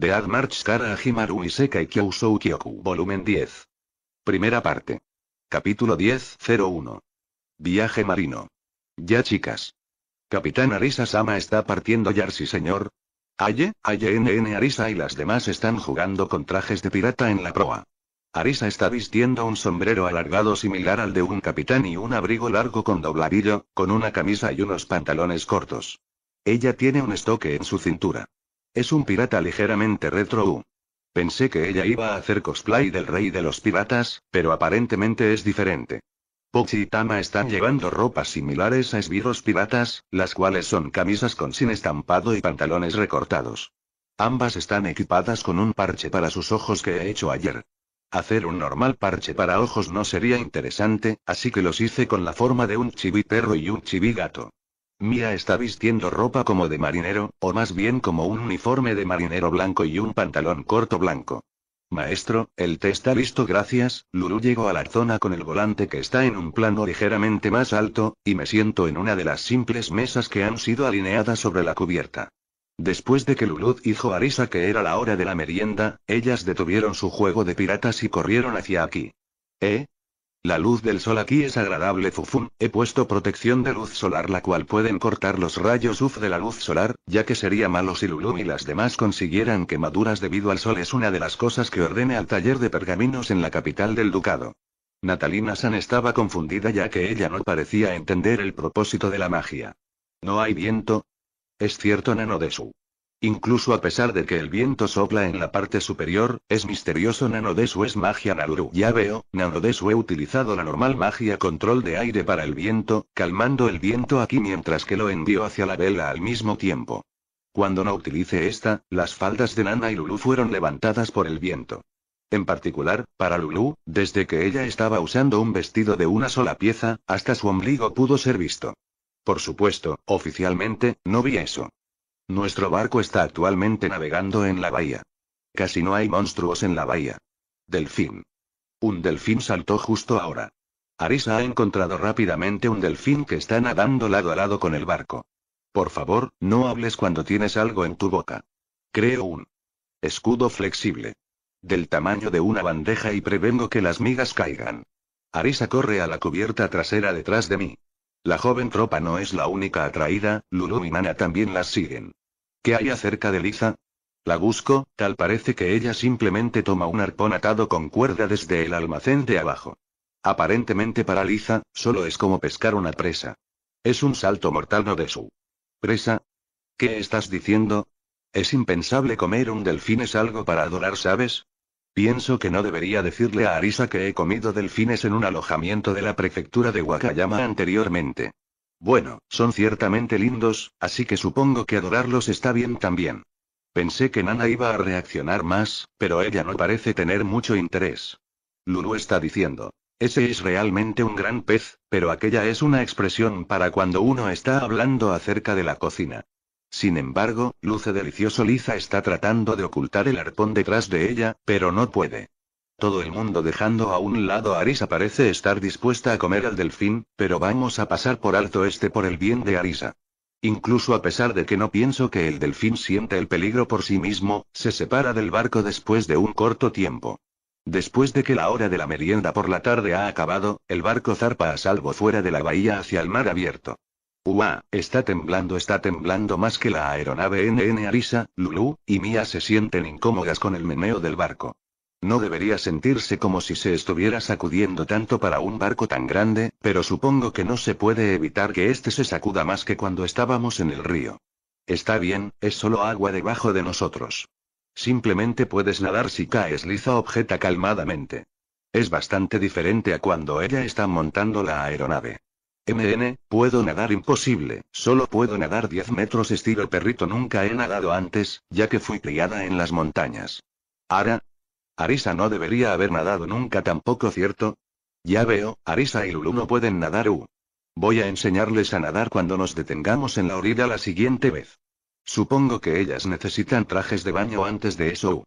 De Ad March Kara Himaru Iseka y Kyousou Kyoku. Volumen 10. Primera parte. Capítulo 10-01. Viaje marino. Ya chicas. Capitán Arisa Sama está partiendo Yarsi señor. Aye, Aye NN Arisa y las demás están jugando con trajes de pirata en la proa. Arisa está vistiendo un sombrero alargado similar al de un capitán y un abrigo largo con dobladillo, con una camisa y unos pantalones cortos. Ella tiene un estoque en su cintura. Es un pirata ligeramente retro. Pensé que ella iba a hacer cosplay del rey de los piratas, pero aparentemente es diferente. Pochi y Tama están llevando ropas similares a esbirros piratas, las cuales son camisas con sin estampado y pantalones recortados. Ambas están equipadas con un parche para sus ojos que he hecho ayer. Hacer un normal parche para ojos no sería interesante, así que los hice con la forma de un chibi perro y un chibi gato. Mia está vistiendo ropa como de marinero, o más bien como un uniforme de marinero blanco y un pantalón corto blanco. Maestro, el té está listo gracias, Lulu llegó a la zona con el volante que está en un plano ligeramente más alto, y me siento en una de las simples mesas que han sido alineadas sobre la cubierta. Después de que Lulu dijo a Arisa que era la hora de la merienda, ellas detuvieron su juego de piratas y corrieron hacia aquí. ¿Eh? La luz del sol aquí es agradable Fufun, he puesto protección de luz solar la cual pueden cortar los rayos UF de la luz solar, ya que sería malo si Lulum y las demás consiguieran quemaduras debido al sol es una de las cosas que ordene al taller de pergaminos en la capital del ducado. Natalina San estaba confundida ya que ella no parecía entender el propósito de la magia. ¿No hay viento? Es cierto de nano su. Incluso a pesar de que el viento sopla en la parte superior, es misterioso Nanodesu es magia Naluru. Ya veo, Nanodesu he utilizado la normal magia control de aire para el viento, calmando el viento aquí mientras que lo envió hacia la vela al mismo tiempo. Cuando no utilice esta, las faldas de Nana y Lulu fueron levantadas por el viento. En particular, para Lulu, desde que ella estaba usando un vestido de una sola pieza, hasta su ombligo pudo ser visto. Por supuesto, oficialmente, no vi eso. Nuestro barco está actualmente navegando en la bahía. Casi no hay monstruos en la bahía. Delfín. Un delfín saltó justo ahora. Arisa ha encontrado rápidamente un delfín que está nadando lado a lado con el barco. Por favor, no hables cuando tienes algo en tu boca. Creo un escudo flexible. Del tamaño de una bandeja y prevengo que las migas caigan. Arisa corre a la cubierta trasera detrás de mí. La joven tropa no es la única atraída, Lulu y Mana también las siguen. ¿Qué hay acerca de Lisa? La busco, tal parece que ella simplemente toma un arpón atado con cuerda desde el almacén de abajo. Aparentemente para Liza, solo es como pescar una presa. Es un salto mortal no de su. ¿Presa? ¿Qué estás diciendo? Es impensable comer un delfín es algo para adorar, ¿sabes? Pienso que no debería decirle a Arisa que he comido delfines en un alojamiento de la prefectura de Wakayama anteriormente. Bueno, son ciertamente lindos, así que supongo que adorarlos está bien también. Pensé que Nana iba a reaccionar más, pero ella no parece tener mucho interés. Lulu está diciendo, ese es realmente un gran pez, pero aquella es una expresión para cuando uno está hablando acerca de la cocina. Sin embargo, Luce Delicioso Liza está tratando de ocultar el arpón detrás de ella, pero no puede. Todo el mundo dejando a un lado a Arisa parece estar dispuesta a comer al delfín, pero vamos a pasar por alto este por el bien de Arisa. Incluso a pesar de que no pienso que el delfín siente el peligro por sí mismo, se separa del barco después de un corto tiempo. Después de que la hora de la merienda por la tarde ha acabado, el barco zarpa a salvo fuera de la bahía hacia el mar abierto. Uah, está temblando, está temblando más que la aeronave NN Arisa, Lulu, y Mia se sienten incómodas con el meneo del barco. No debería sentirse como si se estuviera sacudiendo tanto para un barco tan grande, pero supongo que no se puede evitar que éste se sacuda más que cuando estábamos en el río. Está bien, es solo agua debajo de nosotros. Simplemente puedes nadar si caes, Liza objeta calmadamente. Es bastante diferente a cuando ella está montando la aeronave. MN, puedo nadar imposible, solo puedo nadar 10 metros estilo perrito nunca he nadado antes, ya que fui criada en las montañas. Ara, Arisa no debería haber nadado nunca tampoco, ¿cierto? Ya veo, Arisa y Lulu no pueden nadar. U. Uh. Voy a enseñarles a nadar cuando nos detengamos en la orilla la siguiente vez. Supongo que ellas necesitan trajes de baño antes de eso. Uh.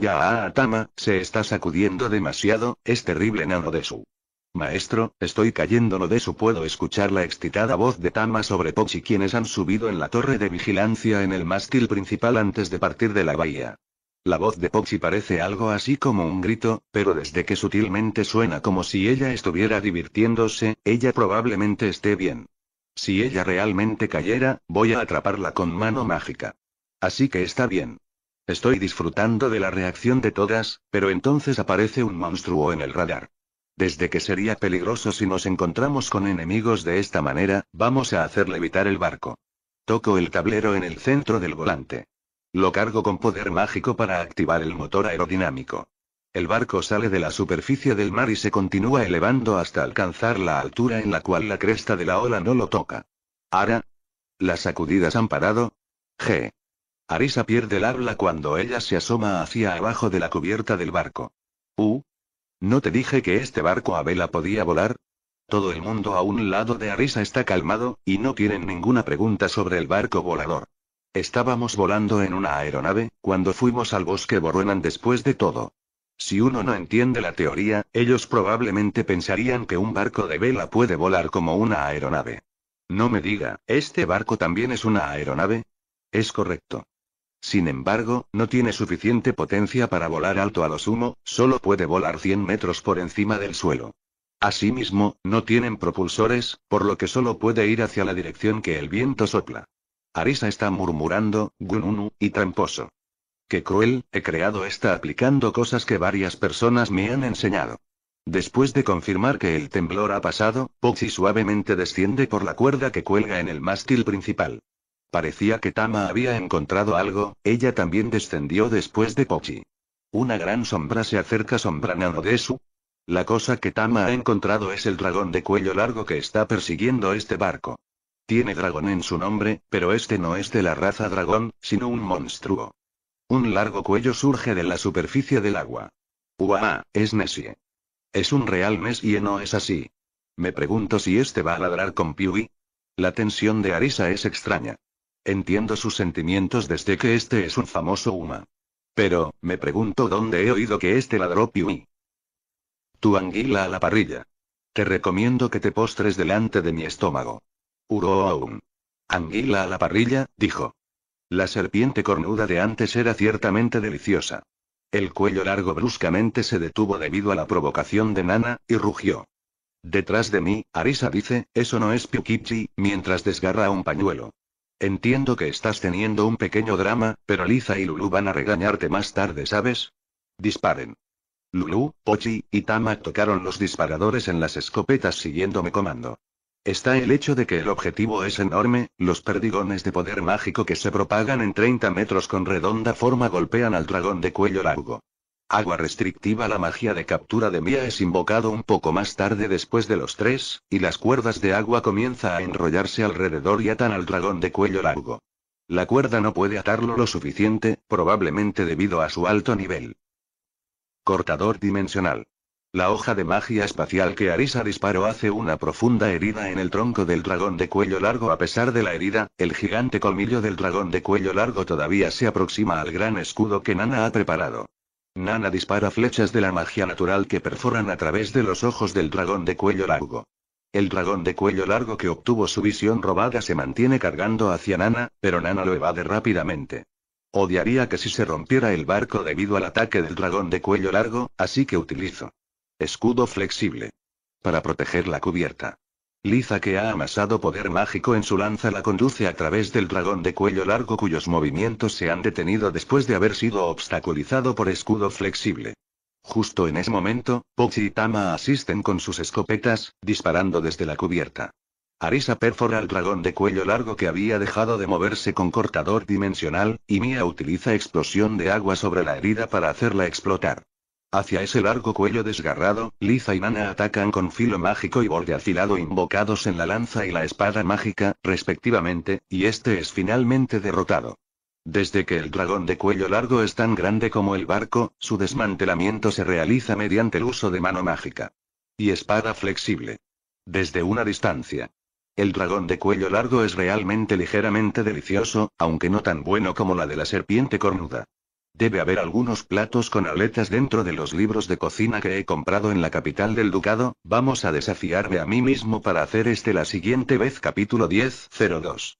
Ya, ah, Tama, se está sacudiendo demasiado, es terrible nano de su. Maestro, estoy cayendo no de su puedo escuchar la excitada voz de Tama sobre Pochi quienes han subido en la torre de vigilancia en el mástil principal antes de partir de la bahía. La voz de Poxy parece algo así como un grito, pero desde que sutilmente suena como si ella estuviera divirtiéndose, ella probablemente esté bien. Si ella realmente cayera, voy a atraparla con mano mágica. Así que está bien. Estoy disfrutando de la reacción de todas, pero entonces aparece un monstruo en el radar. Desde que sería peligroso si nos encontramos con enemigos de esta manera, vamos a hacer levitar el barco. Toco el tablero en el centro del volante. Lo cargo con poder mágico para activar el motor aerodinámico. El barco sale de la superficie del mar y se continúa elevando hasta alcanzar la altura en la cual la cresta de la ola no lo toca. Ara. Las sacudidas han parado. G. Arisa pierde el habla cuando ella se asoma hacia abajo de la cubierta del barco. U. ¿No te dije que este barco a vela podía volar? Todo el mundo a un lado de Arisa está calmado, y no tienen ninguna pregunta sobre el barco volador. Estábamos volando en una aeronave, cuando fuimos al bosque Borruenan después de todo. Si uno no entiende la teoría, ellos probablemente pensarían que un barco de vela puede volar como una aeronave. No me diga, ¿este barco también es una aeronave? Es correcto. Sin embargo, no tiene suficiente potencia para volar alto a lo sumo, solo puede volar 100 metros por encima del suelo. Asimismo, no tienen propulsores, por lo que solo puede ir hacia la dirección que el viento sopla. Arisa está murmurando, Gununu, y tramposo. Qué cruel, he creado esta aplicando cosas que varias personas me han enseñado. Después de confirmar que el temblor ha pasado, Pochi suavemente desciende por la cuerda que cuelga en el mástil principal. Parecía que Tama había encontrado algo, ella también descendió después de Pochi. Una gran sombra se acerca Sombra de su. La cosa que Tama ha encontrado es el dragón de cuello largo que está persiguiendo este barco. Tiene dragón en su nombre, pero este no es de la raza dragón, sino un monstruo. Un largo cuello surge de la superficie del agua. Uah, es Nessie. Es un real Nessie, no es así. Me pregunto si este va a ladrar con Piwi. La tensión de Arisa es extraña. Entiendo sus sentimientos desde que este es un famoso Uma. Pero, me pregunto dónde he oído que este ladró Piwi. Tu anguila a la parrilla. Te recomiendo que te postres delante de mi estómago aún. Anguila a la parrilla, dijo. La serpiente cornuda de antes era ciertamente deliciosa. El cuello largo bruscamente se detuvo debido a la provocación de Nana, y rugió. Detrás de mí, Arisa dice, eso no es Piukichi, mientras desgarra un pañuelo. Entiendo que estás teniendo un pequeño drama, pero Liza y Lulu van a regañarte más tarde, ¿sabes? Disparen. Lulu, Pochi y Tama tocaron los disparadores en las escopetas siguiéndome comando está el hecho de que el objetivo es enorme, los perdigones de poder mágico que se propagan en 30 metros con redonda forma golpean al dragón de cuello largo. Agua restrictiva La magia de captura de Mía es invocado un poco más tarde después de los tres, y las cuerdas de agua comienza a enrollarse alrededor y atan al dragón de cuello largo. La cuerda no puede atarlo lo suficiente, probablemente debido a su alto nivel. Cortador dimensional. La hoja de magia espacial que Arisa disparó hace una profunda herida en el tronco del dragón de cuello largo. A pesar de la herida, el gigante colmillo del dragón de cuello largo todavía se aproxima al gran escudo que Nana ha preparado. Nana dispara flechas de la magia natural que perforan a través de los ojos del dragón de cuello largo. El dragón de cuello largo que obtuvo su visión robada se mantiene cargando hacia Nana, pero Nana lo evade rápidamente. Odiaría que si se rompiera el barco debido al ataque del dragón de cuello largo, así que utilizo Escudo flexible. Para proteger la cubierta. Liza que ha amasado poder mágico en su lanza la conduce a través del dragón de cuello largo cuyos movimientos se han detenido después de haber sido obstaculizado por escudo flexible. Justo en ese momento, Pochi y Tama asisten con sus escopetas, disparando desde la cubierta. Arisa perfora al dragón de cuello largo que había dejado de moverse con cortador dimensional, y Mia utiliza explosión de agua sobre la herida para hacerla explotar. Hacia ese largo cuello desgarrado, Liza y Nana atacan con filo mágico y borde afilado invocados en la lanza y la espada mágica, respectivamente, y este es finalmente derrotado. Desde que el dragón de cuello largo es tan grande como el barco, su desmantelamiento se realiza mediante el uso de mano mágica. Y espada flexible. Desde una distancia. El dragón de cuello largo es realmente ligeramente delicioso, aunque no tan bueno como la de la serpiente cornuda. Debe haber algunos platos con aletas dentro de los libros de cocina que he comprado en la capital del ducado, vamos a desafiarme a mí mismo para hacer este la siguiente vez capítulo 10.02.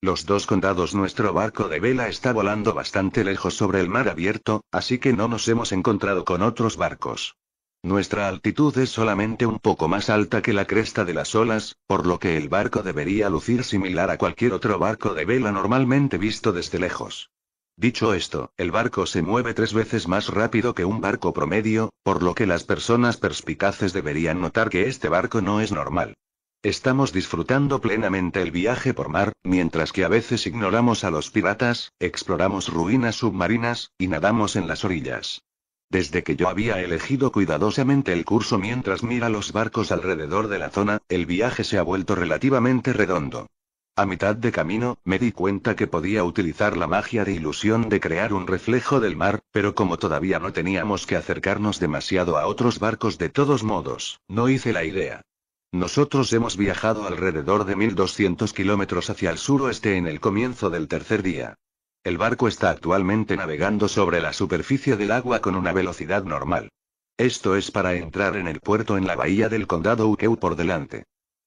Los dos condados nuestro barco de vela está volando bastante lejos sobre el mar abierto, así que no nos hemos encontrado con otros barcos. Nuestra altitud es solamente un poco más alta que la cresta de las olas, por lo que el barco debería lucir similar a cualquier otro barco de vela normalmente visto desde lejos. Dicho esto, el barco se mueve tres veces más rápido que un barco promedio, por lo que las personas perspicaces deberían notar que este barco no es normal. Estamos disfrutando plenamente el viaje por mar, mientras que a veces ignoramos a los piratas, exploramos ruinas submarinas, y nadamos en las orillas. Desde que yo había elegido cuidadosamente el curso mientras mira los barcos alrededor de la zona, el viaje se ha vuelto relativamente redondo. A mitad de camino, me di cuenta que podía utilizar la magia de ilusión de crear un reflejo del mar, pero como todavía no teníamos que acercarnos demasiado a otros barcos de todos modos, no hice la idea. Nosotros hemos viajado alrededor de 1200 kilómetros hacia el suroeste en el comienzo del tercer día. El barco está actualmente navegando sobre la superficie del agua con una velocidad normal. Esto es para entrar en el puerto en la bahía del condado Ukeu por delante.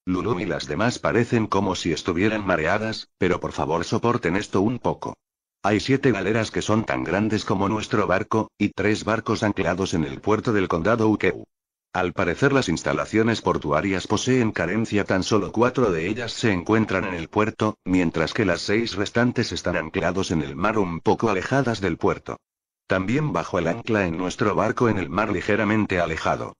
Lulu y las demás parecen como si estuvieran mareadas, pero por favor soporten esto un poco. Hay siete galeras que son tan grandes como nuestro barco, y tres barcos anclados en el puerto del condado Ukeu. Al parecer las instalaciones portuarias poseen carencia, tan solo cuatro de ellas se encuentran en el puerto, mientras que las seis restantes están anclados en el mar un poco alejadas del puerto. También bajo el ancla en nuestro barco en el mar ligeramente alejado.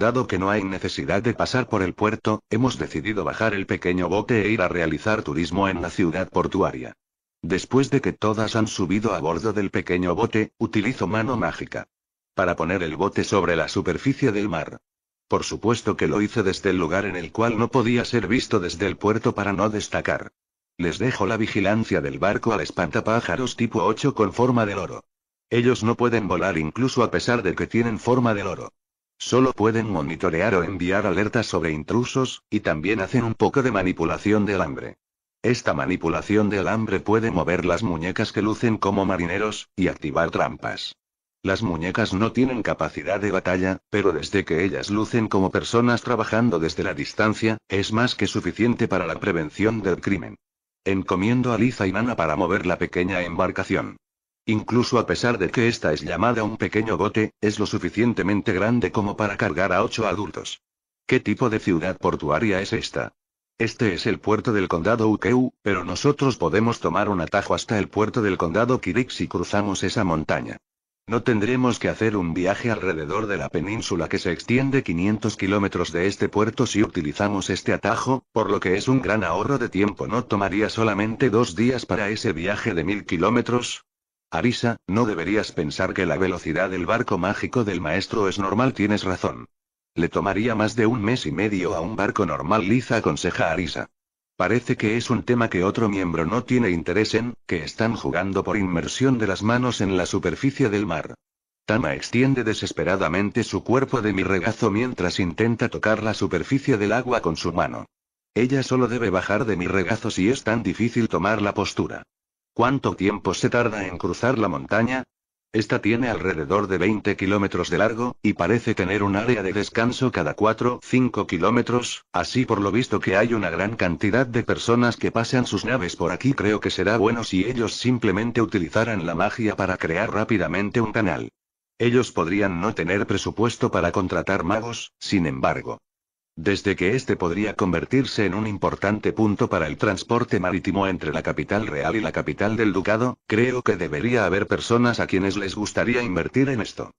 Dado que no hay necesidad de pasar por el puerto, hemos decidido bajar el pequeño bote e ir a realizar turismo en la ciudad portuaria. Después de que todas han subido a bordo del pequeño bote, utilizo mano mágica. Para poner el bote sobre la superficie del mar. Por supuesto que lo hice desde el lugar en el cual no podía ser visto desde el puerto para no destacar. Les dejo la vigilancia del barco al espantapájaros tipo 8 con forma de loro. Ellos no pueden volar incluso a pesar de que tienen forma de loro. Solo pueden monitorear o enviar alertas sobre intrusos, y también hacen un poco de manipulación de alambre. Esta manipulación de alambre puede mover las muñecas que lucen como marineros, y activar trampas. Las muñecas no tienen capacidad de batalla, pero desde que ellas lucen como personas trabajando desde la distancia, es más que suficiente para la prevención del crimen. Encomiendo a Liza y Nana para mover la pequeña embarcación. Incluso a pesar de que esta es llamada un pequeño bote, es lo suficientemente grande como para cargar a ocho adultos. ¿Qué tipo de ciudad portuaria es esta? Este es el puerto del condado Ukeu, pero nosotros podemos tomar un atajo hasta el puerto del condado Kirik si cruzamos esa montaña. No tendremos que hacer un viaje alrededor de la península que se extiende 500 kilómetros de este puerto si utilizamos este atajo, por lo que es un gran ahorro de tiempo. No tomaría solamente dos días para ese viaje de mil kilómetros, Arisa, no deberías pensar que la velocidad del barco mágico del maestro es normal, tienes razón. Le tomaría más de un mes y medio a un barco normal, Liza aconseja a Arisa. Parece que es un tema que otro miembro no tiene interés en, que están jugando por inmersión de las manos en la superficie del mar. Tama extiende desesperadamente su cuerpo de mi regazo mientras intenta tocar la superficie del agua con su mano. Ella solo debe bajar de mi regazo si es tan difícil tomar la postura. ¿Cuánto tiempo se tarda en cruzar la montaña? Esta tiene alrededor de 20 kilómetros de largo, y parece tener un área de descanso cada 4-5 kilómetros, así por lo visto que hay una gran cantidad de personas que pasan sus naves por aquí. Creo que será bueno si ellos simplemente utilizaran la magia para crear rápidamente un canal. Ellos podrían no tener presupuesto para contratar magos, sin embargo, desde que este podría convertirse en un importante punto para el transporte marítimo entre la capital real y la capital del ducado, creo que debería haber personas a quienes les gustaría invertir en esto.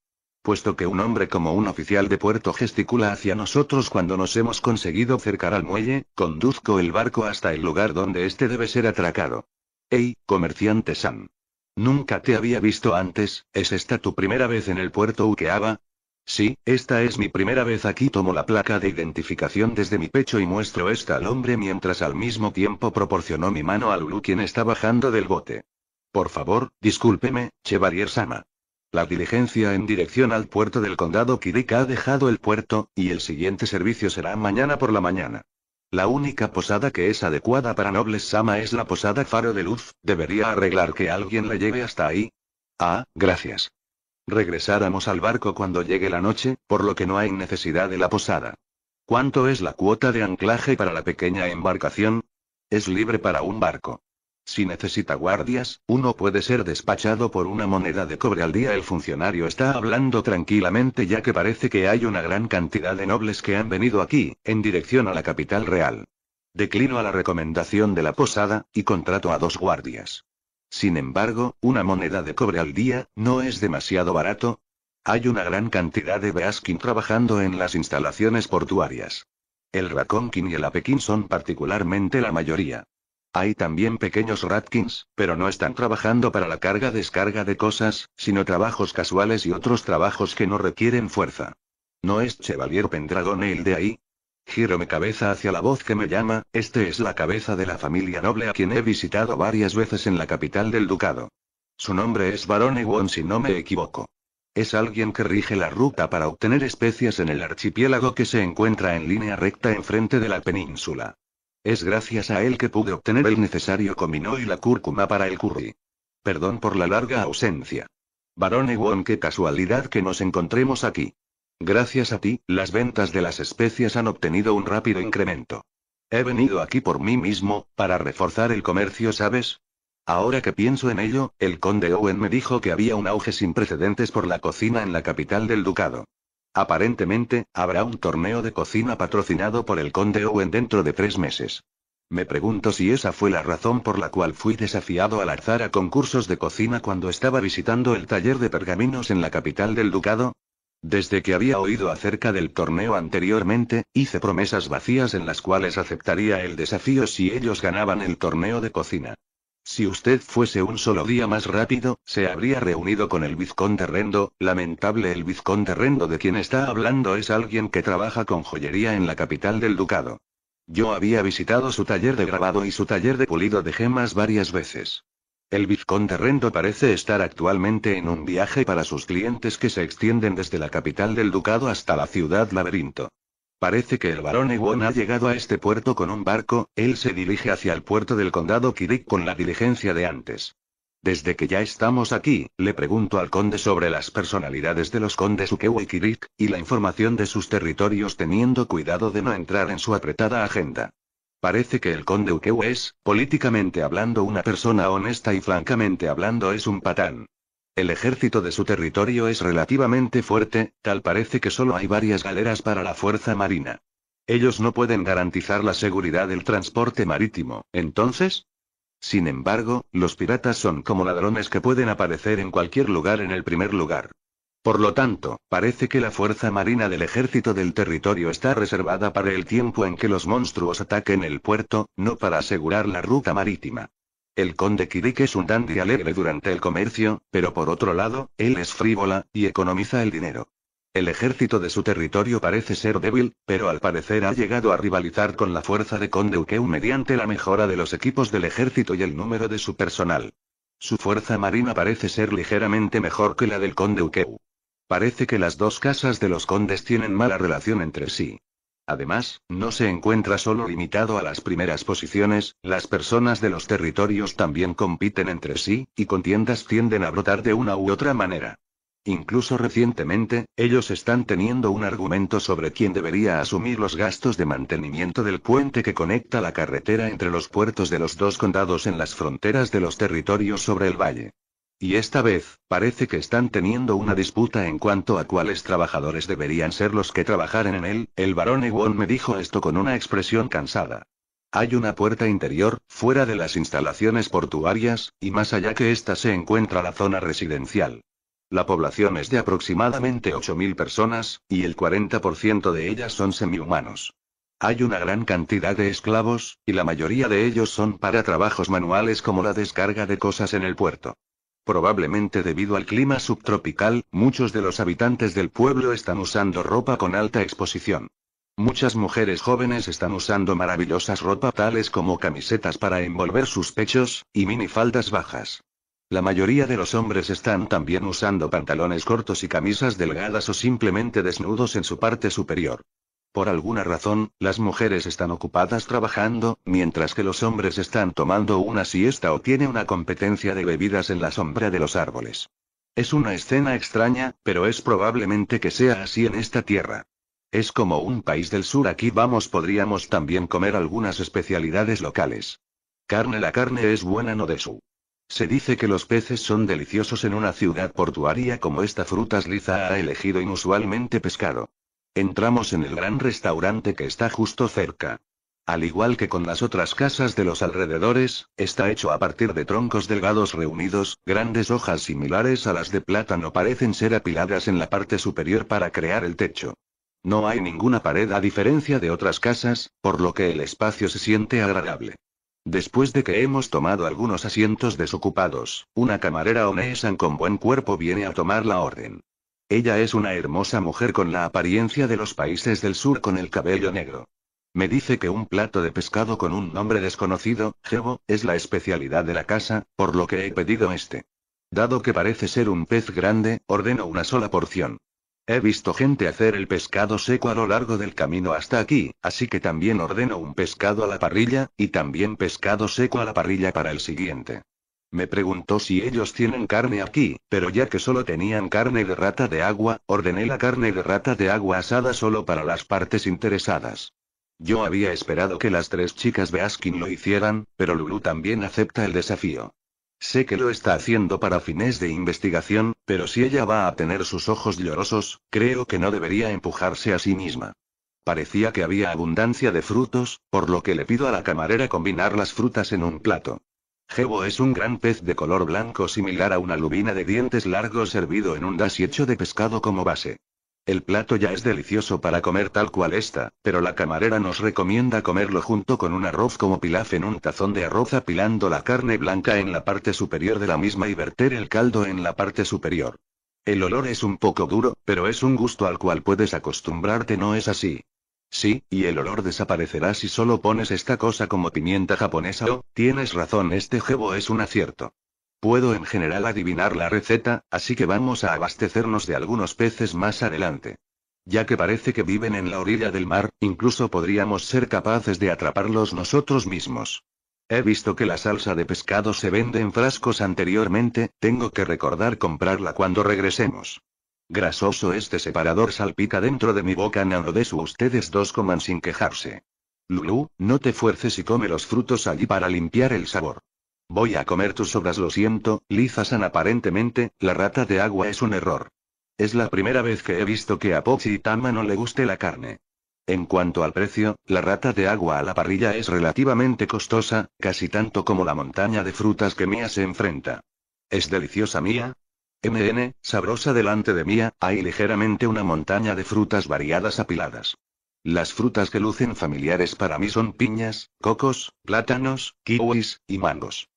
Puesto que un hombre como un oficial de puerto gesticula hacia nosotros cuando nos hemos conseguido cercar al muelle, conduzco el barco hasta el lugar donde este debe ser atracado. Hey, comerciante Sam. Nunca te había visto antes, ¿es esta tu primera vez en el puerto Ukeaba? Sí, esta es mi primera vez aquí. Tomo la placa de identificación desde mi pecho y muestro esta al hombre mientras al mismo tiempo proporciono mi mano a Lulu quien está bajando del bote. Por favor, discúlpeme, Chevalier Sama. La diligencia en dirección al puerto del condado Kirika ha dejado el puerto, y el siguiente servicio será mañana por la mañana. La única posada que es adecuada para nobles Sama es la posada Faro de Luz, debería arreglar que alguien la lleve hasta ahí. Ah, gracias regresáramos al barco cuando llegue la noche, por lo que no hay necesidad de la posada. ¿Cuánto es la cuota de anclaje para la pequeña embarcación? Es libre para un barco. Si necesita guardias, uno puede ser despachado por una moneda de cobre al día. El funcionario está hablando tranquilamente ya que parece que hay una gran cantidad de nobles que han venido aquí, en dirección a la capital real. Declino a la recomendación de la posada, y contrato a dos guardias. Sin embargo, una moneda de cobre al día, ¿no es demasiado barato? Hay una gran cantidad de Beaskin trabajando en las instalaciones portuarias. El Raconkin y el Apekin son particularmente la mayoría. Hay también pequeños Ratkins, pero no están trabajando para la carga-descarga de cosas, sino trabajos casuales y otros trabajos que no requieren fuerza. ¿No es Chevalier Pendragon el de ahí? Giro mi cabeza hacia la voz que me llama, este es la cabeza de la familia noble a quien he visitado varias veces en la capital del ducado. Su nombre es Barón Won si no me equivoco. Es alguien que rige la ruta para obtener especias en el archipiélago que se encuentra en línea recta enfrente de la península. Es gracias a él que pude obtener el necesario comino y la cúrcuma para el curry. Perdón por la larga ausencia. Barón Won qué casualidad que nos encontremos aquí. Gracias a ti, las ventas de las especias han obtenido un rápido incremento. He venido aquí por mí mismo, para reforzar el comercio, ¿sabes? Ahora que pienso en ello, el conde Owen me dijo que había un auge sin precedentes por la cocina en la capital del ducado. Aparentemente, habrá un torneo de cocina patrocinado por el conde Owen dentro de tres meses. Me pregunto si esa fue la razón por la cual fui desafiado al alzar a concursos de cocina cuando estaba visitando el taller de pergaminos en la capital del ducado, desde que había oído acerca del torneo anteriormente, hice promesas vacías en las cuales aceptaría el desafío si ellos ganaban el torneo de cocina. Si usted fuese un solo día más rápido, se habría reunido con el vizconde Rendo, lamentable el vizconde Rendo de quien está hablando es alguien que trabaja con joyería en la capital del ducado. Yo había visitado su taller de grabado y su taller de pulido de gemas varias veces. El vizconde Rendo parece estar actualmente en un viaje para sus clientes que se extienden desde la capital del ducado hasta la ciudad laberinto. Parece que el barón Ewon ha llegado a este puerto con un barco, él se dirige hacia el puerto del condado Kirik con la diligencia de antes. Desde que ya estamos aquí, le pregunto al conde sobre las personalidades de los condes Ukeu y Kirik, y la información de sus territorios teniendo cuidado de no entrar en su apretada agenda. Parece que el conde Ukeu es, políticamente hablando, una persona honesta y francamente hablando es un patán. El ejército de su territorio es relativamente fuerte, tal parece que solo hay varias galeras para la fuerza marina. Ellos no pueden garantizar la seguridad del transporte marítimo, entonces, sin embargo, los piratas son como ladrones que pueden aparecer en cualquier lugar en el primer lugar. Por lo tanto, parece que la fuerza marina del ejército del territorio está reservada para el tiempo en que los monstruos ataquen el puerto, no para asegurar la ruta marítima. El conde Kirik es un dandy alegre durante el comercio, pero por otro lado, él es frívola, y economiza el dinero. El ejército de su territorio parece ser débil, pero al parecer ha llegado a rivalizar con la fuerza de conde Ukeu mediante la mejora de los equipos del ejército y el número de su personal. Su fuerza marina parece ser ligeramente mejor que la del conde Ukeu. Parece que las dos casas de los condes tienen mala relación entre sí. Además, no se encuentra solo limitado a las primeras posiciones, las personas de los territorios también compiten entre sí, y contiendas tienden a brotar de una u otra manera. Incluso recientemente, ellos están teniendo un argumento sobre quién debería asumir los gastos de mantenimiento del puente que conecta la carretera entre los puertos de los dos condados en las fronteras de los territorios sobre el valle. Y esta vez, parece que están teniendo una disputa en cuanto a cuáles trabajadores deberían ser los que trabajaran en él, el barón Ewon me dijo esto con una expresión cansada. Hay una puerta interior, fuera de las instalaciones portuarias, y más allá que esta se encuentra la zona residencial. La población es de aproximadamente 8.000 personas, y el 40% de ellas son semihumanos. Hay una gran cantidad de esclavos, y la mayoría de ellos son para trabajos manuales como la descarga de cosas en el puerto. Probablemente debido al clima subtropical, muchos de los habitantes del pueblo están usando ropa con alta exposición. Muchas mujeres jóvenes están usando maravillosas ropa tales como camisetas para envolver sus pechos, y minifaldas bajas. La mayoría de los hombres están también usando pantalones cortos y camisas delgadas o simplemente desnudos en su parte superior. Por alguna razón, las mujeres están ocupadas trabajando, mientras que los hombres están tomando una siesta o tiene una competencia de bebidas en la sombra de los árboles. Es una escena extraña, pero es probablemente que sea así en esta tierra. Es como un país del sur aquí vamos podríamos también comer algunas especialidades locales. Carne la carne es buena no de su. Se dice que los peces son deliciosos en una ciudad portuaria como esta frutas liza ha elegido inusualmente pescado. Entramos en el gran restaurante que está justo cerca. Al igual que con las otras casas de los alrededores, está hecho a partir de troncos delgados reunidos, grandes hojas similares a las de plátano parecen ser apiladas en la parte superior para crear el techo. No hay ninguna pared a diferencia de otras casas, por lo que el espacio se siente agradable. Después de que hemos tomado algunos asientos desocupados, una camarera onesan con buen cuerpo viene a tomar la orden. Ella es una hermosa mujer con la apariencia de los países del sur con el cabello negro. Me dice que un plato de pescado con un nombre desconocido, Jebo, es la especialidad de la casa, por lo que he pedido este. Dado que parece ser un pez grande, ordeno una sola porción. He visto gente hacer el pescado seco a lo largo del camino hasta aquí, así que también ordeno un pescado a la parrilla, y también pescado seco a la parrilla para el siguiente. Me preguntó si ellos tienen carne aquí, pero ya que solo tenían carne de rata de agua, ordené la carne de rata de agua asada solo para las partes interesadas. Yo había esperado que las tres chicas de Askin lo hicieran, pero Lulu también acepta el desafío. Sé que lo está haciendo para fines de investigación, pero si ella va a tener sus ojos llorosos, creo que no debería empujarse a sí misma. Parecía que había abundancia de frutos, por lo que le pido a la camarera combinar las frutas en un plato. Jebo es un gran pez de color blanco similar a una lubina de dientes largos servido en un dashi hecho de pescado como base. El plato ya es delicioso para comer tal cual está, pero la camarera nos recomienda comerlo junto con un arroz como pilaf en un tazón de arroz apilando la carne blanca en la parte superior de la misma y verter el caldo en la parte superior. El olor es un poco duro, pero es un gusto al cual puedes acostumbrarte, ¿no es así? Sí, y el olor desaparecerá si solo pones esta cosa como pimienta japonesa o, oh, tienes razón, este jebo es un acierto. Puedo en general adivinar la receta, así que vamos a abastecernos de algunos peces más adelante. Ya que parece que viven en la orilla del mar, incluso podríamos ser capaces de atraparlos nosotros mismos. He visto que la salsa de pescado se vende en frascos anteriormente, tengo que recordar comprarla cuando regresemos. Grasoso este separador salpica dentro de mi boca nano de su ustedes dos coman sin quejarse. Lulu, no te fuerces y come los frutos allí para limpiar el sabor. Voy a comer tus sobras lo siento, Lizasan aparentemente, la rata de agua es un error. Es la primera vez que he visto que a Pochi Tama no le guste la carne. En cuanto al precio, la rata de agua a la parrilla es relativamente costosa, casi tanto como la montaña de frutas que Mía se enfrenta. Es deliciosa Mía, MN, sabrosa delante de mía, hay ligeramente una montaña de frutas variadas apiladas. Las frutas que lucen familiares para mí son piñas, cocos, plátanos, kiwis, y mangos.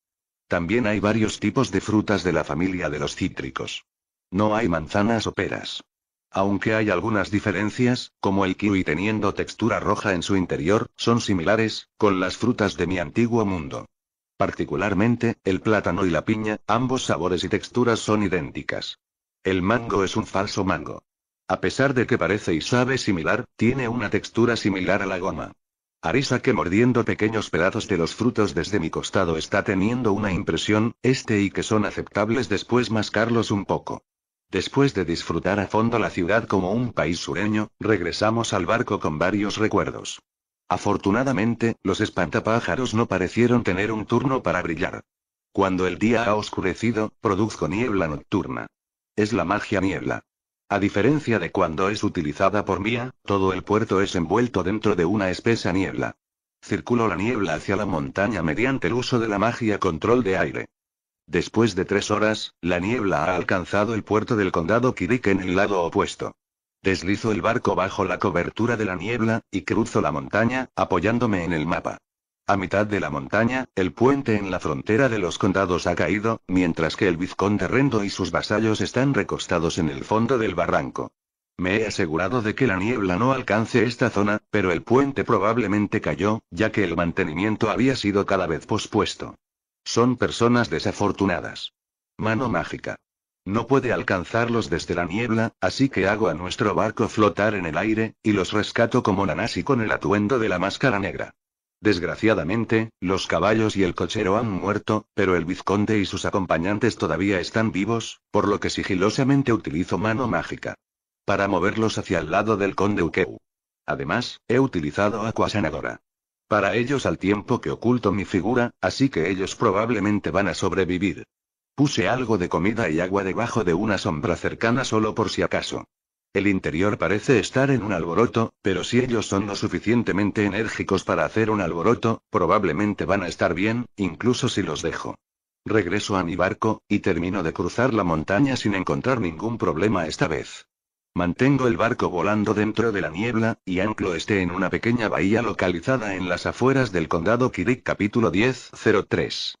También hay varios tipos de frutas de la familia de los cítricos. No hay manzanas o peras. Aunque hay algunas diferencias, como el kiwi teniendo textura roja en su interior, son similares, con las frutas de mi antiguo mundo. Particularmente, el plátano y la piña, ambos sabores y texturas son idénticas. El mango es un falso mango. A pesar de que parece y sabe similar, tiene una textura similar a la goma. Arisa que mordiendo pequeños pedazos de los frutos desde mi costado está teniendo una impresión, este y que son aceptables después mascarlos un poco. Después de disfrutar a fondo la ciudad como un país sureño, regresamos al barco con varios recuerdos. Afortunadamente, los espantapájaros no parecieron tener un turno para brillar. Cuando el día ha oscurecido, produzco niebla nocturna. Es la magia niebla. A diferencia de cuando es utilizada por Mía, todo el puerto es envuelto dentro de una espesa niebla. Circulo la niebla hacia la montaña mediante el uso de la magia control de aire. Después de tres horas, la niebla ha alcanzado el puerto del condado Kirik en el lado opuesto. Deslizo el barco bajo la cobertura de la niebla, y cruzo la montaña, apoyándome en el mapa. A mitad de la montaña, el puente en la frontera de los condados ha caído, mientras que el vizconde Rendo y sus vasallos están recostados en el fondo del barranco. Me he asegurado de que la niebla no alcance esta zona, pero el puente probablemente cayó, ya que el mantenimiento había sido cada vez pospuesto. Son personas desafortunadas. Mano mágica. No puede alcanzarlos desde la niebla, así que hago a nuestro barco flotar en el aire, y los rescato como Nanasi con el atuendo de la máscara negra. Desgraciadamente, los caballos y el cochero han muerto, pero el vizconde y sus acompañantes todavía están vivos, por lo que sigilosamente utilizo mano mágica. Para moverlos hacia el lado del conde Ukeu. Además, he utilizado aqua sanadora. Para ellos al tiempo que oculto mi figura, así que ellos probablemente van a sobrevivir. Puse algo de comida y agua debajo de una sombra cercana solo por si acaso. El interior parece estar en un alboroto, pero si ellos son lo suficientemente enérgicos para hacer un alboroto, probablemente van a estar bien, incluso si los dejo. Regreso a mi barco, y termino de cruzar la montaña sin encontrar ningún problema esta vez. Mantengo el barco volando dentro de la niebla, y anclo este en una pequeña bahía localizada en las afueras del condado Kirik capítulo 10-03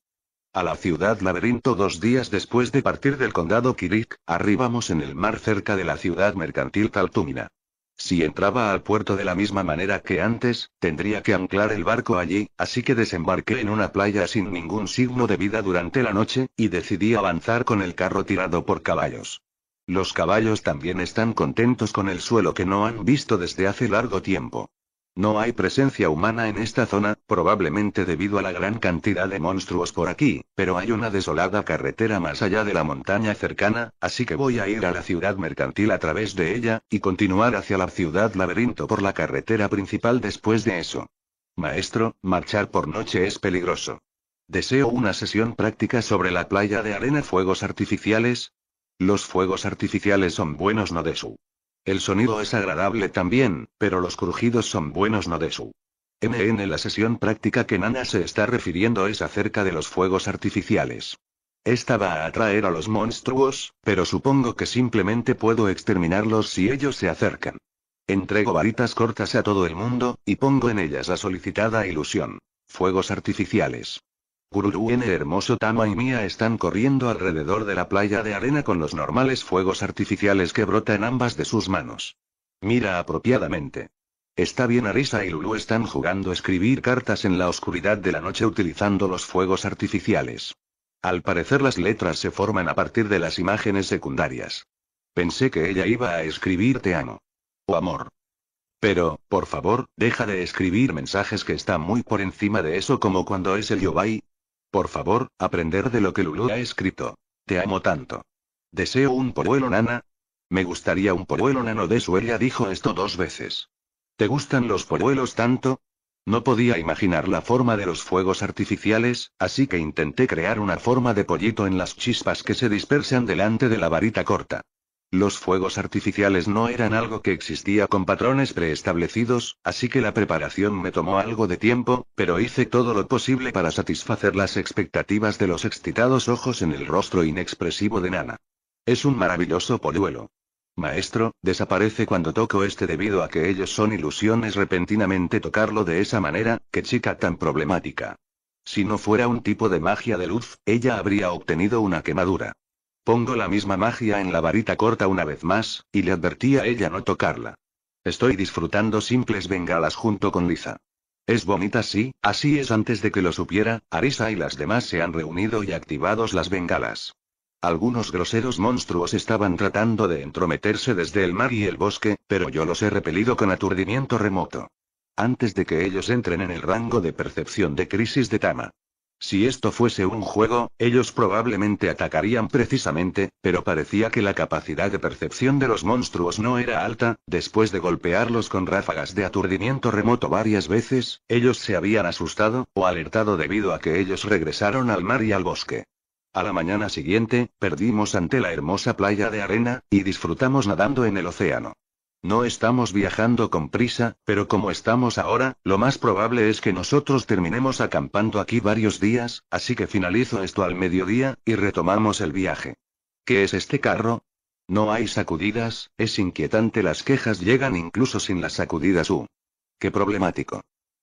a la ciudad Laberinto dos días después de partir del condado Kirik, arribamos en el mar cerca de la ciudad mercantil Taltúmina. Si entraba al puerto de la misma manera que antes, tendría que anclar el barco allí, así que desembarqué en una playa sin ningún signo de vida durante la noche, y decidí avanzar con el carro tirado por caballos. Los caballos también están contentos con el suelo que no han visto desde hace largo tiempo. No hay presencia humana en esta zona, probablemente debido a la gran cantidad de monstruos por aquí, pero hay una desolada carretera más allá de la montaña cercana, así que voy a ir a la ciudad mercantil a través de ella, y continuar hacia la ciudad laberinto por la carretera principal después de eso. Maestro, marchar por noche es peligroso. Deseo una sesión práctica sobre la playa de arena fuegos artificiales. Los fuegos artificiales son buenos no de su. El sonido es agradable también, pero los crujidos son buenos no de su. MN La sesión práctica que Nana se está refiriendo es acerca de los fuegos artificiales. Esta va a atraer a los monstruos, pero supongo que simplemente puedo exterminarlos si ellos se acercan. Entrego varitas cortas a todo el mundo, y pongo en ellas la solicitada ilusión. Fuegos artificiales. Gururu N hermoso Tama y Mía están corriendo alrededor de la playa de arena con los normales fuegos artificiales que brotan ambas de sus manos. Mira apropiadamente. Está bien Arisa y Lulu están jugando a escribir cartas en la oscuridad de la noche utilizando los fuegos artificiales. Al parecer las letras se forman a partir de las imágenes secundarias. Pensé que ella iba a escribir amo. O oh, amor. Pero, por favor, deja de escribir mensajes que están muy por encima de eso como cuando es el Yobai, por favor, aprender de lo que Lulu ha escrito. Te amo tanto. Deseo un poruelo nana. Me gustaría un poruelo nano de su ella dijo esto dos veces. ¿Te gustan los poruelos tanto? No podía imaginar la forma de los fuegos artificiales, así que intenté crear una forma de pollito en las chispas que se dispersan delante de la varita corta. Los fuegos artificiales no eran algo que existía con patrones preestablecidos, así que la preparación me tomó algo de tiempo, pero hice todo lo posible para satisfacer las expectativas de los excitados ojos en el rostro inexpresivo de Nana. Es un maravilloso poluelo. Maestro, desaparece cuando toco este debido a que ellos son ilusiones repentinamente tocarlo de esa manera, que chica tan problemática. Si no fuera un tipo de magia de luz, ella habría obtenido una quemadura. Pongo la misma magia en la varita corta una vez más, y le advertí a ella no tocarla. Estoy disfrutando simples bengalas junto con Lisa. Es bonita sí, así es antes de que lo supiera, Arisa y las demás se han reunido y activados las bengalas. Algunos groseros monstruos estaban tratando de entrometerse desde el mar y el bosque, pero yo los he repelido con aturdimiento remoto. Antes de que ellos entren en el rango de percepción de crisis de Tama. Si esto fuese un juego, ellos probablemente atacarían precisamente, pero parecía que la capacidad de percepción de los monstruos no era alta, después de golpearlos con ráfagas de aturdimiento remoto varias veces, ellos se habían asustado, o alertado debido a que ellos regresaron al mar y al bosque. A la mañana siguiente, perdimos ante la hermosa playa de arena, y disfrutamos nadando en el océano. No estamos viajando con prisa, pero como estamos ahora, lo más probable es que nosotros terminemos acampando aquí varios días, así que finalizo esto al mediodía, y retomamos el viaje. ¿Qué es este carro? No hay sacudidas, es inquietante las quejas llegan incluso sin las sacudidas U. Uh, qué problemático.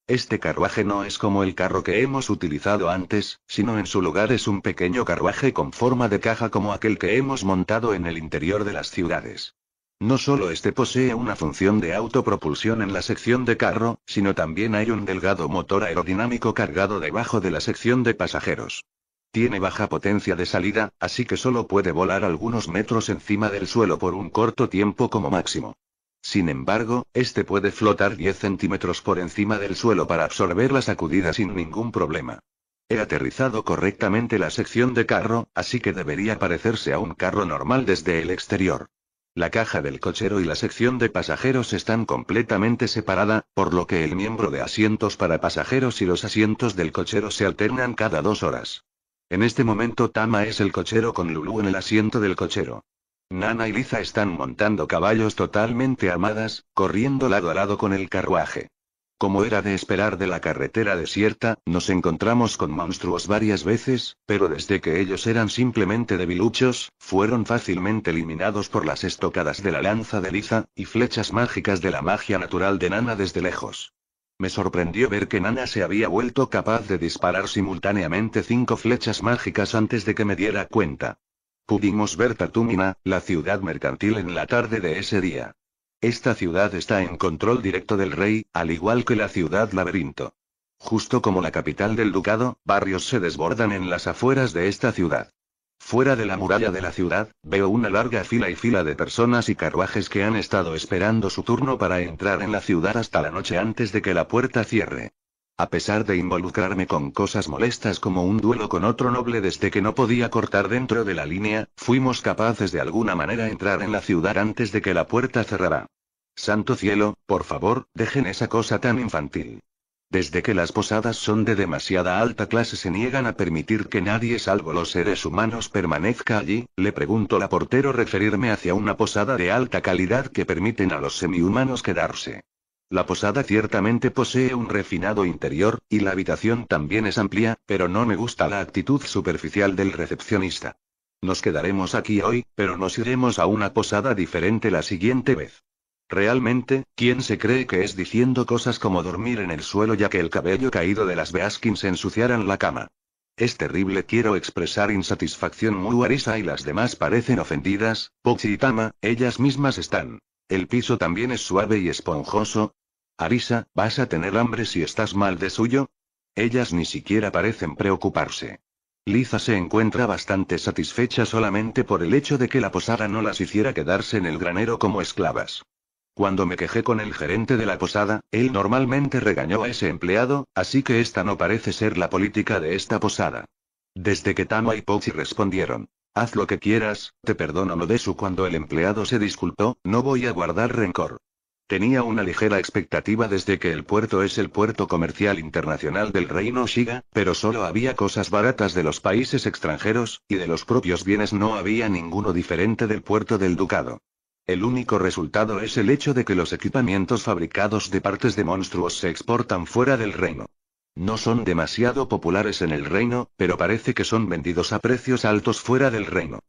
Este carruaje no es como el carro que hemos utilizado antes, sino en su lugar es un pequeño carruaje con forma de caja como aquel que hemos montado en el interior de las ciudades. No solo este posee una función de autopropulsión en la sección de carro, sino también hay un delgado motor aerodinámico cargado debajo de la sección de pasajeros. Tiene baja potencia de salida, así que solo puede volar algunos metros encima del suelo por un corto tiempo como máximo. Sin embargo, este puede flotar 10 centímetros por encima del suelo para absorber la sacudida sin ningún problema. He aterrizado correctamente la sección de carro, así que debería parecerse a un carro normal desde el exterior. La caja del cochero y la sección de pasajeros están completamente separada, por lo que el miembro de asientos para pasajeros y los asientos del cochero se alternan cada dos horas. En este momento Tama es el cochero con Lulu en el asiento del cochero. Nana y Liza están montando caballos totalmente armadas, corriendo lado a lado con el carruaje. Como era de esperar de la carretera desierta, nos encontramos con monstruos varias veces, pero desde que ellos eran simplemente debiluchos, fueron fácilmente eliminados por las estocadas de la lanza de Liza, y flechas mágicas de la magia natural de Nana desde lejos. Me sorprendió ver que Nana se había vuelto capaz de disparar simultáneamente cinco flechas mágicas antes de que me diera cuenta. Pudimos ver tatúmina, la ciudad mercantil en la tarde de ese día. Esta ciudad está en control directo del rey, al igual que la ciudad laberinto. Justo como la capital del ducado, barrios se desbordan en las afueras de esta ciudad. Fuera de la muralla de la ciudad, veo una larga fila y fila de personas y carruajes que han estado esperando su turno para entrar en la ciudad hasta la noche antes de que la puerta cierre. A pesar de involucrarme con cosas molestas como un duelo con otro noble desde que no podía cortar dentro de la línea, fuimos capaces de alguna manera entrar en la ciudad antes de que la puerta cerrara. Santo cielo, por favor, dejen esa cosa tan infantil. Desde que las posadas son de demasiada alta clase se niegan a permitir que nadie salvo los seres humanos permanezca allí, le pregunto la portero referirme hacia una posada de alta calidad que permiten a los semihumanos quedarse. La posada ciertamente posee un refinado interior, y la habitación también es amplia, pero no me gusta la actitud superficial del recepcionista. Nos quedaremos aquí hoy, pero nos iremos a una posada diferente la siguiente vez. Realmente, ¿quién se cree que es diciendo cosas como dormir en el suelo ya que el cabello caído de las Beaskins ensuciaran la cama? Es terrible, quiero expresar insatisfacción muy arisa y las demás parecen ofendidas, Pochi ellas mismas están. El piso también es suave y esponjoso, Arisa, ¿vas a tener hambre si estás mal de suyo? Ellas ni siquiera parecen preocuparse. Liza se encuentra bastante satisfecha solamente por el hecho de que la posada no las hiciera quedarse en el granero como esclavas. Cuando me quejé con el gerente de la posada, él normalmente regañó a ese empleado, así que esta no parece ser la política de esta posada. Desde que Tama y Pochi respondieron, haz lo que quieras, te perdono lo de su cuando el empleado se disculpó, no voy a guardar rencor. Tenía una ligera expectativa desde que el puerto es el puerto comercial internacional del reino Shiga, pero solo había cosas baratas de los países extranjeros, y de los propios bienes no había ninguno diferente del puerto del ducado. El único resultado es el hecho de que los equipamientos fabricados de partes de monstruos se exportan fuera del reino. No son demasiado populares en el reino, pero parece que son vendidos a precios altos fuera del reino.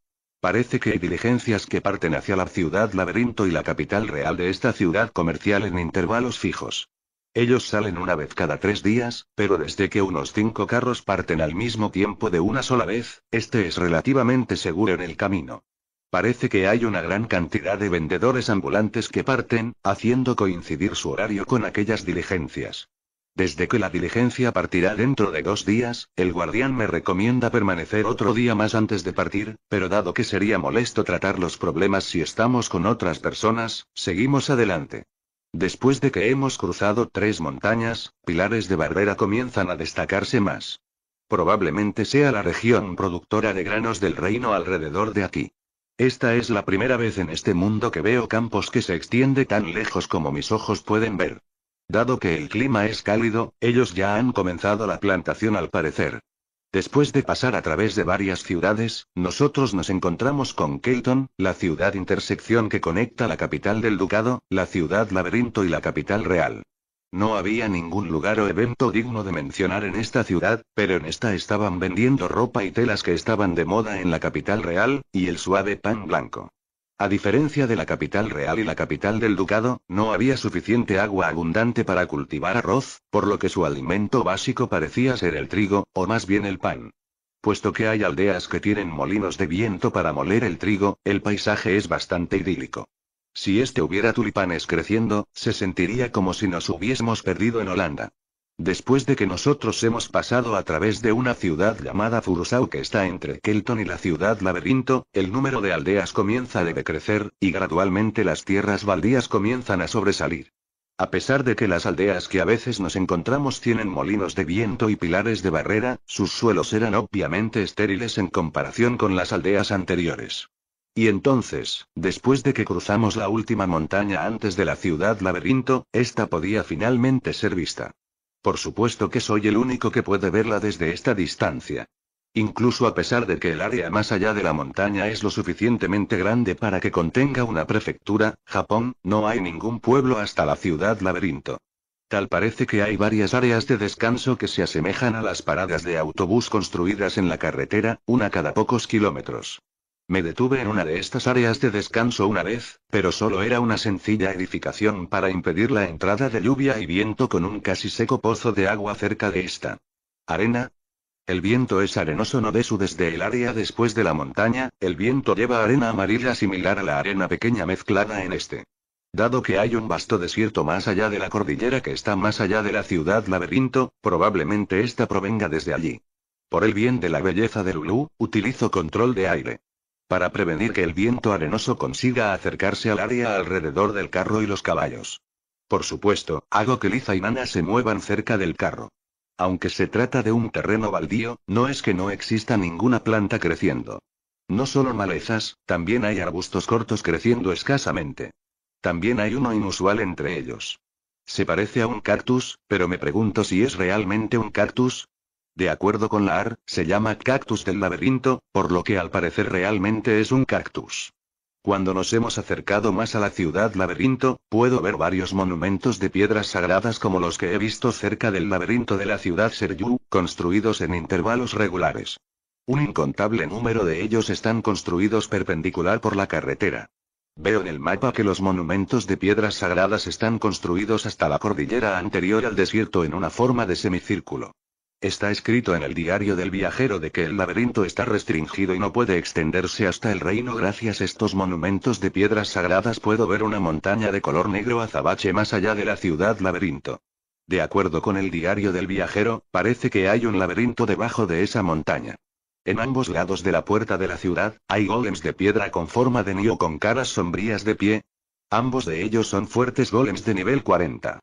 Parece que hay diligencias que parten hacia la ciudad laberinto y la capital real de esta ciudad comercial en intervalos fijos. Ellos salen una vez cada tres días, pero desde que unos cinco carros parten al mismo tiempo de una sola vez, este es relativamente seguro en el camino. Parece que hay una gran cantidad de vendedores ambulantes que parten, haciendo coincidir su horario con aquellas diligencias. Desde que la diligencia partirá dentro de dos días, el guardián me recomienda permanecer otro día más antes de partir, pero dado que sería molesto tratar los problemas si estamos con otras personas, seguimos adelante. Después de que hemos cruzado tres montañas, pilares de barbera comienzan a destacarse más. Probablemente sea la región productora de granos del reino alrededor de aquí. Esta es la primera vez en este mundo que veo campos que se extiende tan lejos como mis ojos pueden ver. Dado que el clima es cálido, ellos ya han comenzado la plantación al parecer. Después de pasar a través de varias ciudades, nosotros nos encontramos con Keyton, la ciudad intersección que conecta la capital del ducado, la ciudad laberinto y la capital real. No había ningún lugar o evento digno de mencionar en esta ciudad, pero en esta estaban vendiendo ropa y telas que estaban de moda en la capital real, y el suave pan blanco. A diferencia de la capital real y la capital del ducado, no había suficiente agua abundante para cultivar arroz, por lo que su alimento básico parecía ser el trigo, o más bien el pan. Puesto que hay aldeas que tienen molinos de viento para moler el trigo, el paisaje es bastante idílico. Si este hubiera tulipanes creciendo, se sentiría como si nos hubiésemos perdido en Holanda. Después de que nosotros hemos pasado a través de una ciudad llamada Furusau que está entre Kelton y la ciudad Laberinto, el número de aldeas comienza a decrecer, y gradualmente las tierras baldías comienzan a sobresalir. A pesar de que las aldeas que a veces nos encontramos tienen molinos de viento y pilares de barrera, sus suelos eran obviamente estériles en comparación con las aldeas anteriores. Y entonces, después de que cruzamos la última montaña antes de la ciudad laberinto, esta podía finalmente ser vista. Por supuesto que soy el único que puede verla desde esta distancia. Incluso a pesar de que el área más allá de la montaña es lo suficientemente grande para que contenga una prefectura, Japón, no hay ningún pueblo hasta la ciudad laberinto. Tal parece que hay varias áreas de descanso que se asemejan a las paradas de autobús construidas en la carretera, una cada pocos kilómetros. Me detuve en una de estas áreas de descanso una vez, pero solo era una sencilla edificación para impedir la entrada de lluvia y viento con un casi seco pozo de agua cerca de esta. ¿Arena? El viento es arenoso no de su desde el área después de la montaña, el viento lleva arena amarilla similar a la arena pequeña mezclada en este. Dado que hay un vasto desierto más allá de la cordillera que está más allá de la ciudad laberinto, probablemente esta provenga desde allí. Por el bien de la belleza de Lulu, utilizo control de aire para prevenir que el viento arenoso consiga acercarse al área alrededor del carro y los caballos. Por supuesto, hago que Liza y Nana se muevan cerca del carro. Aunque se trata de un terreno baldío, no es que no exista ninguna planta creciendo. No solo malezas, también hay arbustos cortos creciendo escasamente. También hay uno inusual entre ellos. Se parece a un cactus, pero me pregunto si es realmente un cactus, de acuerdo con la AR, se llama cactus del laberinto, por lo que al parecer realmente es un cactus. Cuando nos hemos acercado más a la ciudad laberinto, puedo ver varios monumentos de piedras sagradas como los que he visto cerca del laberinto de la ciudad Seryu, construidos en intervalos regulares. Un incontable número de ellos están construidos perpendicular por la carretera. Veo en el mapa que los monumentos de piedras sagradas están construidos hasta la cordillera anterior al desierto en una forma de semicírculo. Está escrito en el diario del viajero de que el laberinto está restringido y no puede extenderse hasta el reino gracias a estos monumentos de piedras sagradas puedo ver una montaña de color negro azabache más allá de la ciudad laberinto. De acuerdo con el diario del viajero, parece que hay un laberinto debajo de esa montaña. En ambos lados de la puerta de la ciudad, hay golems de piedra con forma de nio con caras sombrías de pie. Ambos de ellos son fuertes golems de nivel 40.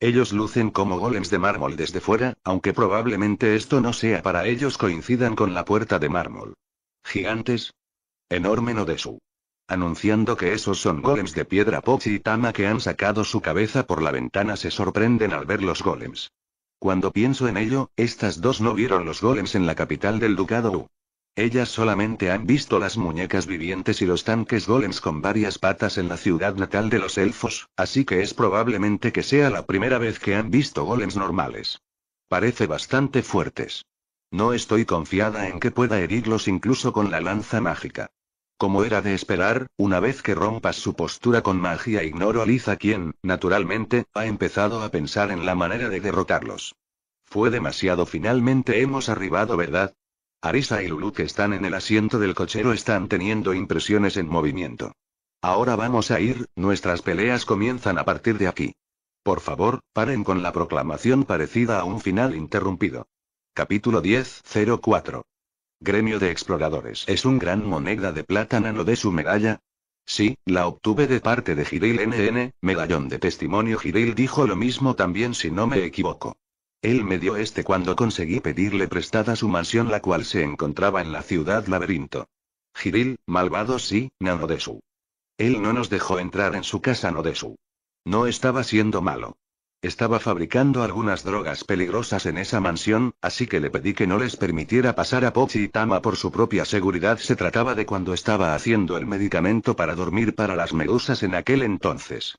Ellos lucen como golems de mármol desde fuera, aunque probablemente esto no sea para ellos coincidan con la puerta de mármol. Gigantes. Enorme no de su. Anunciando que esos son golems de piedra Pochi y Tama que han sacado su cabeza por la ventana se sorprenden al ver los golems. Cuando pienso en ello, estas dos no vieron los golems en la capital del ducado U. Ellas solamente han visto las muñecas vivientes y los tanques golems con varias patas en la ciudad natal de los elfos, así que es probablemente que sea la primera vez que han visto golems normales. Parece bastante fuertes. No estoy confiada en que pueda herirlos incluso con la lanza mágica. Como era de esperar, una vez que rompas su postura con magia ignoro a Liza quien, naturalmente, ha empezado a pensar en la manera de derrotarlos. Fue demasiado finalmente hemos arribado, ¿verdad? Arisa y Lulu que están en el asiento del cochero están teniendo impresiones en movimiento. Ahora vamos a ir, nuestras peleas comienzan a partir de aquí. Por favor, paren con la proclamación parecida a un final interrumpido. Capítulo 10-04. Gremio de Exploradores. ¿Es un gran moneda de plata nano de su medalla? Sí, la obtuve de parte de Giril NN, medallón de testimonio Giril dijo lo mismo también si no me equivoco. Él me dio este cuando conseguí pedirle prestada su mansión la cual se encontraba en la ciudad laberinto. Giril, malvado sí, su. Él no nos dejó entrar en su casa su. No estaba siendo malo. Estaba fabricando algunas drogas peligrosas en esa mansión, así que le pedí que no les permitiera pasar a Pochi Tama por su propia seguridad. Se trataba de cuando estaba haciendo el medicamento para dormir para las medusas en aquel entonces.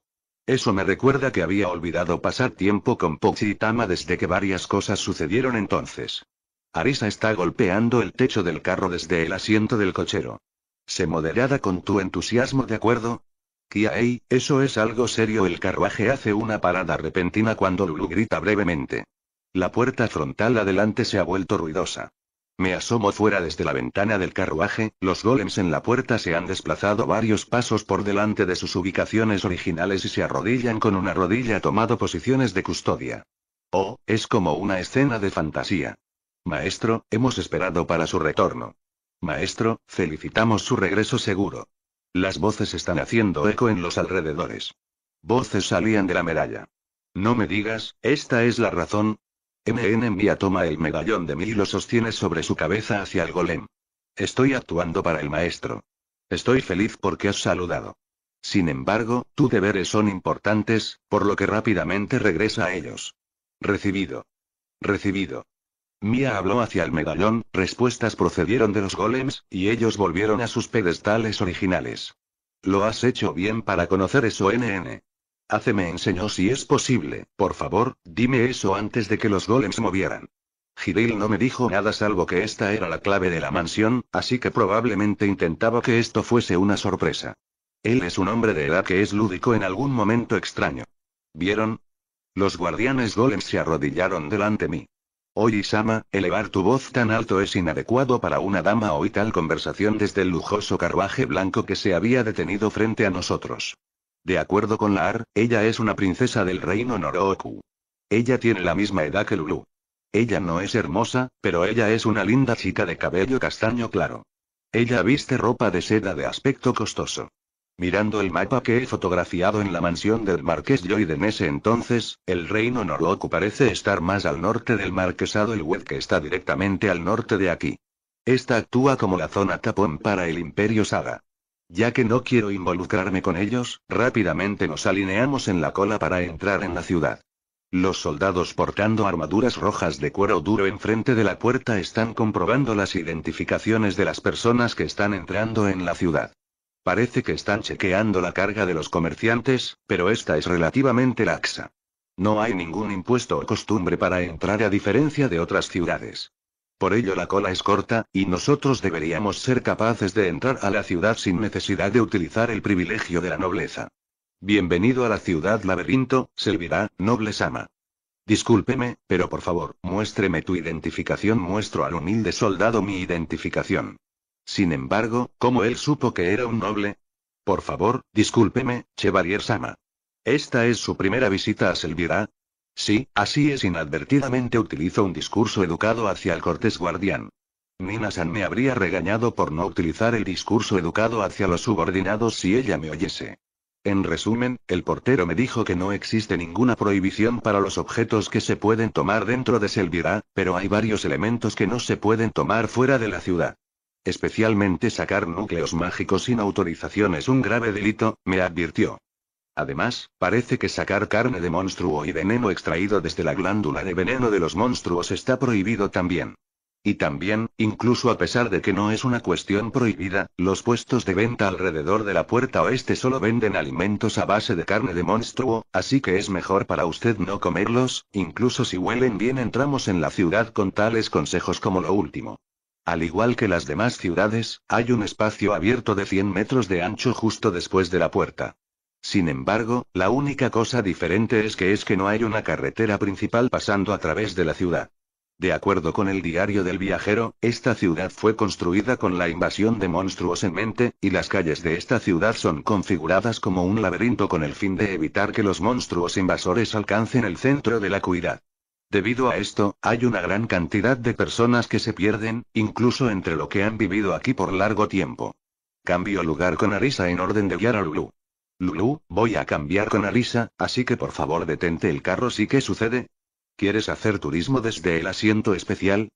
Eso me recuerda que había olvidado pasar tiempo con Pochi y Tama desde que varias cosas sucedieron entonces. Arisa está golpeando el techo del carro desde el asiento del cochero. Se moderada con tu entusiasmo, ¿de acuerdo? Kia, eso es algo serio. El carruaje hace una parada repentina cuando Lulu grita brevemente. La puerta frontal adelante se ha vuelto ruidosa. Me asomo fuera desde la ventana del carruaje, los golems en la puerta se han desplazado varios pasos por delante de sus ubicaciones originales y se arrodillan con una rodilla tomado posiciones de custodia. Oh, es como una escena de fantasía. Maestro, hemos esperado para su retorno. Maestro, felicitamos su regreso seguro. Las voces están haciendo eco en los alrededores. Voces salían de la medalla. No me digas, esta es la razón, MN Mia toma el medallón de mí y lo sostiene sobre su cabeza hacia el golem. Estoy actuando para el maestro. Estoy feliz porque has saludado. Sin embargo, tus deberes son importantes, por lo que rápidamente regresa a ellos. Recibido. Recibido. Mia habló hacia el medallón, respuestas procedieron de los golems, y ellos volvieron a sus pedestales originales. Lo has hecho bien para conocer eso NN. Hace me enseñó si es posible, por favor, dime eso antes de que los golems movieran. Hidil no me dijo nada salvo que esta era la clave de la mansión, así que probablemente intentaba que esto fuese una sorpresa. Él es un hombre de edad que es lúdico en algún momento extraño. ¿Vieron? Los guardianes golems se arrodillaron delante mí. Oye Sama, elevar tu voz tan alto es inadecuado para una dama. Oí tal conversación desde el lujoso carruaje blanco que se había detenido frente a nosotros. De acuerdo con Laar, ella es una princesa del reino Noroku. Ella tiene la misma edad que Lulu. Ella no es hermosa, pero ella es una linda chica de cabello castaño claro. Ella viste ropa de seda de aspecto costoso. Mirando el mapa que he fotografiado en la mansión del marqués Lloyd ese entonces, el reino Noroku parece estar más al norte del marquesado el que está directamente al norte de aquí. Esta actúa como la zona tapón para el imperio Saga. Ya que no quiero involucrarme con ellos, rápidamente nos alineamos en la cola para entrar en la ciudad. Los soldados portando armaduras rojas de cuero duro enfrente de la puerta están comprobando las identificaciones de las personas que están entrando en la ciudad. Parece que están chequeando la carga de los comerciantes, pero esta es relativamente laxa. No hay ningún impuesto o costumbre para entrar a diferencia de otras ciudades. Por ello la cola es corta, y nosotros deberíamos ser capaces de entrar a la ciudad sin necesidad de utilizar el privilegio de la nobleza. Bienvenido a la ciudad laberinto, Selvira, noble Sama. Discúlpeme, pero por favor, muéstreme tu identificación. Muestro al humilde soldado mi identificación. Sin embargo, ¿cómo él supo que era un noble? Por favor, discúlpeme, Chevalier Sama. Esta es su primera visita a Selvira. Sí, así es. Inadvertidamente utilizo un discurso educado hacia el cortés guardián. Nina-san me habría regañado por no utilizar el discurso educado hacia los subordinados si ella me oyese. En resumen, el portero me dijo que no existe ninguna prohibición para los objetos que se pueden tomar dentro de Selvira, pero hay varios elementos que no se pueden tomar fuera de la ciudad. Especialmente sacar núcleos mágicos sin autorización es un grave delito, me advirtió. Además, parece que sacar carne de monstruo y veneno extraído desde la glándula de veneno de los monstruos está prohibido también. Y también, incluso a pesar de que no es una cuestión prohibida, los puestos de venta alrededor de la puerta oeste solo venden alimentos a base de carne de monstruo, así que es mejor para usted no comerlos, incluso si huelen bien entramos en la ciudad con tales consejos como lo último. Al igual que las demás ciudades, hay un espacio abierto de 100 metros de ancho justo después de la puerta. Sin embargo, la única cosa diferente es que es que no hay una carretera principal pasando a través de la ciudad. De acuerdo con el diario del viajero, esta ciudad fue construida con la invasión de monstruos en mente, y las calles de esta ciudad son configuradas como un laberinto con el fin de evitar que los monstruos invasores alcancen el centro de la cuidad. Debido a esto, hay una gran cantidad de personas que se pierden, incluso entre lo que han vivido aquí por largo tiempo. Cambio lugar con Arisa en orden de guiar a Lulu, voy a cambiar con Arisa, así que por favor detente el carro si ¿sí que sucede. ¿Quieres hacer turismo desde el asiento especial?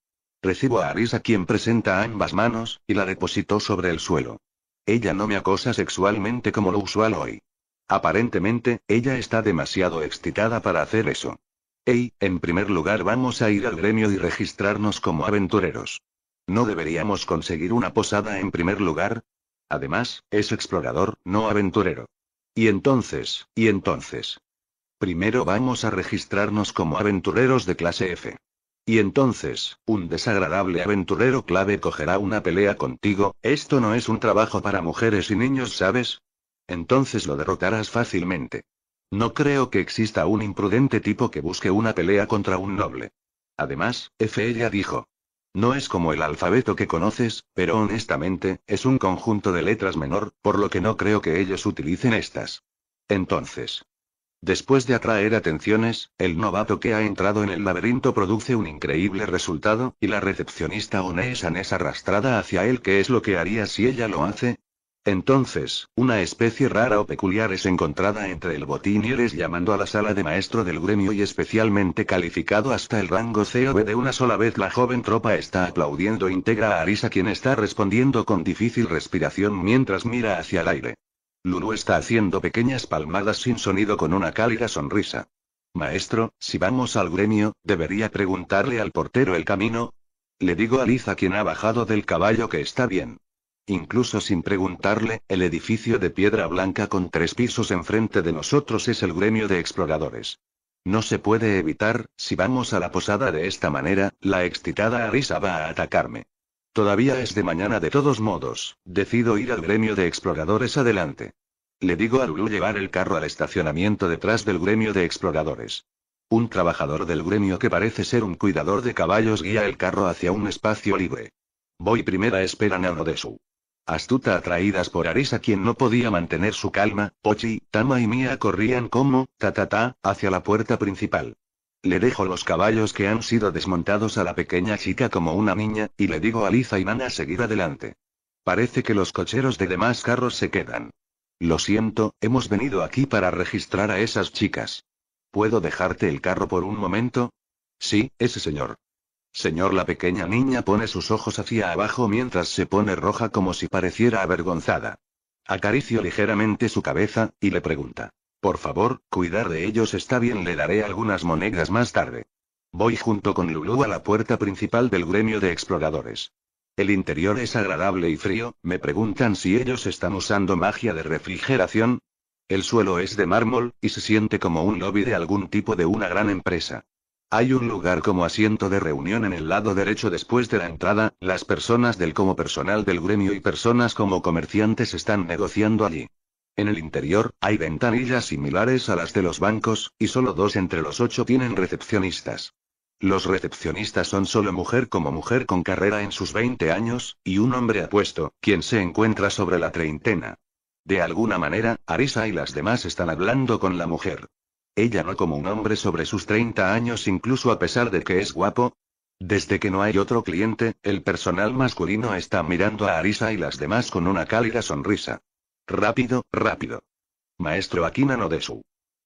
Recibo a Arisa quien presenta ambas manos, y la depositó sobre el suelo. Ella no me acosa sexualmente como lo usual hoy. Aparentemente, ella está demasiado excitada para hacer eso. Ey, en primer lugar vamos a ir al gremio y registrarnos como aventureros. ¿No deberíamos conseguir una posada en primer lugar? Además, es explorador, no aventurero. Y entonces, y entonces. Primero vamos a registrarnos como aventureros de clase F. Y entonces, un desagradable aventurero clave cogerá una pelea contigo, esto no es un trabajo para mujeres y niños, ¿sabes? Entonces lo derrotarás fácilmente. No creo que exista un imprudente tipo que busque una pelea contra un noble. Además, F ella dijo, no es como el alfabeto que conoces, pero honestamente, es un conjunto de letras menor, por lo que no creo que ellos utilicen estas. Entonces. Después de atraer atenciones, el novato que ha entrado en el laberinto produce un increíble resultado, y la recepcionista Oné es arrastrada hacia él, que es lo que haría si ella lo hace, entonces, una especie rara o peculiar es encontrada entre el botín y eres llamando a la sala de maestro del gremio y especialmente calificado hasta el rango COB de una sola vez la joven tropa está aplaudiendo integra a Arisa quien está respondiendo con difícil respiración mientras mira hacia el aire. Lulu está haciendo pequeñas palmadas sin sonido con una cálida sonrisa. Maestro, si vamos al gremio, debería preguntarle al portero el camino. Le digo a Liza quien ha bajado del caballo que está bien. Incluso sin preguntarle, el edificio de piedra blanca con tres pisos enfrente de nosotros es el gremio de exploradores. No se puede evitar, si vamos a la posada de esta manera, la excitada Arisa va a atacarme. Todavía es de mañana de todos modos, decido ir al gremio de exploradores adelante. Le digo a Lulu llevar el carro al estacionamiento detrás del gremio de exploradores. Un trabajador del gremio que parece ser un cuidador de caballos guía el carro hacia un espacio libre. Voy primera esperan a esperar de su. Astuta atraídas por Arisa quien no podía mantener su calma, Pochi, Tama y Mia corrían como, ta-ta-ta, hacia la puerta principal. Le dejo los caballos que han sido desmontados a la pequeña chica como una niña, y le digo a Liza y Nana seguir adelante. Parece que los cocheros de demás carros se quedan. Lo siento, hemos venido aquí para registrar a esas chicas. ¿Puedo dejarte el carro por un momento? Sí, ese señor. Señor, la pequeña niña pone sus ojos hacia abajo mientras se pone roja como si pareciera avergonzada. Acaricio ligeramente su cabeza, y le pregunta. Por favor, cuidar de ellos está bien, le daré algunas monedas más tarde. Voy junto con Lulu a la puerta principal del gremio de exploradores. El interior es agradable y frío, me preguntan si ellos están usando magia de refrigeración. El suelo es de mármol, y se siente como un lobby de algún tipo de una gran empresa. Hay un lugar como asiento de reunión en el lado derecho después de la entrada, las personas del como personal del gremio y personas como comerciantes están negociando allí. En el interior, hay ventanillas similares a las de los bancos, y solo dos entre los ocho tienen recepcionistas. Los recepcionistas son solo mujer como mujer con carrera en sus 20 años, y un hombre apuesto, quien se encuentra sobre la treintena. De alguna manera, Arisa y las demás están hablando con la mujer. Ella no como un hombre sobre sus 30 años incluso a pesar de que es guapo. Desde que no hay otro cliente, el personal masculino está mirando a Arisa y las demás con una cálida sonrisa. Rápido, rápido. Maestro Akina no Desu.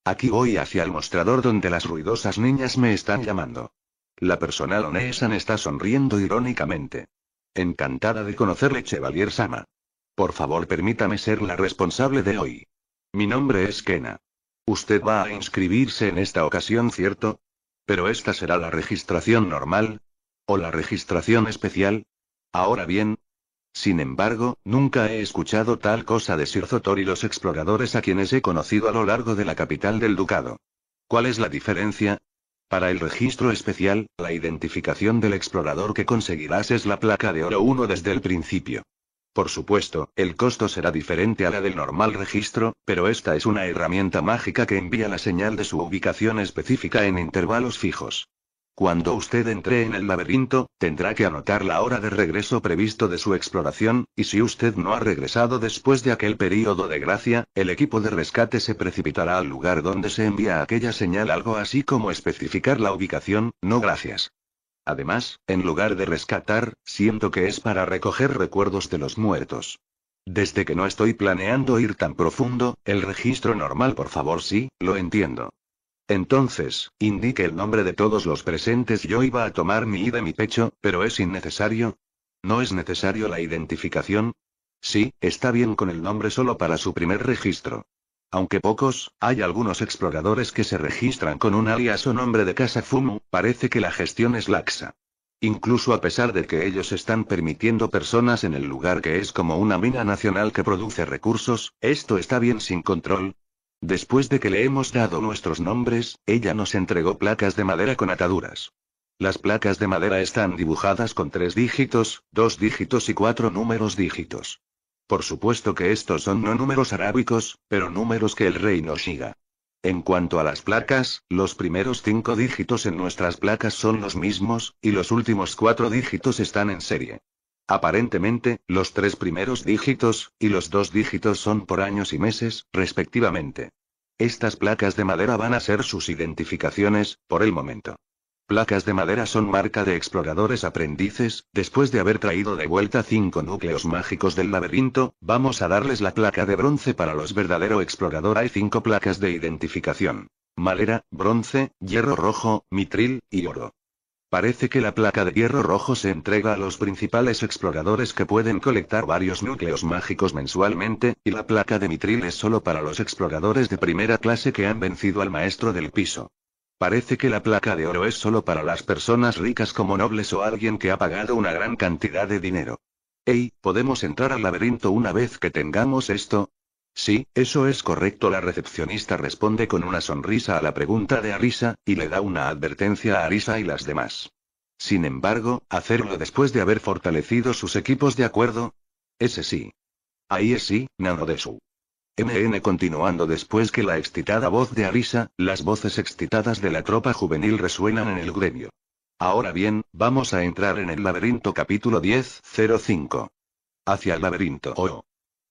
Aquí voy hacia el mostrador donde las ruidosas niñas me están llamando. La personal Onesan está sonriendo irónicamente. Encantada de conocerle Chevalier Sama. Por favor, permítame ser la responsable de hoy. Mi nombre es Kena. Usted va a inscribirse en esta ocasión, ¿cierto? Pero esta será la registración normal. ¿O la registración especial? Ahora bien. Sin embargo, nunca he escuchado tal cosa de Sir Zotor y los exploradores a quienes he conocido a lo largo de la capital del ducado. ¿Cuál es la diferencia? Para el registro especial, la identificación del explorador que conseguirás es la placa de oro 1 desde el principio. Por supuesto, el costo será diferente a la del normal registro, pero esta es una herramienta mágica que envía la señal de su ubicación específica en intervalos fijos. Cuando usted entre en el laberinto, tendrá que anotar la hora de regreso previsto de su exploración, y si usted no ha regresado después de aquel período de gracia, el equipo de rescate se precipitará al lugar donde se envía aquella señal algo así como especificar la ubicación, no gracias. Además, en lugar de rescatar, siento que es para recoger recuerdos de los muertos. Desde que no estoy planeando ir tan profundo, el registro normal por favor sí, lo entiendo. Entonces, indique el nombre de todos los presentes. Yo iba a tomar mi I de mi pecho, pero es innecesario. ¿No es necesario la identificación? Sí, está bien con el nombre solo para su primer registro. Aunque pocos, hay algunos exploradores que se registran con un alias o nombre de casa Fumu, parece que la gestión es laxa. Incluso a pesar de que ellos están permitiendo personas en el lugar que es como una mina nacional que produce recursos, esto está bien sin control. Después de que le hemos dado nuestros nombres, ella nos entregó placas de madera con ataduras. Las placas de madera están dibujadas con tres dígitos, dos dígitos y cuatro números dígitos. Por supuesto que estos son no números arábicos, pero números que el rey nos siga. En cuanto a las placas, los primeros cinco dígitos en nuestras placas son los mismos, y los últimos cuatro dígitos están en serie. Aparentemente, los tres primeros dígitos, y los dos dígitos son por años y meses, respectivamente. Estas placas de madera van a ser sus identificaciones, por el momento. Placas de madera son marca de exploradores aprendices, después de haber traído de vuelta cinco núcleos mágicos del laberinto, vamos a darles la placa de bronce para los verdadero explorador. Hay cinco placas de identificación. Madera, bronce, hierro rojo, mitril, y oro. Parece que la placa de hierro rojo se entrega a los principales exploradores que pueden colectar varios núcleos mágicos mensualmente, y la placa de mitril es solo para los exploradores de primera clase que han vencido al maestro del piso. Parece que la placa de oro es solo para las personas ricas como nobles o alguien que ha pagado una gran cantidad de dinero. ¡Ey! ¿podemos entrar al laberinto una vez que tengamos esto? Sí, eso es correcto. La recepcionista responde con una sonrisa a la pregunta de Arisa, y le da una advertencia a Arisa y las demás. Sin embargo, hacerlo después de haber fortalecido sus equipos de acuerdo. Ese sí. Ahí es sí, su. MN continuando después que la excitada voz de Arisa, las voces excitadas de la tropa juvenil resuenan en el gremio. Ahora bien, vamos a entrar en el laberinto capítulo 10.05. Hacia el laberinto. Oh, oh.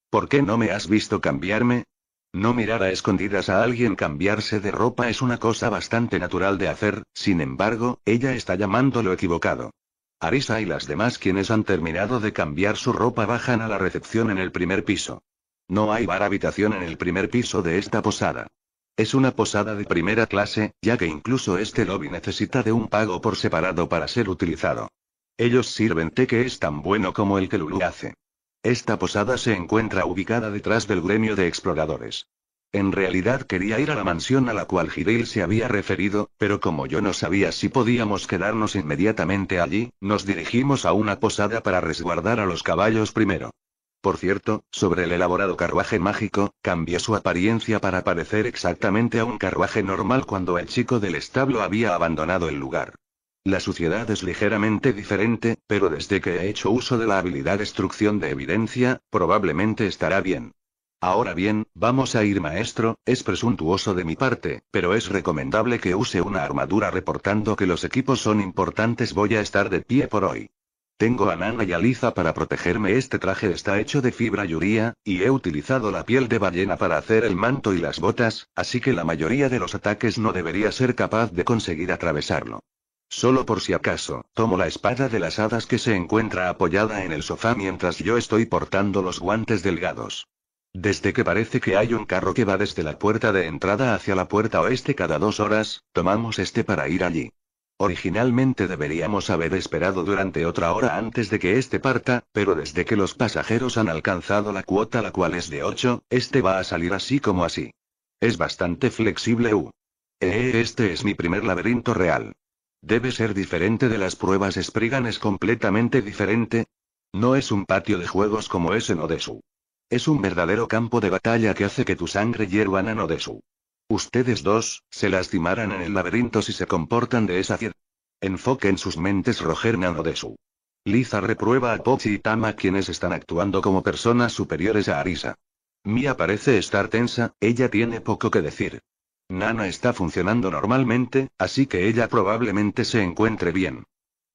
¿Por qué no me has visto cambiarme? No mirar a escondidas a alguien cambiarse de ropa es una cosa bastante natural de hacer, sin embargo, ella está llamando lo equivocado. Arisa y las demás quienes han terminado de cambiar su ropa bajan a la recepción en el primer piso. No hay bar habitación en el primer piso de esta posada. Es una posada de primera clase, ya que incluso este lobby necesita de un pago por separado para ser utilizado. Ellos sirven té que es tan bueno como el que Lulu hace. Esta posada se encuentra ubicada detrás del gremio de exploradores. En realidad quería ir a la mansión a la cual Giril se había referido, pero como yo no sabía si podíamos quedarnos inmediatamente allí, nos dirigimos a una posada para resguardar a los caballos primero. Por cierto, sobre el elaborado carruaje mágico, cambió su apariencia para parecer exactamente a un carruaje normal cuando el chico del establo había abandonado el lugar. La suciedad es ligeramente diferente, pero desde que he hecho uso de la habilidad destrucción de evidencia, probablemente estará bien. Ahora bien, vamos a ir maestro, es presuntuoso de mi parte, pero es recomendable que use una armadura reportando que los equipos son importantes voy a estar de pie por hoy. Tengo a Nana y a para protegerme. Este traje está hecho de fibra yuría, y he utilizado la piel de ballena para hacer el manto y las botas, así que la mayoría de los ataques no debería ser capaz de conseguir atravesarlo. Solo por si acaso, tomo la espada de las hadas que se encuentra apoyada en el sofá mientras yo estoy portando los guantes delgados. Desde que parece que hay un carro que va desde la puerta de entrada hacia la puerta oeste cada dos horas, tomamos este para ir allí. Originalmente deberíamos haber esperado durante otra hora antes de que este parta, pero desde que los pasajeros han alcanzado la cuota la cual es de 8, este va a salir así como así. Es bastante flexible U. Eh, este es mi primer laberinto real. Debe ser diferente de las pruebas Spriggan es completamente diferente. No es un patio de juegos como ese no de Es un verdadero campo de batalla que hace que tu sangre hierva nano de su. Ustedes dos, se lastimarán en el laberinto si se comportan de esa cierta Enfoque en sus mentes Roger Su. Liza reprueba a Pochi y Tama quienes están actuando como personas superiores a Arisa. Mia parece estar tensa, ella tiene poco que decir. Nana está funcionando normalmente, así que ella probablemente se encuentre bien.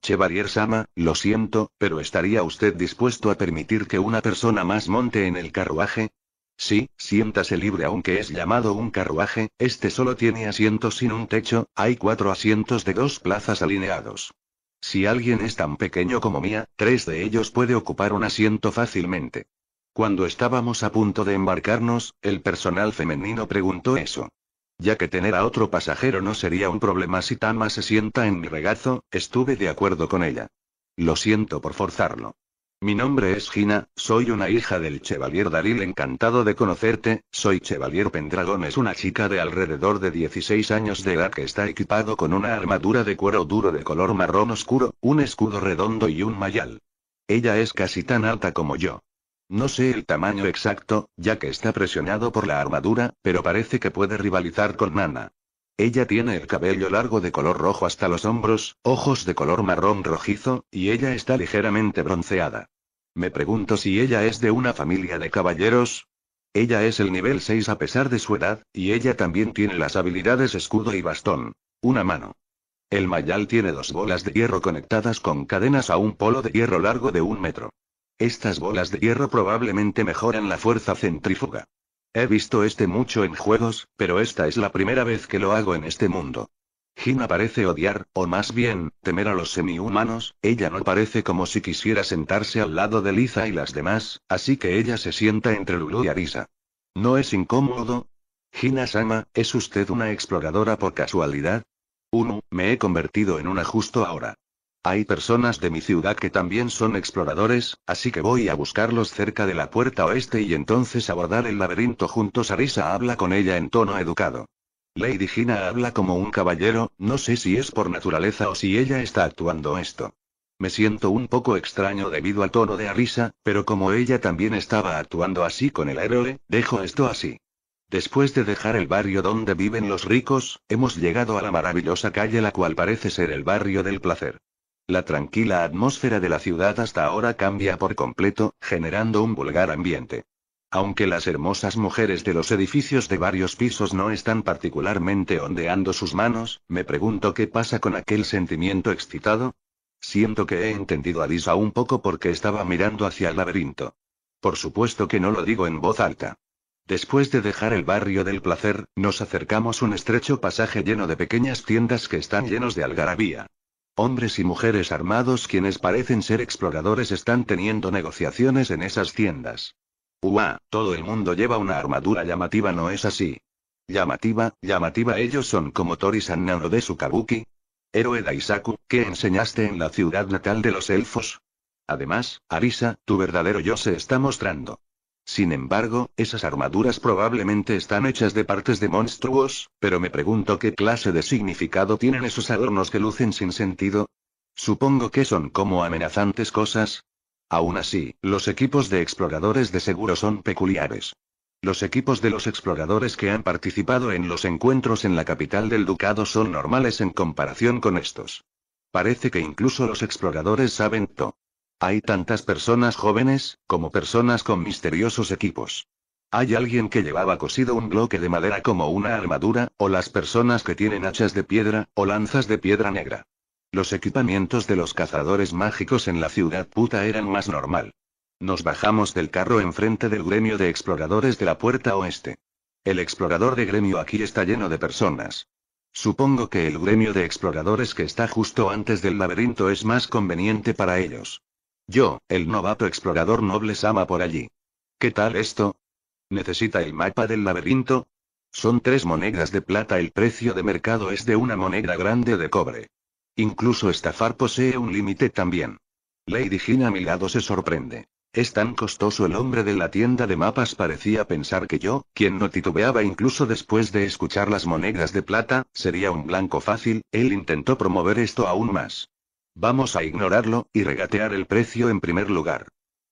Chevalier Sama, lo siento, pero ¿estaría usted dispuesto a permitir que una persona más monte en el carruaje? Sí, siéntase libre aunque es llamado un carruaje, este solo tiene asientos sin un techo, hay cuatro asientos de dos plazas alineados. Si alguien es tan pequeño como Mía, tres de ellos puede ocupar un asiento fácilmente. Cuando estábamos a punto de embarcarnos, el personal femenino preguntó eso. Ya que tener a otro pasajero no sería un problema si Tama se sienta en mi regazo, estuve de acuerdo con ella. Lo siento por forzarlo. Mi nombre es Gina, soy una hija del Chevalier Daril encantado de conocerte, soy Chevalier Pendragon es una chica de alrededor de 16 años de edad que está equipado con una armadura de cuero duro de color marrón oscuro, un escudo redondo y un mayal. Ella es casi tan alta como yo. No sé el tamaño exacto, ya que está presionado por la armadura, pero parece que puede rivalizar con Nana. Ella tiene el cabello largo de color rojo hasta los hombros, ojos de color marrón rojizo, y ella está ligeramente bronceada. Me pregunto si ella es de una familia de caballeros. Ella es el nivel 6 a pesar de su edad, y ella también tiene las habilidades escudo y bastón. Una mano. El mayal tiene dos bolas de hierro conectadas con cadenas a un polo de hierro largo de un metro. Estas bolas de hierro probablemente mejoran la fuerza centrífuga. He visto este mucho en juegos, pero esta es la primera vez que lo hago en este mundo. Gina parece odiar, o más bien, temer a los semi-humanos, ella no parece como si quisiera sentarse al lado de Liza y las demás, así que ella se sienta entre Lulu y Arisa. ¿No es incómodo? Gina-sama, ¿es usted una exploradora por casualidad? Uno, me he convertido en una justo ahora. Hay personas de mi ciudad que también son exploradores, así que voy a buscarlos cerca de la puerta oeste y entonces abordar el laberinto juntos. Arisa habla con ella en tono educado. Lady Gina habla como un caballero, no sé si es por naturaleza o si ella está actuando esto. Me siento un poco extraño debido al tono de Arisa, pero como ella también estaba actuando así con el héroe, dejo esto así. Después de dejar el barrio donde viven los ricos, hemos llegado a la maravillosa calle la cual parece ser el barrio del placer. La tranquila atmósfera de la ciudad hasta ahora cambia por completo, generando un vulgar ambiente. Aunque las hermosas mujeres de los edificios de varios pisos no están particularmente ondeando sus manos, me pregunto qué pasa con aquel sentimiento excitado. Siento que he entendido a Lisa un poco porque estaba mirando hacia el laberinto. Por supuesto que no lo digo en voz alta. Después de dejar el barrio del placer, nos acercamos un estrecho pasaje lleno de pequeñas tiendas que están llenos de algarabía. Hombres y mujeres armados quienes parecen ser exploradores están teniendo negociaciones en esas tiendas. Uah, todo el mundo lleva una armadura llamativa, ¿no es así? Llamativa, llamativa, ellos son como Tori San Nano de Sukabuki. Héroe Daisaku, ¿qué enseñaste en la ciudad natal de los elfos? Además, Arisa, tu verdadero yo se está mostrando. Sin embargo, esas armaduras probablemente están hechas de partes de monstruos, pero me pregunto qué clase de significado tienen esos adornos que lucen sin sentido. Supongo que son como amenazantes cosas. Aún así, los equipos de exploradores de seguro son peculiares. Los equipos de los exploradores que han participado en los encuentros en la capital del ducado son normales en comparación con estos. Parece que incluso los exploradores saben todo. Hay tantas personas jóvenes, como personas con misteriosos equipos. Hay alguien que llevaba cosido un bloque de madera como una armadura, o las personas que tienen hachas de piedra, o lanzas de piedra negra. Los equipamientos de los cazadores mágicos en la ciudad puta eran más normal. Nos bajamos del carro enfrente del gremio de exploradores de la puerta oeste. El explorador de gremio aquí está lleno de personas. Supongo que el gremio de exploradores que está justo antes del laberinto es más conveniente para ellos. Yo, el novato explorador noble Sama por allí. ¿Qué tal esto? ¿Necesita el mapa del laberinto? Son tres monedas de plata. El precio de mercado es de una moneda grande de cobre. Incluso estafar posee un límite también. Lady Gina a mi lado se sorprende. Es tan costoso el hombre de la tienda de mapas parecía pensar que yo, quien no titubeaba incluso después de escuchar las monedas de plata, sería un blanco fácil, él intentó promover esto aún más. Vamos a ignorarlo, y regatear el precio en primer lugar.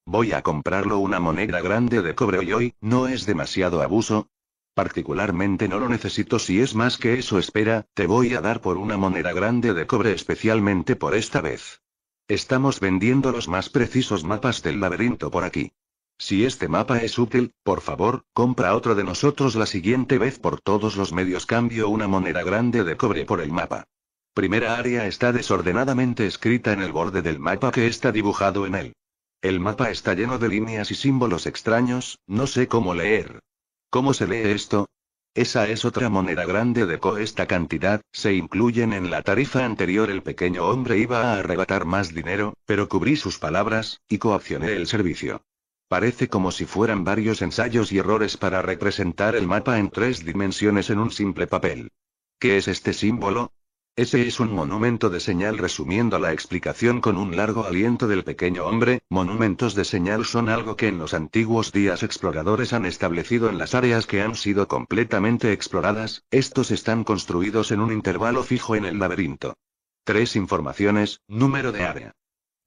Voy a comprarlo una moneda grande de cobre hoy hoy, ¿no es demasiado abuso? Particularmente no lo necesito si es más que eso espera, te voy a dar por una moneda grande de cobre especialmente por esta vez. Estamos vendiendo los más precisos mapas del laberinto por aquí. Si este mapa es útil, por favor, compra otro de nosotros la siguiente vez por todos los medios cambio una moneda grande de cobre por el mapa primera área está desordenadamente escrita en el borde del mapa que está dibujado en él. El mapa está lleno de líneas y símbolos extraños, no sé cómo leer. ¿Cómo se lee esto? Esa es otra moneda grande de co. Esta cantidad, se incluyen en la tarifa anterior. El pequeño hombre iba a arrebatar más dinero, pero cubrí sus palabras, y coaccioné el servicio. Parece como si fueran varios ensayos y errores para representar el mapa en tres dimensiones en un simple papel. ¿Qué es este símbolo? Ese es un monumento de señal resumiendo la explicación con un largo aliento del pequeño hombre, monumentos de señal son algo que en los antiguos días exploradores han establecido en las áreas que han sido completamente exploradas, estos están construidos en un intervalo fijo en el laberinto. Tres informaciones, número de área.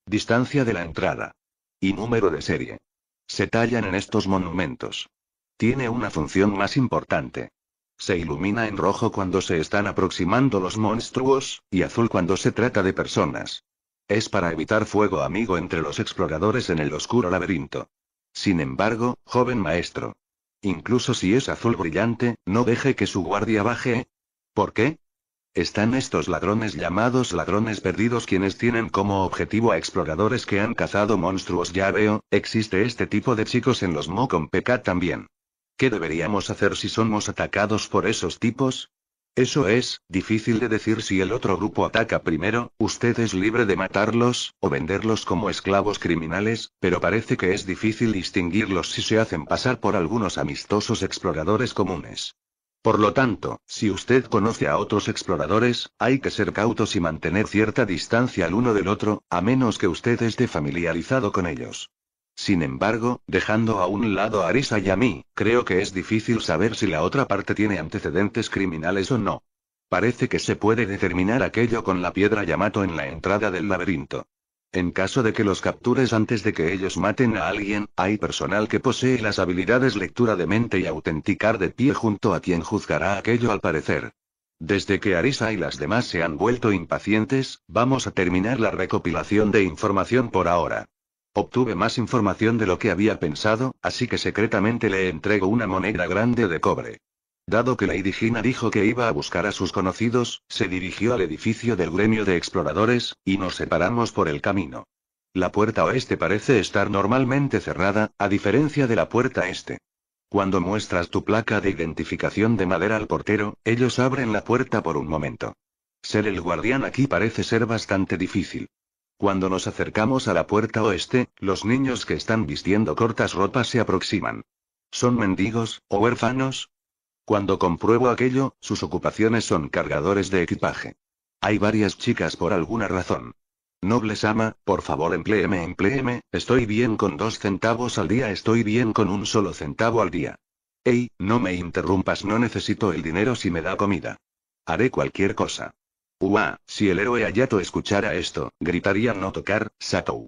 Distancia de la entrada. Y número de serie. Se tallan en estos monumentos. Tiene una función más importante. Se ilumina en rojo cuando se están aproximando los monstruos, y azul cuando se trata de personas. Es para evitar fuego amigo entre los exploradores en el oscuro laberinto. Sin embargo, joven maestro. Incluso si es azul brillante, no deje que su guardia baje. ¿Por qué? Están estos ladrones llamados ladrones perdidos quienes tienen como objetivo a exploradores que han cazado monstruos. Ya veo, existe este tipo de chicos en los PK también. ¿Qué deberíamos hacer si somos atacados por esos tipos? Eso es, difícil de decir si el otro grupo ataca primero, usted es libre de matarlos, o venderlos como esclavos criminales, pero parece que es difícil distinguirlos si se hacen pasar por algunos amistosos exploradores comunes. Por lo tanto, si usted conoce a otros exploradores, hay que ser cautos y mantener cierta distancia el uno del otro, a menos que usted esté familiarizado con ellos. Sin embargo, dejando a un lado a Arisa y a mí, creo que es difícil saber si la otra parte tiene antecedentes criminales o no. Parece que se puede determinar aquello con la piedra Yamato en la entrada del laberinto. En caso de que los captures antes de que ellos maten a alguien, hay personal que posee las habilidades lectura de mente y autenticar de pie junto a quien juzgará aquello al parecer. Desde que Arisa y las demás se han vuelto impacientes, vamos a terminar la recopilación de información por ahora. Obtuve más información de lo que había pensado, así que secretamente le entrego una moneda grande de cobre. Dado que Lady Gina dijo que iba a buscar a sus conocidos, se dirigió al edificio del gremio de exploradores, y nos separamos por el camino. La puerta oeste parece estar normalmente cerrada, a diferencia de la puerta este. Cuando muestras tu placa de identificación de madera al portero, ellos abren la puerta por un momento. Ser el guardián aquí parece ser bastante difícil. Cuando nos acercamos a la puerta oeste, los niños que están vistiendo cortas ropas se aproximan. ¿Son mendigos, o huérfanos? Cuando compruebo aquello, sus ocupaciones son cargadores de equipaje. Hay varias chicas por alguna razón. Nobles ama, por favor empléeme, empléeme, estoy bien con dos centavos al día, estoy bien con un solo centavo al día. Ey, no me interrumpas, no necesito el dinero si me da comida. Haré cualquier cosa. Ua, si el héroe Hayato escuchara esto, gritaría no tocar, Satou.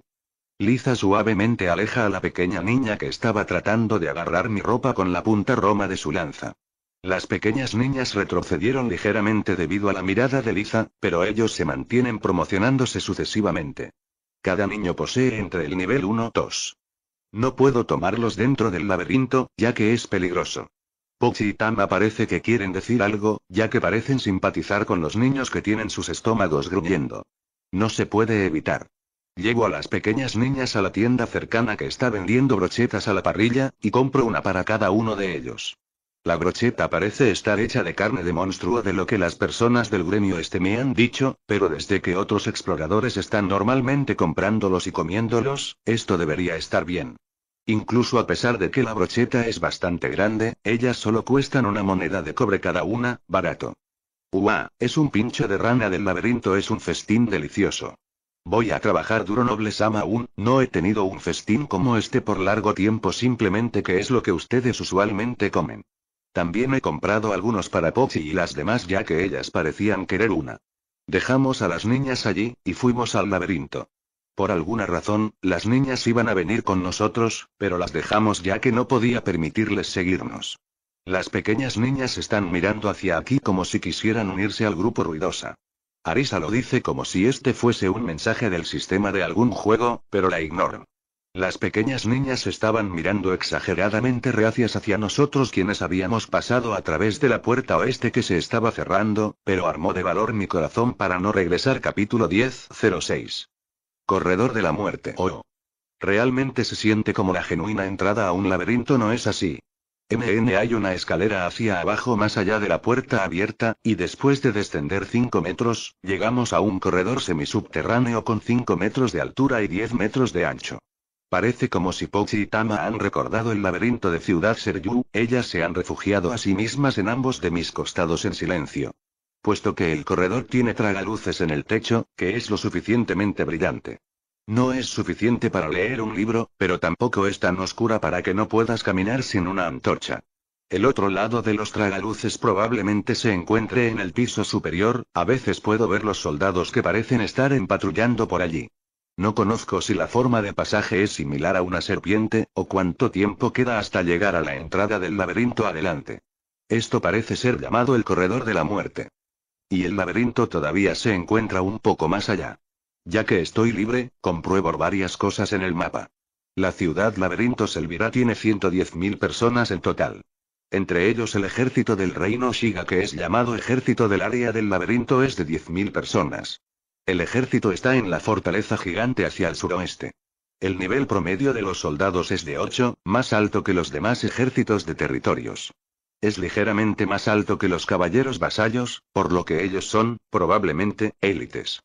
Liza suavemente aleja a la pequeña niña que estaba tratando de agarrar mi ropa con la punta roma de su lanza. Las pequeñas niñas retrocedieron ligeramente debido a la mirada de Liza, pero ellos se mantienen promocionándose sucesivamente. Cada niño posee entre el nivel 1 2. No puedo tomarlos dentro del laberinto, ya que es peligroso. Pochi y Tama parece que quieren decir algo, ya que parecen simpatizar con los niños que tienen sus estómagos gruñendo. No se puede evitar. Llego a las pequeñas niñas a la tienda cercana que está vendiendo brochetas a la parrilla, y compro una para cada uno de ellos. La brocheta parece estar hecha de carne de monstruo de lo que las personas del gremio este me han dicho, pero desde que otros exploradores están normalmente comprándolos y comiéndolos, esto debería estar bien. Incluso a pesar de que la brocheta es bastante grande, ellas solo cuestan una moneda de cobre cada una, barato. Uah, es un pincho de rana del laberinto, es un festín delicioso. Voy a trabajar duro noble ama aún, no he tenido un festín como este por largo tiempo simplemente que es lo que ustedes usualmente comen. También he comprado algunos para Pochi y las demás ya que ellas parecían querer una. Dejamos a las niñas allí, y fuimos al laberinto. Por alguna razón, las niñas iban a venir con nosotros, pero las dejamos ya que no podía permitirles seguirnos. Las pequeñas niñas están mirando hacia aquí como si quisieran unirse al grupo ruidosa. Arisa lo dice como si este fuese un mensaje del sistema de algún juego, pero la ignoro. Las pequeñas niñas estaban mirando exageradamente reacias hacia nosotros quienes habíamos pasado a través de la puerta oeste que se estaba cerrando, pero armó de valor mi corazón para no regresar capítulo 10.06 corredor de la muerte. Oh. Realmente se siente como la genuina entrada a un laberinto, ¿no es así? MN hay una escalera hacia abajo más allá de la puerta abierta, y después de descender 5 metros, llegamos a un corredor semisubterráneo con 5 metros de altura y 10 metros de ancho. Parece como si Pochi y Tama han recordado el laberinto de Ciudad Seryu, ellas se han refugiado a sí mismas en ambos de mis costados en silencio puesto que el corredor tiene tragaluces en el techo, que es lo suficientemente brillante. No es suficiente para leer un libro, pero tampoco es tan oscura para que no puedas caminar sin una antorcha. El otro lado de los tragaluces probablemente se encuentre en el piso superior, a veces puedo ver los soldados que parecen estar empatrullando por allí. No conozco si la forma de pasaje es similar a una serpiente, o cuánto tiempo queda hasta llegar a la entrada del laberinto adelante. Esto parece ser llamado el corredor de la muerte. Y el laberinto todavía se encuentra un poco más allá. Ya que estoy libre, compruebo varias cosas en el mapa. La ciudad laberinto Selvira tiene 110.000 personas en total. Entre ellos el ejército del reino Shiga que es llamado ejército del área del laberinto es de 10.000 personas. El ejército está en la fortaleza gigante hacia el suroeste. El nivel promedio de los soldados es de 8, más alto que los demás ejércitos de territorios. Es ligeramente más alto que los caballeros vasallos, por lo que ellos son, probablemente, élites.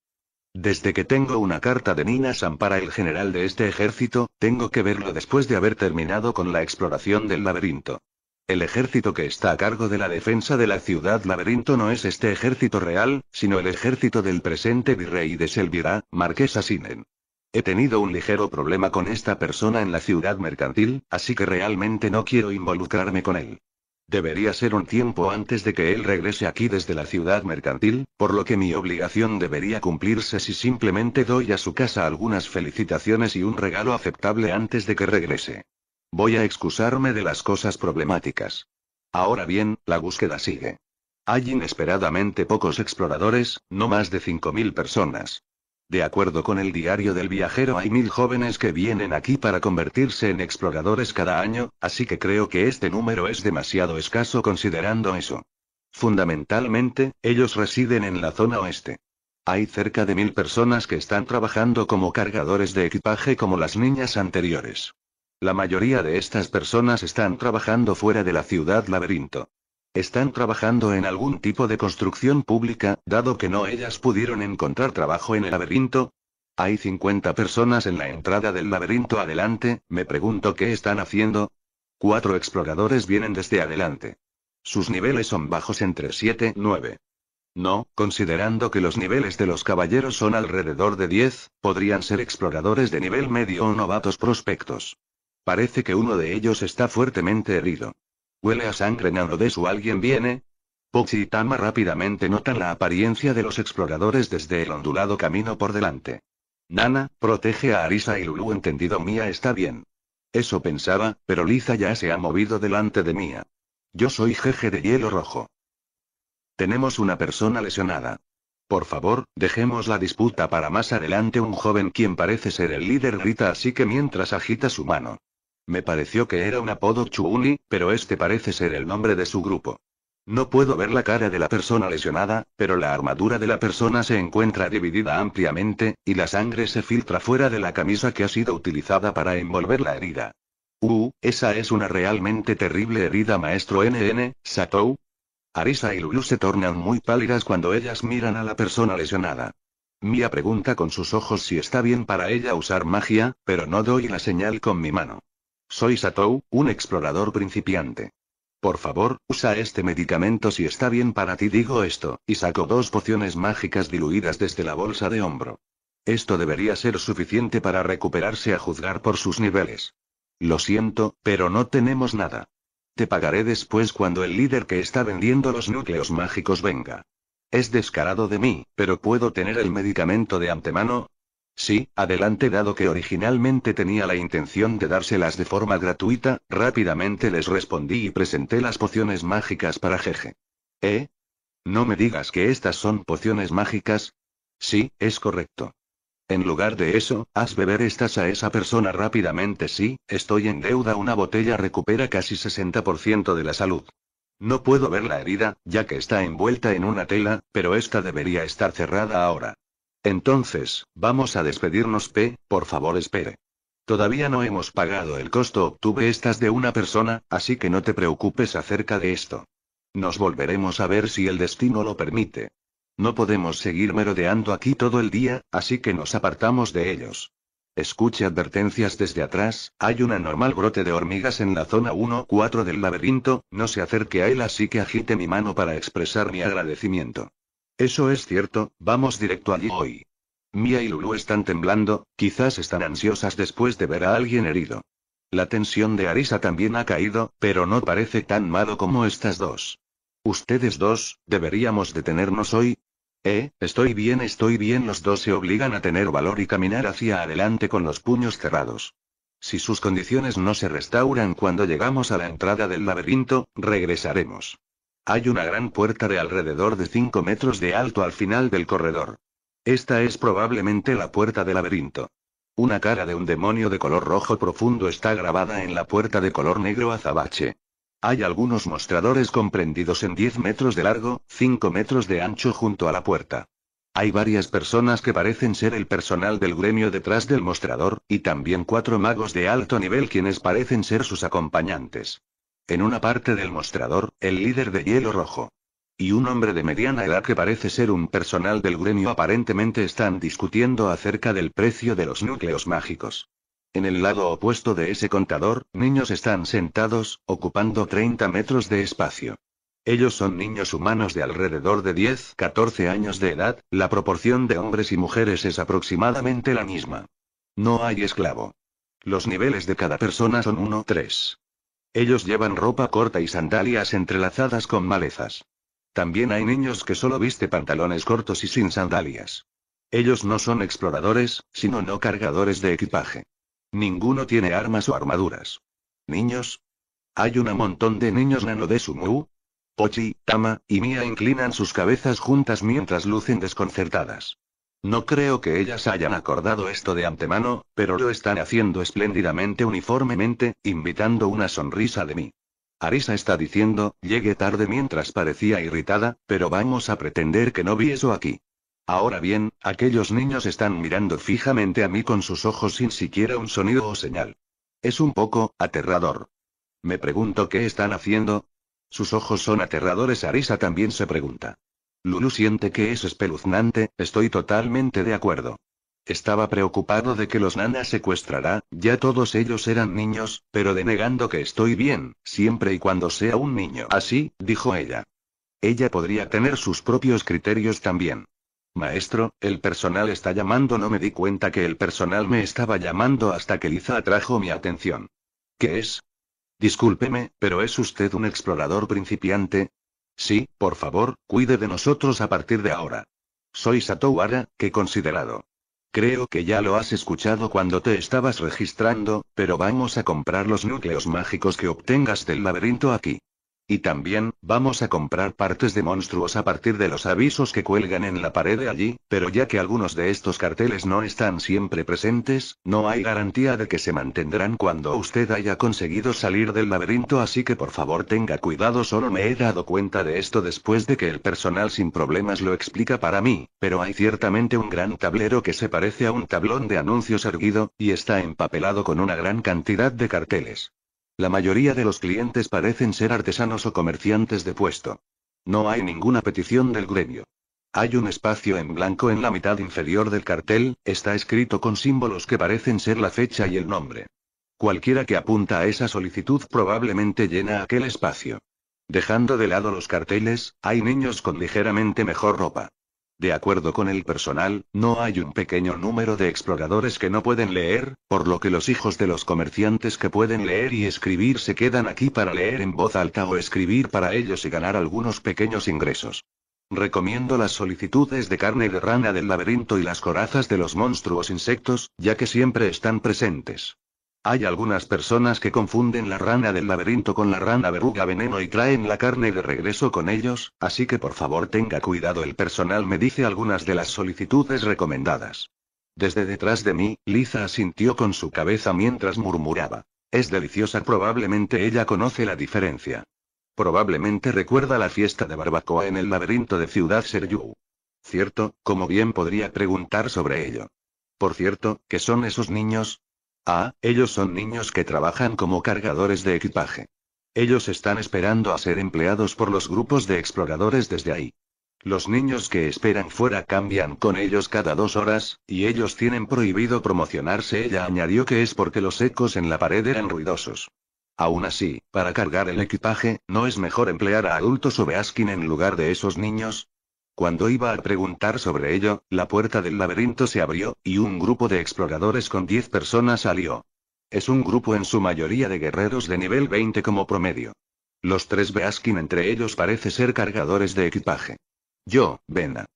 Desde que tengo una carta de Nina San para el general de este ejército, tengo que verlo después de haber terminado con la exploración del laberinto. El ejército que está a cargo de la defensa de la ciudad laberinto no es este ejército real, sino el ejército del presente virrey de Selvira, Marquesa Sinen. He tenido un ligero problema con esta persona en la ciudad mercantil, así que realmente no quiero involucrarme con él. Debería ser un tiempo antes de que él regrese aquí desde la ciudad mercantil, por lo que mi obligación debería cumplirse si simplemente doy a su casa algunas felicitaciones y un regalo aceptable antes de que regrese. Voy a excusarme de las cosas problemáticas. Ahora bien, la búsqueda sigue. Hay inesperadamente pocos exploradores, no más de 5.000 personas. De acuerdo con el diario del viajero hay mil jóvenes que vienen aquí para convertirse en exploradores cada año, así que creo que este número es demasiado escaso considerando eso. Fundamentalmente, ellos residen en la zona oeste. Hay cerca de mil personas que están trabajando como cargadores de equipaje como las niñas anteriores. La mayoría de estas personas están trabajando fuera de la ciudad laberinto. Están trabajando en algún tipo de construcción pública, dado que no ellas pudieron encontrar trabajo en el laberinto. Hay 50 personas en la entrada del laberinto adelante, me pregunto qué están haciendo. Cuatro exploradores vienen desde adelante. Sus niveles son bajos entre 7 y 9. No, considerando que los niveles de los caballeros son alrededor de 10, podrían ser exploradores de nivel medio o novatos prospectos. Parece que uno de ellos está fuertemente herido. Huele a sangre nanodesu. ¿Alguien viene? Pochi rápidamente notan la apariencia de los exploradores desde el ondulado camino por delante. Nana, protege a Arisa y Lulu. Entendido, Mía está bien. Eso pensaba, pero Liza ya se ha movido delante de Mía. Yo soy jefe de hielo rojo. Tenemos una persona lesionada. Por favor, dejemos la disputa para más adelante. Un joven quien parece ser el líder grita así que mientras agita su mano. Me pareció que era un apodo Chuuni, pero este parece ser el nombre de su grupo. No puedo ver la cara de la persona lesionada, pero la armadura de la persona se encuentra dividida ampliamente, y la sangre se filtra fuera de la camisa que ha sido utilizada para envolver la herida. Uh, esa es una realmente terrible herida, maestro NN, Satou. Arisa y Lulu se tornan muy pálidas cuando ellas miran a la persona lesionada. Mia pregunta con sus ojos si está bien para ella usar magia, pero no doy la señal con mi mano. Soy Satou, un explorador principiante. Por favor, usa este medicamento si está bien para ti. Digo esto, y saco dos pociones mágicas diluidas desde la bolsa de hombro. Esto debería ser suficiente para recuperarse a juzgar por sus niveles. Lo siento, pero no tenemos nada. Te pagaré después cuando el líder que está vendiendo los núcleos mágicos venga. Es descarado de mí, pero puedo tener el medicamento de antemano, Sí, adelante dado que originalmente tenía la intención de dárselas de forma gratuita, rápidamente les respondí y presenté las pociones mágicas para Jeje. ¿Eh? No me digas que estas son pociones mágicas. Sí, es correcto. En lugar de eso, haz beber estas a esa persona rápidamente sí, estoy en deuda una botella recupera casi 60% de la salud. No puedo ver la herida, ya que está envuelta en una tela, pero esta debería estar cerrada ahora. Entonces, vamos a despedirnos P, por favor espere. Todavía no hemos pagado el costo, obtuve estas de una persona, así que no te preocupes acerca de esto. Nos volveremos a ver si el destino lo permite. No podemos seguir merodeando aquí todo el día, así que nos apartamos de ellos. Escuche advertencias desde atrás, hay un anormal brote de hormigas en la zona 1-4 del laberinto, no se acerque a él así que agite mi mano para expresar mi agradecimiento. Eso es cierto, vamos directo allí hoy. Mia y Lulu están temblando, quizás están ansiosas después de ver a alguien herido. La tensión de Arisa también ha caído, pero no parece tan malo como estas dos. Ustedes dos, deberíamos detenernos hoy. Eh, estoy bien, estoy bien. Los dos se obligan a tener valor y caminar hacia adelante con los puños cerrados. Si sus condiciones no se restauran cuando llegamos a la entrada del laberinto, regresaremos. Hay una gran puerta de alrededor de 5 metros de alto al final del corredor. Esta es probablemente la puerta del laberinto. Una cara de un demonio de color rojo profundo está grabada en la puerta de color negro azabache. Hay algunos mostradores comprendidos en 10 metros de largo, 5 metros de ancho junto a la puerta. Hay varias personas que parecen ser el personal del gremio detrás del mostrador, y también cuatro magos de alto nivel quienes parecen ser sus acompañantes. En una parte del mostrador, el líder de hielo rojo. Y un hombre de mediana edad que parece ser un personal del gremio aparentemente están discutiendo acerca del precio de los núcleos mágicos. En el lado opuesto de ese contador, niños están sentados, ocupando 30 metros de espacio. Ellos son niños humanos de alrededor de 10-14 años de edad, la proporción de hombres y mujeres es aproximadamente la misma. No hay esclavo. Los niveles de cada persona son 1-3. Ellos llevan ropa corta y sandalias entrelazadas con malezas. También hay niños que solo viste pantalones cortos y sin sandalias. Ellos no son exploradores, sino no cargadores de equipaje. Ninguno tiene armas o armaduras. ¿Niños? Hay un montón de niños nano de Sumu. Pochi, Tama y Mia inclinan sus cabezas juntas mientras lucen desconcertadas. No creo que ellas hayan acordado esto de antemano, pero lo están haciendo espléndidamente uniformemente, invitando una sonrisa de mí. Arisa está diciendo, llegué tarde mientras parecía irritada, pero vamos a pretender que no vi eso aquí. Ahora bien, aquellos niños están mirando fijamente a mí con sus ojos sin siquiera un sonido o señal. Es un poco, aterrador. Me pregunto qué están haciendo. Sus ojos son aterradores, Arisa también se pregunta. Lulu siente que es espeluznante, estoy totalmente de acuerdo. Estaba preocupado de que los nanas secuestrará, ya todos ellos eran niños, pero denegando que estoy bien, siempre y cuando sea un niño. Así, dijo ella. Ella podría tener sus propios criterios también. Maestro, el personal está llamando. No me di cuenta que el personal me estaba llamando hasta que Liza atrajo mi atención. ¿Qué es? Discúlpeme, pero ¿es usted un explorador principiante? Sí, por favor, cuide de nosotros a partir de ahora. Soy Satowara, que considerado. Creo que ya lo has escuchado cuando te estabas registrando, pero vamos a comprar los núcleos mágicos que obtengas del laberinto aquí. Y también, vamos a comprar partes de monstruos a partir de los avisos que cuelgan en la pared de allí, pero ya que algunos de estos carteles no están siempre presentes, no hay garantía de que se mantendrán cuando usted haya conseguido salir del laberinto, así que por favor tenga cuidado, solo me he dado cuenta de esto después de que el personal sin problemas lo explica para mí, pero hay ciertamente un gran tablero que se parece a un tablón de anuncios erguido, y está empapelado con una gran cantidad de carteles. La mayoría de los clientes parecen ser artesanos o comerciantes de puesto. No hay ninguna petición del gremio. Hay un espacio en blanco en la mitad inferior del cartel, está escrito con símbolos que parecen ser la fecha y el nombre. Cualquiera que apunta a esa solicitud probablemente llena aquel espacio. Dejando de lado los carteles, hay niños con ligeramente mejor ropa. De acuerdo con el personal, no hay un pequeño número de exploradores que no pueden leer, por lo que los hijos de los comerciantes que pueden leer y escribir se quedan aquí para leer en voz alta o escribir para ellos y ganar algunos pequeños ingresos. Recomiendo las solicitudes de carne de rana del laberinto y las corazas de los monstruos insectos, ya que siempre están presentes. Hay algunas personas que confunden la rana del laberinto con la rana verruga veneno y traen la carne de regreso con ellos, así que por favor tenga cuidado el personal me dice algunas de las solicitudes recomendadas. Desde detrás de mí, Liza asintió con su cabeza mientras murmuraba. Es deliciosa, probablemente ella conoce la diferencia. Probablemente recuerda la fiesta de barbacoa en el laberinto de Ciudad Seryu. Cierto, como bien podría preguntar sobre ello. Por cierto, ¿qué son esos niños? Ah, ellos son niños que trabajan como cargadores de equipaje. Ellos están esperando a ser empleados por los grupos de exploradores desde ahí. Los niños que esperan fuera cambian con ellos cada dos horas, y ellos tienen prohibido promocionarse. Ella añadió que es porque los ecos en la pared eran ruidosos. Aún así, para cargar el equipaje, ¿no es mejor emplear a adultos o Beaskin en lugar de esos niños? Cuando iba a preguntar sobre ello, la puerta del laberinto se abrió, y un grupo de exploradores con 10 personas salió. Es un grupo en su mayoría de guerreros de nivel 20 como promedio. Los tres Beaskin entre ellos parece ser cargadores de equipaje. Yo, Vena.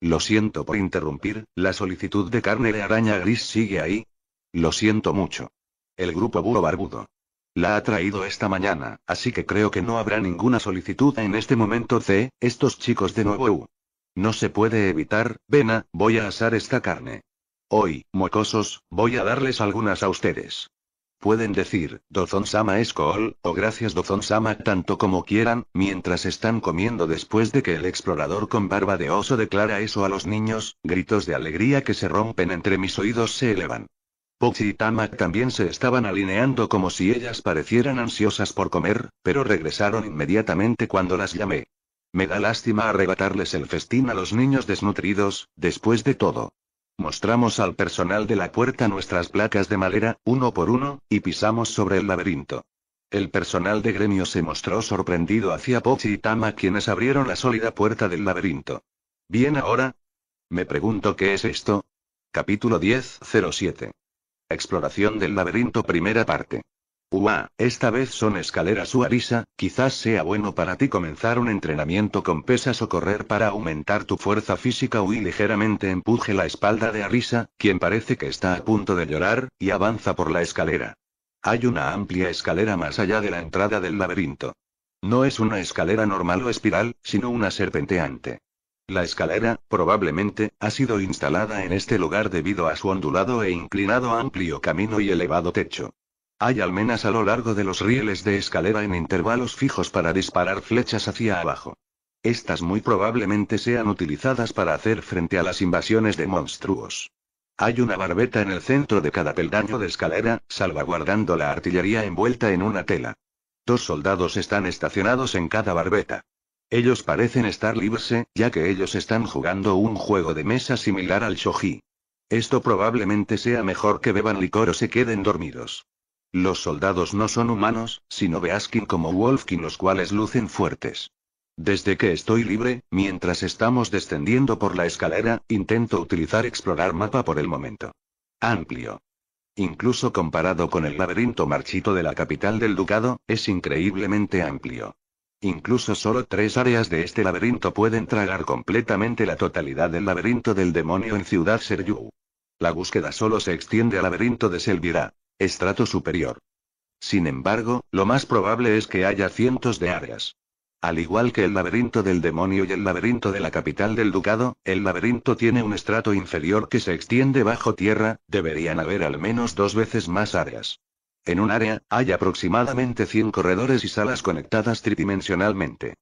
Lo siento por interrumpir, la solicitud de carne de araña gris sigue ahí. Lo siento mucho. El grupo Búho Barbudo. La ha traído esta mañana, así que creo que no habrá ninguna solicitud en este momento C, estos chicos de nuevo U. No se puede evitar, Vena, voy a asar esta carne. Hoy, mocosos, voy a darles algunas a ustedes. Pueden decir, Dozon-sama es cool, o gracias Dozon-sama tanto como quieran, mientras están comiendo después de que el explorador con barba de oso declara eso a los niños, gritos de alegría que se rompen entre mis oídos se elevan. puxy y Tamak también se estaban alineando como si ellas parecieran ansiosas por comer, pero regresaron inmediatamente cuando las llamé. Me da lástima arrebatarles el festín a los niños desnutridos, después de todo. Mostramos al personal de la puerta nuestras placas de madera, uno por uno, y pisamos sobre el laberinto. El personal de gremio se mostró sorprendido hacia Pochi y Tama quienes abrieron la sólida puerta del laberinto. ¿Bien ahora? Me pregunto qué es esto. Capítulo 10-07 Exploración del laberinto primera parte. Uah, esta vez son escaleras Arisa, quizás sea bueno para ti comenzar un entrenamiento con pesas o correr para aumentar tu fuerza física. Y ligeramente empuje la espalda de Arisa, quien parece que está a punto de llorar, y avanza por la escalera. Hay una amplia escalera más allá de la entrada del laberinto. No es una escalera normal o espiral, sino una serpenteante. La escalera, probablemente, ha sido instalada en este lugar debido a su ondulado e inclinado amplio camino y elevado techo. Hay almenas a lo largo de los rieles de escalera en intervalos fijos para disparar flechas hacia abajo. Estas muy probablemente sean utilizadas para hacer frente a las invasiones de monstruos. Hay una barbeta en el centro de cada peldaño de escalera, salvaguardando la artillería envuelta en una tela. Dos soldados están estacionados en cada barbeta. Ellos parecen estar libres, ya que ellos están jugando un juego de mesa similar al shogi. Esto probablemente sea mejor que beban licor o se queden dormidos. Los soldados no son humanos, sino Beaskin como Wolfkin los cuales lucen fuertes. Desde que estoy libre, mientras estamos descendiendo por la escalera, intento utilizar explorar mapa por el momento. Amplio. Incluso comparado con el laberinto marchito de la capital del ducado, es increíblemente amplio. Incluso solo tres áreas de este laberinto pueden tragar completamente la totalidad del laberinto del demonio en Ciudad Seryu. La búsqueda solo se extiende al laberinto de Selvira. Estrato superior. Sin embargo, lo más probable es que haya cientos de áreas. Al igual que el laberinto del demonio y el laberinto de la capital del ducado, el laberinto tiene un estrato inferior que se extiende bajo tierra, deberían haber al menos dos veces más áreas. En un área, hay aproximadamente 100 corredores y salas conectadas tridimensionalmente.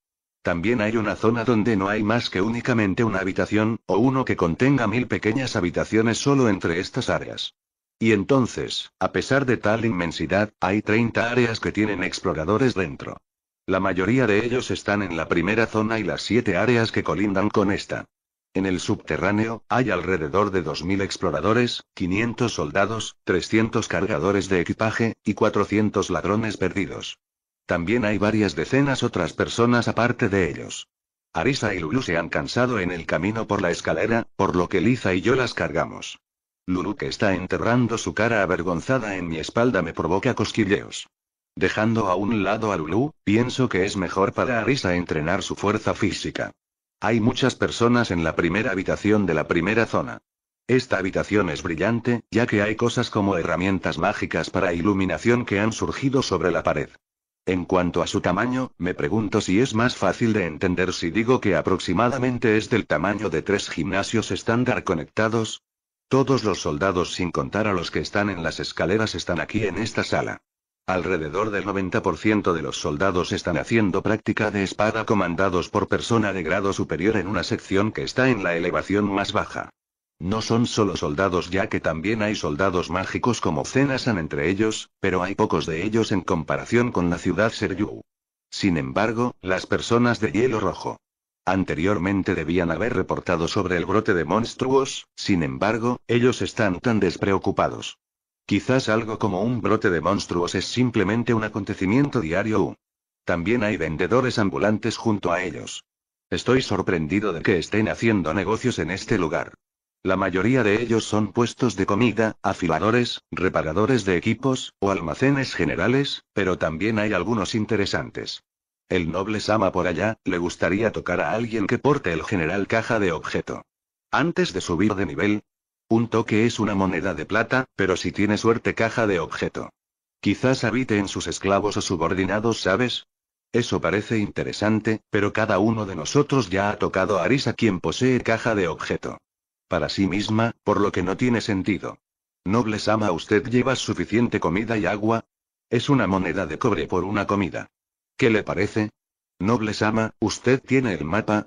También hay una zona donde no hay más que únicamente una habitación, o uno que contenga mil pequeñas habitaciones solo entre estas áreas. Y entonces, a pesar de tal inmensidad, hay 30 áreas que tienen exploradores dentro. La mayoría de ellos están en la primera zona y las 7 áreas que colindan con esta. En el subterráneo, hay alrededor de 2.000 exploradores, 500 soldados, 300 cargadores de equipaje, y 400 ladrones perdidos. También hay varias decenas otras personas aparte de ellos. Arisa y Lulu se han cansado en el camino por la escalera, por lo que Liza y yo las cargamos. Lulu que está enterrando su cara avergonzada en mi espalda me provoca cosquilleos. Dejando a un lado a Lulu, pienso que es mejor para Arisa entrenar su fuerza física. Hay muchas personas en la primera habitación de la primera zona. Esta habitación es brillante, ya que hay cosas como herramientas mágicas para iluminación que han surgido sobre la pared. En cuanto a su tamaño, me pregunto si es más fácil de entender si digo que aproximadamente es del tamaño de tres gimnasios estándar conectados, todos los soldados sin contar a los que están en las escaleras están aquí en esta sala. Alrededor del 90% de los soldados están haciendo práctica de espada comandados por persona de grado superior en una sección que está en la elevación más baja. No son solo soldados ya que también hay soldados mágicos como Zenasan entre ellos, pero hay pocos de ellos en comparación con la ciudad Seryu. Sin embargo, las personas de hielo rojo Anteriormente debían haber reportado sobre el brote de monstruos, sin embargo, ellos están tan despreocupados. Quizás algo como un brote de monstruos es simplemente un acontecimiento diario. También hay vendedores ambulantes junto a ellos. Estoy sorprendido de que estén haciendo negocios en este lugar. La mayoría de ellos son puestos de comida, afiladores, reparadores de equipos, o almacenes generales, pero también hay algunos interesantes. El noble Sama por allá, le gustaría tocar a alguien que porte el general caja de objeto. Antes de subir de nivel. Un toque es una moneda de plata, pero si tiene suerte caja de objeto. Quizás habite en sus esclavos o subordinados, ¿sabes? Eso parece interesante, pero cada uno de nosotros ya ha tocado a Arisa quien posee caja de objeto. Para sí misma, por lo que no tiene sentido. Noble Sama, ¿usted lleva suficiente comida y agua? Es una moneda de cobre por una comida. ¿Qué le parece? Noble Sama, ¿usted tiene el mapa?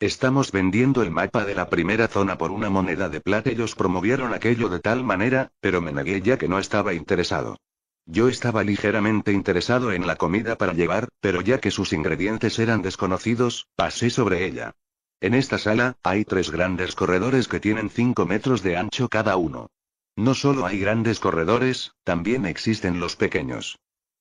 Estamos vendiendo el mapa de la primera zona por una moneda de plata. Ellos promovieron aquello de tal manera, pero me negué ya que no estaba interesado. Yo estaba ligeramente interesado en la comida para llevar, pero ya que sus ingredientes eran desconocidos, pasé sobre ella. En esta sala, hay tres grandes corredores que tienen 5 metros de ancho cada uno. No solo hay grandes corredores, también existen los pequeños.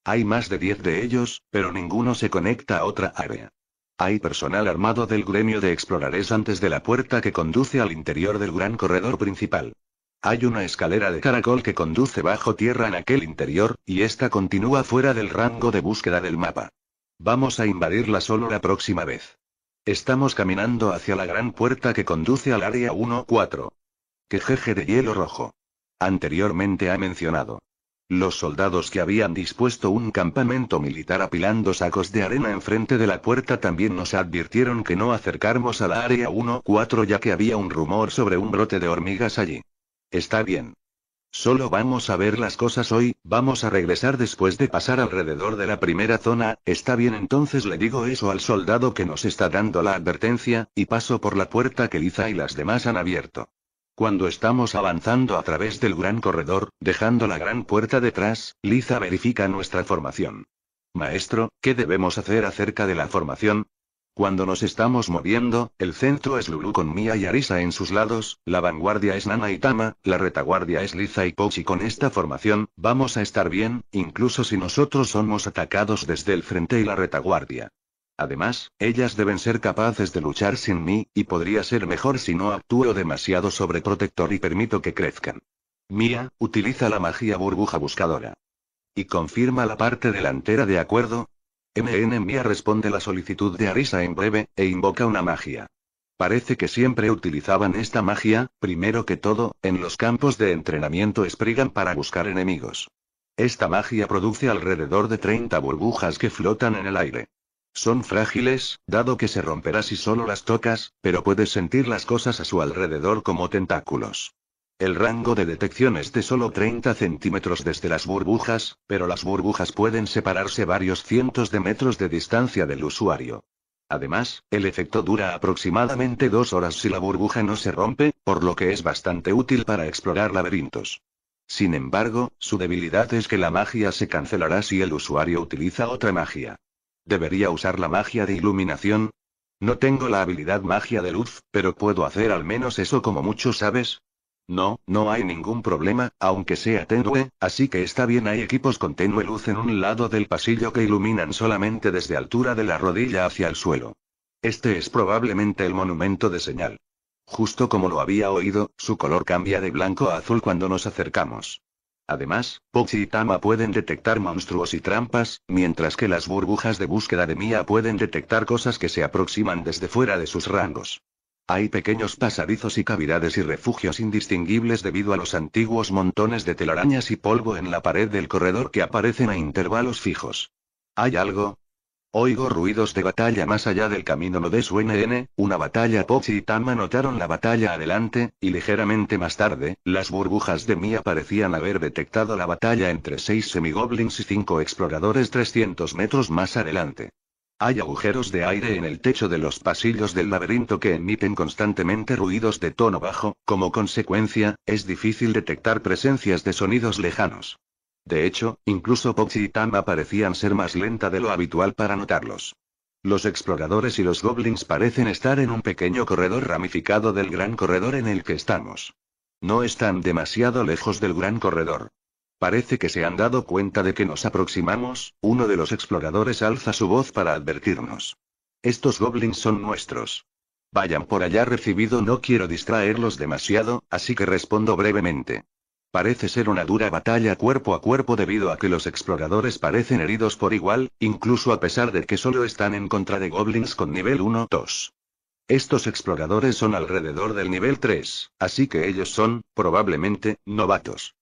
Hay más de 10 de ellos, pero ninguno se conecta a otra área. Hay personal armado del gremio de exploradores antes de la puerta que conduce al interior del gran corredor principal. Hay una escalera de caracol que conduce bajo tierra en aquel interior, y esta continúa fuera del rango de búsqueda del mapa. Vamos a invadirla solo la próxima vez. Estamos caminando hacia la gran puerta que conduce al área 1-4. Que jeje de hielo rojo. Anteriormente ha mencionado. Los soldados que habían dispuesto un campamento militar apilando sacos de arena enfrente de la puerta también nos advirtieron que no acercáramos a la área 1-4 ya que había un rumor sobre un brote de hormigas allí. Está bien. Solo vamos a ver las cosas hoy, vamos a regresar después de pasar alrededor de la primera zona, está bien entonces le digo eso al soldado que nos está dando la advertencia, y paso por la puerta que Liza y las demás han abierto. Cuando estamos avanzando a través del gran corredor, dejando la gran puerta detrás, Liza verifica nuestra formación. Maestro, ¿qué debemos hacer acerca de la formación? Cuando nos estamos moviendo, el centro es Lulu con Mia y Arisa en sus lados, la vanguardia es Nana y Tama, la retaguardia es Liza y Pochi. Con esta formación, vamos a estar bien, incluso si nosotros somos atacados desde el frente y la retaguardia. Además, ellas deben ser capaces de luchar sin mí, y podría ser mejor si no actúo demasiado sobreprotector y permito que crezcan. Mía, utiliza la magia burbuja buscadora. Y confirma la parte delantera de acuerdo. MN Mía responde la solicitud de Arisa en breve, e invoca una magia. Parece que siempre utilizaban esta magia, primero que todo, en los campos de entrenamiento esprigan para buscar enemigos. Esta magia produce alrededor de 30 burbujas que flotan en el aire. Son frágiles, dado que se romperá si solo las tocas, pero puedes sentir las cosas a su alrededor como tentáculos. El rango de detección es de solo 30 centímetros desde las burbujas, pero las burbujas pueden separarse varios cientos de metros de distancia del usuario. Además, el efecto dura aproximadamente dos horas si la burbuja no se rompe, por lo que es bastante útil para explorar laberintos. Sin embargo, su debilidad es que la magia se cancelará si el usuario utiliza otra magia. Debería usar la magia de iluminación. No tengo la habilidad magia de luz, pero puedo hacer al menos eso como muchos ¿sabes? No, no hay ningún problema, aunque sea tenue, así que está bien. Hay equipos con tenue luz en un lado del pasillo que iluminan solamente desde altura de la rodilla hacia el suelo. Este es probablemente el monumento de señal. Justo como lo había oído, su color cambia de blanco a azul cuando nos acercamos. Además, Pochi y Tama pueden detectar monstruos y trampas, mientras que las burbujas de búsqueda de Mia pueden detectar cosas que se aproximan desde fuera de sus rangos. Hay pequeños pasadizos y cavidades y refugios indistinguibles debido a los antiguos montones de telarañas y polvo en la pared del corredor que aparecen a intervalos fijos. Hay algo, Oigo ruidos de batalla más allá del camino lo de N, una batalla Pochi y Tama notaron la batalla adelante, y ligeramente más tarde, las burbujas de Mia parecían haber detectado la batalla entre seis semigoblins y cinco exploradores 300 metros más adelante. Hay agujeros de aire en el techo de los pasillos del laberinto que emiten constantemente ruidos de tono bajo, como consecuencia, es difícil detectar presencias de sonidos lejanos. De hecho, incluso Poxy y Tama parecían ser más lenta de lo habitual para notarlos. Los exploradores y los goblins parecen estar en un pequeño corredor ramificado del gran corredor en el que estamos. No están demasiado lejos del gran corredor. Parece que se han dado cuenta de que nos aproximamos, uno de los exploradores alza su voz para advertirnos. Estos goblins son nuestros. Vayan por allá recibido, no quiero distraerlos demasiado, así que respondo brevemente. Parece ser una dura batalla cuerpo a cuerpo debido a que los exploradores parecen heridos por igual, incluso a pesar de que solo están en contra de goblins con nivel 1-2. Estos exploradores son alrededor del nivel 3, así que ellos son, probablemente, novatos.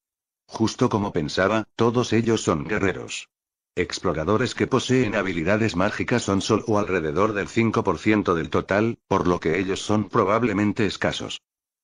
Justo como pensaba, todos ellos son guerreros. Exploradores que poseen habilidades mágicas son solo alrededor del 5% del total, por lo que ellos son probablemente escasos.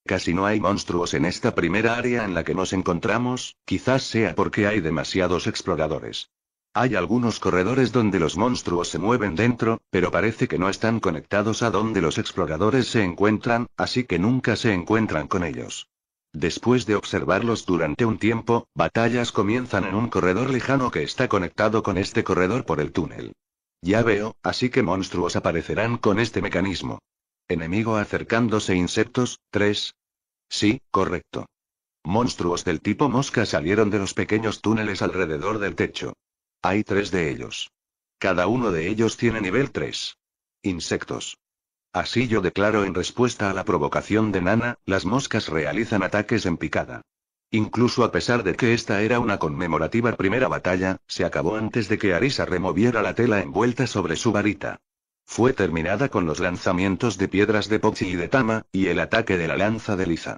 Casi no hay monstruos en esta primera área en la que nos encontramos, quizás sea porque hay demasiados exploradores. Hay algunos corredores donde los monstruos se mueven dentro, pero parece que no están conectados a donde los exploradores se encuentran, así que nunca se encuentran con ellos. Después de observarlos durante un tiempo, batallas comienzan en un corredor lejano que está conectado con este corredor por el túnel. Ya veo, así que monstruos aparecerán con este mecanismo. Enemigo acercándose insectos, 3. Sí, correcto. Monstruos del tipo mosca salieron de los pequeños túneles alrededor del techo. Hay tres de ellos. Cada uno de ellos tiene nivel 3. Insectos. Así yo declaro en respuesta a la provocación de Nana, las moscas realizan ataques en picada. Incluso a pesar de que esta era una conmemorativa primera batalla, se acabó antes de que Arisa removiera la tela envuelta sobre su varita. Fue terminada con los lanzamientos de piedras de Pochi y de Tama, y el ataque de la lanza de Liza.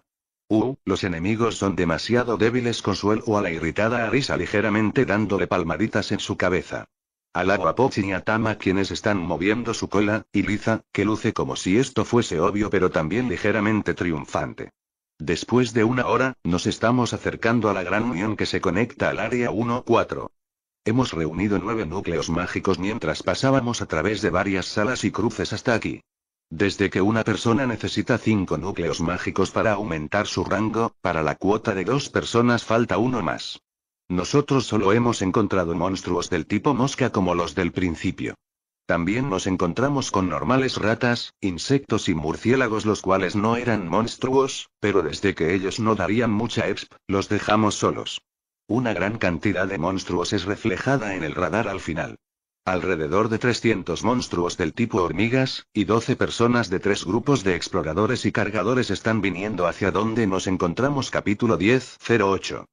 Uh, los enemigos son demasiado débiles. Consuelo a la irritada Arisa ligeramente dándole palmaditas en su cabeza. Al agua Pochi y a Tama quienes están moviendo su cola, y Liza, que luce como si esto fuese obvio pero también ligeramente triunfante. Después de una hora, nos estamos acercando a la gran unión que se conecta al área 1-4. Hemos reunido nueve núcleos mágicos mientras pasábamos a través de varias salas y cruces hasta aquí. Desde que una persona necesita cinco núcleos mágicos para aumentar su rango, para la cuota de dos personas falta uno más. Nosotros solo hemos encontrado monstruos del tipo mosca como los del principio. También nos encontramos con normales ratas, insectos y murciélagos los cuales no eran monstruos, pero desde que ellos no darían mucha exp, los dejamos solos. Una gran cantidad de monstruos es reflejada en el radar al final. Alrededor de 300 monstruos del tipo hormigas, y 12 personas de tres grupos de exploradores y cargadores están viniendo hacia donde nos encontramos capítulo 10-08.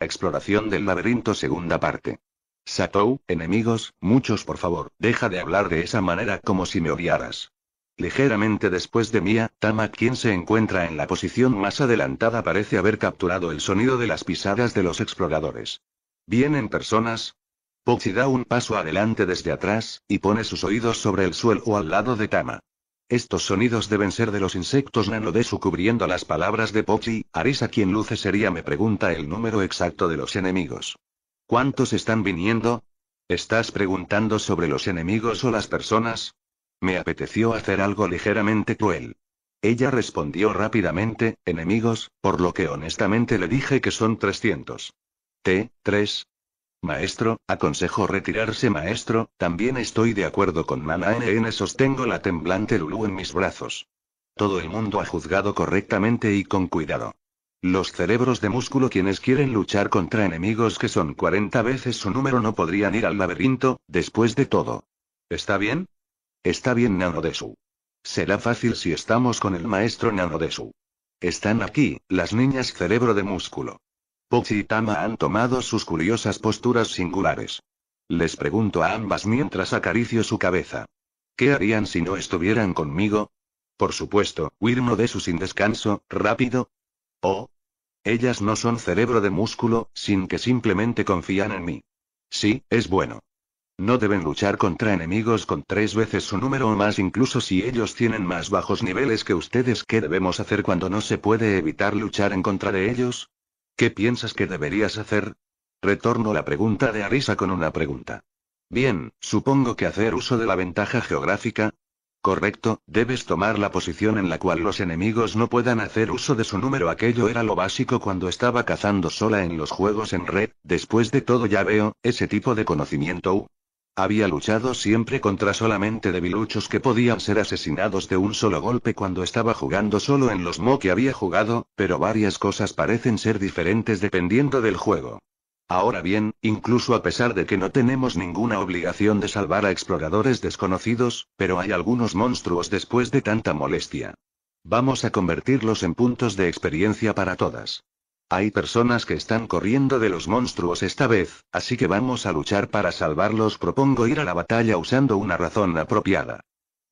Exploración del laberinto segunda parte. Satou, enemigos, muchos por favor, deja de hablar de esa manera como si me odiaras. Ligeramente después de Mia, Tama quien se encuentra en la posición más adelantada parece haber capturado el sonido de las pisadas de los exploradores. ¿Vienen personas? Pochi da un paso adelante desde atrás, y pone sus oídos sobre el suelo o al lado de Tama. Estos sonidos deben ser de los insectos nanodesu cubriendo las palabras de Pochi, Arisa quien luce sería me pregunta el número exacto de los enemigos. ¿Cuántos están viniendo? ¿Estás preguntando sobre los enemigos o las personas? Me apeteció hacer algo ligeramente cruel. Ella respondió rápidamente, enemigos, por lo que honestamente le dije que son 300. T, 3. Maestro, aconsejo retirarse maestro, también estoy de acuerdo con Nana NN sostengo la temblante Lulu en mis brazos. Todo el mundo ha juzgado correctamente y con cuidado. Los cerebros de músculo quienes quieren luchar contra enemigos que son 40 veces su número no podrían ir al laberinto, después de todo. ¿Está bien? Está bien Nanodesu. Será fácil si estamos con el maestro Nanodesu. Están aquí, las niñas cerebro de músculo. Pochi y Tama han tomado sus curiosas posturas singulares. Les pregunto a ambas mientras acaricio su cabeza. ¿Qué harían si no estuvieran conmigo? Por supuesto, huir de su sin descanso, rápido. Oh. Ellas no son cerebro de músculo, sin que simplemente confían en mí. Sí, es bueno. No deben luchar contra enemigos con tres veces su número o más incluso si ellos tienen más bajos niveles que ustedes. ¿Qué debemos hacer cuando no se puede evitar luchar en contra de ellos? ¿Qué piensas que deberías hacer? Retorno la pregunta de Arisa con una pregunta. Bien, supongo que hacer uso de la ventaja geográfica. Correcto, debes tomar la posición en la cual los enemigos no puedan hacer uso de su número. Aquello era lo básico cuando estaba cazando sola en los juegos en red, después de todo ya veo, ese tipo de conocimiento había luchado siempre contra solamente debiluchos que podían ser asesinados de un solo golpe cuando estaba jugando solo en los Mo que había jugado, pero varias cosas parecen ser diferentes dependiendo del juego. Ahora bien, incluso a pesar de que no tenemos ninguna obligación de salvar a exploradores desconocidos, pero hay algunos monstruos después de tanta molestia. Vamos a convertirlos en puntos de experiencia para todas. Hay personas que están corriendo de los monstruos esta vez, así que vamos a luchar para salvarlos. Propongo ir a la batalla usando una razón apropiada.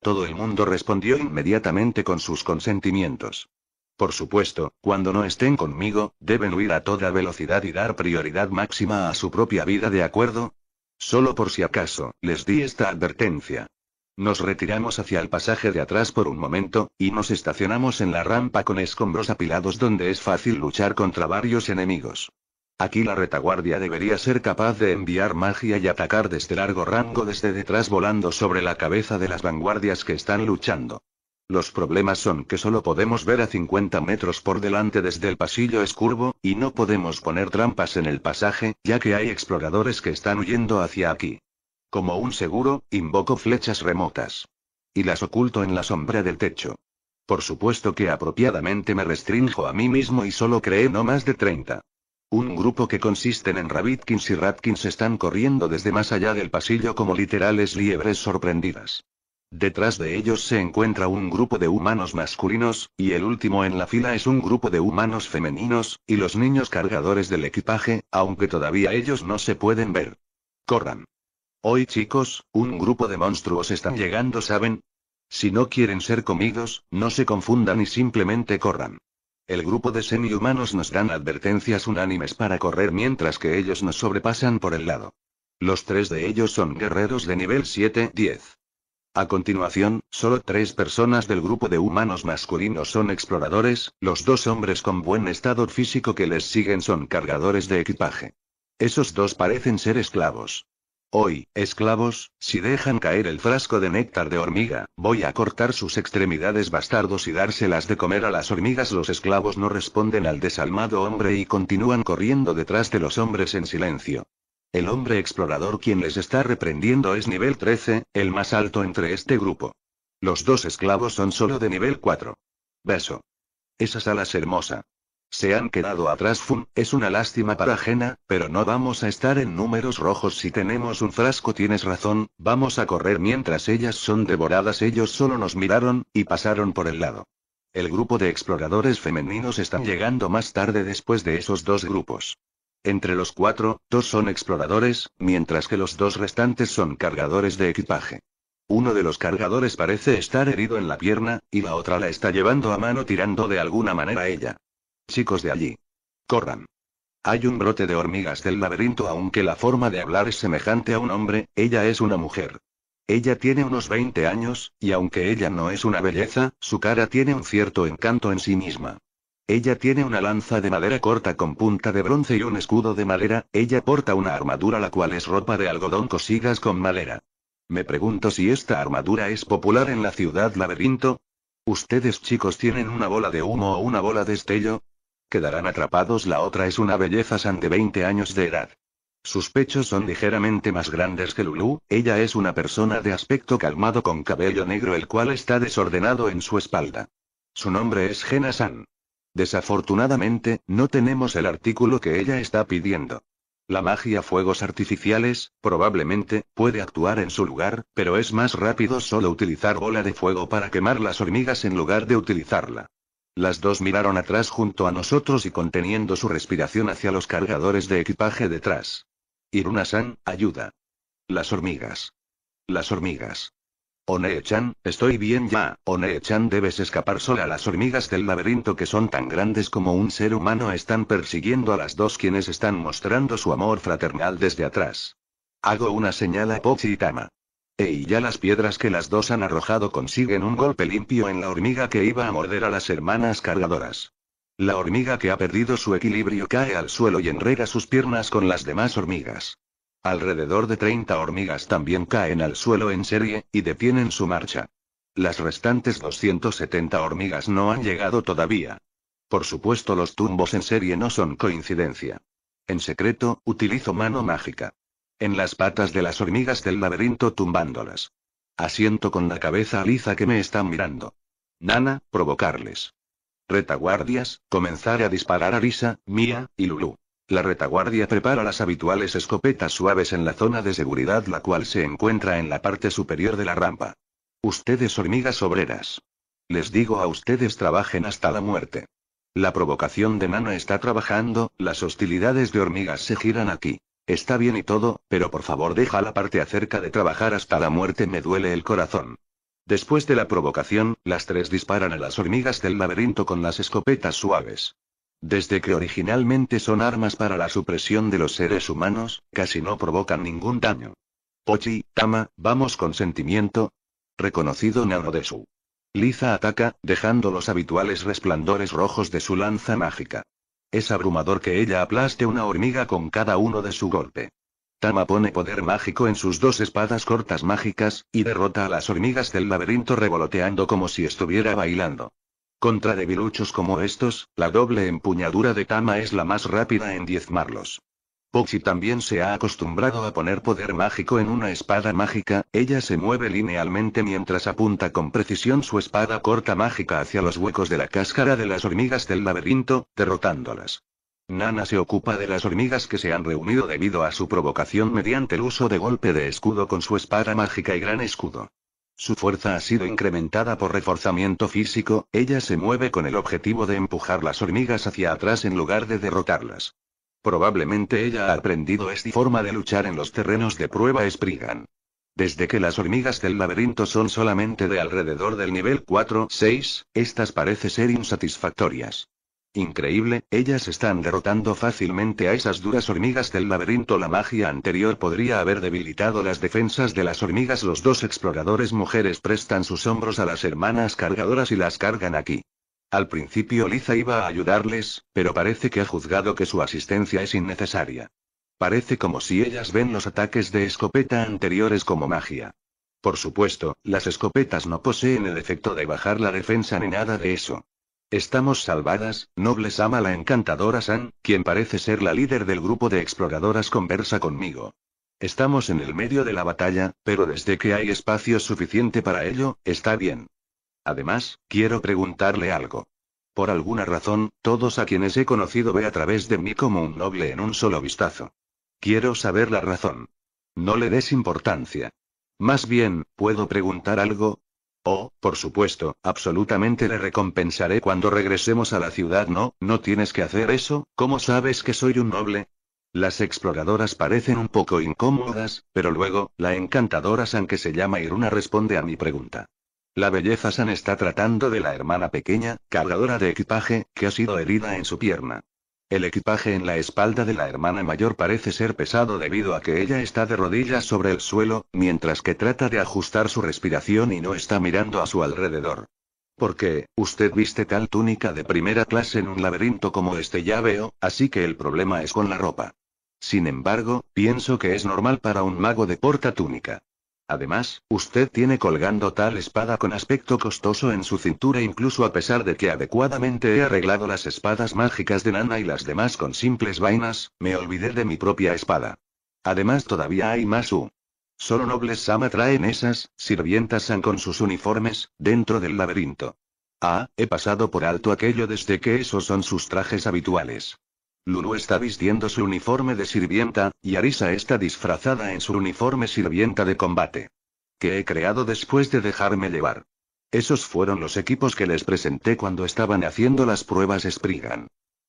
Todo el mundo respondió inmediatamente con sus consentimientos. Por supuesto, cuando no estén conmigo, deben huir a toda velocidad y dar prioridad máxima a su propia vida, ¿de acuerdo? Solo por si acaso, les di esta advertencia. Nos retiramos hacia el pasaje de atrás por un momento, y nos estacionamos en la rampa con escombros apilados donde es fácil luchar contra varios enemigos. Aquí la retaguardia debería ser capaz de enviar magia y atacar desde largo rango desde detrás volando sobre la cabeza de las vanguardias que están luchando. Los problemas son que solo podemos ver a 50 metros por delante desde el pasillo escurvo, y no podemos poner trampas en el pasaje, ya que hay exploradores que están huyendo hacia aquí. Como un seguro, invoco flechas remotas. Y las oculto en la sombra del techo. Por supuesto que apropiadamente me restrinjo a mí mismo y solo creé no más de 30. Un grupo que consisten en rabbitkins y Ratkins están corriendo desde más allá del pasillo como literales liebres sorprendidas. Detrás de ellos se encuentra un grupo de humanos masculinos, y el último en la fila es un grupo de humanos femeninos, y los niños cargadores del equipaje, aunque todavía ellos no se pueden ver. Corran. Hoy chicos, un grupo de monstruos están llegando, ¿saben? Si no quieren ser comidos, no se confundan y simplemente corran. El grupo de semi-humanos nos dan advertencias unánimes para correr mientras que ellos nos sobrepasan por el lado. Los tres de ellos son guerreros de nivel 7-10. A continuación, solo tres personas del grupo de humanos masculinos son exploradores, los dos hombres con buen estado físico que les siguen son cargadores de equipaje. Esos dos parecen ser esclavos. Hoy, esclavos, si dejan caer el frasco de néctar de hormiga, voy a cortar sus extremidades bastardos y dárselas de comer a las hormigas. Los esclavos no responden al desalmado hombre y continúan corriendo detrás de los hombres en silencio. El hombre explorador quien les está reprendiendo es nivel 13, el más alto entre este grupo. Los dos esclavos son solo de nivel 4. Beso. Esa sala es hermosa. Se han quedado atrás Fun, es una lástima para Jena, pero no vamos a estar en números rojos si tenemos un frasco tienes razón, vamos a correr mientras ellas son devoradas ellos solo nos miraron, y pasaron por el lado. El grupo de exploradores femeninos están llegando más tarde después de esos dos grupos. Entre los cuatro, dos son exploradores, mientras que los dos restantes son cargadores de equipaje. Uno de los cargadores parece estar herido en la pierna, y la otra la está llevando a mano tirando de alguna manera ella. Chicos de allí. Corran. Hay un brote de hormigas del laberinto aunque la forma de hablar es semejante a un hombre, ella es una mujer. Ella tiene unos 20 años, y aunque ella no es una belleza, su cara tiene un cierto encanto en sí misma. Ella tiene una lanza de madera corta con punta de bronce y un escudo de madera, ella porta una armadura la cual es ropa de algodón cosidas con madera. Me pregunto si esta armadura es popular en la ciudad laberinto. ¿Ustedes chicos tienen una bola de humo o una bola de estello? Quedarán atrapados. La otra es una belleza san de 20 años de edad. Sus pechos son ligeramente más grandes que Lulu, ella es una persona de aspecto calmado con cabello negro el cual está desordenado en su espalda. Su nombre es Gena San. Desafortunadamente, no tenemos el artículo que ella está pidiendo. La magia fuegos artificiales, probablemente, puede actuar en su lugar, pero es más rápido solo utilizar bola de fuego para quemar las hormigas en lugar de utilizarla. Las dos miraron atrás junto a nosotros y conteniendo su respiración hacia los cargadores de equipaje detrás. Iruna-san, ayuda. Las hormigas. Las hormigas. Onee-chan, estoy bien ya, Onee-chan debes escapar sola. Las hormigas del laberinto que son tan grandes como un ser humano están persiguiendo a las dos quienes están mostrando su amor fraternal desde atrás. Hago una señal a Pochi y Tama. ¡Ey! ya las piedras que las dos han arrojado consiguen un golpe limpio en la hormiga que iba a morder a las hermanas cargadoras. La hormiga que ha perdido su equilibrio cae al suelo y enreda sus piernas con las demás hormigas. Alrededor de 30 hormigas también caen al suelo en serie, y detienen su marcha. Las restantes 270 hormigas no han llegado todavía. Por supuesto los tumbos en serie no son coincidencia. En secreto, utilizo mano mágica. En las patas de las hormigas del laberinto tumbándolas. Asiento con la cabeza lisa que me están mirando. Nana, provocarles. Retaguardias, comenzar a disparar a Lisa, Mía y Lulu. La retaguardia prepara las habituales escopetas suaves en la zona de seguridad la cual se encuentra en la parte superior de la rampa. Ustedes hormigas obreras. Les digo a ustedes trabajen hasta la muerte. La provocación de Nana está trabajando, las hostilidades de hormigas se giran aquí. Está bien y todo, pero por favor deja la parte acerca de trabajar hasta la muerte, me duele el corazón. Después de la provocación, las tres disparan a las hormigas del laberinto con las escopetas suaves. Desde que originalmente son armas para la supresión de los seres humanos, casi no provocan ningún daño. Pochi, Tama, vamos con sentimiento. Reconocido su Liza ataca, dejando los habituales resplandores rojos de su lanza mágica. Es abrumador que ella aplaste una hormiga con cada uno de su golpe. Tama pone poder mágico en sus dos espadas cortas mágicas, y derrota a las hormigas del laberinto revoloteando como si estuviera bailando. Contra debiluchos como estos, la doble empuñadura de Tama es la más rápida en diezmarlos. Poxy también se ha acostumbrado a poner poder mágico en una espada mágica, ella se mueve linealmente mientras apunta con precisión su espada corta mágica hacia los huecos de la cáscara de las hormigas del laberinto, derrotándolas. Nana se ocupa de las hormigas que se han reunido debido a su provocación mediante el uso de golpe de escudo con su espada mágica y gran escudo. Su fuerza ha sido incrementada por reforzamiento físico, ella se mueve con el objetivo de empujar las hormigas hacia atrás en lugar de derrotarlas. Probablemente ella ha aprendido esta forma de luchar en los terrenos de prueba Spriggan. Desde que las hormigas del laberinto son solamente de alrededor del nivel 4-6, estas parece ser insatisfactorias. Increíble, ellas están derrotando fácilmente a esas duras hormigas del laberinto. La magia anterior podría haber debilitado las defensas de las hormigas. Los dos exploradores mujeres prestan sus hombros a las hermanas cargadoras y las cargan aquí. Al principio Liza iba a ayudarles, pero parece que ha juzgado que su asistencia es innecesaria. Parece como si ellas ven los ataques de escopeta anteriores como magia. Por supuesto, las escopetas no poseen el efecto de bajar la defensa ni nada de eso. Estamos salvadas, nobles ama la encantadora San, quien parece ser la líder del grupo de exploradoras conversa conmigo. Estamos en el medio de la batalla, pero desde que hay espacio suficiente para ello, está bien. Además, quiero preguntarle algo. Por alguna razón, todos a quienes he conocido ve a través de mí como un noble en un solo vistazo. Quiero saber la razón. No le des importancia. Más bien, ¿puedo preguntar algo? Oh, por supuesto, absolutamente le recompensaré cuando regresemos a la ciudad. No, no tienes que hacer eso, ¿cómo sabes que soy un noble? Las exploradoras parecen un poco incómodas, pero luego, la encantadora San que se llama Iruna responde a mi pregunta. La belleza San está tratando de la hermana pequeña, cargadora de equipaje, que ha sido herida en su pierna. El equipaje en la espalda de la hermana mayor parece ser pesado debido a que ella está de rodillas sobre el suelo, mientras que trata de ajustar su respiración y no está mirando a su alrededor. Porque, usted viste tal túnica de primera clase en un laberinto como este ya veo, así que el problema es con la ropa. Sin embargo, pienso que es normal para un mago de porta túnica. Además, usted tiene colgando tal espada con aspecto costoso en su cintura incluso a pesar de que adecuadamente he arreglado las espadas mágicas de Nana y las demás con simples vainas, me olvidé de mi propia espada. Además todavía hay más U. Solo nobles Sama traen esas, sirvientas San con sus uniformes, dentro del laberinto. Ah, he pasado por alto aquello desde que esos son sus trajes habituales. Lulu está vistiendo su uniforme de sirvienta, y Arisa está disfrazada en su uniforme sirvienta de combate. Que he creado después de dejarme llevar. Esos fueron los equipos que les presenté cuando estaban haciendo las pruebas Spriggan.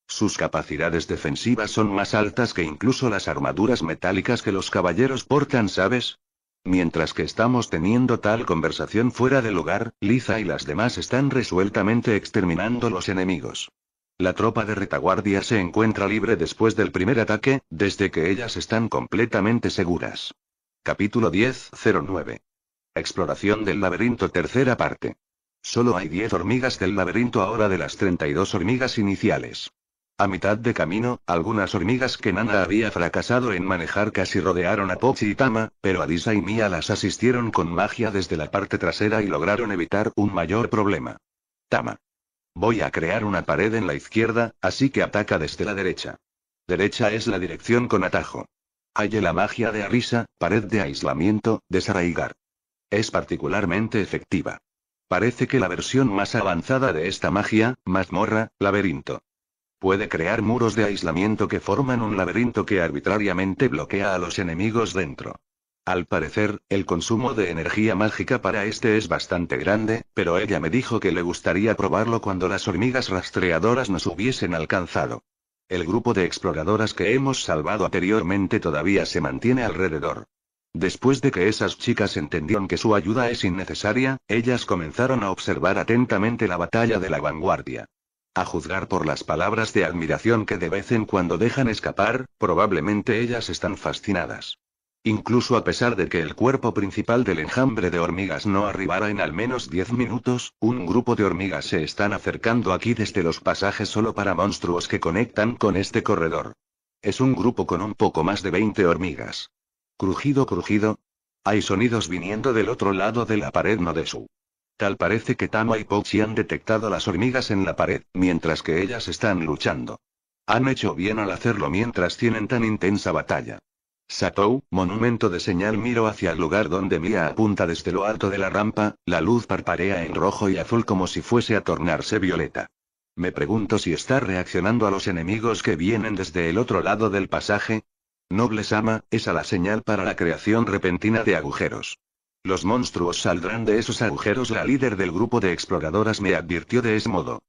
Sus capacidades defensivas son más altas que incluso las armaduras metálicas que los caballeros portan, ¿sabes? Mientras que estamos teniendo tal conversación fuera del lugar, Liza y las demás están resueltamente exterminando los enemigos. La tropa de retaguardia se encuentra libre después del primer ataque, desde que ellas están completamente seguras. Capítulo 10-09. Exploración del laberinto tercera parte. Solo hay 10 hormigas del laberinto ahora de las 32 hormigas iniciales. A mitad de camino, algunas hormigas que Nana había fracasado en manejar casi rodearon a Pochi y Tama, pero Adisa y Mia las asistieron con magia desde la parte trasera y lograron evitar un mayor problema. Tama. Voy a crear una pared en la izquierda, así que ataca desde la derecha. Derecha es la dirección con atajo. Halle la magia de Arisa, pared de aislamiento, desarraigar. Es particularmente efectiva. Parece que la versión más avanzada de esta magia, mazmorra, laberinto. Puede crear muros de aislamiento que forman un laberinto que arbitrariamente bloquea a los enemigos dentro. Al parecer, el consumo de energía mágica para este es bastante grande, pero ella me dijo que le gustaría probarlo cuando las hormigas rastreadoras nos hubiesen alcanzado. El grupo de exploradoras que hemos salvado anteriormente todavía se mantiene alrededor. Después de que esas chicas entendieron que su ayuda es innecesaria, ellas comenzaron a observar atentamente la batalla de la vanguardia. A juzgar por las palabras de admiración que de vez en cuando dejan escapar, probablemente ellas están fascinadas. Incluso a pesar de que el cuerpo principal del enjambre de hormigas no arribara en al menos 10 minutos, un grupo de hormigas se están acercando aquí desde los pasajes solo para monstruos que conectan con este corredor. Es un grupo con un poco más de 20 hormigas. Crujido, crujido. Hay sonidos viniendo del otro lado de la pared no de su. Tal parece que Tama y Pochi han detectado las hormigas en la pared, mientras que ellas están luchando. Han hecho bien al hacerlo mientras tienen tan intensa batalla. Satou, monumento de señal miro hacia el lugar donde Mia apunta desde lo alto de la rampa, la luz parparea en rojo y azul como si fuese a tornarse violeta. Me pregunto si está reaccionando a los enemigos que vienen desde el otro lado del pasaje. Noble Sama, es la señal para la creación repentina de agujeros. Los monstruos saldrán de esos agujeros. La líder del grupo de exploradoras me advirtió de ese modo.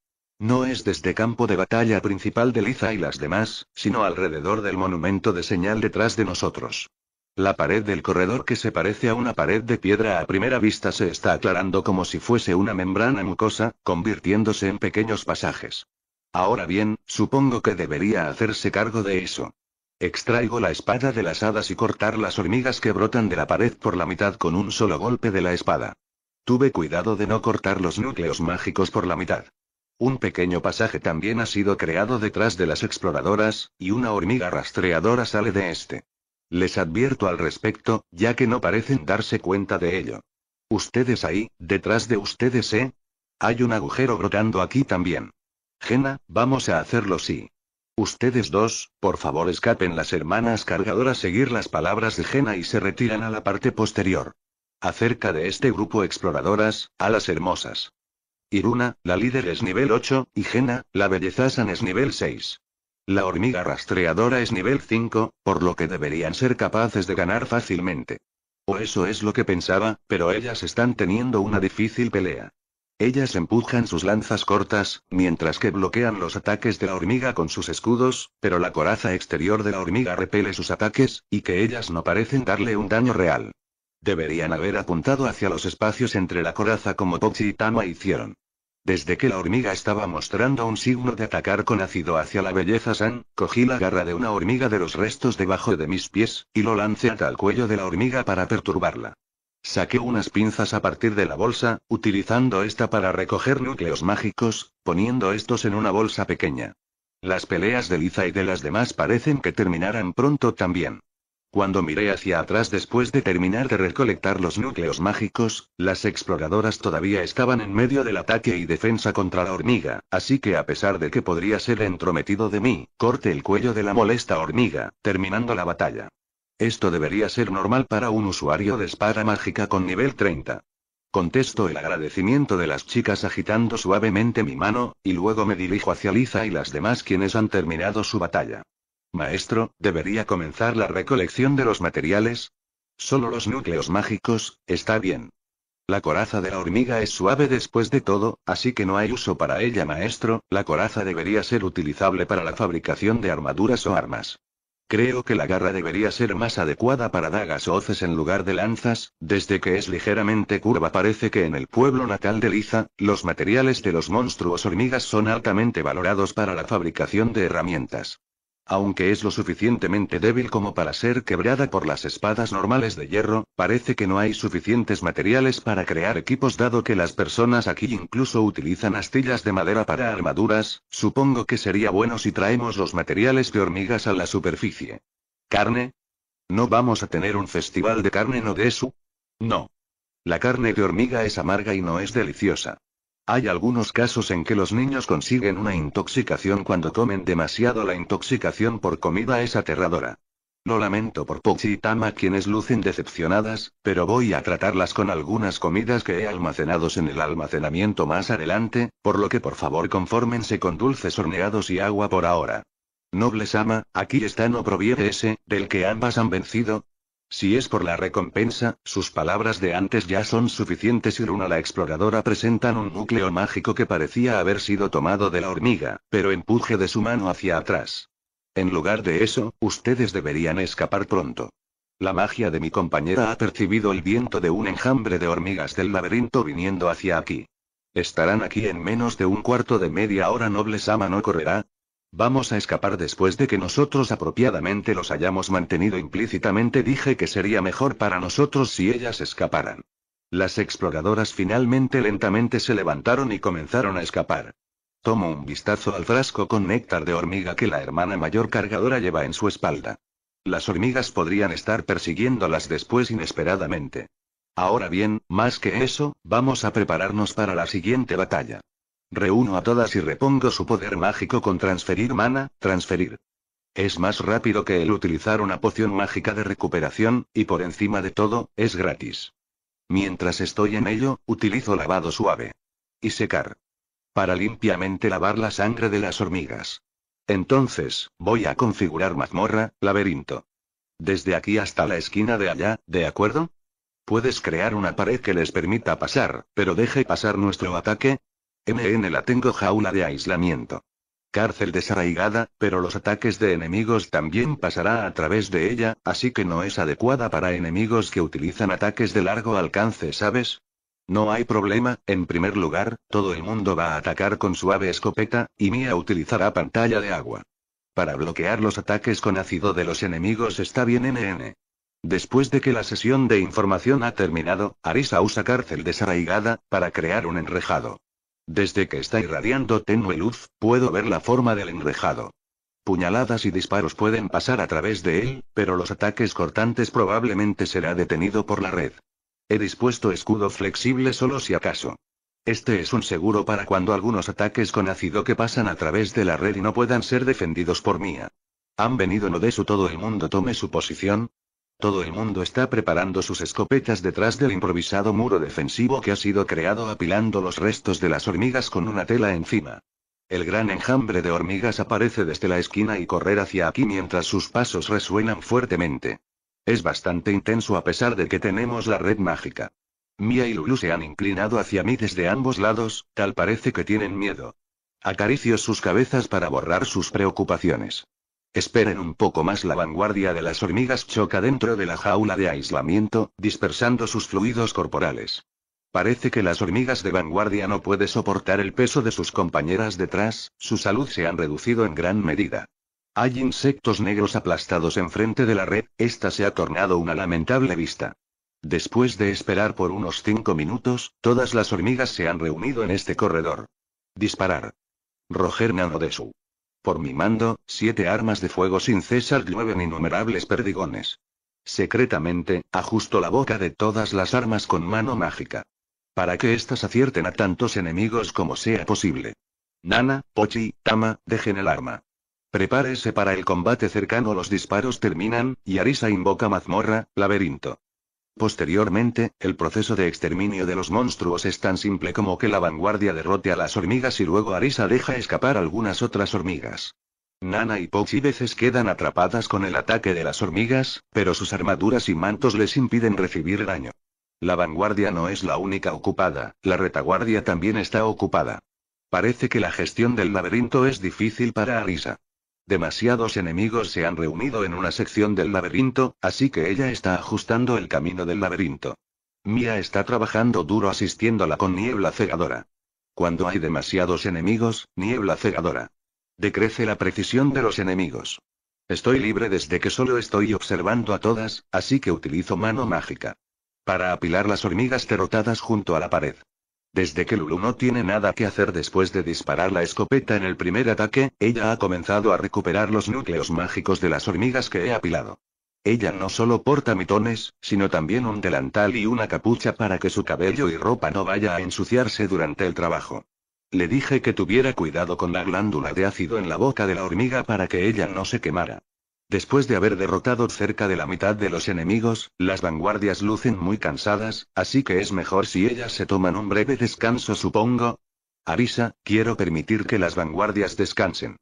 No es desde campo de batalla principal de Liza y las demás, sino alrededor del monumento de señal detrás de nosotros. La pared del corredor que se parece a una pared de piedra a primera vista se está aclarando como si fuese una membrana mucosa, convirtiéndose en pequeños pasajes. Ahora bien, supongo que debería hacerse cargo de eso. Extraigo la espada de las hadas y cortar las hormigas que brotan de la pared por la mitad con un solo golpe de la espada. Tuve cuidado de no cortar los núcleos mágicos por la mitad. Un pequeño pasaje también ha sido creado detrás de las exploradoras, y una hormiga rastreadora sale de este. Les advierto al respecto, ya que no parecen darse cuenta de ello. Ustedes ahí, detrás de ustedes, ¿eh? Hay un agujero brotando aquí también. Jena, vamos a hacerlo sí. Ustedes dos, por favor escapen las hermanas cargadoras seguir las palabras de Jena y se retiran a la parte posterior. Acerca de este grupo exploradoras, a las hermosas. Iruna, la líder es nivel 8, y Jena, la belleza-san es nivel 6. La hormiga rastreadora es nivel 5, por lo que deberían ser capaces de ganar fácilmente. O eso es lo que pensaba, pero ellas están teniendo una difícil pelea. Ellas empujan sus lanzas cortas, mientras que bloquean los ataques de la hormiga con sus escudos, pero la coraza exterior de la hormiga repele sus ataques, y que ellas no parecen darle un daño real. Deberían haber apuntado hacia los espacios entre la coraza como Pochi y Tama hicieron. Desde que la hormiga estaba mostrando un signo de atacar con ácido hacia la belleza San, cogí la garra de una hormiga de los restos debajo de mis pies, y lo lancé hasta el cuello de la hormiga para perturbarla. Saqué unas pinzas a partir de la bolsa, utilizando esta para recoger núcleos mágicos, poniendo estos en una bolsa pequeña. Las peleas de Liza y de las demás parecen que terminarán pronto también. Cuando miré hacia atrás después de terminar de recolectar los núcleos mágicos, las exploradoras todavía estaban en medio del ataque y defensa contra la hormiga, así que a pesar de que podría ser entrometido de mí, corte el cuello de la molesta hormiga, terminando la batalla. Esto debería ser normal para un usuario de espada mágica con nivel 30. Contesto el agradecimiento de las chicas agitando suavemente mi mano, y luego me dirijo hacia Liza y las demás quienes han terminado su batalla. Maestro, ¿debería comenzar la recolección de los materiales? Solo los núcleos mágicos, está bien. La coraza de la hormiga es suave después de todo, así que no hay uso para ella, maestro, la coraza debería ser utilizable para la fabricación de armaduras o armas. Creo que la garra debería ser más adecuada para dagas o hoces en lugar de lanzas, desde que es ligeramente curva parece que en el pueblo natal de Liza, los materiales de los monstruos hormigas son altamente valorados para la fabricación de herramientas aunque es lo suficientemente débil como para ser quebrada por las espadas normales de hierro, parece que no hay suficientes materiales para crear equipos dado que las personas aquí incluso utilizan astillas de madera para armaduras, supongo que sería bueno si traemos los materiales de hormigas a la superficie. ¿Carne? ¿No vamos a tener un festival de carne no de eso? No. La carne de hormiga es amarga y no es deliciosa. Hay algunos casos en que los niños consiguen una intoxicación cuando comen demasiado. La intoxicación por comida es aterradora. Lo lamento por Pochi y Tama quienes lucen decepcionadas, pero voy a tratarlas con algunas comidas que he almacenados en el almacenamiento más adelante, por lo que por favor confórmense con dulces horneados y agua por ahora. Nobles ama, aquí está no proviene ese, del que ambas han vencido, si es por la recompensa, sus palabras de antes ya son suficientes y Runa la exploradora presentan un núcleo mágico que parecía haber sido tomado de la hormiga, pero empuje de su mano hacia atrás. En lugar de eso, ustedes deberían escapar pronto. La magia de mi compañera ha percibido el viento de un enjambre de hormigas del laberinto viniendo hacia aquí. Estarán aquí en menos de un cuarto de media hora. Noble Sama no correrá, Vamos a escapar después de que nosotros apropiadamente los hayamos mantenido implícitamente. Dije que sería mejor para nosotros si ellas escaparan. Las exploradoras finalmente lentamente se levantaron y comenzaron a escapar. Tomo un vistazo al frasco con néctar de hormiga que la hermana mayor cargadora lleva en su espalda. Las hormigas podrían estar persiguiéndolas después inesperadamente. Ahora bien, más que eso, vamos a prepararnos para la siguiente batalla. Reúno a todas y repongo su poder mágico con transferir mana, transferir. Es más rápido que el utilizar una poción mágica de recuperación, y por encima de todo, es gratis. Mientras estoy en ello, utilizo lavado suave. Y secar. Para limpiamente lavar la sangre de las hormigas. Entonces, voy a configurar mazmorra, laberinto. Desde aquí hasta la esquina de allá, ¿de acuerdo? Puedes crear una pared que les permita pasar, pero deje pasar nuestro ataque, MN la tengo jaula de aislamiento. Cárcel desarraigada, pero los ataques de enemigos también pasará a través de ella, así que no es adecuada para enemigos que utilizan ataques de largo alcance, ¿sabes? No hay problema, en primer lugar, todo el mundo va a atacar con suave escopeta, y Mia utilizará pantalla de agua. Para bloquear los ataques con ácido de los enemigos está bien MN. Después de que la sesión de información ha terminado, Arisa usa cárcel desarraigada, para crear un enrejado. Desde que está irradiando tenue luz, puedo ver la forma del enrejado. Puñaladas y disparos pueden pasar a través de él, pero los ataques cortantes probablemente será detenido por la red. He dispuesto escudo flexible solo si acaso. Este es un seguro para cuando algunos ataques con ácido que pasan a través de la red y no puedan ser defendidos por mía. Han venido no de su todo el mundo tome su posición, todo el mundo está preparando sus escopetas detrás del improvisado muro defensivo que ha sido creado apilando los restos de las hormigas con una tela encima. El gran enjambre de hormigas aparece desde la esquina y correr hacia aquí mientras sus pasos resuenan fuertemente. Es bastante intenso a pesar de que tenemos la red mágica. Mia y Lulu se han inclinado hacia mí desde ambos lados, tal parece que tienen miedo. Acaricio sus cabezas para borrar sus preocupaciones. Esperen un poco más la vanguardia de las hormigas choca dentro de la jaula de aislamiento, dispersando sus fluidos corporales. Parece que las hormigas de vanguardia no puede soportar el peso de sus compañeras detrás, su salud se han reducido en gran medida. Hay insectos negros aplastados enfrente de la red, esta se ha tornado una lamentable vista. Después de esperar por unos cinco minutos, todas las hormigas se han reunido en este corredor. Disparar. Roger Nano de su. Por mi mando, siete armas de fuego sin cesar llueven innumerables perdigones. Secretamente, ajusto la boca de todas las armas con mano mágica. Para que éstas acierten a tantos enemigos como sea posible. Nana, Pochi, Tama, dejen el arma. Prepárese para el combate cercano. Los disparos terminan, y Arisa invoca mazmorra, laberinto. Posteriormente, el proceso de exterminio de los monstruos es tan simple como que la vanguardia derrote a las hormigas y luego Arisa deja escapar algunas otras hormigas. Nana y Pochi veces quedan atrapadas con el ataque de las hormigas, pero sus armaduras y mantos les impiden recibir daño. La vanguardia no es la única ocupada, la retaguardia también está ocupada. Parece que la gestión del laberinto es difícil para Arisa. Demasiados enemigos se han reunido en una sección del laberinto, así que ella está ajustando el camino del laberinto. Mia está trabajando duro asistiéndola con niebla cegadora. Cuando hay demasiados enemigos, niebla cegadora. Decrece la precisión de los enemigos. Estoy libre desde que solo estoy observando a todas, así que utilizo mano mágica. Para apilar las hormigas derrotadas junto a la pared. Desde que Lulu no tiene nada que hacer después de disparar la escopeta en el primer ataque, ella ha comenzado a recuperar los núcleos mágicos de las hormigas que he apilado. Ella no solo porta mitones, sino también un delantal y una capucha para que su cabello y ropa no vaya a ensuciarse durante el trabajo. Le dije que tuviera cuidado con la glándula de ácido en la boca de la hormiga para que ella no se quemara. Después de haber derrotado cerca de la mitad de los enemigos, las vanguardias lucen muy cansadas, así que es mejor si ellas se toman un breve descanso, supongo. Arisa, quiero permitir que las vanguardias descansen.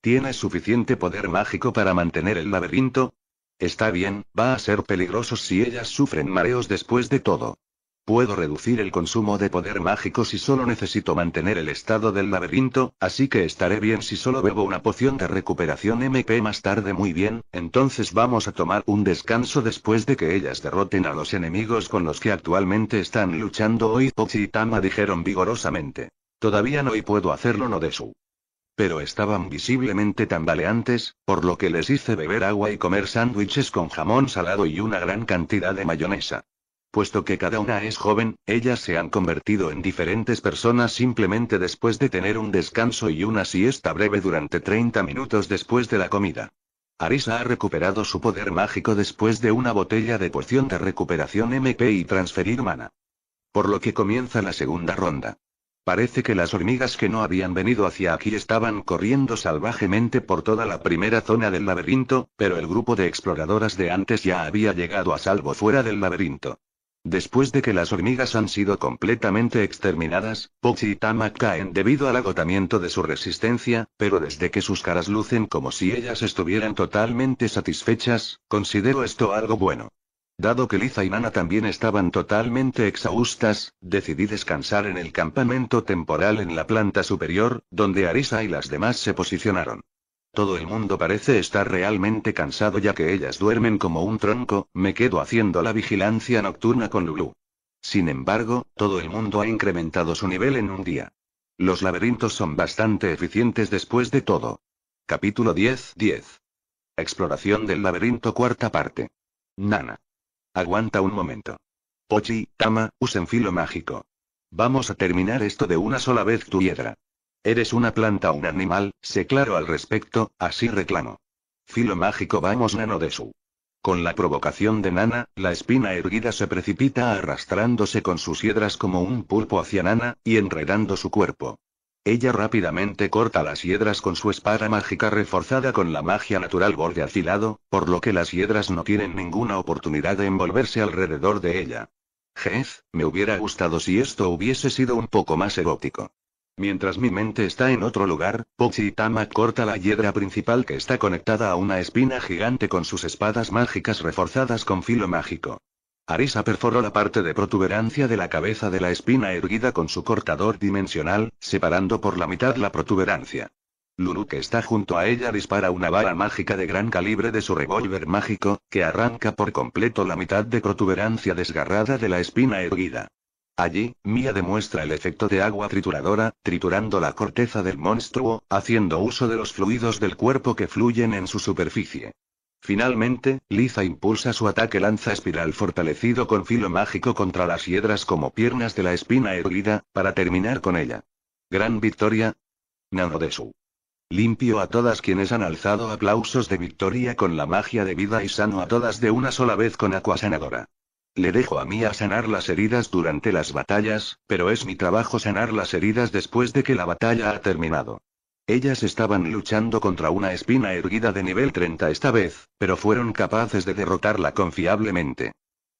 ¿Tienes suficiente poder mágico para mantener el laberinto? Está bien, va a ser peligroso si ellas sufren mareos después de todo. Puedo reducir el consumo de poder mágico si solo necesito mantener el estado del laberinto, así que estaré bien si solo bebo una poción de recuperación MP más tarde. Muy bien, entonces vamos a tomar un descanso después de que ellas derroten a los enemigos con los que actualmente están luchando hoy. Pochi y Tama dijeron vigorosamente. Todavía no y puedo hacerlo no de su. Pero estaban visiblemente tambaleantes, por lo que les hice beber agua y comer sándwiches con jamón salado y una gran cantidad de mayonesa. Puesto que cada una es joven, ellas se han convertido en diferentes personas simplemente después de tener un descanso y una siesta breve durante 30 minutos después de la comida. Arisa ha recuperado su poder mágico después de una botella de poción de recuperación MP y transferir mana. Por lo que comienza la segunda ronda. Parece que las hormigas que no habían venido hacia aquí estaban corriendo salvajemente por toda la primera zona del laberinto, pero el grupo de exploradoras de antes ya había llegado a salvo fuera del laberinto. Después de que las hormigas han sido completamente exterminadas, Pochi y Tama caen debido al agotamiento de su resistencia, pero desde que sus caras lucen como si ellas estuvieran totalmente satisfechas, considero esto algo bueno. Dado que Liza y Nana también estaban totalmente exhaustas, decidí descansar en el campamento temporal en la planta superior, donde Arisa y las demás se posicionaron. Todo el mundo parece estar realmente cansado ya que ellas duermen como un tronco, me quedo haciendo la vigilancia nocturna con Lulu. Sin embargo, todo el mundo ha incrementado su nivel en un día. Los laberintos son bastante eficientes después de todo. Capítulo 10 10. Exploración del laberinto cuarta parte. Nana. Aguanta un momento. Pochi, Tama, usen filo mágico. Vamos a terminar esto de una sola vez tu hiedra. Eres una planta o un animal, sé claro al respecto, así reclamo. Filo mágico vamos nano de su. Con la provocación de Nana, la espina erguida se precipita arrastrándose con sus hiedras como un pulpo hacia Nana, y enredando su cuerpo. Ella rápidamente corta las hiedras con su espada mágica reforzada con la magia natural borde afilado, por lo que las hiedras no tienen ninguna oportunidad de envolverse alrededor de ella. Jez, me hubiera gustado si esto hubiese sido un poco más erótico. Mientras mi mente está en otro lugar, Pochi corta la hiedra principal que está conectada a una espina gigante con sus espadas mágicas reforzadas con filo mágico. Arisa perforó la parte de protuberancia de la cabeza de la espina erguida con su cortador dimensional, separando por la mitad la protuberancia. Lulu que está junto a ella dispara una bala mágica de gran calibre de su revólver mágico, que arranca por completo la mitad de protuberancia desgarrada de la espina erguida. Allí, Mia demuestra el efecto de agua trituradora, triturando la corteza del monstruo, haciendo uso de los fluidos del cuerpo que fluyen en su superficie. Finalmente, Liza impulsa su ataque lanza espiral fortalecido con filo mágico contra las hiedras como piernas de la espina erguida, para terminar con ella. Gran victoria. de su Limpio a todas quienes han alzado aplausos de victoria con la magia de vida y sano a todas de una sola vez con agua Sanadora. Le dejo a mí a sanar las heridas durante las batallas, pero es mi trabajo sanar las heridas después de que la batalla ha terminado. Ellas estaban luchando contra una espina erguida de nivel 30 esta vez, pero fueron capaces de derrotarla confiablemente.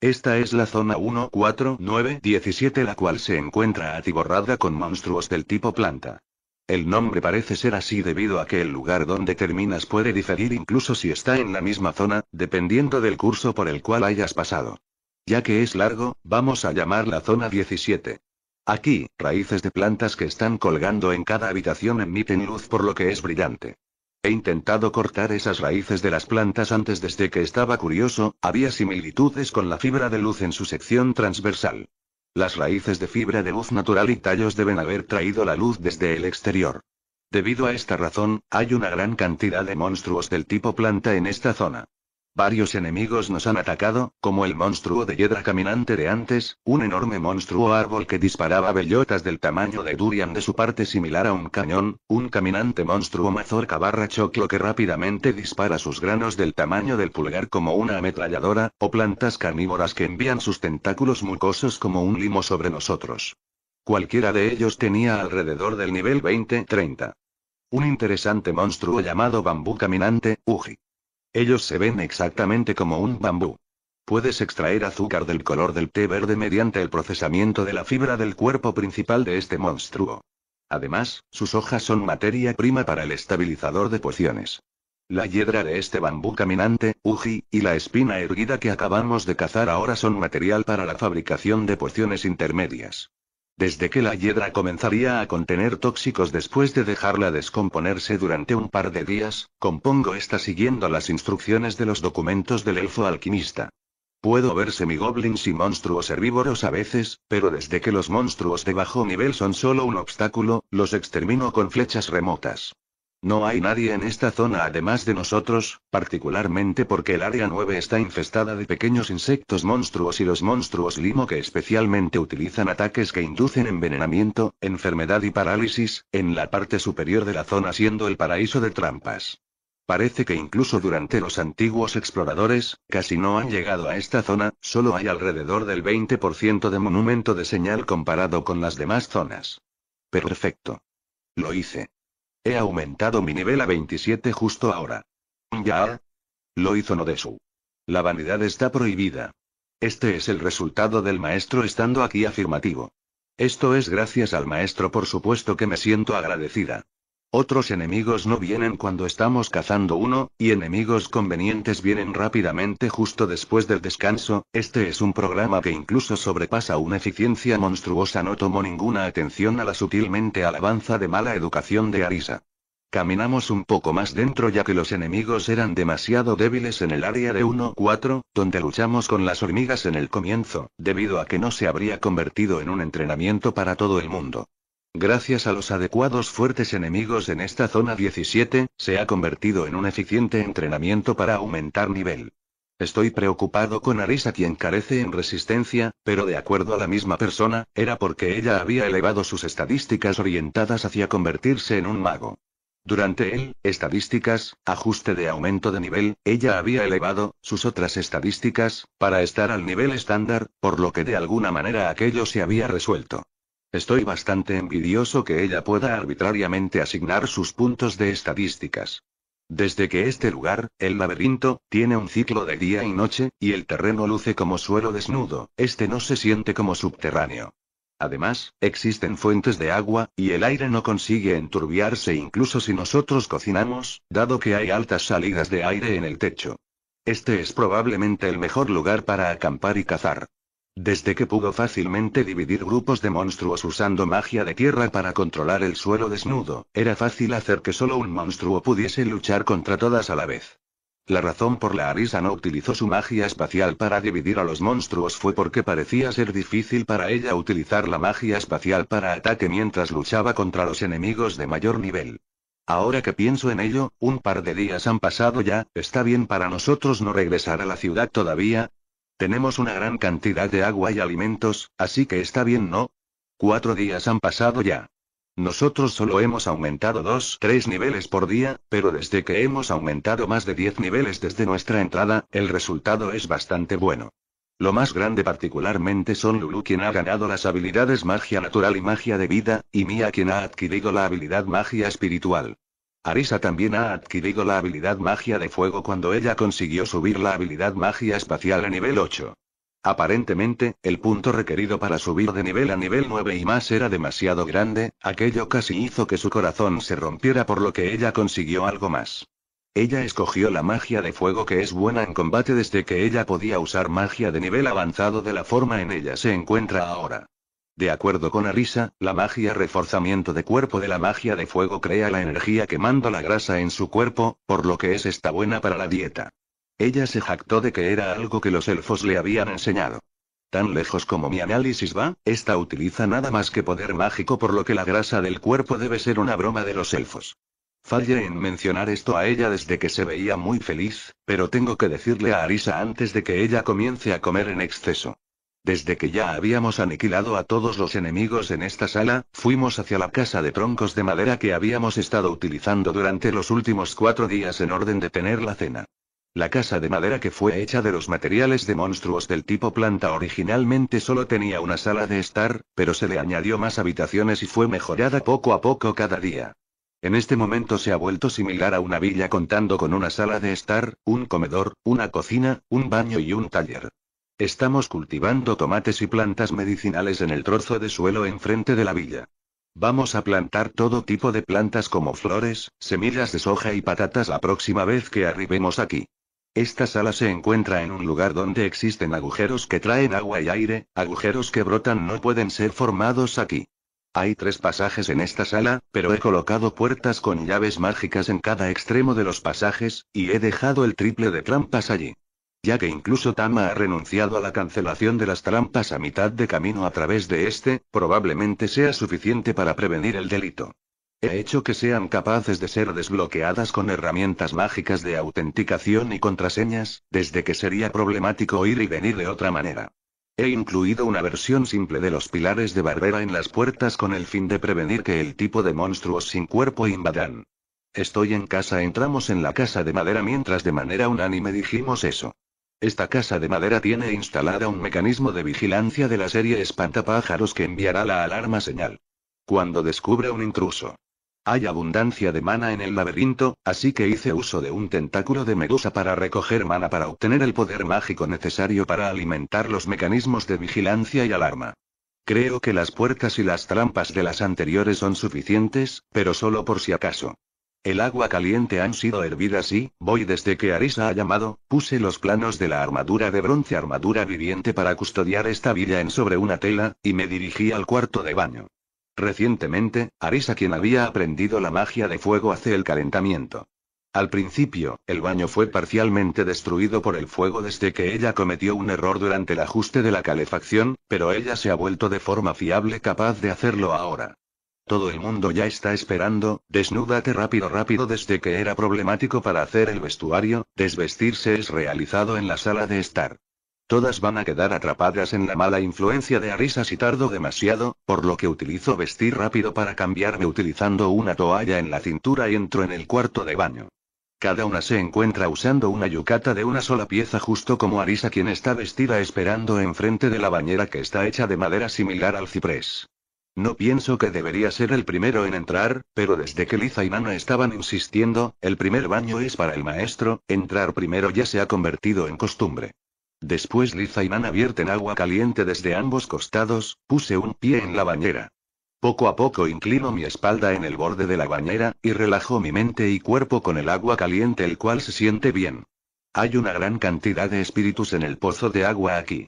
Esta es la zona 1-4-9-17 la cual se encuentra atiborrada con monstruos del tipo planta. El nombre parece ser así debido a que el lugar donde terminas puede diferir incluso si está en la misma zona, dependiendo del curso por el cual hayas pasado. Ya que es largo, vamos a llamar la zona 17. Aquí, raíces de plantas que están colgando en cada habitación emiten luz por lo que es brillante. He intentado cortar esas raíces de las plantas antes desde que estaba curioso, había similitudes con la fibra de luz en su sección transversal. Las raíces de fibra de luz natural y tallos deben haber traído la luz desde el exterior. Debido a esta razón, hay una gran cantidad de monstruos del tipo planta en esta zona. Varios enemigos nos han atacado, como el monstruo de hiedra caminante de antes, un enorme monstruo árbol que disparaba bellotas del tamaño de durian de su parte similar a un cañón, un caminante monstruo mazorca barra choclo que rápidamente dispara sus granos del tamaño del pulgar como una ametralladora, o plantas carnívoras que envían sus tentáculos mucosos como un limo sobre nosotros. Cualquiera de ellos tenía alrededor del nivel 20-30. Un interesante monstruo llamado bambú caminante, Uji. Ellos se ven exactamente como un bambú. Puedes extraer azúcar del color del té verde mediante el procesamiento de la fibra del cuerpo principal de este monstruo. Además, sus hojas son materia prima para el estabilizador de pociones. La hiedra de este bambú caminante, uji, y la espina erguida que acabamos de cazar ahora son material para la fabricación de pociones intermedias desde que la hiedra comenzaría a contener tóxicos después de dejarla descomponerse durante un par de días, compongo esta siguiendo las instrucciones de los documentos del elfo alquimista. Puedo ver semigoblins y monstruos herbívoros a veces, pero desde que los monstruos de bajo nivel son solo un obstáculo, los extermino con flechas remotas. No hay nadie en esta zona además de nosotros, particularmente porque el área 9 está infestada de pequeños insectos monstruos y los monstruos limo que especialmente utilizan ataques que inducen envenenamiento, enfermedad y parálisis, en la parte superior de la zona siendo el paraíso de trampas. Parece que incluso durante los antiguos exploradores, casi no han llegado a esta zona, solo hay alrededor del 20% de monumento de señal comparado con las demás zonas. Perfecto. Lo hice. He aumentado mi nivel a 27 justo ahora. Ya. Lo hizo No Nodesu. La vanidad está prohibida. Este es el resultado del maestro estando aquí afirmativo. Esto es gracias al maestro por supuesto que me siento agradecida. Otros enemigos no vienen cuando estamos cazando uno, y enemigos convenientes vienen rápidamente justo después del descanso, este es un programa que incluso sobrepasa una eficiencia monstruosa. No tomó ninguna atención a la sutilmente alabanza de mala educación de Arisa. Caminamos un poco más dentro ya que los enemigos eran demasiado débiles en el área de 1-4, donde luchamos con las hormigas en el comienzo, debido a que no se habría convertido en un entrenamiento para todo el mundo. Gracias a los adecuados fuertes enemigos en esta zona 17, se ha convertido en un eficiente entrenamiento para aumentar nivel. Estoy preocupado con Arisa quien carece en resistencia, pero de acuerdo a la misma persona, era porque ella había elevado sus estadísticas orientadas hacia convertirse en un mago. Durante el estadísticas, ajuste de aumento de nivel, ella había elevado sus otras estadísticas, para estar al nivel estándar, por lo que de alguna manera aquello se había resuelto. Estoy bastante envidioso que ella pueda arbitrariamente asignar sus puntos de estadísticas. Desde que este lugar, el laberinto, tiene un ciclo de día y noche, y el terreno luce como suelo desnudo, este no se siente como subterráneo. Además, existen fuentes de agua, y el aire no consigue enturbiarse incluso si nosotros cocinamos, dado que hay altas salidas de aire en el techo. Este es probablemente el mejor lugar para acampar y cazar. Desde que pudo fácilmente dividir grupos de monstruos usando magia de tierra para controlar el suelo desnudo, era fácil hacer que solo un monstruo pudiese luchar contra todas a la vez. La razón por la Arisa no utilizó su magia espacial para dividir a los monstruos fue porque parecía ser difícil para ella utilizar la magia espacial para ataque mientras luchaba contra los enemigos de mayor nivel. Ahora que pienso en ello, un par de días han pasado ya, está bien para nosotros no regresar a la ciudad todavía, tenemos una gran cantidad de agua y alimentos, así que está bien, ¿no? Cuatro días han pasado ya. Nosotros solo hemos aumentado dos, tres niveles por día, pero desde que hemos aumentado más de diez niveles desde nuestra entrada, el resultado es bastante bueno. Lo más grande particularmente son Lulu quien ha ganado las habilidades magia natural y magia de vida, y Mia quien ha adquirido la habilidad magia espiritual. Arisa también ha adquirido la habilidad magia de fuego cuando ella consiguió subir la habilidad magia espacial a nivel 8. Aparentemente, el punto requerido para subir de nivel a nivel 9 y más era demasiado grande, aquello casi hizo que su corazón se rompiera por lo que ella consiguió algo más. Ella escogió la magia de fuego que es buena en combate desde que ella podía usar magia de nivel avanzado de la forma en ella se encuentra ahora. De acuerdo con Arisa, la magia reforzamiento de cuerpo de la magia de fuego crea la energía quemando la grasa en su cuerpo, por lo que es esta buena para la dieta. Ella se jactó de que era algo que los elfos le habían enseñado. Tan lejos como mi análisis va, esta utiliza nada más que poder mágico por lo que la grasa del cuerpo debe ser una broma de los elfos. Fallé en mencionar esto a ella desde que se veía muy feliz, pero tengo que decirle a Arisa antes de que ella comience a comer en exceso. Desde que ya habíamos aniquilado a todos los enemigos en esta sala, fuimos hacia la casa de troncos de madera que habíamos estado utilizando durante los últimos cuatro días en orden de tener la cena. La casa de madera que fue hecha de los materiales de monstruos del tipo planta originalmente solo tenía una sala de estar, pero se le añadió más habitaciones y fue mejorada poco a poco cada día. En este momento se ha vuelto similar a una villa contando con una sala de estar, un comedor, una cocina, un baño y un taller. Estamos cultivando tomates y plantas medicinales en el trozo de suelo enfrente de la villa. Vamos a plantar todo tipo de plantas como flores, semillas de soja y patatas la próxima vez que arribemos aquí. Esta sala se encuentra en un lugar donde existen agujeros que traen agua y aire, agujeros que brotan no pueden ser formados aquí. Hay tres pasajes en esta sala, pero he colocado puertas con llaves mágicas en cada extremo de los pasajes, y he dejado el triple de trampas allí ya que incluso Tama ha renunciado a la cancelación de las trampas a mitad de camino a través de este, probablemente sea suficiente para prevenir el delito. He hecho que sean capaces de ser desbloqueadas con herramientas mágicas de autenticación y contraseñas, desde que sería problemático ir y venir de otra manera. He incluido una versión simple de los pilares de Barbera en las puertas con el fin de prevenir que el tipo de monstruos sin cuerpo invadan. Estoy en casa, entramos en la casa de madera mientras de manera unánime dijimos eso. Esta casa de madera tiene instalada un mecanismo de vigilancia de la serie espantapájaros que enviará la alarma señal. Cuando descubra un intruso. Hay abundancia de mana en el laberinto, así que hice uso de un tentáculo de medusa para recoger mana para obtener el poder mágico necesario para alimentar los mecanismos de vigilancia y alarma. Creo que las puertas y las trampas de las anteriores son suficientes, pero solo por si acaso. El agua caliente han sido hervidas y, voy desde que Arisa ha llamado, puse los planos de la armadura de bronce armadura viviente para custodiar esta villa en sobre una tela, y me dirigí al cuarto de baño. Recientemente, Arisa quien había aprendido la magia de fuego hace el calentamiento. Al principio, el baño fue parcialmente destruido por el fuego desde que ella cometió un error durante el ajuste de la calefacción, pero ella se ha vuelto de forma fiable capaz de hacerlo ahora. Todo el mundo ya está esperando, desnúdate rápido rápido desde que era problemático para hacer el vestuario, desvestirse es realizado en la sala de estar. Todas van a quedar atrapadas en la mala influencia de Arisa si tardo demasiado, por lo que utilizo vestir rápido para cambiarme utilizando una toalla en la cintura y entro en el cuarto de baño. Cada una se encuentra usando una yucata de una sola pieza justo como Arisa quien está vestida esperando enfrente de la bañera que está hecha de madera similar al ciprés. No pienso que debería ser el primero en entrar, pero desde que Liza y Nana estaban insistiendo, el primer baño es para el maestro, entrar primero ya se ha convertido en costumbre. Después Liza y Nana vierten agua caliente desde ambos costados, puse un pie en la bañera. Poco a poco inclino mi espalda en el borde de la bañera, y relajo mi mente y cuerpo con el agua caliente el cual se siente bien. Hay una gran cantidad de espíritus en el pozo de agua aquí.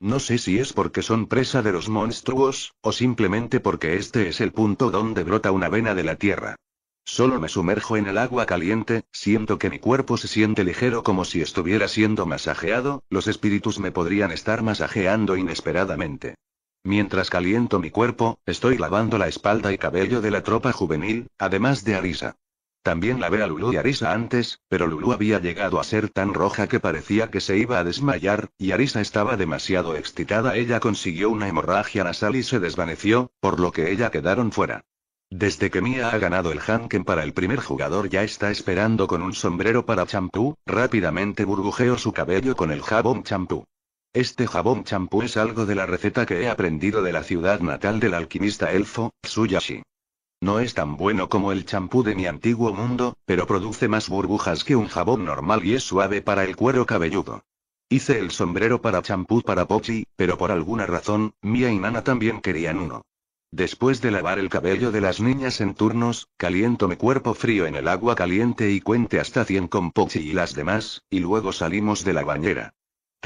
No sé si es porque son presa de los monstruos, o simplemente porque este es el punto donde brota una vena de la tierra. Solo me sumerjo en el agua caliente, siento que mi cuerpo se siente ligero como si estuviera siendo masajeado, los espíritus me podrían estar masajeando inesperadamente. Mientras caliento mi cuerpo, estoy lavando la espalda y cabello de la tropa juvenil, además de Arisa. También la ve a Lulu y Arisa antes, pero Lulu había llegado a ser tan roja que parecía que se iba a desmayar, y Arisa estaba demasiado excitada. Ella consiguió una hemorragia nasal y se desvaneció, por lo que ella quedaron fuera. Desde que Mia ha ganado el Hanken para el primer jugador ya está esperando con un sombrero para champú, rápidamente burbujeó su cabello con el jabón champú. Este jabón champú es algo de la receta que he aprendido de la ciudad natal del alquimista elfo, Tsuyashi. No es tan bueno como el champú de mi antiguo mundo, pero produce más burbujas que un jabón normal y es suave para el cuero cabelludo. Hice el sombrero para champú para Pochi, pero por alguna razón, Mia y Nana también querían uno. Después de lavar el cabello de las niñas en turnos, caliento mi cuerpo frío en el agua caliente y cuente hasta 100 con Pochi y las demás, y luego salimos de la bañera.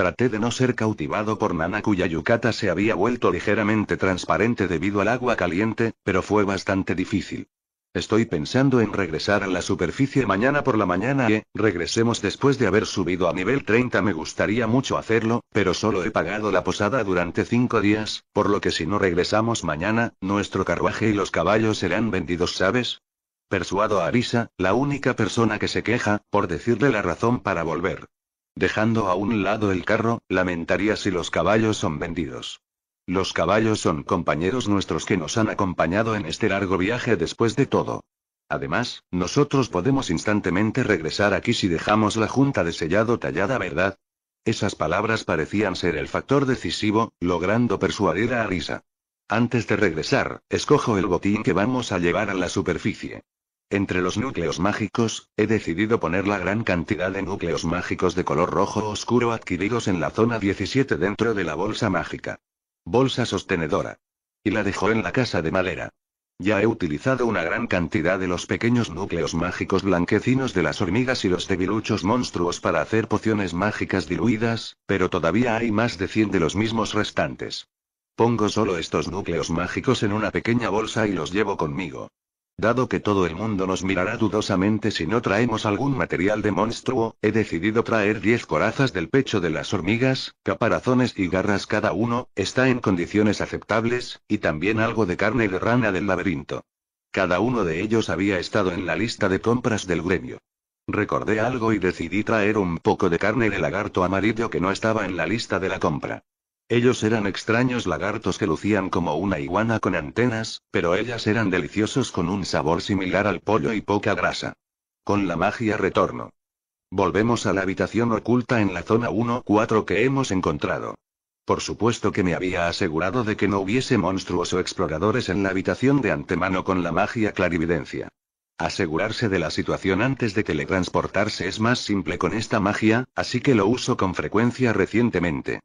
Traté de no ser cautivado por Nana cuya yucata se había vuelto ligeramente transparente debido al agua caliente, pero fue bastante difícil. Estoy pensando en regresar a la superficie mañana por la mañana y regresemos después de haber subido a nivel 30. Me gustaría mucho hacerlo, pero solo he pagado la posada durante 5 días, por lo que si no regresamos mañana, nuestro carruaje y los caballos serán vendidos, ¿sabes? Persuado a Arisa, la única persona que se queja, por decirle la razón para volver. Dejando a un lado el carro, lamentaría si los caballos son vendidos. Los caballos son compañeros nuestros que nos han acompañado en este largo viaje después de todo. Además, nosotros podemos instantemente regresar aquí si dejamos la junta de sellado tallada, ¿verdad? Esas palabras parecían ser el factor decisivo, logrando persuadir a Arisa. Antes de regresar, escojo el botín que vamos a llevar a la superficie. Entre los núcleos mágicos, he decidido poner la gran cantidad de núcleos mágicos de color rojo oscuro adquiridos en la zona 17 dentro de la bolsa mágica. Bolsa sostenedora. Y la dejó en la casa de madera. Ya he utilizado una gran cantidad de los pequeños núcleos mágicos blanquecinos de las hormigas y los debiluchos monstruos para hacer pociones mágicas diluidas, pero todavía hay más de 100 de los mismos restantes. Pongo solo estos núcleos mágicos en una pequeña bolsa y los llevo conmigo. Dado que todo el mundo nos mirará dudosamente si no traemos algún material de monstruo, he decidido traer 10 corazas del pecho de las hormigas, caparazones y garras cada uno, está en condiciones aceptables, y también algo de carne de rana del laberinto. Cada uno de ellos había estado en la lista de compras del gremio. Recordé algo y decidí traer un poco de carne de lagarto amarillo que no estaba en la lista de la compra. Ellos eran extraños lagartos que lucían como una iguana con antenas, pero ellas eran deliciosos con un sabor similar al pollo y poca grasa. Con la magia retorno. Volvemos a la habitación oculta en la zona 1-4 que hemos encontrado. Por supuesto que me había asegurado de que no hubiese monstruos o exploradores en la habitación de antemano con la magia clarividencia. Asegurarse de la situación antes de teletransportarse es más simple con esta magia, así que lo uso con frecuencia recientemente.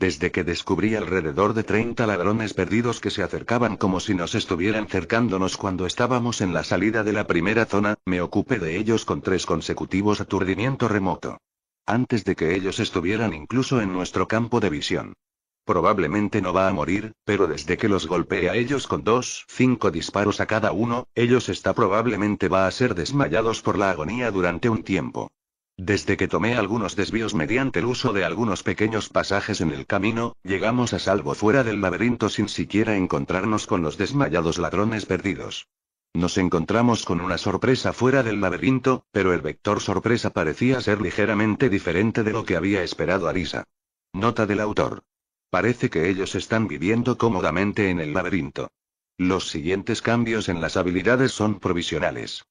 Desde que descubrí alrededor de 30 ladrones perdidos que se acercaban como si nos estuvieran cercándonos cuando estábamos en la salida de la primera zona, me ocupé de ellos con tres consecutivos aturdimiento remoto. Antes de que ellos estuvieran incluso en nuestro campo de visión. Probablemente no va a morir, pero desde que los golpeé a ellos con dos, cinco disparos a cada uno, ellos está probablemente va a ser desmayados por la agonía durante un tiempo. Desde que tomé algunos desvíos mediante el uso de algunos pequeños pasajes en el camino, llegamos a salvo fuera del laberinto sin siquiera encontrarnos con los desmayados ladrones perdidos. Nos encontramos con una sorpresa fuera del laberinto, pero el vector sorpresa parecía ser ligeramente diferente de lo que había esperado Arisa. Nota del autor. Parece que ellos están viviendo cómodamente en el laberinto. Los siguientes cambios en las habilidades son provisionales.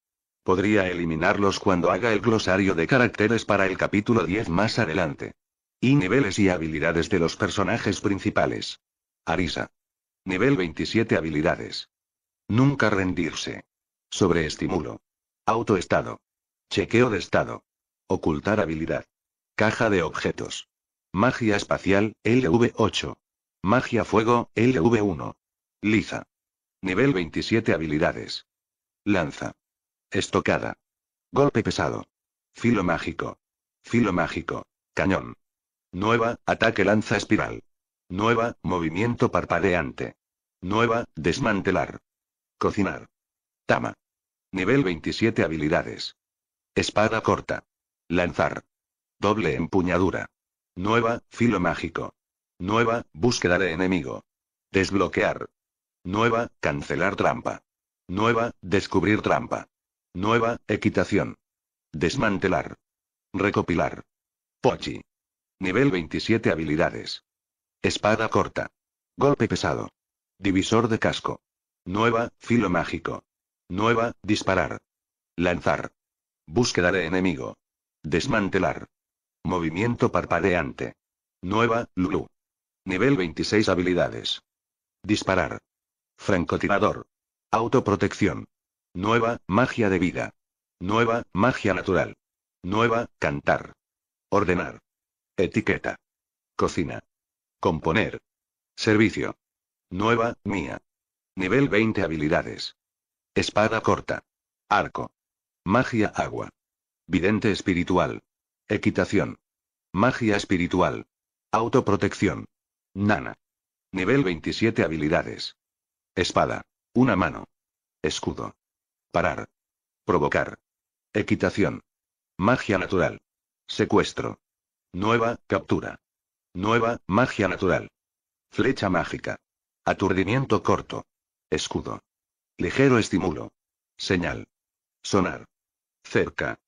Podría eliminarlos cuando haga el glosario de caracteres para el capítulo 10 más adelante. Y niveles y habilidades de los personajes principales. Arisa. Nivel 27 habilidades. Nunca rendirse. Sobreestimulo. Autoestado. Chequeo de estado. Ocultar habilidad. Caja de objetos. Magia espacial, LV8. Magia fuego, LV1. Liza. Nivel 27 habilidades. Lanza. Estocada. Golpe pesado. Filo mágico. Filo mágico. Cañón. Nueva, ataque lanza espiral. Nueva, movimiento parpadeante. Nueva, desmantelar. Cocinar. Tama. Nivel 27 habilidades. Espada corta. Lanzar. Doble empuñadura. Nueva, filo mágico. Nueva, búsqueda de enemigo. Desbloquear. Nueva, cancelar trampa. Nueva, descubrir trampa. Nueva, equitación. Desmantelar. Recopilar. Pochi. Nivel 27 habilidades. Espada corta. Golpe pesado. Divisor de casco. Nueva, filo mágico. Nueva, disparar. Lanzar. Búsqueda de enemigo. Desmantelar. Movimiento parpadeante. Nueva, Lulu. Nivel 26 habilidades. Disparar. Francotirador. Autoprotección. Nueva, magia de vida. Nueva, magia natural. Nueva, cantar. Ordenar. Etiqueta. Cocina. Componer. Servicio. Nueva, mía. Nivel 20 habilidades. Espada corta. Arco. Magia agua. Vidente espiritual. Equitación. Magia espiritual. Autoprotección. Nana. Nivel 27 habilidades. Espada. Una mano. Escudo. Parar. Provocar. Equitación. Magia natural. Secuestro. Nueva, captura. Nueva, magia natural. Flecha mágica. Aturdimiento corto. Escudo. Ligero estímulo. Señal. Sonar. Cerca.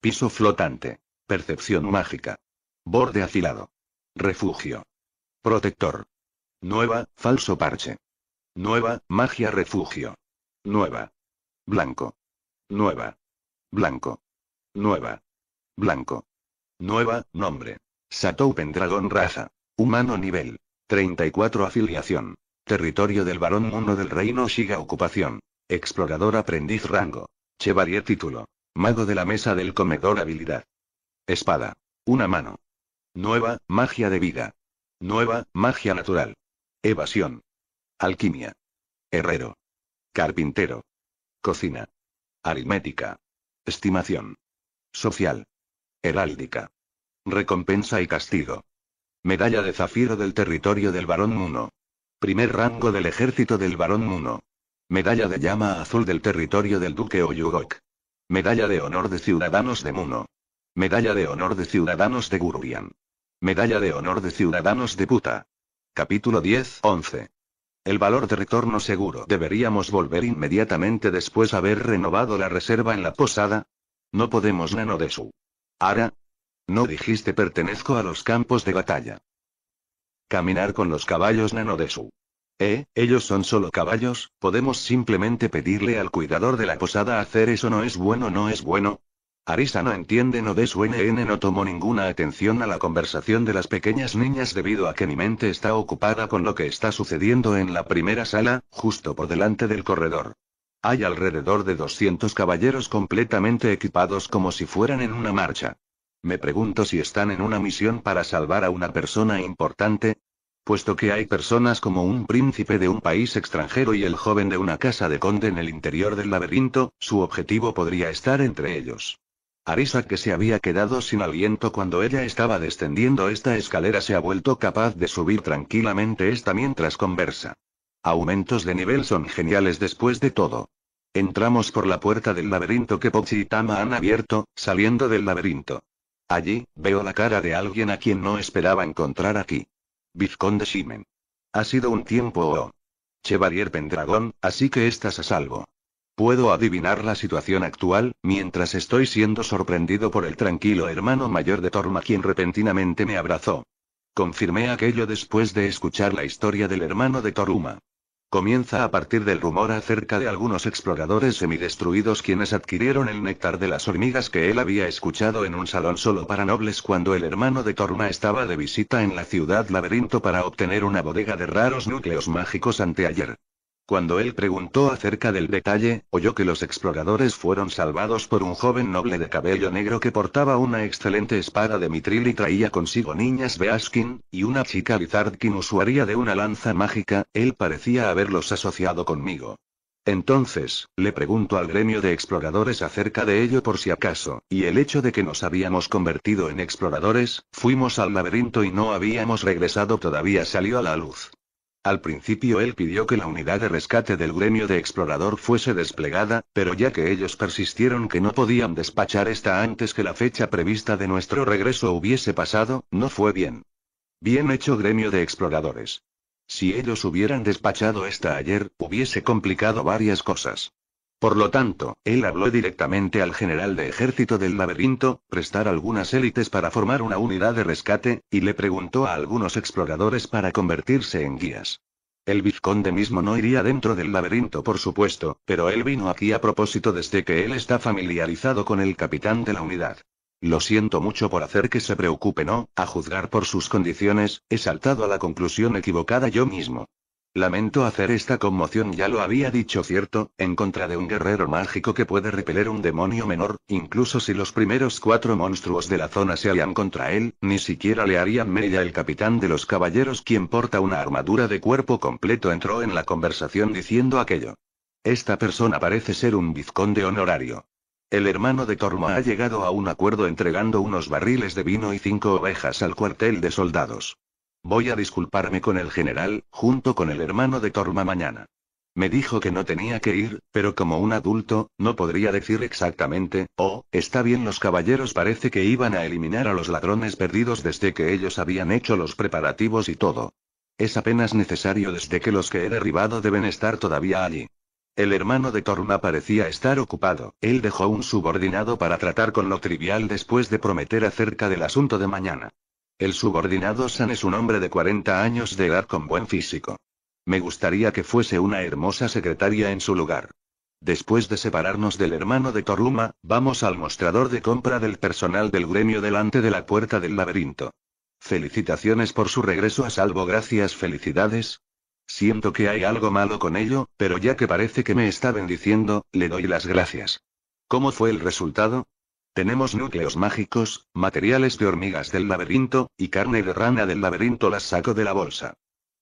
Piso flotante. Percepción mágica. Borde afilado. Refugio. Protector. Nueva, falso parche. Nueva, magia refugio. Nueva. Blanco. Nueva. Blanco. Nueva. Blanco. Nueva, nombre. Satou Pendragón raza. Humano nivel. 34 afiliación. Territorio del varón mono del reino Shiga ocupación. Explorador aprendiz rango. Chevalier título. Mago de la mesa del comedor habilidad. Espada. Una mano. Nueva, magia de vida. Nueva, magia natural. Evasión. Alquimia. Herrero. Carpintero. Cocina. Aritmética. Estimación. Social. Heráldica. Recompensa y castigo. Medalla de Zafiro del Territorio del Barón Muno. Primer rango del Ejército del Barón Muno. Medalla de Llama Azul del Territorio del Duque Oyugok. Medalla de Honor de Ciudadanos de Muno. Medalla de Honor de Ciudadanos de Gurubian. Medalla de Honor de Ciudadanos de Puta. Capítulo 10-11. El valor de retorno seguro. Deberíamos volver inmediatamente después haber renovado la reserva en la posada. No podemos nano de su. Ara. No dijiste pertenezco a los campos de batalla. Caminar con los caballos nano de su. Eh, ellos son solo caballos, podemos simplemente pedirle al cuidador de la posada hacer eso no es bueno, no es bueno, Arisa no entiende no de su NN no tomó ninguna atención a la conversación de las pequeñas niñas debido a que mi mente está ocupada con lo que está sucediendo en la primera sala, justo por delante del corredor. Hay alrededor de 200 caballeros completamente equipados como si fueran en una marcha. Me pregunto si están en una misión para salvar a una persona importante, puesto que hay personas como un príncipe de un país extranjero y el joven de una casa de conde en el interior del laberinto, su objetivo podría estar entre ellos. Arisa que se había quedado sin aliento cuando ella estaba descendiendo esta escalera se ha vuelto capaz de subir tranquilamente esta mientras conversa. Aumentos de nivel son geniales después de todo. Entramos por la puerta del laberinto que Pochi y Tama han abierto, saliendo del laberinto. Allí, veo la cara de alguien a quien no esperaba encontrar aquí. Vizconde Shimen. Ha sido un tiempo o... Oh. Chevalier Pendragón, así que estás a salvo. Puedo adivinar la situación actual, mientras estoy siendo sorprendido por el tranquilo hermano mayor de Torma quien repentinamente me abrazó. Confirmé aquello después de escuchar la historia del hermano de Toruma. Comienza a partir del rumor acerca de algunos exploradores semidestruidos quienes adquirieron el néctar de las hormigas que él había escuchado en un salón solo para nobles cuando el hermano de Torma estaba de visita en la ciudad laberinto para obtener una bodega de raros núcleos mágicos anteayer. Cuando él preguntó acerca del detalle, oyó que los exploradores fueron salvados por un joven noble de cabello negro que portaba una excelente espada de mitril y traía consigo niñas Beaskin, y una chica Lizardkin usuaria de una lanza mágica, él parecía haberlos asociado conmigo. Entonces, le pregunto al gremio de exploradores acerca de ello por si acaso, y el hecho de que nos habíamos convertido en exploradores, fuimos al laberinto y no habíamos regresado todavía salió a la luz. Al principio él pidió que la unidad de rescate del gremio de explorador fuese desplegada, pero ya que ellos persistieron que no podían despachar esta antes que la fecha prevista de nuestro regreso hubiese pasado, no fue bien. Bien hecho gremio de exploradores. Si ellos hubieran despachado esta ayer, hubiese complicado varias cosas. Por lo tanto, él habló directamente al general de ejército del laberinto, prestar algunas élites para formar una unidad de rescate, y le preguntó a algunos exploradores para convertirse en guías. El vizconde mismo no iría dentro del laberinto, por supuesto, pero él vino aquí a propósito desde que él está familiarizado con el capitán de la unidad. Lo siento mucho por hacer que se preocupe, no, a juzgar por sus condiciones, he saltado a la conclusión equivocada yo mismo. Lamento hacer esta conmoción, ya lo había dicho cierto, en contra de un guerrero mágico que puede repeler un demonio menor, incluso si los primeros cuatro monstruos de la zona se alían contra él, ni siquiera le harían mella el capitán de los caballeros quien porta una armadura de cuerpo completo entró en la conversación diciendo aquello. Esta persona parece ser un vizconde honorario. El hermano de Torma ha llegado a un acuerdo entregando unos barriles de vino y cinco ovejas al cuartel de soldados. Voy a disculparme con el general, junto con el hermano de Torma mañana. Me dijo que no tenía que ir, pero como un adulto, no podría decir exactamente, oh, está bien los caballeros parece que iban a eliminar a los ladrones perdidos desde que ellos habían hecho los preparativos y todo. Es apenas necesario desde que los que he derribado deben estar todavía allí. El hermano de Torma parecía estar ocupado, él dejó un subordinado para tratar con lo trivial después de prometer acerca del asunto de mañana. El subordinado San es un hombre de 40 años de edad con buen físico. Me gustaría que fuese una hermosa secretaria en su lugar. Después de separarnos del hermano de Toruma, vamos al mostrador de compra del personal del gremio delante de la puerta del laberinto. Felicitaciones por su regreso a salvo, gracias, felicidades. Siento que hay algo malo con ello, pero ya que parece que me está bendiciendo, le doy las gracias. ¿Cómo fue el resultado? Tenemos núcleos mágicos, materiales de hormigas del laberinto, y carne de rana del laberinto las saco de la bolsa.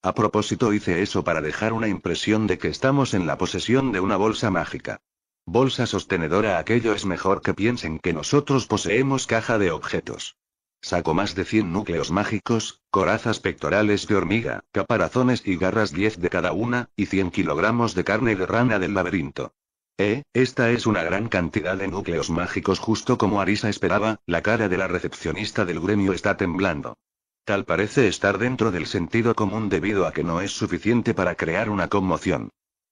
A propósito hice eso para dejar una impresión de que estamos en la posesión de una bolsa mágica. Bolsa sostenedora aquello es mejor que piensen que nosotros poseemos caja de objetos. Saco más de 100 núcleos mágicos, corazas pectorales de hormiga, caparazones y garras 10 de cada una, y 100 kilogramos de carne de rana del laberinto. Eh, esta es una gran cantidad de núcleos mágicos justo como Arisa esperaba, la cara de la recepcionista del gremio está temblando. Tal parece estar dentro del sentido común debido a que no es suficiente para crear una conmoción.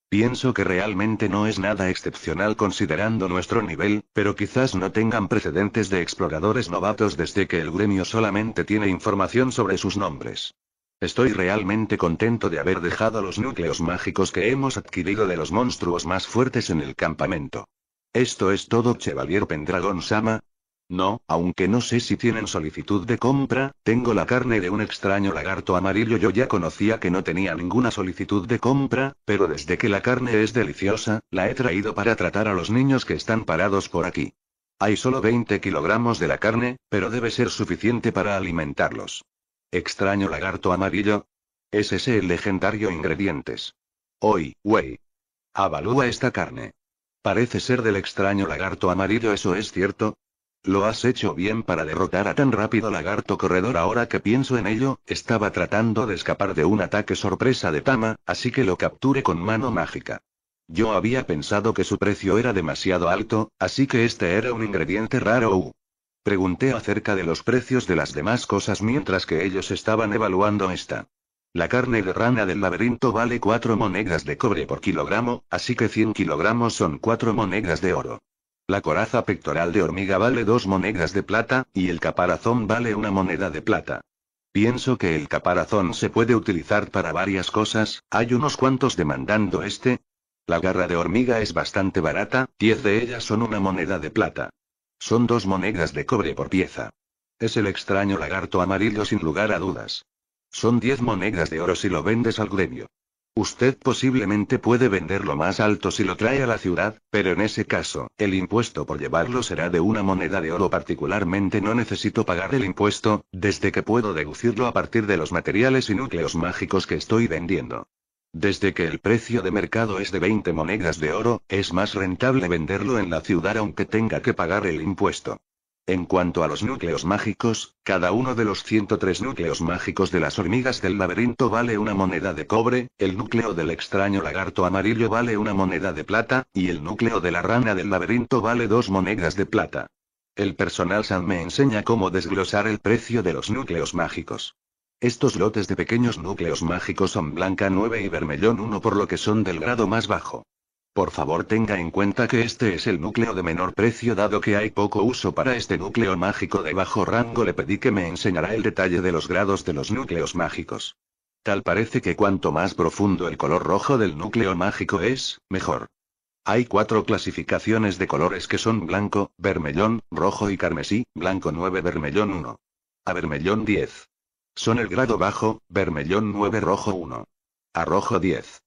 Pienso que realmente no es nada excepcional considerando nuestro nivel, pero quizás no tengan precedentes de exploradores novatos desde que el gremio solamente tiene información sobre sus nombres. Estoy realmente contento de haber dejado los núcleos mágicos que hemos adquirido de los monstruos más fuertes en el campamento. Esto es todo, Chevalier Pendragon Sama. No, aunque no sé si tienen solicitud de compra, tengo la carne de un extraño lagarto amarillo. Yo ya conocía que no tenía ninguna solicitud de compra, pero desde que la carne es deliciosa, la he traído para tratar a los niños que están parados por aquí. Hay solo 20 kilogramos de la carne, pero debe ser suficiente para alimentarlos. Extraño lagarto amarillo. Es ese el legendario ingredientes. Hoy, wey. Avalúa esta carne. Parece ser del extraño lagarto amarillo, ¿eso es cierto? Lo has hecho bien para derrotar a tan rápido lagarto corredor. Ahora que pienso en ello, estaba tratando de escapar de un ataque sorpresa de Tama, así que lo capture con mano mágica. Yo había pensado que su precio era demasiado alto, así que este era un ingrediente raro. Pregunté acerca de los precios de las demás cosas mientras que ellos estaban evaluando esta. La carne de rana del laberinto vale 4 monedas de cobre por kilogramo, así que 100 kilogramos son 4 monedas de oro. La coraza pectoral de hormiga vale 2 monedas de plata, y el caparazón vale una moneda de plata. Pienso que el caparazón se puede utilizar para varias cosas, hay unos cuantos demandando este. La garra de hormiga es bastante barata, 10 de ellas son una moneda de plata. Son dos monedas de cobre por pieza. Es el extraño lagarto amarillo sin lugar a dudas. Son diez monedas de oro si lo vendes al gremio. Usted posiblemente puede venderlo más alto si lo trae a la ciudad, pero en ese caso, el impuesto por llevarlo será de una moneda de oro particularmente no necesito pagar el impuesto, desde que puedo deducirlo a partir de los materiales y núcleos mágicos que estoy vendiendo. Desde que el precio de mercado es de 20 monedas de oro, es más rentable venderlo en la ciudad aunque tenga que pagar el impuesto. En cuanto a los núcleos mágicos, cada uno de los 103 núcleos mágicos de las hormigas del laberinto vale una moneda de cobre, el núcleo del extraño lagarto amarillo vale una moneda de plata, y el núcleo de la rana del laberinto vale dos monedas de plata. El personal San me enseña cómo desglosar el precio de los núcleos mágicos. Estos lotes de pequeños núcleos mágicos son blanca 9 y vermellón 1 por lo que son del grado más bajo. Por favor tenga en cuenta que este es el núcleo de menor precio dado que hay poco uso para este núcleo mágico de bajo rango le pedí que me enseñara el detalle de los grados de los núcleos mágicos. Tal parece que cuanto más profundo el color rojo del núcleo mágico es, mejor. Hay cuatro clasificaciones de colores que son blanco, vermellón, rojo y carmesí, blanco 9, vermellón 1. A vermellón 10. Son el grado bajo, vermellón 9 rojo 1. A rojo 10.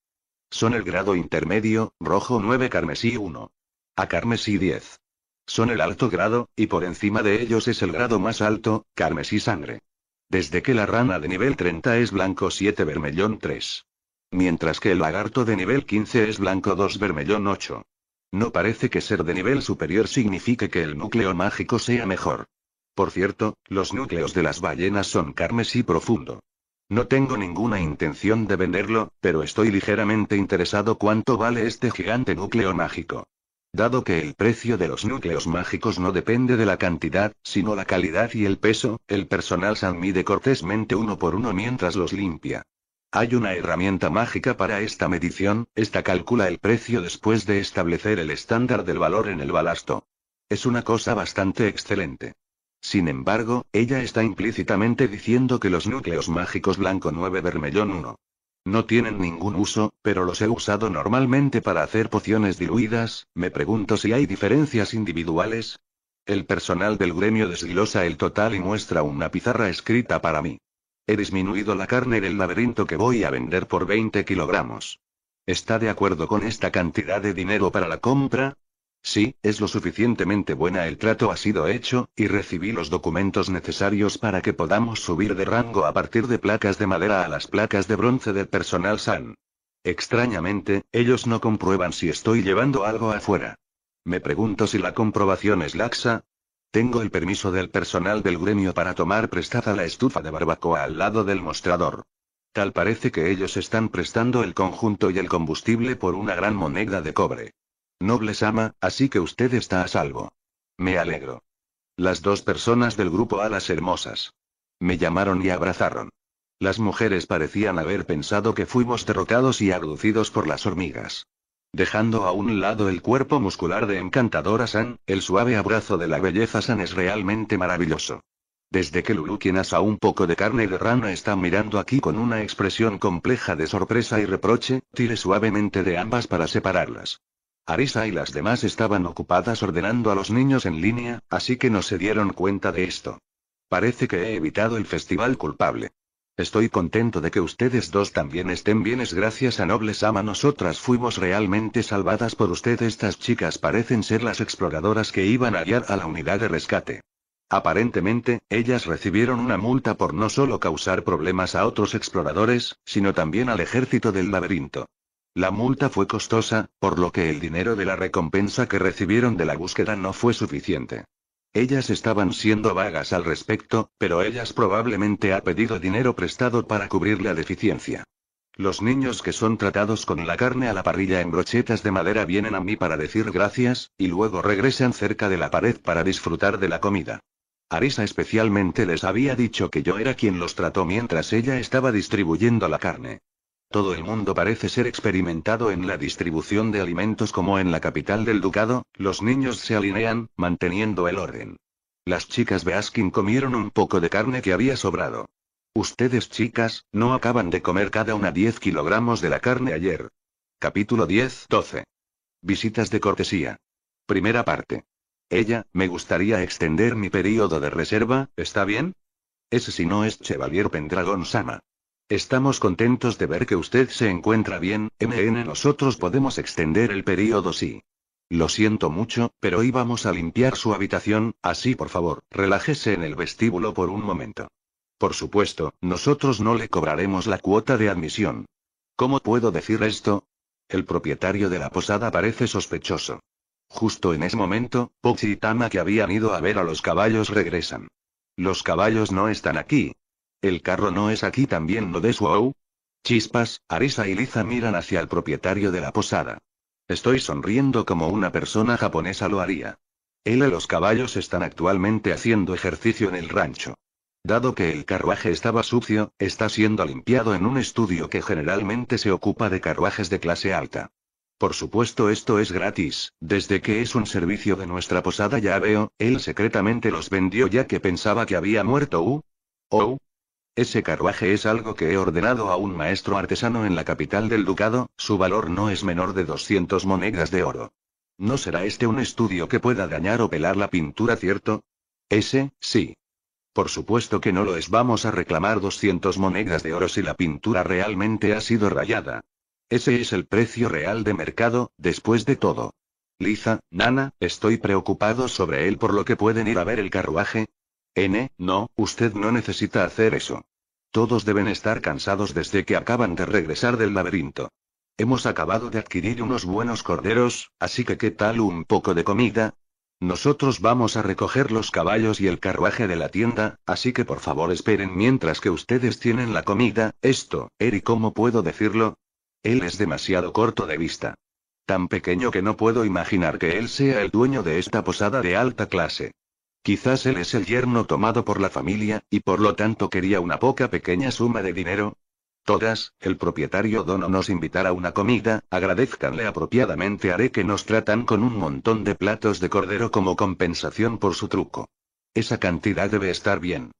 Son el grado intermedio, rojo 9 carmesí 1. A carmesí 10. Son el alto grado, y por encima de ellos es el grado más alto, carmesí sangre. Desde que la rana de nivel 30 es blanco 7 vermellón 3. Mientras que el lagarto de nivel 15 es blanco 2 vermellón 8. No parece que ser de nivel superior signifique que el núcleo mágico sea mejor. Por cierto, los núcleos de las ballenas son carmesí profundo. No tengo ninguna intención de venderlo, pero estoy ligeramente interesado cuánto vale este gigante núcleo mágico. Dado que el precio de los núcleos mágicos no depende de la cantidad, sino la calidad y el peso, el personal se mide cortésmente uno por uno mientras los limpia. Hay una herramienta mágica para esta medición, esta calcula el precio después de establecer el estándar del valor en el balasto. Es una cosa bastante excelente. Sin embargo, ella está implícitamente diciendo que los núcleos mágicos blanco 9 vermellón 1 no tienen ningún uso, pero los he usado normalmente para hacer pociones diluidas, me pregunto si hay diferencias individuales. El personal del gremio desglosa el total y muestra una pizarra escrita para mí. He disminuido la carne del laberinto que voy a vender por 20 kilogramos. ¿Está de acuerdo con esta cantidad de dinero para la compra? Sí, es lo suficientemente buena el trato ha sido hecho, y recibí los documentos necesarios para que podamos subir de rango a partir de placas de madera a las placas de bronce del personal SAN. Extrañamente, ellos no comprueban si estoy llevando algo afuera. Me pregunto si la comprobación es laxa. Tengo el permiso del personal del gremio para tomar prestada la estufa de barbacoa al lado del mostrador. Tal parece que ellos están prestando el conjunto y el combustible por una gran moneda de cobre. Nobles ama, así que usted está a salvo. Me alegro. Las dos personas del grupo Alas Hermosas. Me llamaron y abrazaron. Las mujeres parecían haber pensado que fuimos derrotados y abducidos por las hormigas. Dejando a un lado el cuerpo muscular de encantadora San, el suave abrazo de la belleza San es realmente maravilloso. Desde que Lulu quien asa un poco de carne de rana está mirando aquí con una expresión compleja de sorpresa y reproche, tire suavemente de ambas para separarlas. Arisa y las demás estaban ocupadas ordenando a los niños en línea, así que no se dieron cuenta de esto. Parece que he evitado el festival culpable. Estoy contento de que ustedes dos también estén bienes gracias a Noblesama. Nosotras fuimos realmente salvadas por usted. Estas chicas parecen ser las exploradoras que iban a guiar a la unidad de rescate. Aparentemente, ellas recibieron una multa por no solo causar problemas a otros exploradores, sino también al ejército del laberinto. La multa fue costosa, por lo que el dinero de la recompensa que recibieron de la búsqueda no fue suficiente. Ellas estaban siendo vagas al respecto, pero ellas probablemente ha pedido dinero prestado para cubrir la deficiencia. Los niños que son tratados con la carne a la parrilla en brochetas de madera vienen a mí para decir gracias, y luego regresan cerca de la pared para disfrutar de la comida. Arisa especialmente les había dicho que yo era quien los trató mientras ella estaba distribuyendo la carne. Todo el mundo parece ser experimentado en la distribución de alimentos como en la capital del ducado, los niños se alinean, manteniendo el orden. Las chicas Beaskin comieron un poco de carne que había sobrado. Ustedes chicas, no acaban de comer cada una 10 kilogramos de la carne ayer. Capítulo 10-12. Visitas de cortesía. Primera parte. Ella, me gustaría extender mi periodo de reserva, ¿está bien? Ese si no es Chevalier Pendragon Sama. Estamos contentos de ver que usted se encuentra bien, MN. Nosotros podemos extender el periodo Sí. Lo siento mucho, pero íbamos a limpiar su habitación, así por favor, relájese en el vestíbulo por un momento. Por supuesto, nosotros no le cobraremos la cuota de admisión. ¿Cómo puedo decir esto? El propietario de la posada parece sospechoso. Justo en ese momento, Pochi y Tama que habían ido a ver a los caballos regresan. Los caballos no están aquí, ¿El carro no es aquí también lo de Suou? Chispas, Arisa y Liza miran hacia el propietario de la posada. Estoy sonriendo como una persona japonesa lo haría. Él y los caballos están actualmente haciendo ejercicio en el rancho. Dado que el carruaje estaba sucio, está siendo limpiado en un estudio que generalmente se ocupa de carruajes de clase alta. Por supuesto esto es gratis, desde que es un servicio de nuestra posada ya veo, él secretamente los vendió ya que pensaba que había muerto U. Uh, oh, ese carruaje es algo que he ordenado a un maestro artesano en la capital del ducado, su valor no es menor de 200 monedas de oro. ¿No será este un estudio que pueda dañar o pelar la pintura, cierto? Ese, sí. Por supuesto que no lo es, vamos a reclamar 200 monedas de oro si la pintura realmente ha sido rayada. Ese es el precio real de mercado, después de todo. Liza, Nana, estoy preocupado sobre él por lo que pueden ir a ver el carruaje, N, no, usted no necesita hacer eso. Todos deben estar cansados desde que acaban de regresar del laberinto. Hemos acabado de adquirir unos buenos corderos, así que ¿qué tal un poco de comida? Nosotros vamos a recoger los caballos y el carruaje de la tienda, así que por favor esperen mientras que ustedes tienen la comida, esto, Eri, ¿cómo puedo decirlo? Él es demasiado corto de vista. Tan pequeño que no puedo imaginar que él sea el dueño de esta posada de alta clase. Quizás él es el yerno tomado por la familia, y por lo tanto quería una poca pequeña suma de dinero. Todas, el propietario Dono nos invitará a una comida, agradezcanle apropiadamente haré que nos tratan con un montón de platos de cordero como compensación por su truco. Esa cantidad debe estar bien.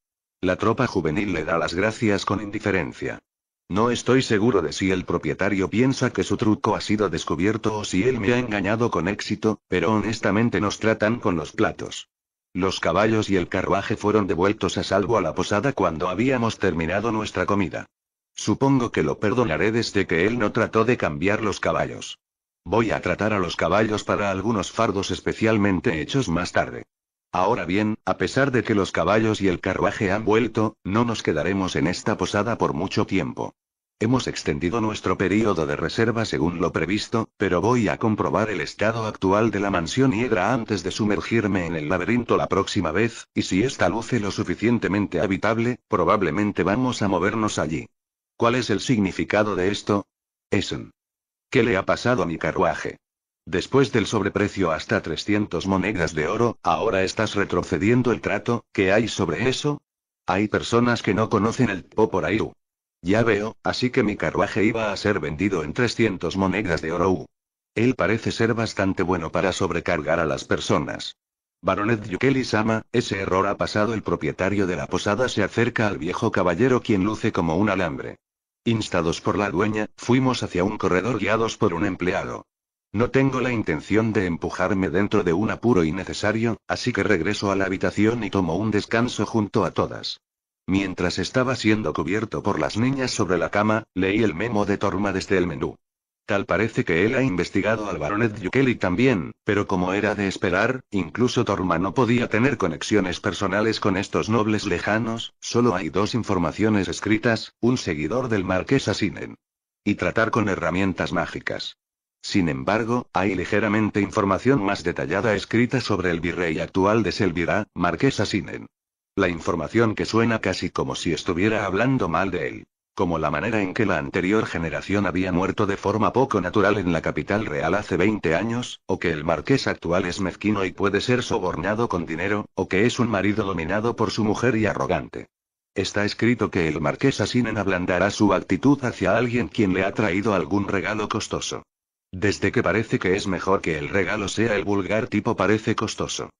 La tropa juvenil le da las gracias con indiferencia. No estoy seguro de si el propietario piensa que su truco ha sido descubierto o si él me ha engañado con éxito, pero honestamente nos tratan con los platos. Los caballos y el carruaje fueron devueltos a salvo a la posada cuando habíamos terminado nuestra comida. Supongo que lo perdonaré desde que él no trató de cambiar los caballos. Voy a tratar a los caballos para algunos fardos especialmente hechos más tarde. Ahora bien, a pesar de que los caballos y el carruaje han vuelto, no nos quedaremos en esta posada por mucho tiempo. Hemos extendido nuestro periodo de reserva según lo previsto, pero voy a comprobar el estado actual de la mansión Hiedra antes de sumergirme en el laberinto la próxima vez, y si esta luce lo suficientemente habitable, probablemente vamos a movernos allí. ¿Cuál es el significado de esto? Essen. ¿Qué le ha pasado a mi carruaje? Después del sobreprecio hasta 300 monedas de oro, ahora estás retrocediendo el trato, ¿qué hay sobre eso? Hay personas que no conocen el Po por ahí. Ya veo, así que mi carruaje iba a ser vendido en 300 monedas de oro. Él parece ser bastante bueno para sobrecargar a las personas. Baronet Yukeli-sama, ese error ha pasado. El propietario de la posada se acerca al viejo caballero quien luce como un alambre. Instados por la dueña, fuimos hacia un corredor guiados por un empleado. No tengo la intención de empujarme dentro de un apuro innecesario, así que regreso a la habitación y tomo un descanso junto a todas. Mientras estaba siendo cubierto por las niñas sobre la cama, leí el memo de Torma desde el menú. Tal parece que él ha investigado al baronet Yukeli también, pero como era de esperar, incluso Torma no podía tener conexiones personales con estos nobles lejanos, solo hay dos informaciones escritas, un seguidor del marqués Asinen. Y tratar con herramientas mágicas. Sin embargo, hay ligeramente información más detallada escrita sobre el virrey actual de Selvira, marqués Asinen. La información que suena casi como si estuviera hablando mal de él. Como la manera en que la anterior generación había muerto de forma poco natural en la capital real hace 20 años, o que el marqués actual es mezquino y puede ser sobornado con dinero, o que es un marido dominado por su mujer y arrogante. Está escrito que el marqués Asinen ablandará su actitud hacia alguien quien le ha traído algún regalo costoso. Desde que parece que es mejor que el regalo sea el vulgar tipo parece costoso.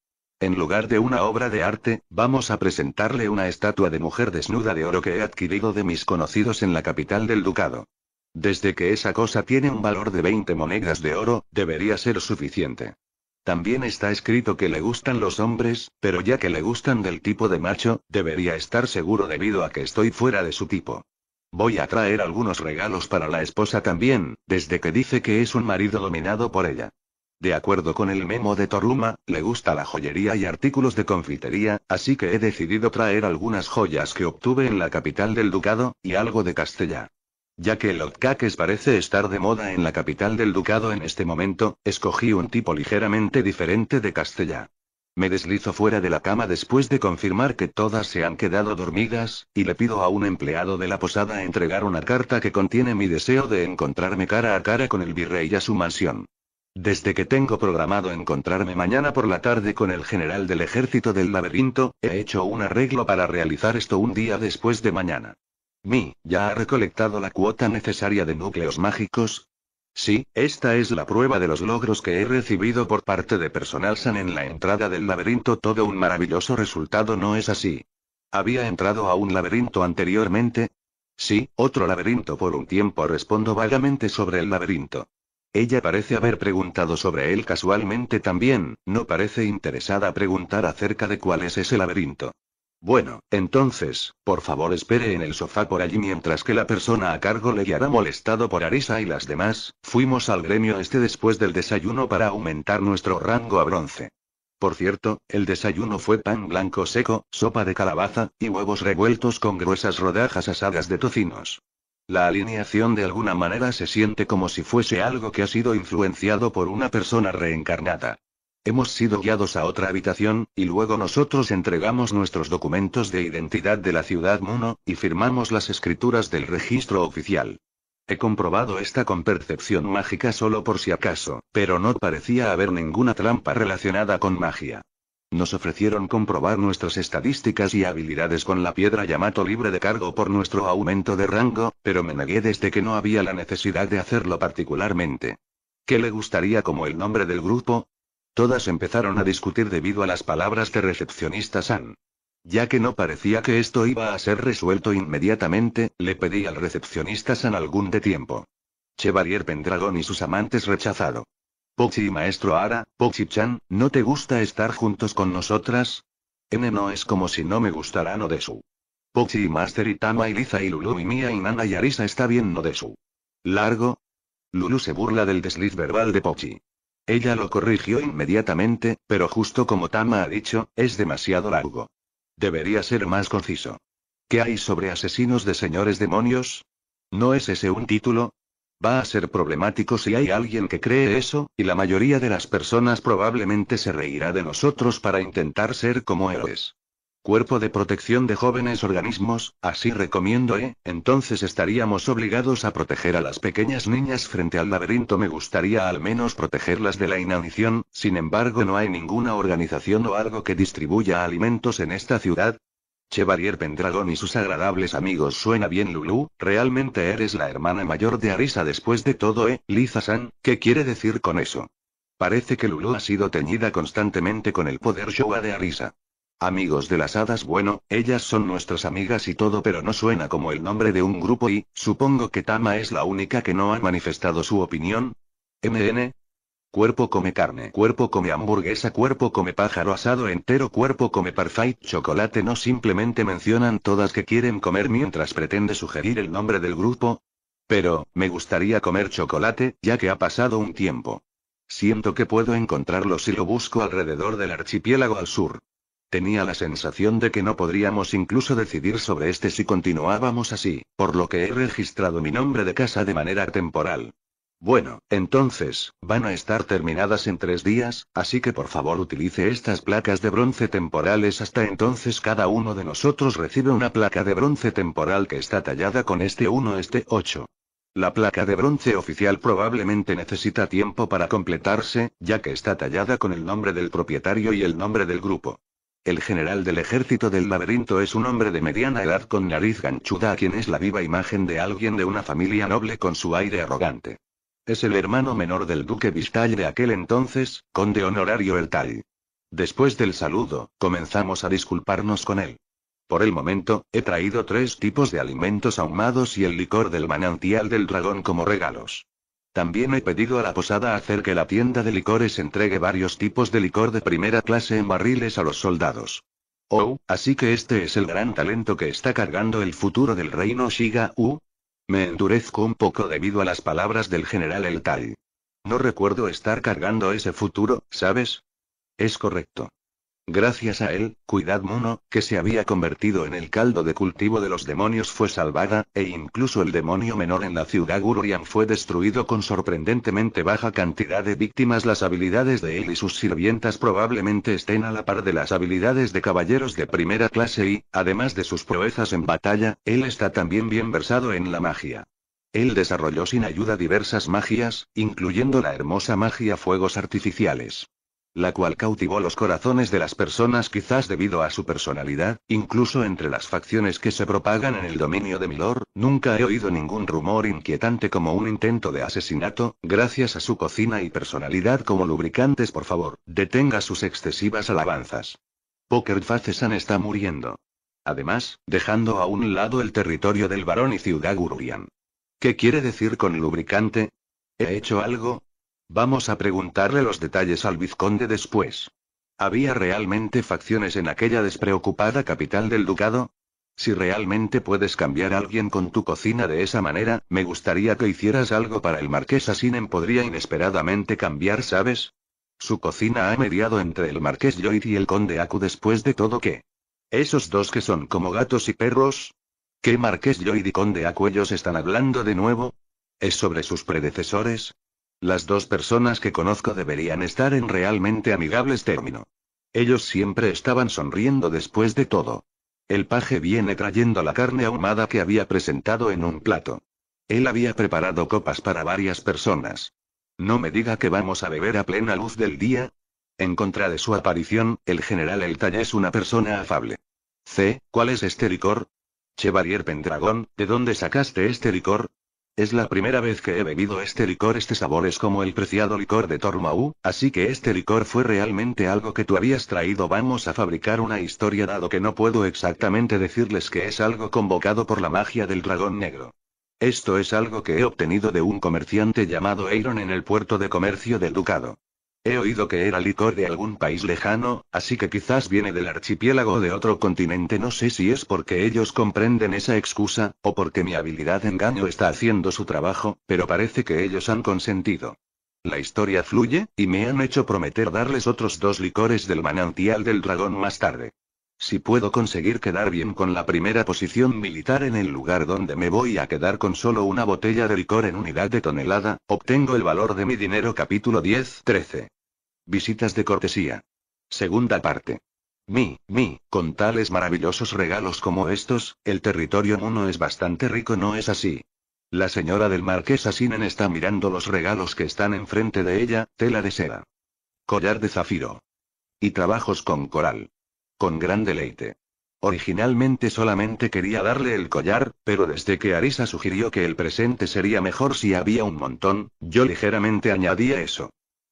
En lugar de una obra de arte, vamos a presentarle una estatua de mujer desnuda de oro que he adquirido de mis conocidos en la capital del ducado. Desde que esa cosa tiene un valor de 20 monedas de oro, debería ser suficiente. También está escrito que le gustan los hombres, pero ya que le gustan del tipo de macho, debería estar seguro debido a que estoy fuera de su tipo. Voy a traer algunos regalos para la esposa también, desde que dice que es un marido dominado por ella. De acuerdo con el memo de Toruma, le gusta la joyería y artículos de confitería, así que he decidido traer algunas joyas que obtuve en la capital del ducado, y algo de castella. Ya que el Otcaques parece estar de moda en la capital del ducado en este momento, escogí un tipo ligeramente diferente de castella. Me deslizo fuera de la cama después de confirmar que todas se han quedado dormidas, y le pido a un empleado de la posada entregar una carta que contiene mi deseo de encontrarme cara a cara con el virrey a su mansión. Desde que tengo programado encontrarme mañana por la tarde con el general del ejército del laberinto, he hecho un arreglo para realizar esto un día después de mañana. Mi, ¿ya ha recolectado la cuota necesaria de núcleos mágicos? Sí, esta es la prueba de los logros que he recibido por parte de personal san en la entrada del laberinto. Todo un maravilloso resultado, ¿no es así? ¿Había entrado a un laberinto anteriormente? Sí, otro laberinto por un tiempo respondo vagamente sobre el laberinto. Ella parece haber preguntado sobre él casualmente también, no parece interesada preguntar acerca de cuál es ese laberinto. Bueno, entonces, por favor espere en el sofá por allí mientras que la persona a cargo le guiará molestado por Arisa y las demás, fuimos al gremio este después del desayuno para aumentar nuestro rango a bronce. Por cierto, el desayuno fue pan blanco seco, sopa de calabaza, y huevos revueltos con gruesas rodajas asadas de tocinos. La alineación de alguna manera se siente como si fuese algo que ha sido influenciado por una persona reencarnada. Hemos sido guiados a otra habitación, y luego nosotros entregamos nuestros documentos de identidad de la ciudad Muno, y firmamos las escrituras del registro oficial. He comprobado esta con percepción mágica solo por si acaso, pero no parecía haber ninguna trampa relacionada con magia. Nos ofrecieron comprobar nuestras estadísticas y habilidades con la piedra Yamato libre de cargo por nuestro aumento de rango, pero me negué desde que no había la necesidad de hacerlo particularmente. ¿Qué le gustaría como el nombre del grupo? Todas empezaron a discutir debido a las palabras de recepcionista San. Ya que no parecía que esto iba a ser resuelto inmediatamente, le pedí al recepcionista San algún de tiempo. Chevalier Pendragon y sus amantes rechazado. Pochi maestro Ara, Pochi-chan, ¿no te gusta estar juntos con nosotras? N no es como si no me gustara no de su. Pochi y Master y Liza y Lulu y Mia y Nana y Arisa está bien no de su. Largo. Lulu se burla del desliz verbal de Pochi. Ella lo corrigió inmediatamente, pero justo como Tama ha dicho, es demasiado largo. Debería ser más conciso. ¿Qué hay sobre asesinos de señores demonios? ¿No es ese un título? Va a ser problemático si hay alguien que cree eso, y la mayoría de las personas probablemente se reirá de nosotros para intentar ser como héroes. Cuerpo de protección de jóvenes organismos, así recomiendo, ¿eh? Entonces estaríamos obligados a proteger a las pequeñas niñas frente al laberinto. Me gustaría al menos protegerlas de la inanición, sin embargo no hay ninguna organización o algo que distribuya alimentos en esta ciudad, Chevalier Pendragon y sus agradables amigos suena bien Lulu, realmente eres la hermana mayor de Arisa después de todo, ¿eh, Liza-san? ¿Qué quiere decir con eso? Parece que Lulu ha sido teñida constantemente con el poder Showa de Arisa. Amigos de las hadas bueno, ellas son nuestras amigas y todo pero no suena como el nombre de un grupo y, supongo que Tama es la única que no ha manifestado su opinión. MN, Cuerpo come carne, cuerpo come hamburguesa, cuerpo come pájaro asado entero, cuerpo come parfait chocolate. No simplemente mencionan todas que quieren comer mientras pretende sugerir el nombre del grupo. Pero, me gustaría comer chocolate, ya que ha pasado un tiempo. Siento que puedo encontrarlo si lo busco alrededor del archipiélago al sur. Tenía la sensación de que no podríamos incluso decidir sobre este si continuábamos así, por lo que he registrado mi nombre de casa de manera temporal. Bueno, entonces, van a estar terminadas en tres días, así que por favor utilice estas placas de bronce temporales hasta entonces cada uno de nosotros recibe una placa de bronce temporal que está tallada con este 1 este 8. La placa de bronce oficial probablemente necesita tiempo para completarse, ya que está tallada con el nombre del propietario y el nombre del grupo. El general del ejército del laberinto es un hombre de mediana edad con nariz ganchuda a quien es la viva imagen de alguien de una familia noble con su aire arrogante. Es el hermano menor del duque Vistall de aquel entonces, conde honorario el tal. Después del saludo, comenzamos a disculparnos con él. Por el momento, he traído tres tipos de alimentos ahumados y el licor del manantial del dragón como regalos. También he pedido a la posada hacer que la tienda de licores entregue varios tipos de licor de primera clase en barriles a los soldados. Oh, así que este es el gran talento que está cargando el futuro del reino Shiga-U. Me endurezco un poco debido a las palabras del general El Tal. No recuerdo estar cargando ese futuro, ¿sabes? Es correcto. Gracias a él, Cuidad Muno, que se había convertido en el caldo de cultivo de los demonios, fue salvada, e incluso el demonio menor en la ciudad Gurian fue destruido con sorprendentemente baja cantidad de víctimas. Las habilidades de él y sus sirvientas probablemente estén a la par de las habilidades de caballeros de primera clase y, además de sus proezas en batalla, él está también bien versado en la magia. Él desarrolló sin ayuda diversas magias, incluyendo la hermosa magia fuegos artificiales la cual cautivó los corazones de las personas quizás debido a su personalidad, incluso entre las facciones que se propagan en el dominio de Milor, nunca he oído ningún rumor inquietante como un intento de asesinato, gracias a su cocina y personalidad como lubricantes por favor, detenga sus excesivas alabanzas. Poker Facesan está muriendo. Además, dejando a un lado el territorio del varón y ciudad Gururian. ¿Qué quiere decir con lubricante? ¿He hecho algo? Vamos a preguntarle los detalles al vizconde después. ¿Había realmente facciones en aquella despreocupada capital del ducado? Si realmente puedes cambiar a alguien con tu cocina de esa manera, me gustaría que hicieras algo para el marqués Asinen podría inesperadamente cambiar, ¿sabes? Su cocina ha mediado entre el marqués Lloyd y el conde Acu después de todo que... Esos dos que son como gatos y perros. ¿Qué marqués Lloyd y conde Acu ellos están hablando de nuevo? ¿Es sobre sus predecesores? Las dos personas que conozco deberían estar en realmente amigables términos. Ellos siempre estaban sonriendo después de todo. El paje viene trayendo la carne ahumada que había presentado en un plato. Él había preparado copas para varias personas. No me diga que vamos a beber a plena luz del día. En contra de su aparición, el general Eltay es una persona afable. C. ¿Cuál es este licor? Chevalier Pendragón, ¿de dónde sacaste este licor? Es la primera vez que he bebido este licor. Este sabor es como el preciado licor de Tormau, así que este licor fue realmente algo que tú habías traído. Vamos a fabricar una historia dado que no puedo exactamente decirles que es algo convocado por la magia del dragón negro. Esto es algo que he obtenido de un comerciante llamado Aaron en el puerto de comercio del Ducado. He oído que era licor de algún país lejano, así que quizás viene del archipiélago de otro continente. No sé si es porque ellos comprenden esa excusa, o porque mi habilidad de engaño está haciendo su trabajo, pero parece que ellos han consentido. La historia fluye, y me han hecho prometer darles otros dos licores del manantial del dragón más tarde. Si puedo conseguir quedar bien con la primera posición militar en el lugar donde me voy a quedar con solo una botella de licor en unidad de tonelada, obtengo el valor de mi dinero capítulo 10-13. Visitas de cortesía. Segunda parte. Mi, mi, con tales maravillosos regalos como estos, el territorio uno es bastante rico, ¿no es así? La señora del marqués Asinen está mirando los regalos que están enfrente de ella, tela de seda. Collar de zafiro. Y trabajos con coral. Con gran deleite. Originalmente solamente quería darle el collar, pero desde que Arisa sugirió que el presente sería mejor si había un montón, yo ligeramente añadía eso.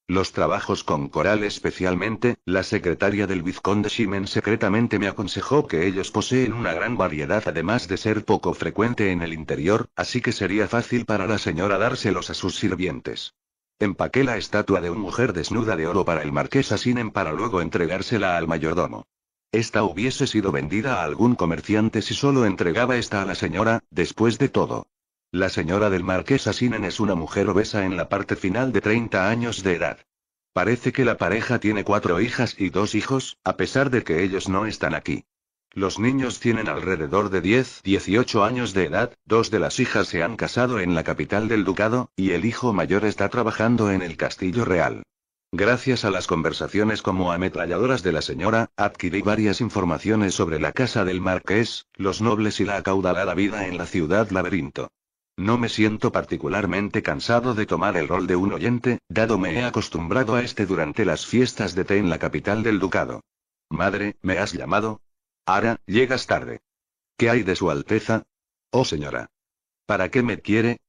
Los trabajos con coral especialmente, la secretaria del vizconde Shimen secretamente me aconsejó que ellos poseen una gran variedad además de ser poco frecuente en el interior, así que sería fácil para la señora dárselos a sus sirvientes. Empaqué la estatua de una mujer desnuda de oro para el marqués Asinen para luego entregársela al mayordomo. Esta hubiese sido vendida a algún comerciante si solo entregaba esta a la señora, después de todo. La señora del marqués Asinen es una mujer obesa en la parte final de 30 años de edad. Parece que la pareja tiene cuatro hijas y dos hijos, a pesar de que ellos no están aquí. Los niños tienen alrededor de 10, 18 años de edad, dos de las hijas se han casado en la capital del ducado, y el hijo mayor está trabajando en el castillo real. Gracias a las conversaciones como ametralladoras de la señora, adquirí varias informaciones sobre la casa del marqués, los nobles y la acaudalada vida en la ciudad laberinto. No me siento particularmente cansado de tomar el rol de un oyente, dado me he acostumbrado a este durante las fiestas de té en la capital del ducado. Madre, ¿me has llamado? Ara, llegas tarde. ¿Qué hay de su Alteza? Oh señora. ¿Para qué me quiere?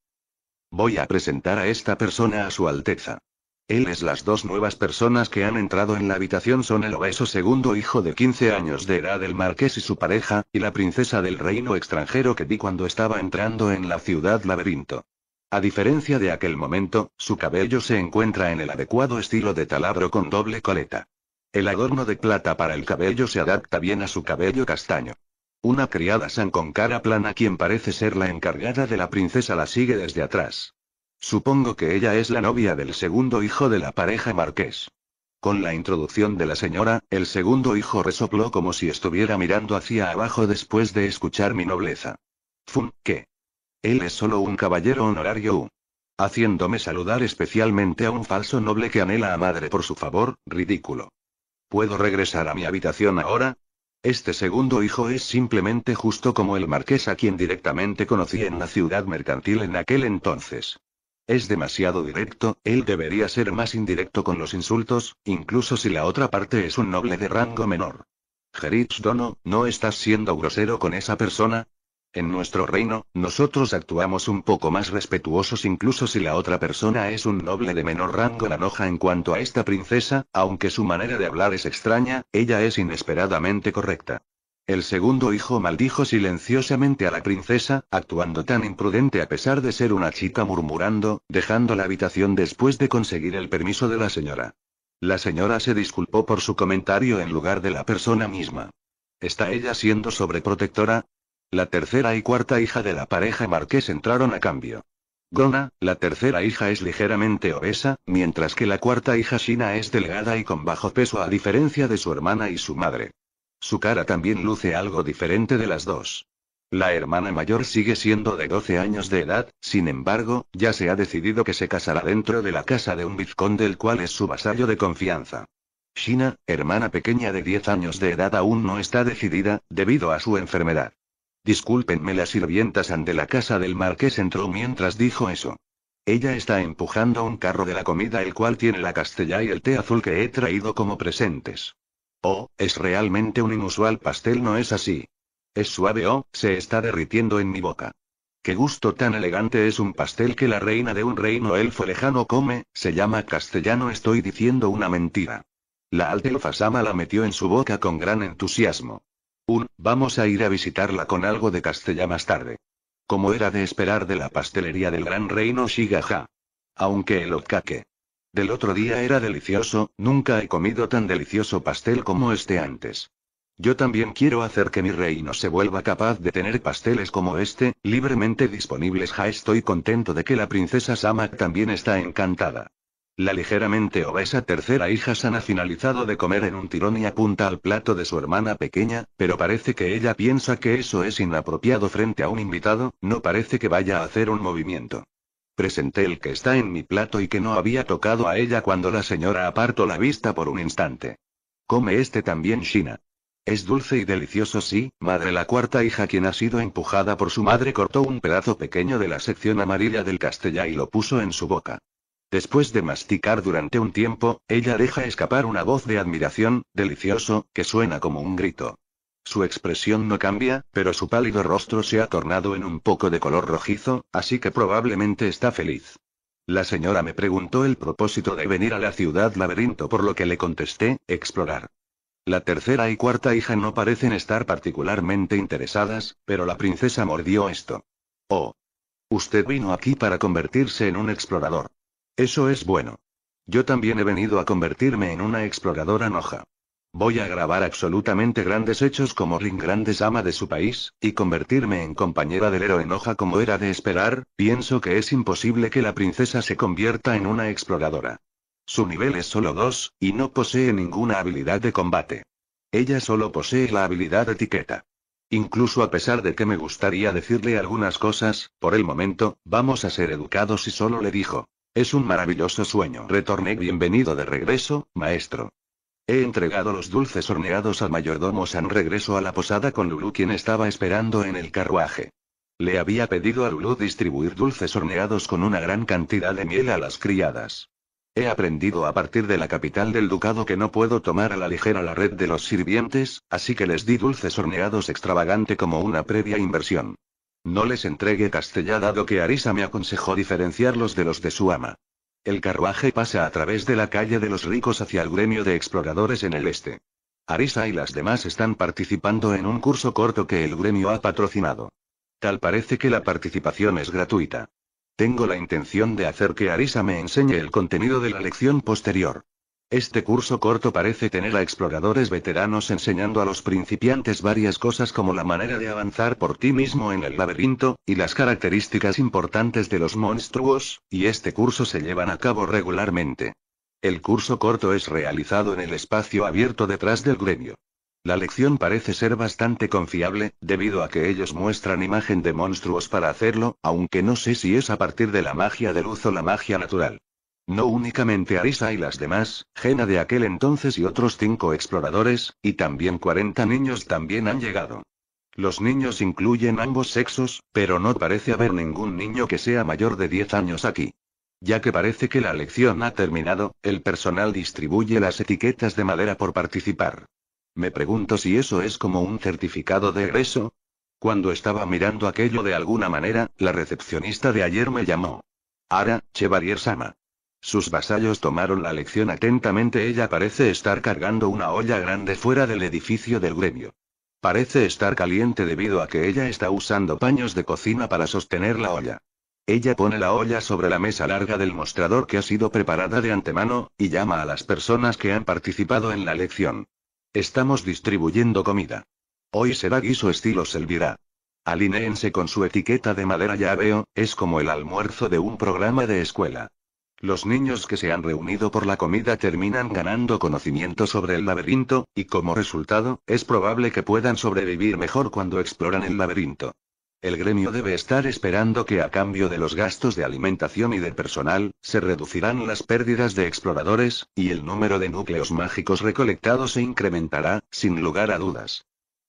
Voy a presentar a esta persona a su Alteza. Él es las dos nuevas personas que han entrado en la habitación son el obeso segundo hijo de 15 años de edad del marqués y su pareja, y la princesa del reino extranjero que vi cuando estaba entrando en la ciudad laberinto. A diferencia de aquel momento, su cabello se encuentra en el adecuado estilo de talabro con doble coleta. El adorno de plata para el cabello se adapta bien a su cabello castaño. Una criada san con cara plana quien parece ser la encargada de la princesa la sigue desde atrás. Supongo que ella es la novia del segundo hijo de la pareja marqués. Con la introducción de la señora, el segundo hijo resopló como si estuviera mirando hacia abajo después de escuchar mi nobleza. Fun, ¿qué? Él es solo un caballero honorario Haciéndome saludar especialmente a un falso noble que anhela a madre por su favor, ridículo. ¿Puedo regresar a mi habitación ahora? Este segundo hijo es simplemente justo como el marqués a quien directamente conocí en la ciudad mercantil en aquel entonces. Es demasiado directo, él debería ser más indirecto con los insultos, incluso si la otra parte es un noble de rango menor. Geritz Dono, ¿no estás siendo grosero con esa persona? En nuestro reino, nosotros actuamos un poco más respetuosos incluso si la otra persona es un noble de menor rango. La noja en cuanto a esta princesa, aunque su manera de hablar es extraña, ella es inesperadamente correcta. El segundo hijo maldijo silenciosamente a la princesa, actuando tan imprudente a pesar de ser una chica murmurando, dejando la habitación después de conseguir el permiso de la señora. La señora se disculpó por su comentario en lugar de la persona misma. ¿Está ella siendo sobreprotectora? La tercera y cuarta hija de la pareja marqués entraron a cambio. Gona, la tercera hija es ligeramente obesa, mientras que la cuarta hija Shina es delgada y con bajo peso a diferencia de su hermana y su madre. Su cara también luce algo diferente de las dos. La hermana mayor sigue siendo de 12 años de edad, sin embargo, ya se ha decidido que se casará dentro de la casa de un vizconde el cual es su vasallo de confianza. Shina, hermana pequeña de 10 años de edad aún no está decidida, debido a su enfermedad. Discúlpenme la sirvienta San de la casa del marqués entró mientras dijo eso. Ella está empujando un carro de la comida el cual tiene la castella y el té azul que he traído como presentes. Oh, es realmente un inusual pastel, ¿no es así? Es suave, oh, se está derritiendo en mi boca. Qué gusto tan elegante es un pastel que la reina de un reino elfo lejano come, se llama castellano, estoy diciendo una mentira. La alta Sama la metió en su boca con gran entusiasmo. Un, vamos a ir a visitarla con algo de castella más tarde. Como era de esperar de la pastelería del gran reino Shigaha. Aunque el otkake del otro día era delicioso, nunca he comido tan delicioso pastel como este antes. Yo también quiero hacer que mi reino se vuelva capaz de tener pasteles como este, libremente disponibles. Ja estoy contento de que la princesa Samak también está encantada. La ligeramente obesa tercera hija sana ha finalizado de comer en un tirón y apunta al plato de su hermana pequeña, pero parece que ella piensa que eso es inapropiado frente a un invitado, no parece que vaya a hacer un movimiento. Presenté el que está en mi plato y que no había tocado a ella cuando la señora apartó la vista por un instante. Come este también, China. Es dulce y delicioso, sí, madre. La cuarta hija, quien ha sido empujada por su madre, cortó un pedazo pequeño de la sección amarilla del castella y lo puso en su boca. Después de masticar durante un tiempo, ella deja escapar una voz de admiración, delicioso, que suena como un grito. Su expresión no cambia, pero su pálido rostro se ha tornado en un poco de color rojizo, así que probablemente está feliz. La señora me preguntó el propósito de venir a la ciudad laberinto por lo que le contesté, explorar. La tercera y cuarta hija no parecen estar particularmente interesadas, pero la princesa mordió esto. Oh. Usted vino aquí para convertirse en un explorador. Eso es bueno. Yo también he venido a convertirme en una exploradora noja. Voy a grabar absolutamente grandes hechos como Ring Grandes ama de su país, y convertirme en compañera del héroe enoja como era de esperar, pienso que es imposible que la princesa se convierta en una exploradora. Su nivel es solo 2, y no posee ninguna habilidad de combate. Ella solo posee la habilidad etiqueta. Incluso a pesar de que me gustaría decirle algunas cosas, por el momento, vamos a ser educados y solo le dijo. Es un maravilloso sueño. Retorné bienvenido de regreso, maestro. He entregado los dulces horneados al mayordomo San regreso a la posada con Lulu, quien estaba esperando en el carruaje. Le había pedido a Lulu distribuir dulces horneados con una gran cantidad de miel a las criadas. He aprendido a partir de la capital del ducado que no puedo tomar a la ligera la red de los sirvientes, así que les di dulces horneados extravagante como una previa inversión. No les entregué castellado dado que Arisa me aconsejó diferenciarlos de los de su ama. El carruaje pasa a través de la calle de los ricos hacia el gremio de exploradores en el este. Arisa y las demás están participando en un curso corto que el gremio ha patrocinado. Tal parece que la participación es gratuita. Tengo la intención de hacer que Arisa me enseñe el contenido de la lección posterior. Este curso corto parece tener a exploradores veteranos enseñando a los principiantes varias cosas como la manera de avanzar por ti mismo en el laberinto, y las características importantes de los monstruos, y este curso se llevan a cabo regularmente. El curso corto es realizado en el espacio abierto detrás del gremio. La lección parece ser bastante confiable, debido a que ellos muestran imagen de monstruos para hacerlo, aunque no sé si es a partir de la magia de luz o la magia natural. No únicamente Arisa y las demás, Jena de aquel entonces y otros cinco exploradores, y también 40 niños también han llegado. Los niños incluyen ambos sexos, pero no parece haber ningún niño que sea mayor de 10 años aquí. Ya que parece que la lección ha terminado, el personal distribuye las etiquetas de madera por participar. Me pregunto si eso es como un certificado de egreso. Cuando estaba mirando aquello de alguna manera, la recepcionista de ayer me llamó. Ara, Chevalier Sama. Sus vasallos tomaron la lección atentamente. Ella parece estar cargando una olla grande fuera del edificio del gremio. Parece estar caliente debido a que ella está usando paños de cocina para sostener la olla. Ella pone la olla sobre la mesa larga del mostrador que ha sido preparada de antemano, y llama a las personas que han participado en la lección. Estamos distribuyendo comida. Hoy será guiso estilo Selvira. Alineense con su etiqueta de madera ya veo, es como el almuerzo de un programa de escuela. Los niños que se han reunido por la comida terminan ganando conocimiento sobre el laberinto, y como resultado, es probable que puedan sobrevivir mejor cuando exploran el laberinto. El gremio debe estar esperando que a cambio de los gastos de alimentación y de personal, se reducirán las pérdidas de exploradores, y el número de núcleos mágicos recolectados se incrementará, sin lugar a dudas.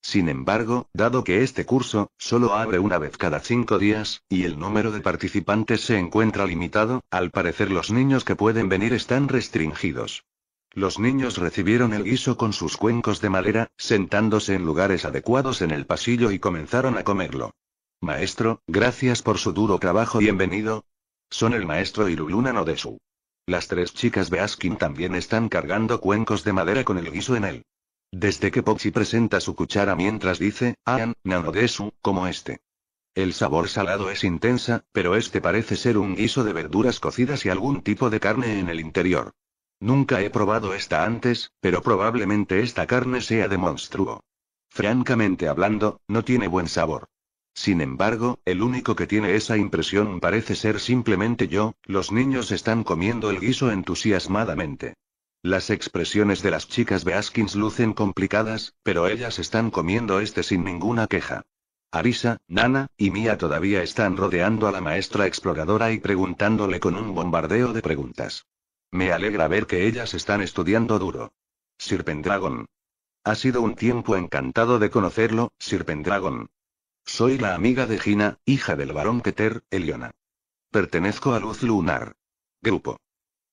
Sin embargo, dado que este curso, solo abre una vez cada cinco días, y el número de participantes se encuentra limitado, al parecer los niños que pueden venir están restringidos. Los niños recibieron el guiso con sus cuencos de madera, sentándose en lugares adecuados en el pasillo y comenzaron a comerlo. Maestro, gracias por su duro trabajo. y Bienvenido. Son el maestro y Luluna Nodesu. Las tres chicas Beaskin también están cargando cuencos de madera con el guiso en él. Desde que Poxy presenta su cuchara mientras dice, Ayan, Nanodesu, como este. El sabor salado es intensa, pero este parece ser un guiso de verduras cocidas y algún tipo de carne en el interior. Nunca he probado esta antes, pero probablemente esta carne sea de monstruo. Francamente hablando, no tiene buen sabor. Sin embargo, el único que tiene esa impresión parece ser simplemente yo, los niños están comiendo el guiso entusiasmadamente. Las expresiones de las chicas Beaskins lucen complicadas, pero ellas están comiendo este sin ninguna queja. Arisa, Nana, y Mia todavía están rodeando a la maestra exploradora y preguntándole con un bombardeo de preguntas. Me alegra ver que ellas están estudiando duro. Sir Ha sido un tiempo encantado de conocerlo, Sir Soy la amiga de Gina, hija del barón Keter, Eliona. Pertenezco a Luz Lunar. Grupo.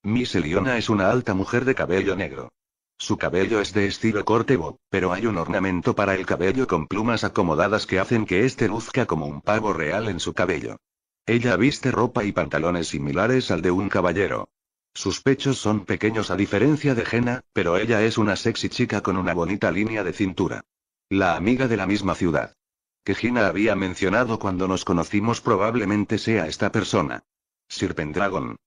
Miss Eliona es una alta mujer de cabello negro. Su cabello es de estilo corte bob, pero hay un ornamento para el cabello con plumas acomodadas que hacen que éste luzca como un pavo real en su cabello. Ella viste ropa y pantalones similares al de un caballero. Sus pechos son pequeños a diferencia de Jena, pero ella es una sexy chica con una bonita línea de cintura. La amiga de la misma ciudad. Que Gina había mencionado cuando nos conocimos probablemente sea esta persona. Sir Pendragon.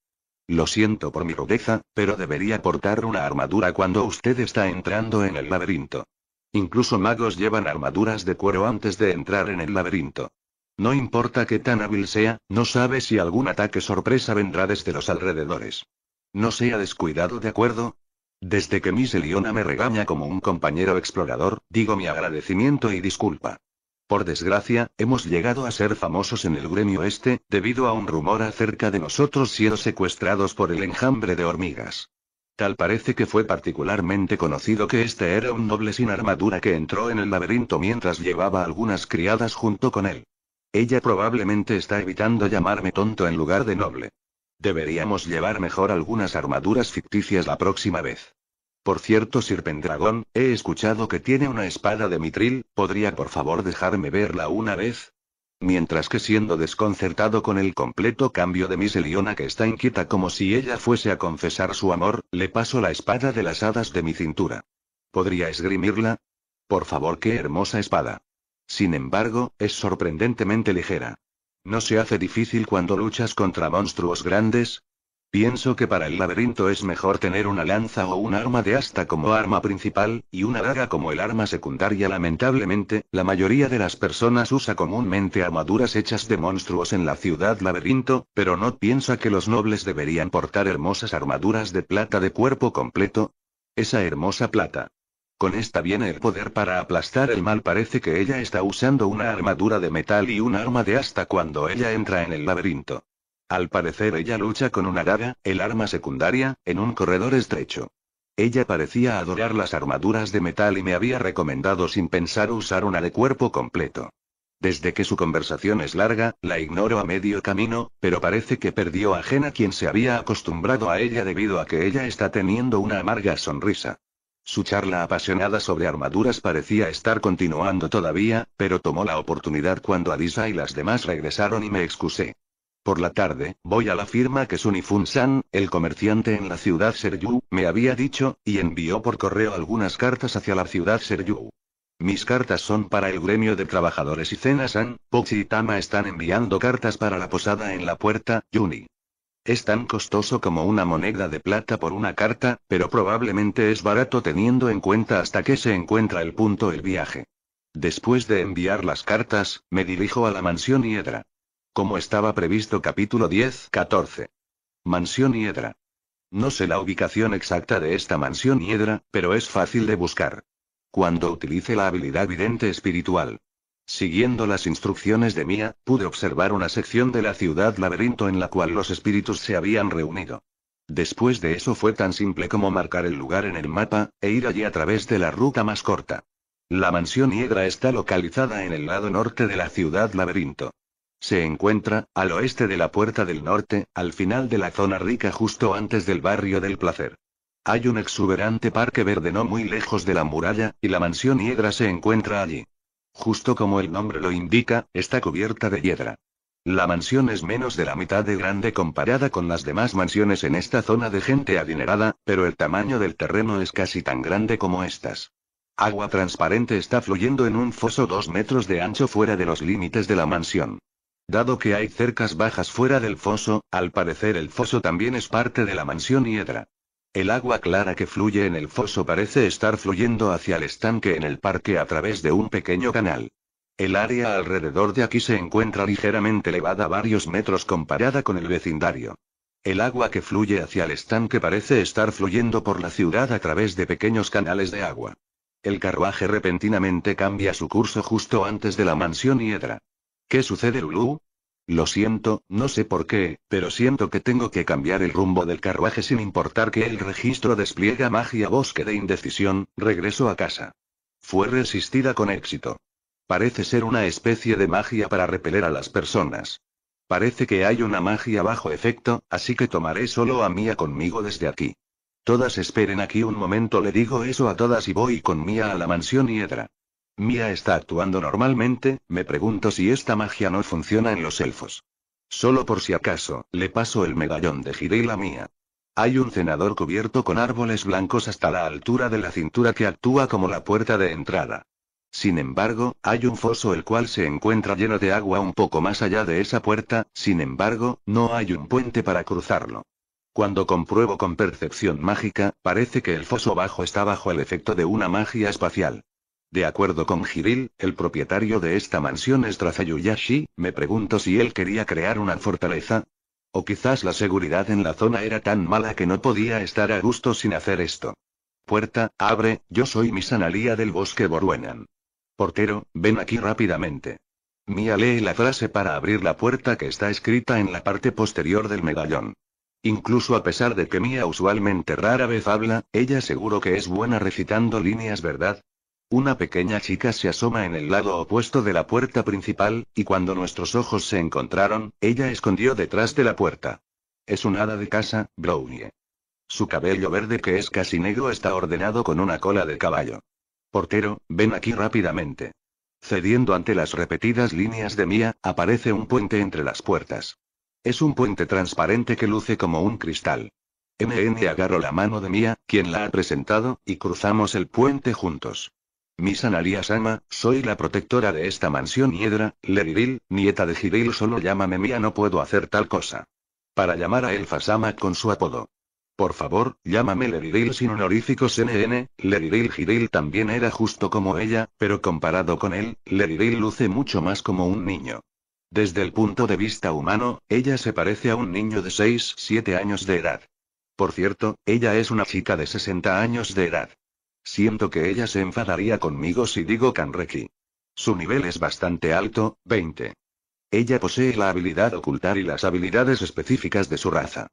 Lo siento por mi rudeza, pero debería portar una armadura cuando usted está entrando en el laberinto. Incluso magos llevan armaduras de cuero antes de entrar en el laberinto. No importa qué tan hábil sea, no sabe si algún ataque sorpresa vendrá desde los alrededores. No sea descuidado, ¿de acuerdo? Desde que Miss Eliona me regaña como un compañero explorador, digo mi agradecimiento y disculpa. Por desgracia, hemos llegado a ser famosos en el gremio este, debido a un rumor acerca de nosotros siendo secuestrados por el enjambre de hormigas. Tal parece que fue particularmente conocido que este era un noble sin armadura que entró en el laberinto mientras llevaba algunas criadas junto con él. Ella probablemente está evitando llamarme tonto en lugar de noble. Deberíamos llevar mejor algunas armaduras ficticias la próxima vez. Por cierto, Sir Pendragon, he escuchado que tiene una espada de mitril, ¿podría por favor dejarme verla una vez? Mientras que siendo desconcertado con el completo cambio de Miss Eliona que está inquieta como si ella fuese a confesar su amor, le paso la espada de las hadas de mi cintura. ¿Podría esgrimirla? Por favor, qué hermosa espada. Sin embargo, es sorprendentemente ligera. No se hace difícil cuando luchas contra monstruos grandes, Pienso que para el laberinto es mejor tener una lanza o un arma de asta como arma principal, y una daga como el arma secundaria. Lamentablemente, la mayoría de las personas usa comúnmente armaduras hechas de monstruos en la ciudad laberinto, pero no piensa que los nobles deberían portar hermosas armaduras de plata de cuerpo completo. Esa hermosa plata. Con esta viene el poder para aplastar el mal. Parece que ella está usando una armadura de metal y un arma de asta cuando ella entra en el laberinto. Al parecer ella lucha con una daga, el arma secundaria, en un corredor estrecho. Ella parecía adorar las armaduras de metal y me había recomendado sin pensar usar una de cuerpo completo. Desde que su conversación es larga, la ignoro a medio camino, pero parece que perdió ajena quien se había acostumbrado a ella debido a que ella está teniendo una amarga sonrisa. Su charla apasionada sobre armaduras parecía estar continuando todavía, pero tomó la oportunidad cuando Adisa y las demás regresaron y me excusé. Por la tarde, voy a la firma que Sunifun-san, el comerciante en la ciudad Seryu, me había dicho, y envió por correo algunas cartas hacia la ciudad Seryu. Mis cartas son para el gremio de trabajadores y Cena-san, y Tama están enviando cartas para la posada en la puerta, Juni. Es tan costoso como una moneda de plata por una carta, pero probablemente es barato teniendo en cuenta hasta qué se encuentra el punto el viaje. Después de enviar las cartas, me dirijo a la mansión Hiedra. Como estaba previsto capítulo 10, 14. Mansión Hiedra. No sé la ubicación exacta de esta mansión hiedra, pero es fácil de buscar. Cuando utilice la habilidad vidente espiritual. Siguiendo las instrucciones de Mía, pude observar una sección de la ciudad laberinto en la cual los espíritus se habían reunido. Después de eso fue tan simple como marcar el lugar en el mapa, e ir allí a través de la ruta más corta. La mansión hiedra está localizada en el lado norte de la ciudad laberinto. Se encuentra, al oeste de la Puerta del Norte, al final de la zona rica justo antes del barrio del placer. Hay un exuberante parque verde no muy lejos de la muralla, y la mansión hiedra se encuentra allí. Justo como el nombre lo indica, está cubierta de hiedra. La mansión es menos de la mitad de grande comparada con las demás mansiones en esta zona de gente adinerada, pero el tamaño del terreno es casi tan grande como estas. Agua transparente está fluyendo en un foso dos metros de ancho fuera de los límites de la mansión. Dado que hay cercas bajas fuera del foso, al parecer el foso también es parte de la mansión hiedra. El agua clara que fluye en el foso parece estar fluyendo hacia el estanque en el parque a través de un pequeño canal. El área alrededor de aquí se encuentra ligeramente elevada varios metros comparada con el vecindario. El agua que fluye hacia el estanque parece estar fluyendo por la ciudad a través de pequeños canales de agua. El carruaje repentinamente cambia su curso justo antes de la mansión hiedra. ¿Qué sucede, Lulu? Lo siento, no sé por qué, pero siento que tengo que cambiar el rumbo del carruaje sin importar que el registro despliega magia bosque de indecisión, regreso a casa. Fue resistida con éxito. Parece ser una especie de magia para repeler a las personas. Parece que hay una magia bajo efecto, así que tomaré solo a Mía conmigo desde aquí. Todas esperen aquí un momento, le digo eso a todas y voy con Mía a la mansión Hiedra. Mía está actuando normalmente, me pregunto si esta magia no funciona en los elfos. Solo por si acaso, le paso el medallón de y a Mía. Hay un cenador cubierto con árboles blancos hasta la altura de la cintura que actúa como la puerta de entrada. Sin embargo, hay un foso el cual se encuentra lleno de agua un poco más allá de esa puerta, sin embargo, no hay un puente para cruzarlo. Cuando compruebo con percepción mágica, parece que el foso bajo está bajo el efecto de una magia espacial. De acuerdo con Jiril, el propietario de esta mansión es Trazayuyashi, me pregunto si él quería crear una fortaleza. O quizás la seguridad en la zona era tan mala que no podía estar a gusto sin hacer esto. Puerta, abre, yo soy Misanalía del bosque Boruenan. Portero, ven aquí rápidamente. Mía lee la frase para abrir la puerta que está escrita en la parte posterior del medallón. Incluso a pesar de que Mia usualmente rara vez habla, ella seguro que es buena recitando líneas, ¿verdad? Una pequeña chica se asoma en el lado opuesto de la puerta principal, y cuando nuestros ojos se encontraron, ella escondió detrás de la puerta. Es un hada de casa, Brownie. Su cabello verde que es casi negro está ordenado con una cola de caballo. Portero, ven aquí rápidamente. Cediendo ante las repetidas líneas de Mia, aparece un puente entre las puertas. Es un puente transparente que luce como un cristal. MN agarró la mano de Mia, quien la ha presentado, y cruzamos el puente juntos. Mi Analia-sama, soy la protectora de esta mansión hiedra, Leridil, nieta de Jiril solo llámame mía no puedo hacer tal cosa. Para llamar a Sama con su apodo. Por favor, llámame Leridil sin honoríficos NN, Leridil Giril también era justo como ella, pero comparado con él, Leridil luce mucho más como un niño. Desde el punto de vista humano, ella se parece a un niño de 6-7 años de edad. Por cierto, ella es una chica de 60 años de edad. Siento que ella se enfadaría conmigo si digo Kanreki. Su nivel es bastante alto, 20. Ella posee la habilidad ocultar y las habilidades específicas de su raza.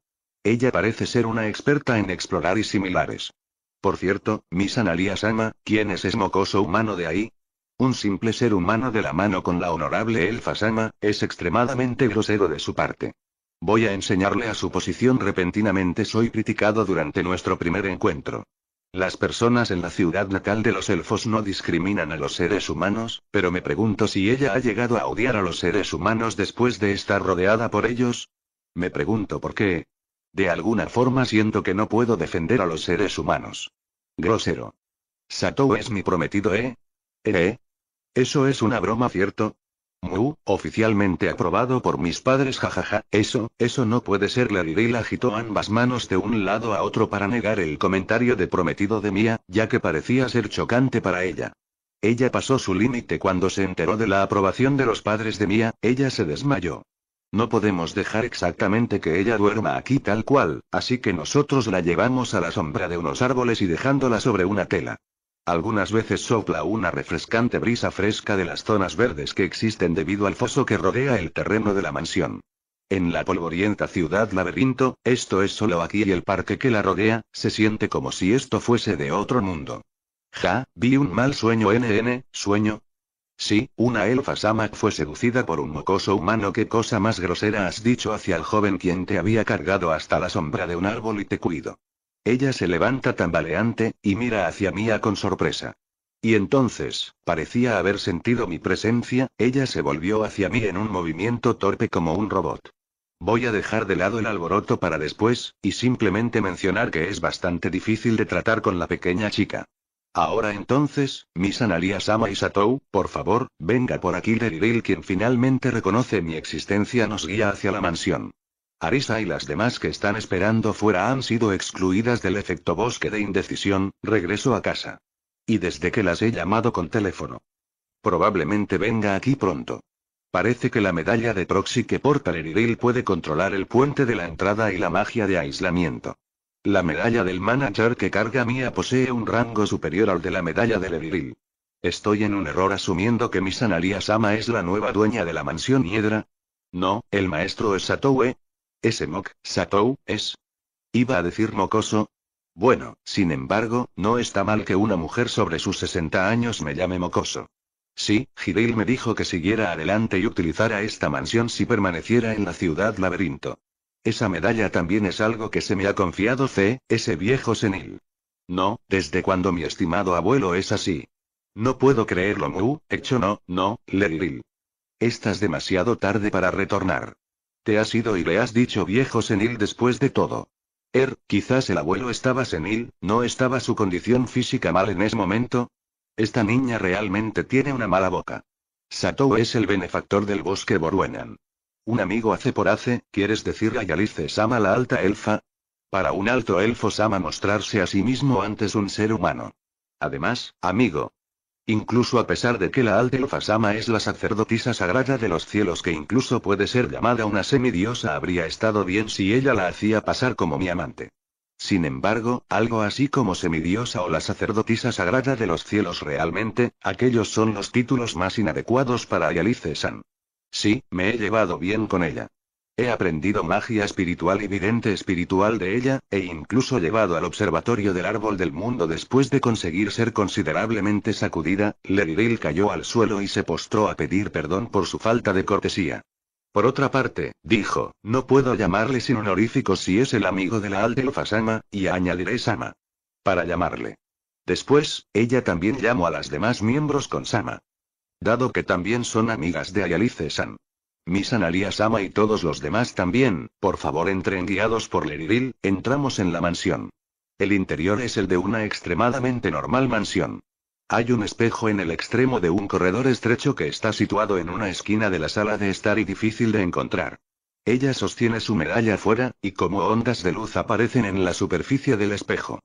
Ella parece ser una experta en explorar y similares. Por cierto, Misan sama ¿quién es ese mocoso humano de ahí? Un simple ser humano de la mano con la honorable Elfa Sama, es extremadamente grosero de su parte. Voy a enseñarle a su posición repentinamente soy criticado durante nuestro primer encuentro. Las personas en la ciudad natal de los elfos no discriminan a los seres humanos, pero me pregunto si ella ha llegado a odiar a los seres humanos después de estar rodeada por ellos. Me pregunto por qué. De alguna forma siento que no puedo defender a los seres humanos. Grosero. Satou es mi prometido, ¿eh? ¿Eh? Eso es una broma, ¿cierto? Mu, oficialmente aprobado por mis padres jajaja, eso, eso no puede ser la agitó ambas manos de un lado a otro para negar el comentario de prometido de Mía, ya que parecía ser chocante para ella. Ella pasó su límite cuando se enteró de la aprobación de los padres de Mía, ella se desmayó. No podemos dejar exactamente que ella duerma aquí tal cual, así que nosotros la llevamos a la sombra de unos árboles y dejándola sobre una tela. Algunas veces sopla una refrescante brisa fresca de las zonas verdes que existen debido al foso que rodea el terreno de la mansión. En la polvorienta ciudad laberinto, esto es solo aquí y el parque que la rodea, se siente como si esto fuese de otro mundo. Ja, vi un mal sueño NN, sueño. Sí, una elfa Samak fue seducida por un mocoso humano. ¿Qué cosa más grosera has dicho hacia el joven quien te había cargado hasta la sombra de un árbol y te cuido? Ella se levanta tambaleante, y mira hacia Mía con sorpresa. Y entonces, parecía haber sentido mi presencia, ella se volvió hacia mí en un movimiento torpe como un robot. Voy a dejar de lado el alboroto para después, y simplemente mencionar que es bastante difícil de tratar con la pequeña chica. Ahora entonces, mis Ama y Satou, por favor, venga por aquí Deriril quien finalmente reconoce mi existencia nos guía hacia la mansión. Arisa y las demás que están esperando fuera han sido excluidas del efecto bosque de indecisión, regreso a casa. Y desde que las he llamado con teléfono. Probablemente venga aquí pronto. Parece que la medalla de proxy que porta Leriril puede controlar el puente de la entrada y la magia de aislamiento. La medalla del manager que carga Mía posee un rango superior al de la medalla de Leriril. Estoy en un error asumiendo que Misanalia Sama es la nueva dueña de la mansión Hiedra. No, el maestro es Satoue, ese Mok, Satou, es. Iba a decir mocoso. Bueno, sin embargo, no está mal que una mujer sobre sus 60 años me llame mocoso. Sí, Hideil me dijo que siguiera adelante y utilizara esta mansión si permaneciera en la ciudad laberinto. Esa medalla también es algo que se me ha confiado C, ese viejo senil. No, desde cuando mi estimado abuelo es así. No puedo creerlo, Mu, hecho no, no, Leril. Estás demasiado tarde para retornar. Te has ido y le has dicho viejo senil después de todo. Er, quizás el abuelo estaba senil, ¿no estaba su condición física mal en ese momento? Esta niña realmente tiene una mala boca. Satou es el benefactor del bosque Boruenan. Un amigo hace por hace, ¿quieres decir a Yalice Sama la alta elfa? Para un alto elfo Sama mostrarse a sí mismo antes un ser humano. Además, amigo, Incluso a pesar de que la Altelfasama es la sacerdotisa sagrada de los cielos que incluso puede ser llamada una semidiosa habría estado bien si ella la hacía pasar como mi amante. Sin embargo, algo así como semidiosa o la sacerdotisa sagrada de los cielos realmente, aquellos son los títulos más inadecuados para Yalice San. Sí, me he llevado bien con ella. He aprendido magia espiritual y vidente espiritual de ella, e incluso llevado al observatorio del árbol del mundo después de conseguir ser considerablemente sacudida, Leriril cayó al suelo y se postró a pedir perdón por su falta de cortesía. Por otra parte, dijo, no puedo llamarle sin honorífico si es el amigo de la Aldelfa Sama, y añadiré Sama. Para llamarle. Después, ella también llamó a las demás miembros con Sama. Dado que también son amigas de Ayalice San mis Analia-sama y todos los demás también, por favor entren guiados por Leridil, entramos en la mansión. El interior es el de una extremadamente normal mansión. Hay un espejo en el extremo de un corredor estrecho que está situado en una esquina de la sala de estar y difícil de encontrar. Ella sostiene su medalla fuera, y como ondas de luz aparecen en la superficie del espejo.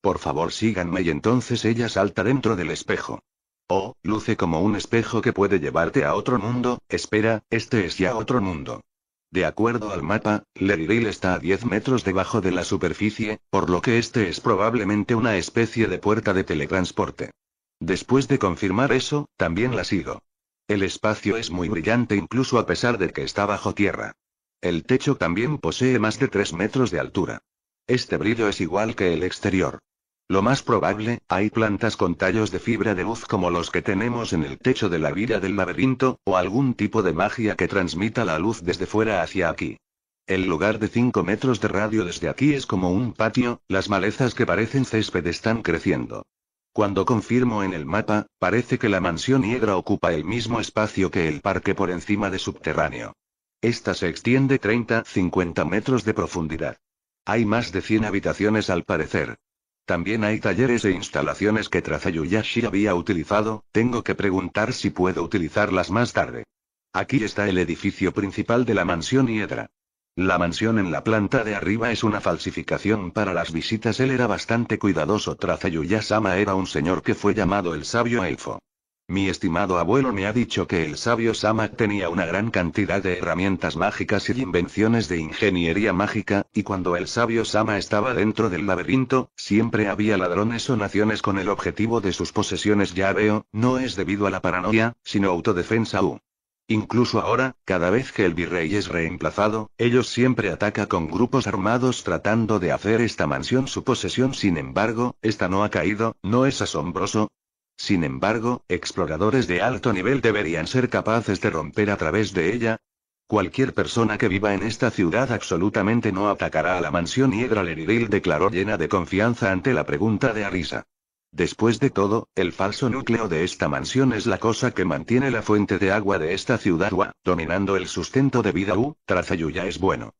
Por favor síganme y entonces ella salta dentro del espejo. Oh, luce como un espejo que puede llevarte a otro mundo, espera, este es ya otro mundo. De acuerdo al mapa, Leriril está a 10 metros debajo de la superficie, por lo que este es probablemente una especie de puerta de teletransporte. Después de confirmar eso, también la sigo. El espacio es muy brillante incluso a pesar de que está bajo tierra. El techo también posee más de 3 metros de altura. Este brillo es igual que el exterior. Lo más probable, hay plantas con tallos de fibra de luz como los que tenemos en el techo de la vida del laberinto, o algún tipo de magia que transmita la luz desde fuera hacia aquí. El lugar de 5 metros de radio desde aquí es como un patio, las malezas que parecen césped están creciendo. Cuando confirmo en el mapa, parece que la mansión Hiedra ocupa el mismo espacio que el parque por encima de subterráneo. Esta se extiende 30-50 metros de profundidad. Hay más de 100 habitaciones al parecer. También hay talleres e instalaciones que yashi había utilizado, tengo que preguntar si puedo utilizarlas más tarde. Aquí está el edificio principal de la mansión Hiedra. La mansión en la planta de arriba es una falsificación para las visitas. Él era bastante cuidadoso. Trazayuyasama era un señor que fue llamado el sabio elfo. Mi estimado abuelo me ha dicho que el sabio Sama tenía una gran cantidad de herramientas mágicas y invenciones de ingeniería mágica, y cuando el sabio Sama estaba dentro del laberinto, siempre había ladrones o naciones con el objetivo de sus posesiones. Ya veo, no es debido a la paranoia, sino autodefensa u. Incluso ahora, cada vez que el virrey es reemplazado, ellos siempre ataca con grupos armados tratando de hacer esta mansión su posesión. Sin embargo, esta no ha caído, ¿no es asombroso? Sin embargo, exploradores de alto nivel deberían ser capaces de romper a través de ella. Cualquier persona que viva en esta ciudad absolutamente no atacará a la mansión y Leridil declaró llena de confianza ante la pregunta de Arisa. Después de todo, el falso núcleo de esta mansión es la cosa que mantiene la fuente de agua de esta ciudad dominando el sustento de vida U, Trazayuya es bueno.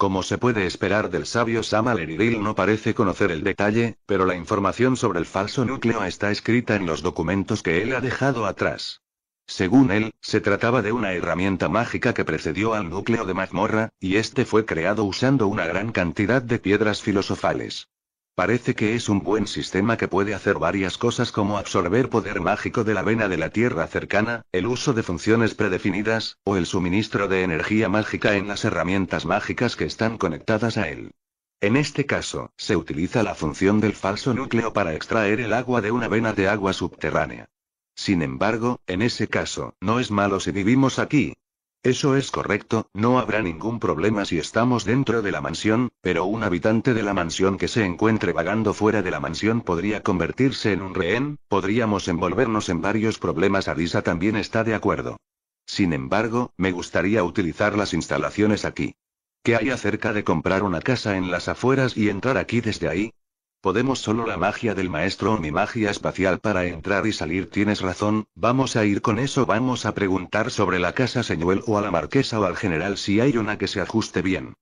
Como se puede esperar del sabio Samal Eridil no parece conocer el detalle, pero la información sobre el falso núcleo está escrita en los documentos que él ha dejado atrás. Según él, se trataba de una herramienta mágica que precedió al núcleo de mazmorra, y este fue creado usando una gran cantidad de piedras filosofales. Parece que es un buen sistema que puede hacer varias cosas como absorber poder mágico de la vena de la Tierra cercana, el uso de funciones predefinidas, o el suministro de energía mágica en las herramientas mágicas que están conectadas a él. En este caso, se utiliza la función del falso núcleo para extraer el agua de una vena de agua subterránea. Sin embargo, en ese caso, no es malo si vivimos aquí, eso es correcto, no habrá ningún problema si estamos dentro de la mansión, pero un habitante de la mansión que se encuentre vagando fuera de la mansión podría convertirse en un rehén, podríamos envolvernos en varios problemas. Arisa también está de acuerdo. Sin embargo, me gustaría utilizar las instalaciones aquí. ¿Qué hay acerca de comprar una casa en las afueras y entrar aquí desde ahí? Podemos solo la magia del maestro o mi magia espacial para entrar y salir. Tienes razón, vamos a ir con eso. Vamos a preguntar sobre la casa señuel o a la marquesa o al general si hay una que se ajuste bien.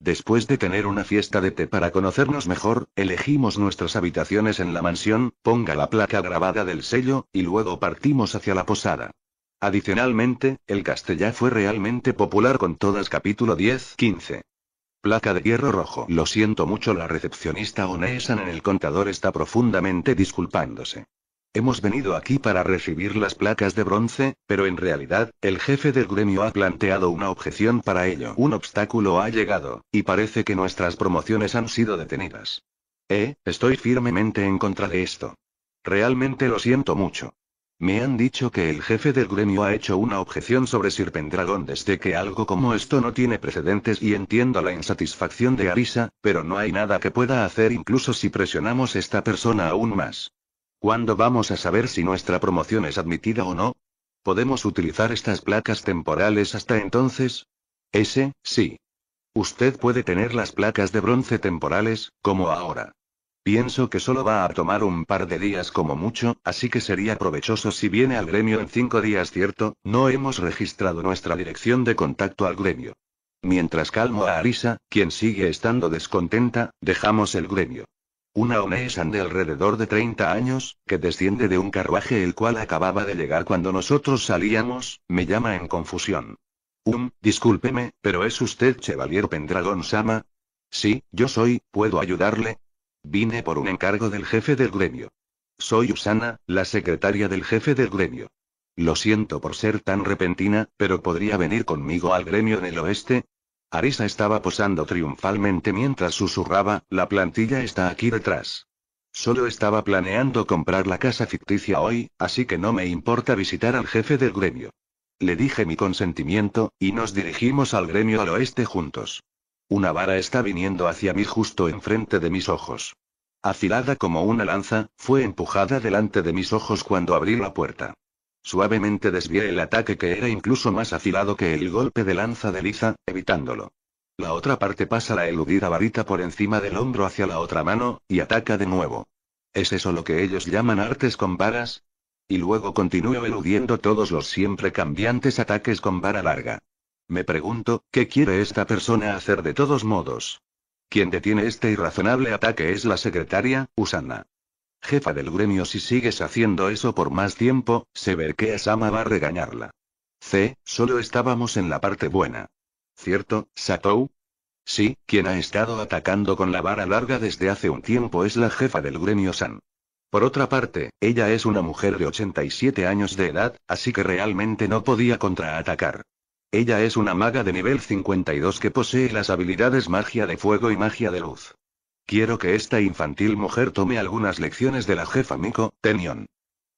Después de tener una fiesta de té para conocernos mejor, elegimos nuestras habitaciones en la mansión, ponga la placa grabada del sello, y luego partimos hacia la posada. Adicionalmente, el castellá fue realmente popular con todas capítulo 10-15. Placa de hierro rojo. Lo siento mucho, la recepcionista Onesan en el contador está profundamente disculpándose. Hemos venido aquí para recibir las placas de bronce, pero en realidad, el jefe del gremio ha planteado una objeción para ello. Un obstáculo ha llegado, y parece que nuestras promociones han sido detenidas. Eh, estoy firmemente en contra de esto. Realmente lo siento mucho. Me han dicho que el jefe del gremio ha hecho una objeción sobre Sir Pendragon desde que algo como esto no tiene precedentes y entiendo la insatisfacción de Arisa, pero no hay nada que pueda hacer incluso si presionamos esta persona aún más. ¿Cuándo vamos a saber si nuestra promoción es admitida o no? ¿Podemos utilizar estas placas temporales hasta entonces? Ese, sí. Usted puede tener las placas de bronce temporales, como ahora. Pienso que solo va a tomar un par de días como mucho, así que sería provechoso si viene al gremio en cinco días, ¿cierto? No hemos registrado nuestra dirección de contacto al gremio. Mientras calmo a Arisa, quien sigue estando descontenta, dejamos el gremio. Una Onesan de alrededor de 30 años, que desciende de un carruaje el cual acababa de llegar cuando nosotros salíamos, me llama en confusión. Um, discúlpeme, pero ¿es usted Chevalier Pendragon Sama? Sí, yo soy, ¿puedo ayudarle? Vine por un encargo del jefe del gremio. Soy Usana, la secretaria del jefe del gremio. Lo siento por ser tan repentina, pero ¿podría venir conmigo al gremio en el oeste? Arisa estaba posando triunfalmente mientras susurraba, la plantilla está aquí detrás. Solo estaba planeando comprar la casa ficticia hoy, así que no me importa visitar al jefe del gremio. Le dije mi consentimiento, y nos dirigimos al gremio al oeste juntos. Una vara está viniendo hacia mí justo enfrente de mis ojos. Afilada como una lanza, fue empujada delante de mis ojos cuando abrí la puerta. Suavemente desvié el ataque que era incluso más afilado que el golpe de lanza de Liza, evitándolo. La otra parte pasa la eludida varita por encima del hombro hacia la otra mano, y ataca de nuevo. ¿Es eso lo que ellos llaman artes con varas? Y luego continúo eludiendo todos los siempre cambiantes ataques con vara larga. Me pregunto, ¿qué quiere esta persona hacer de todos modos? Quien detiene este irrazonable ataque es la secretaria, Usana. Jefa del gremio, si sigues haciendo eso por más tiempo, se que Asama va a regañarla. C, solo estábamos en la parte buena. ¿Cierto, Satou? Sí, quien ha estado atacando con la vara larga desde hace un tiempo es la jefa del gremio San. Por otra parte, ella es una mujer de 87 años de edad, así que realmente no podía contraatacar. Ella es una maga de nivel 52 que posee las habilidades magia de fuego y magia de luz. Quiero que esta infantil mujer tome algunas lecciones de la jefa Miko, Tenion.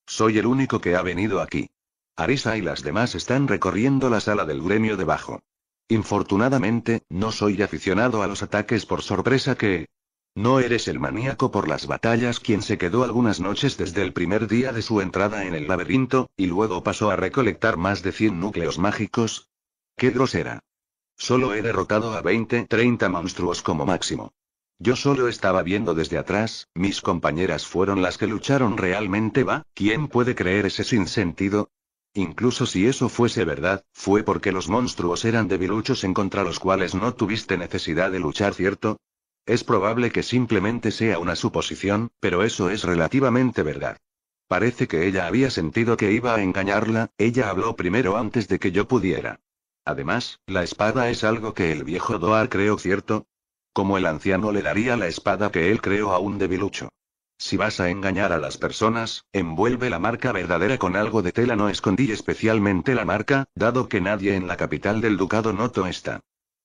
Soy el único que ha venido aquí. Arisa y las demás están recorriendo la sala del gremio debajo. Infortunadamente, no soy aficionado a los ataques por sorpresa que... No eres el maníaco por las batallas quien se quedó algunas noches desde el primer día de su entrada en el laberinto, y luego pasó a recolectar más de 100 núcleos mágicos, Qué grosera. Solo he derrotado a 20, 30 monstruos como máximo. Yo solo estaba viendo desde atrás, mis compañeras fueron las que lucharon realmente, va, ¿quién puede creer ese sinsentido? Incluso si eso fuese verdad, fue porque los monstruos eran debiluchos en contra los cuales no tuviste necesidad de luchar, ¿cierto? Es probable que simplemente sea una suposición, pero eso es relativamente verdad. Parece que ella había sentido que iba a engañarla, ella habló primero antes de que yo pudiera. Además, la espada es algo que el viejo Doar creó cierto. Como el anciano le daría la espada que él creó a un debilucho. Si vas a engañar a las personas, envuelve la marca verdadera con algo de tela. No escondí especialmente la marca, dado que nadie en la capital del ducado notó esta.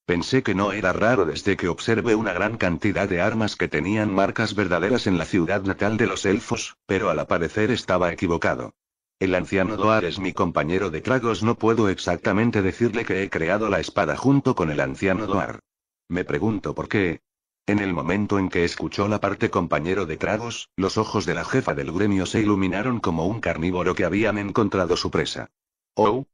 Pensé que no era raro desde que observé una gran cantidad de armas que tenían marcas verdaderas en la ciudad natal de los elfos, pero al parecer estaba equivocado. El anciano Doar es mi compañero de tragos. No puedo exactamente decirle que he creado la espada junto con el anciano Doar. Me pregunto por qué. En el momento en que escuchó la parte compañero de tragos, los ojos de la jefa del gremio se iluminaron como un carnívoro que habían encontrado su presa. Oh.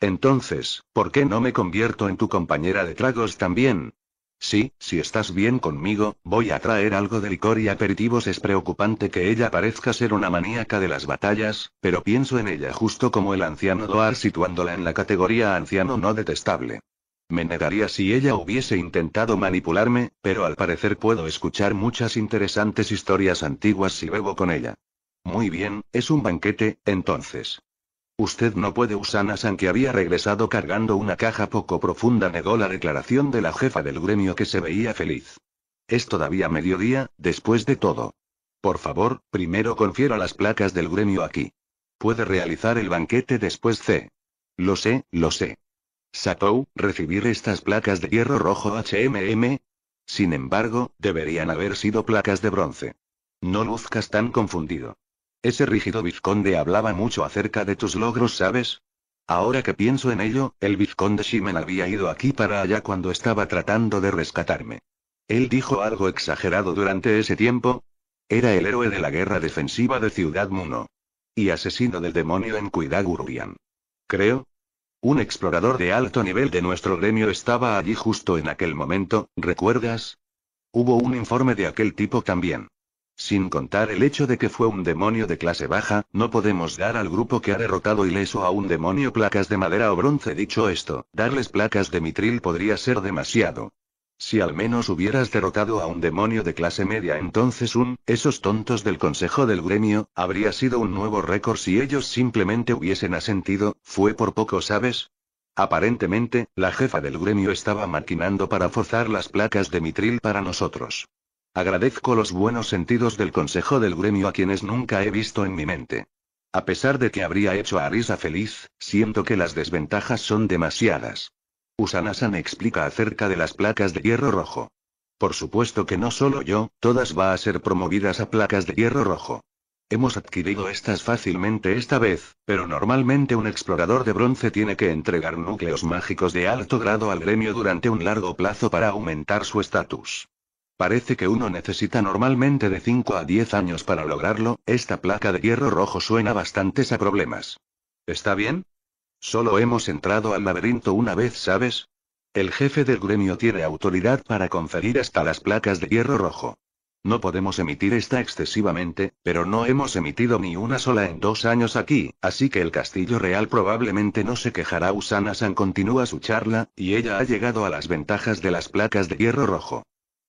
Entonces, ¿por qué no me convierto en tu compañera de tragos también? Sí, si estás bien conmigo, voy a traer algo de licor y aperitivos. Es preocupante que ella parezca ser una maníaca de las batallas, pero pienso en ella justo como el anciano Doar situándola en la categoría anciano no detestable. Me negaría si ella hubiese intentado manipularme, pero al parecer puedo escuchar muchas interesantes historias antiguas si bebo con ella. Muy bien, es un banquete, entonces. Usted no puede usar San que había regresado cargando una caja poco profunda negó la declaración de la jefa del gremio que se veía feliz. Es todavía mediodía, después de todo. Por favor, primero confiero las placas del gremio aquí. Puede realizar el banquete después C. Lo sé, lo sé. Satou, recibir estas placas de hierro rojo HMM. Sin embargo, deberían haber sido placas de bronce. No luzcas tan confundido. Ese rígido vizconde hablaba mucho acerca de tus logros, ¿sabes? Ahora que pienso en ello, el vizconde Shimen había ido aquí para allá cuando estaba tratando de rescatarme. Él dijo algo exagerado durante ese tiempo. Era el héroe de la guerra defensiva de Ciudad Muno. Y asesino del demonio en Cuidad Creo. Un explorador de alto nivel de nuestro gremio estaba allí justo en aquel momento, ¿recuerdas? Hubo un informe de aquel tipo también. Sin contar el hecho de que fue un demonio de clase baja, no podemos dar al grupo que ha derrotado ileso a un demonio placas de madera o bronce. Dicho esto, darles placas de mitril podría ser demasiado. Si al menos hubieras derrotado a un demonio de clase media, entonces un, esos tontos del Consejo del Gremio, habría sido un nuevo récord si ellos simplemente hubiesen asentido, fue por poco, ¿sabes? Aparentemente, la jefa del gremio estaba maquinando para forzar las placas de mitril para nosotros. Agradezco los buenos sentidos del consejo del gremio a quienes nunca he visto en mi mente. A pesar de que habría hecho a Arisa feliz, siento que las desventajas son demasiadas. Usanasan explica acerca de las placas de hierro rojo. Por supuesto que no solo yo, todas va a ser promovidas a placas de hierro rojo. Hemos adquirido estas fácilmente esta vez, pero normalmente un explorador de bronce tiene que entregar núcleos mágicos de alto grado al gremio durante un largo plazo para aumentar su estatus. Parece que uno necesita normalmente de 5 a 10 años para lograrlo, esta placa de hierro rojo suena bastantes a problemas. ¿Está bien? Solo hemos entrado al laberinto una vez, ¿sabes? El jefe del gremio tiene autoridad para conferir hasta las placas de hierro rojo. No podemos emitir esta excesivamente, pero no hemos emitido ni una sola en dos años aquí, así que el castillo real probablemente no se quejará. Usana-san continúa su charla, y ella ha llegado a las ventajas de las placas de hierro rojo.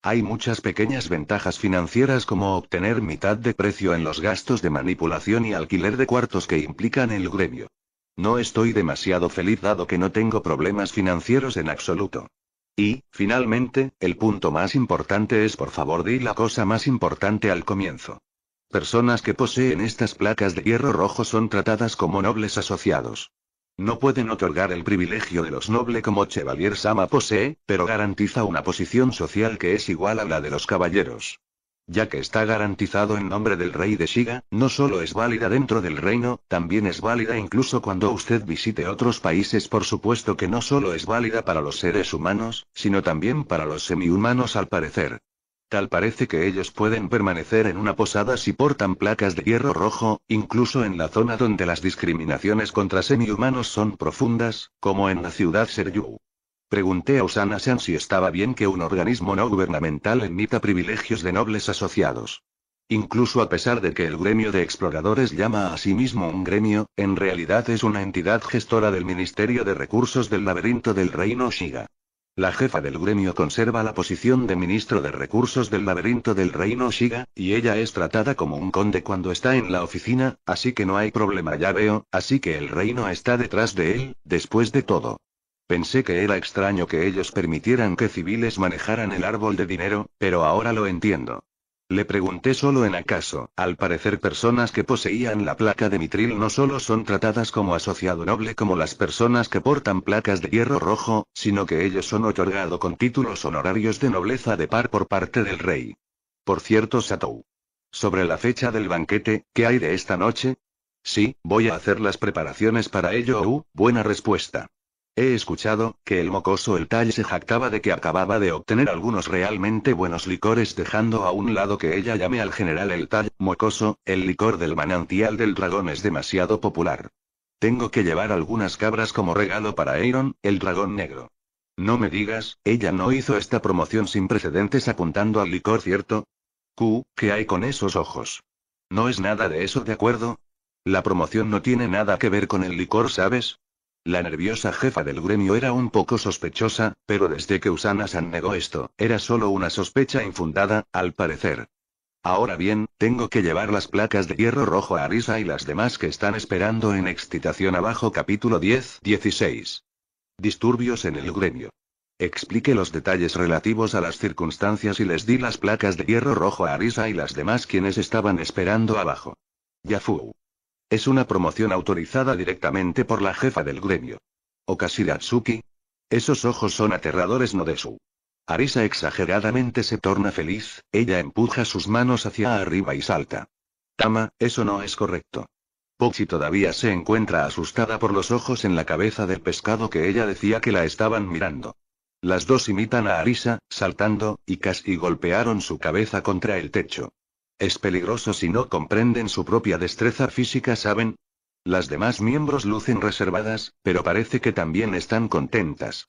Hay muchas pequeñas ventajas financieras como obtener mitad de precio en los gastos de manipulación y alquiler de cuartos que implican el gremio. No estoy demasiado feliz dado que no tengo problemas financieros en absoluto. Y, finalmente, el punto más importante es por favor di la cosa más importante al comienzo. Personas que poseen estas placas de hierro rojo son tratadas como nobles asociados. No pueden otorgar el privilegio de los nobles como Chevalier Sama posee, pero garantiza una posición social que es igual a la de los caballeros. Ya que está garantizado en nombre del rey de Shiga, no solo es válida dentro del reino, también es válida incluso cuando usted visite otros países. Por supuesto que no solo es válida para los seres humanos, sino también para los semihumanos al parecer parece que ellos pueden permanecer en una posada si portan placas de hierro rojo, incluso en la zona donde las discriminaciones contra semi-humanos son profundas, como en la ciudad Seryu. Pregunté a usana San si estaba bien que un organismo no gubernamental emita privilegios de nobles asociados. Incluso a pesar de que el gremio de exploradores llama a sí mismo un gremio, en realidad es una entidad gestora del Ministerio de Recursos del Laberinto del Reino Shiga. La jefa del gremio conserva la posición de ministro de recursos del laberinto del reino Shiga, y ella es tratada como un conde cuando está en la oficina, así que no hay problema ya veo, así que el reino está detrás de él, después de todo. Pensé que era extraño que ellos permitieran que civiles manejaran el árbol de dinero, pero ahora lo entiendo. Le pregunté solo en acaso, al parecer personas que poseían la placa de mitril no solo son tratadas como asociado noble como las personas que portan placas de hierro rojo, sino que ellos son otorgado con títulos honorarios de nobleza de par por parte del rey. Por cierto Satou. Sobre la fecha del banquete, ¿qué hay de esta noche? Sí, voy a hacer las preparaciones para ello. buena respuesta. He escuchado, que el mocoso El Tal se jactaba de que acababa de obtener algunos realmente buenos licores dejando a un lado que ella llame al general El Tal, mocoso, el licor del manantial del dragón es demasiado popular. Tengo que llevar algunas cabras como regalo para Aaron, el dragón negro. No me digas, ella no hizo esta promoción sin precedentes apuntando al licor, ¿cierto? Q, ¿qué hay con esos ojos? No es nada de eso, ¿de acuerdo? La promoción no tiene nada que ver con el licor, ¿sabes? La nerviosa jefa del gremio era un poco sospechosa, pero desde que Usana San negó esto, era solo una sospecha infundada, al parecer. Ahora bien, tengo que llevar las placas de hierro rojo a Arisa y las demás que están esperando en excitación abajo capítulo 10, 16. Disturbios en el gremio. Expliqué los detalles relativos a las circunstancias y les di las placas de hierro rojo a Arisa y las demás quienes estaban esperando abajo. Yafu. Es una promoción autorizada directamente por la jefa del gremio. Okashiratsuki. Esos ojos son aterradores no de su. Arisa exageradamente se torna feliz, ella empuja sus manos hacia arriba y salta. Tama, eso no es correcto. Pochi todavía se encuentra asustada por los ojos en la cabeza del pescado que ella decía que la estaban mirando. Las dos imitan a Arisa, saltando, y casi golpearon su cabeza contra el techo. Es peligroso si no comprenden su propia destreza física, ¿saben? Las demás miembros lucen reservadas, pero parece que también están contentas.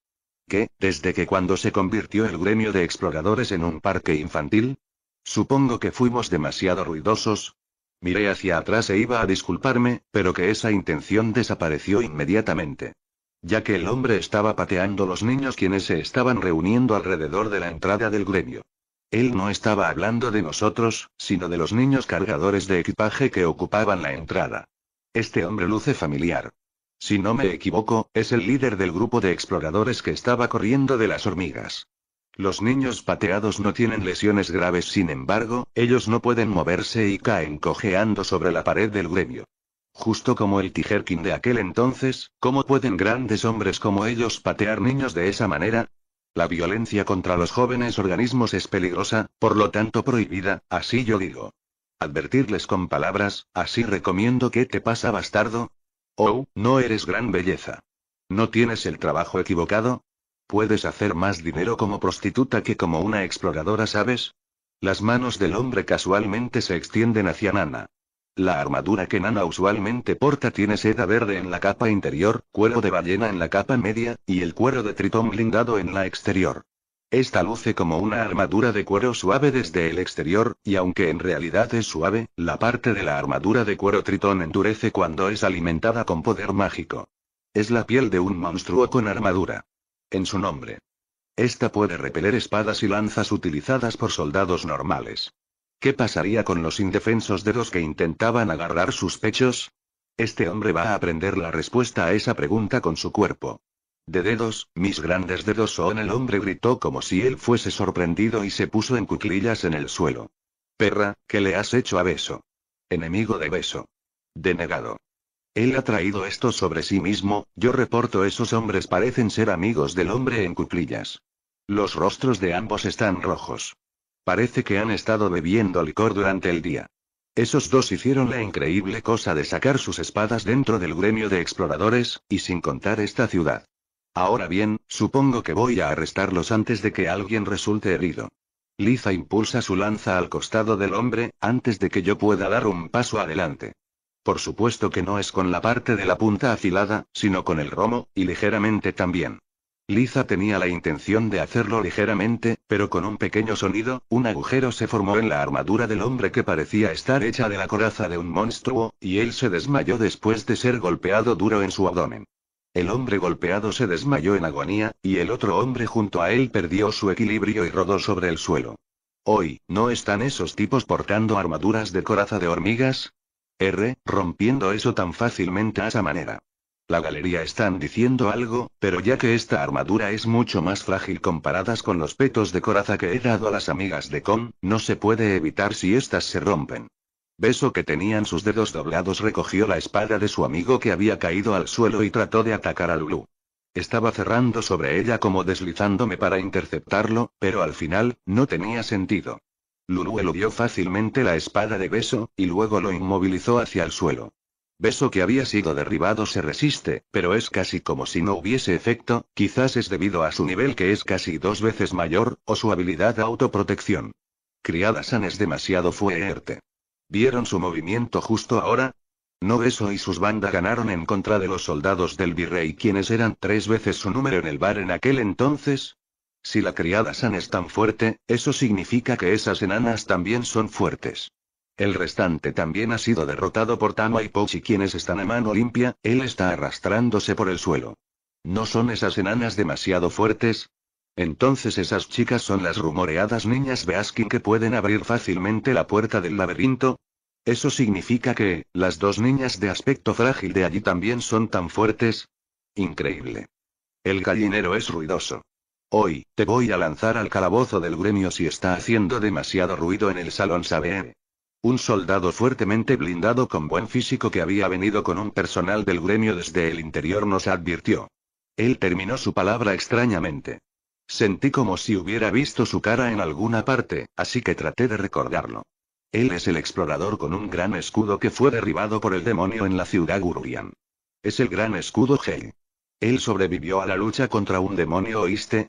¿Qué, desde que cuando se convirtió el gremio de exploradores en un parque infantil? Supongo que fuimos demasiado ruidosos. Miré hacia atrás e iba a disculparme, pero que esa intención desapareció inmediatamente. Ya que el hombre estaba pateando los niños quienes se estaban reuniendo alrededor de la entrada del gremio. Él no estaba hablando de nosotros, sino de los niños cargadores de equipaje que ocupaban la entrada. Este hombre luce familiar. Si no me equivoco, es el líder del grupo de exploradores que estaba corriendo de las hormigas. Los niños pateados no tienen lesiones graves, sin embargo, ellos no pueden moverse y caen cojeando sobre la pared del gremio. Justo como el Tijerkin de aquel entonces, ¿cómo pueden grandes hombres como ellos patear niños de esa manera? La violencia contra los jóvenes organismos es peligrosa, por lo tanto prohibida, así yo digo. Advertirles con palabras, así recomiendo que te pasa bastardo. Oh, no eres gran belleza. ¿No tienes el trabajo equivocado? Puedes hacer más dinero como prostituta que como una exploradora, ¿sabes? Las manos del hombre casualmente se extienden hacia Nana. La armadura que Nana usualmente porta tiene seda verde en la capa interior, cuero de ballena en la capa media, y el cuero de tritón blindado en la exterior. Esta luce como una armadura de cuero suave desde el exterior, y aunque en realidad es suave, la parte de la armadura de cuero tritón endurece cuando es alimentada con poder mágico. Es la piel de un monstruo con armadura. En su nombre. Esta puede repeler espadas y lanzas utilizadas por soldados normales. ¿Qué pasaría con los indefensos dedos que intentaban agarrar sus pechos? Este hombre va a aprender la respuesta a esa pregunta con su cuerpo. De dedos, mis grandes dedos son el hombre gritó como si él fuese sorprendido y se puso en cuclillas en el suelo. Perra, ¿qué le has hecho a Beso? Enemigo de Beso. Denegado. Él ha traído esto sobre sí mismo, yo reporto esos hombres parecen ser amigos del hombre en cuclillas. Los rostros de ambos están rojos. Parece que han estado bebiendo licor durante el día. Esos dos hicieron la increíble cosa de sacar sus espadas dentro del gremio de exploradores, y sin contar esta ciudad. Ahora bien, supongo que voy a arrestarlos antes de que alguien resulte herido. Liza impulsa su lanza al costado del hombre, antes de que yo pueda dar un paso adelante. Por supuesto que no es con la parte de la punta afilada, sino con el romo, y ligeramente también. Liza tenía la intención de hacerlo ligeramente, pero con un pequeño sonido, un agujero se formó en la armadura del hombre que parecía estar hecha de la coraza de un monstruo, y él se desmayó después de ser golpeado duro en su abdomen. El hombre golpeado se desmayó en agonía, y el otro hombre junto a él perdió su equilibrio y rodó sobre el suelo. Hoy, ¿no están esos tipos portando armaduras de coraza de hormigas? R, rompiendo eso tan fácilmente a esa manera. La galería están diciendo algo, pero ya que esta armadura es mucho más frágil comparadas con los petos de coraza que he dado a las amigas de Kong, no se puede evitar si éstas se rompen. Beso que tenían sus dedos doblados recogió la espada de su amigo que había caído al suelo y trató de atacar a Lulu. Estaba cerrando sobre ella como deslizándome para interceptarlo, pero al final, no tenía sentido. Lulu eludió fácilmente la espada de beso, y luego lo inmovilizó hacia el suelo beso que había sido derribado se resiste, pero es casi como si no hubiese efecto, quizás es debido a su nivel que es casi dos veces mayor, o su habilidad de autoprotección. Criada San es demasiado fuerte. ¿Vieron su movimiento justo ahora? ¿No Beso y sus bandas ganaron en contra de los soldados del virrey quienes eran tres veces su número en el bar en aquel entonces. Si la criada San es tan fuerte, eso significa que esas enanas también son fuertes. El restante también ha sido derrotado por Tama y Pochi quienes están a mano limpia, él está arrastrándose por el suelo. ¿No son esas enanas demasiado fuertes? Entonces esas chicas son las rumoreadas niñas Beaskin que pueden abrir fácilmente la puerta del laberinto. Eso significa que, las dos niñas de aspecto frágil de allí también son tan fuertes. Increíble. El gallinero es ruidoso. Hoy, te voy a lanzar al calabozo del gremio si está haciendo demasiado ruido en el salón Sabe. Un soldado fuertemente blindado con buen físico que había venido con un personal del gremio desde el interior nos advirtió. Él terminó su palabra extrañamente. Sentí como si hubiera visto su cara en alguna parte, así que traté de recordarlo. Él es el explorador con un gran escudo que fue derribado por el demonio en la ciudad Gururian. Es el gran escudo Hei. Él sobrevivió a la lucha contra un demonio, ¿oíste?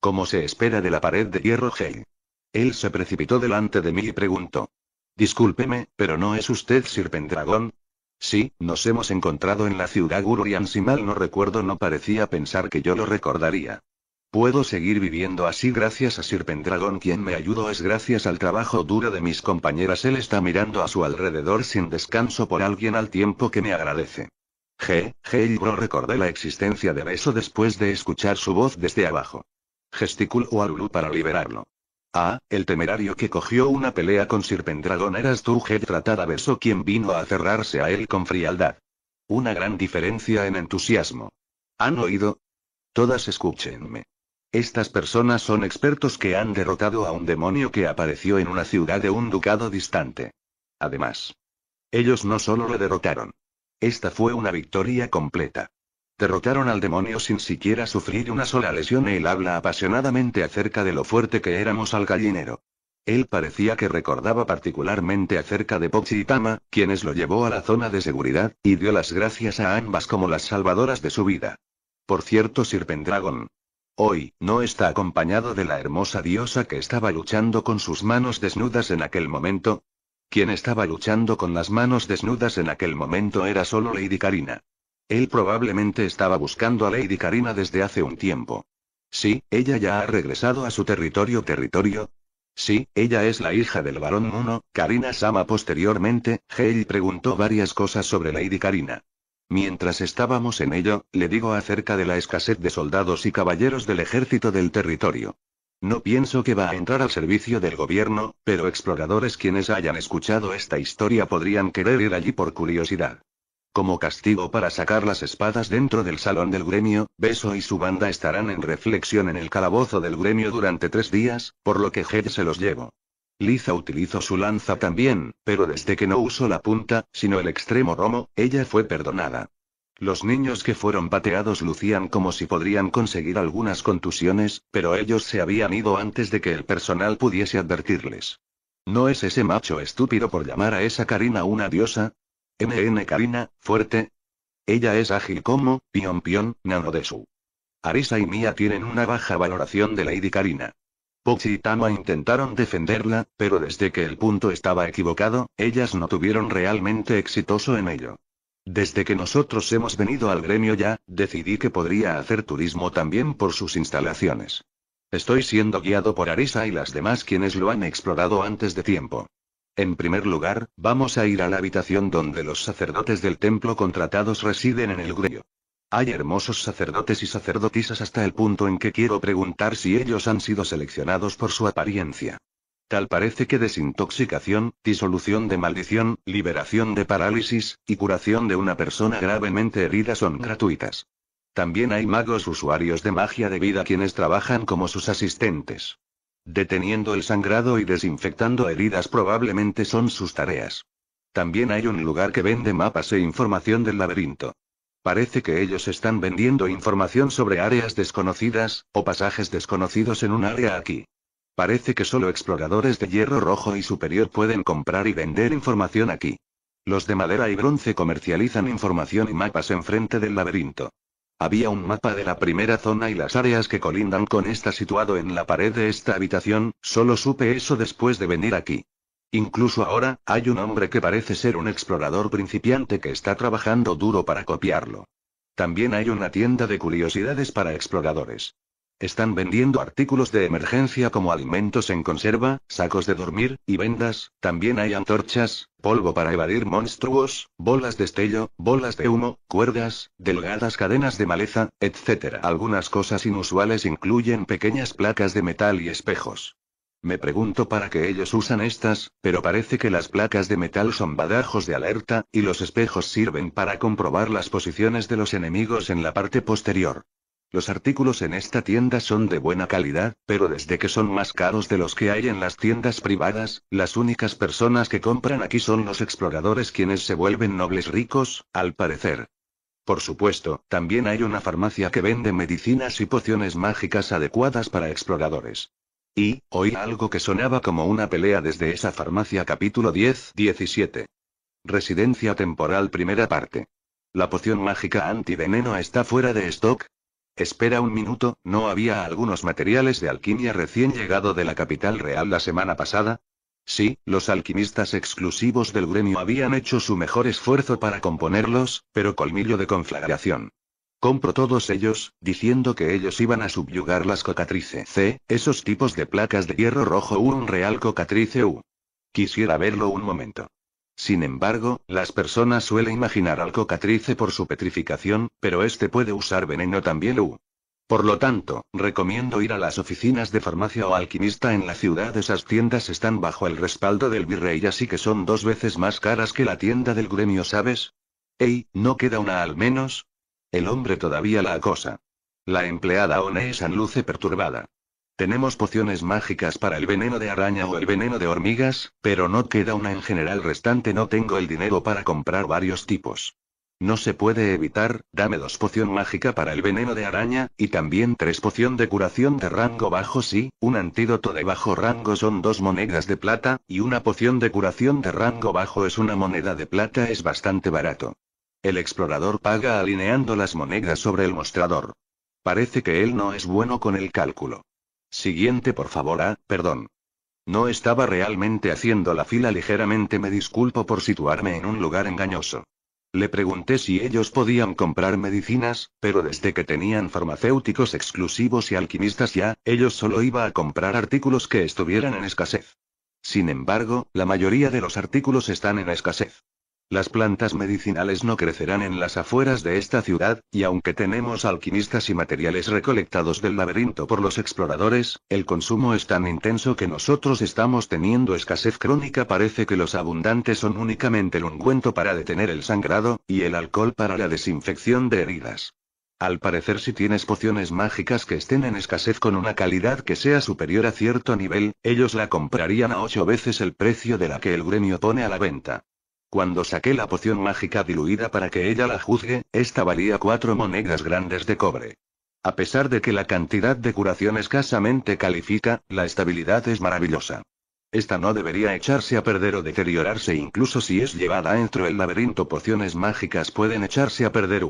Como se espera de la pared de hierro Hei? Él se precipitó delante de mí y preguntó. Discúlpeme, pero ¿no es usted Sir Sí, nos hemos encontrado en la ciudad guru Si mal no recuerdo, no parecía pensar que yo lo recordaría. Puedo seguir viviendo así gracias a Sir Quien me ayudó es gracias al trabajo duro de mis compañeras. Él está mirando a su alrededor sin descanso por alguien al tiempo que me agradece. G. G. Bro recordé la existencia de Beso después de escuchar su voz desde abajo. Gesticuló a Lulu para liberarlo. Ah, el temerario que cogió una pelea con Sir Pendragon era Sturge tratada Verso quien vino a cerrarse a él con frialdad. Una gran diferencia en entusiasmo. ¿Han oído? Todas escúchenme. Estas personas son expertos que han derrotado a un demonio que apareció en una ciudad de un ducado distante. Además, ellos no solo lo derrotaron. Esta fue una victoria completa. Derrotaron al demonio sin siquiera sufrir una sola lesión. y Él habla apasionadamente acerca de lo fuerte que éramos al gallinero. Él parecía que recordaba particularmente acerca de Pochi y Tama, quienes lo llevó a la zona de seguridad, y dio las gracias a ambas como las salvadoras de su vida. Por cierto, Sir Pendragon. Hoy, no está acompañado de la hermosa diosa que estaba luchando con sus manos desnudas en aquel momento. Quien estaba luchando con las manos desnudas en aquel momento era solo Lady Karina. Él probablemente estaba buscando a Lady Karina desde hace un tiempo. Sí, ella ya ha regresado a su territorio territorio. Sí, ella es la hija del varón Muno, Karina Sama posteriormente, Hale preguntó varias cosas sobre Lady Karina. Mientras estábamos en ello, le digo acerca de la escasez de soldados y caballeros del ejército del territorio. No pienso que va a entrar al servicio del gobierno, pero exploradores quienes hayan escuchado esta historia podrían querer ir allí por curiosidad. Como castigo para sacar las espadas dentro del salón del gremio, Beso y su banda estarán en reflexión en el calabozo del gremio durante tres días, por lo que Head se los llevó. Liza utilizó su lanza también, pero desde que no usó la punta, sino el extremo romo, ella fue perdonada. Los niños que fueron pateados lucían como si podrían conseguir algunas contusiones, pero ellos se habían ido antes de que el personal pudiese advertirles. ¿No es ese macho estúpido por llamar a esa Karina una diosa? MN Karina, fuerte. Ella es ágil como, Pion Pion, su. Arisa y Mia tienen una baja valoración de Lady Karina. Pochi y Tama intentaron defenderla, pero desde que el punto estaba equivocado, ellas no tuvieron realmente exitoso en ello. Desde que nosotros hemos venido al gremio ya, decidí que podría hacer turismo también por sus instalaciones. Estoy siendo guiado por Arisa y las demás quienes lo han explorado antes de tiempo. En primer lugar, vamos a ir a la habitación donde los sacerdotes del templo contratados residen en el gremio. Hay hermosos sacerdotes y sacerdotisas hasta el punto en que quiero preguntar si ellos han sido seleccionados por su apariencia. Tal parece que desintoxicación, disolución de maldición, liberación de parálisis, y curación de una persona gravemente herida son gratuitas. También hay magos usuarios de magia de vida quienes trabajan como sus asistentes. Deteniendo el sangrado y desinfectando heridas probablemente son sus tareas. También hay un lugar que vende mapas e información del laberinto. Parece que ellos están vendiendo información sobre áreas desconocidas, o pasajes desconocidos en un área aquí. Parece que solo exploradores de hierro rojo y superior pueden comprar y vender información aquí. Los de madera y bronce comercializan información y mapas enfrente del laberinto. Había un mapa de la primera zona y las áreas que colindan con esta situado en la pared de esta habitación, solo supe eso después de venir aquí. Incluso ahora, hay un hombre que parece ser un explorador principiante que está trabajando duro para copiarlo. También hay una tienda de curiosidades para exploradores. Están vendiendo artículos de emergencia como alimentos en conserva, sacos de dormir, y vendas, también hay antorchas, polvo para evadir monstruos, bolas de estello, bolas de humo, cuerdas, delgadas cadenas de maleza, etc. Algunas cosas inusuales incluyen pequeñas placas de metal y espejos. Me pregunto para qué ellos usan estas, pero parece que las placas de metal son badajos de alerta, y los espejos sirven para comprobar las posiciones de los enemigos en la parte posterior. Los artículos en esta tienda son de buena calidad, pero desde que son más caros de los que hay en las tiendas privadas, las únicas personas que compran aquí son los exploradores quienes se vuelven nobles ricos, al parecer. Por supuesto, también hay una farmacia que vende medicinas y pociones mágicas adecuadas para exploradores. Y, oí algo que sonaba como una pelea desde esa farmacia capítulo 10-17. Residencia temporal primera parte. La poción mágica antiveneno está fuera de stock, Espera un minuto, ¿no había algunos materiales de alquimia recién llegado de la capital real la semana pasada? Sí, los alquimistas exclusivos del gremio habían hecho su mejor esfuerzo para componerlos, pero colmillo de conflagración. Compro todos ellos, diciendo que ellos iban a subyugar las cocatrices. C, esos tipos de placas de hierro rojo U un real cocatrice U. Quisiera verlo un momento. Sin embargo, las personas suelen imaginar al cocatrice por su petrificación, pero este puede usar veneno también U. Por lo tanto, recomiendo ir a las oficinas de farmacia o alquimista en la ciudad. Esas tiendas están bajo el respaldo del virrey, así que son dos veces más caras que la tienda del gremio, ¿sabes? Ey, ¿no queda una al menos? El hombre todavía la acosa. La empleada Onee-san luce perturbada. Tenemos pociones mágicas para el veneno de araña o el veneno de hormigas, pero no queda una en general restante. No tengo el dinero para comprar varios tipos. No se puede evitar, dame dos poción mágica para el veneno de araña, y también tres poción de curación de rango bajo sí, un antídoto de bajo rango son dos monedas de plata, y una poción de curación de rango bajo es una moneda de plata es bastante barato. El explorador paga alineando las monedas sobre el mostrador. Parece que él no es bueno con el cálculo. Siguiente por favor, ah, perdón. No estaba realmente haciendo la fila ligeramente, me disculpo por situarme en un lugar engañoso. Le pregunté si ellos podían comprar medicinas, pero desde que tenían farmacéuticos exclusivos y alquimistas ya, ellos solo iba a comprar artículos que estuvieran en escasez. Sin embargo, la mayoría de los artículos están en escasez. Las plantas medicinales no crecerán en las afueras de esta ciudad, y aunque tenemos alquimistas y materiales recolectados del laberinto por los exploradores, el consumo es tan intenso que nosotros estamos teniendo escasez crónica. Parece que los abundantes son únicamente el ungüento para detener el sangrado, y el alcohol para la desinfección de heridas. Al parecer si tienes pociones mágicas que estén en escasez con una calidad que sea superior a cierto nivel, ellos la comprarían a ocho veces el precio de la que el gremio pone a la venta. Cuando saqué la poción mágica diluida para que ella la juzgue, esta valía cuatro monedas grandes de cobre. A pesar de que la cantidad de curación escasamente califica, la estabilidad es maravillosa. Esta no debería echarse a perder o deteriorarse incluso si es llevada dentro el laberinto. Pociones mágicas pueden echarse a perder.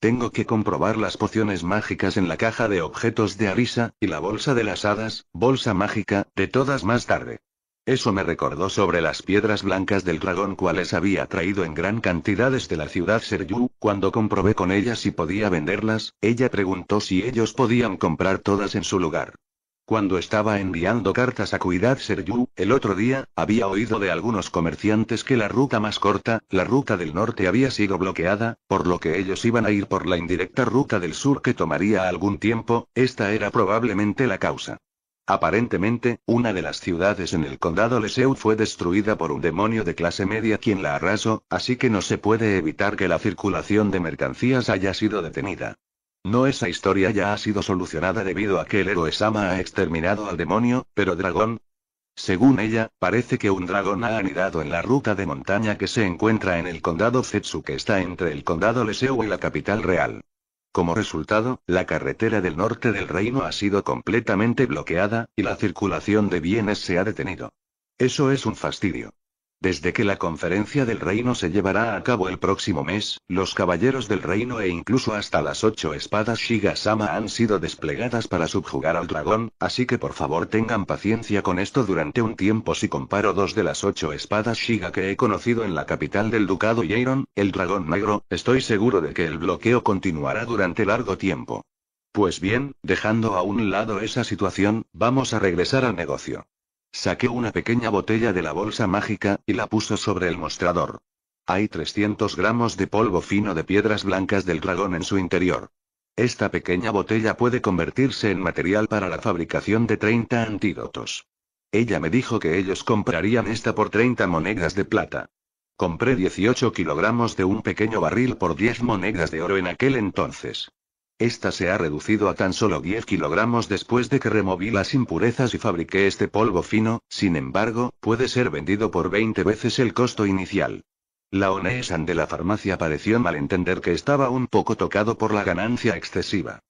Tengo que comprobar las pociones mágicas en la caja de objetos de Arisa, y la bolsa de las hadas, bolsa mágica, de todas más tarde. Eso me recordó sobre las piedras blancas del dragón cuales había traído en gran cantidad desde la ciudad Seryu, cuando comprobé con ella si podía venderlas, ella preguntó si ellos podían comprar todas en su lugar. Cuando estaba enviando cartas a Cuidad Seryu, el otro día, había oído de algunos comerciantes que la ruta más corta, la ruta del norte había sido bloqueada, por lo que ellos iban a ir por la indirecta ruta del sur que tomaría algún tiempo, esta era probablemente la causa. Aparentemente, una de las ciudades en el condado Leseu fue destruida por un demonio de clase media quien la arrasó, así que no se puede evitar que la circulación de mercancías haya sido detenida. No esa historia ya ha sido solucionada debido a que el héroe Sama ha exterminado al demonio, pero Dragón... Según ella, parece que un dragón ha anidado en la ruta de montaña que se encuentra en el condado Zetsu que está entre el condado Leseu y la capital real. Como resultado, la carretera del norte del reino ha sido completamente bloqueada, y la circulación de bienes se ha detenido. Eso es un fastidio. Desde que la conferencia del reino se llevará a cabo el próximo mes, los caballeros del reino e incluso hasta las ocho espadas Shiga-sama han sido desplegadas para subjugar al dragón, así que por favor tengan paciencia con esto durante un tiempo si comparo dos de las ocho espadas Shiga que he conocido en la capital del ducado Yeron, el dragón negro, estoy seguro de que el bloqueo continuará durante largo tiempo. Pues bien, dejando a un lado esa situación, vamos a regresar al negocio. Saqué una pequeña botella de la bolsa mágica, y la puso sobre el mostrador. Hay 300 gramos de polvo fino de piedras blancas del dragón en su interior. Esta pequeña botella puede convertirse en material para la fabricación de 30 antídotos. Ella me dijo que ellos comprarían esta por 30 monedas de plata. Compré 18 kilogramos de un pequeño barril por 10 monedas de oro en aquel entonces. Esta se ha reducido a tan solo 10 kilogramos después de que removí las impurezas y fabriqué este polvo fino, sin embargo, puede ser vendido por 20 veces el costo inicial. La Onesan de la farmacia pareció malentender que estaba un poco tocado por la ganancia excesiva.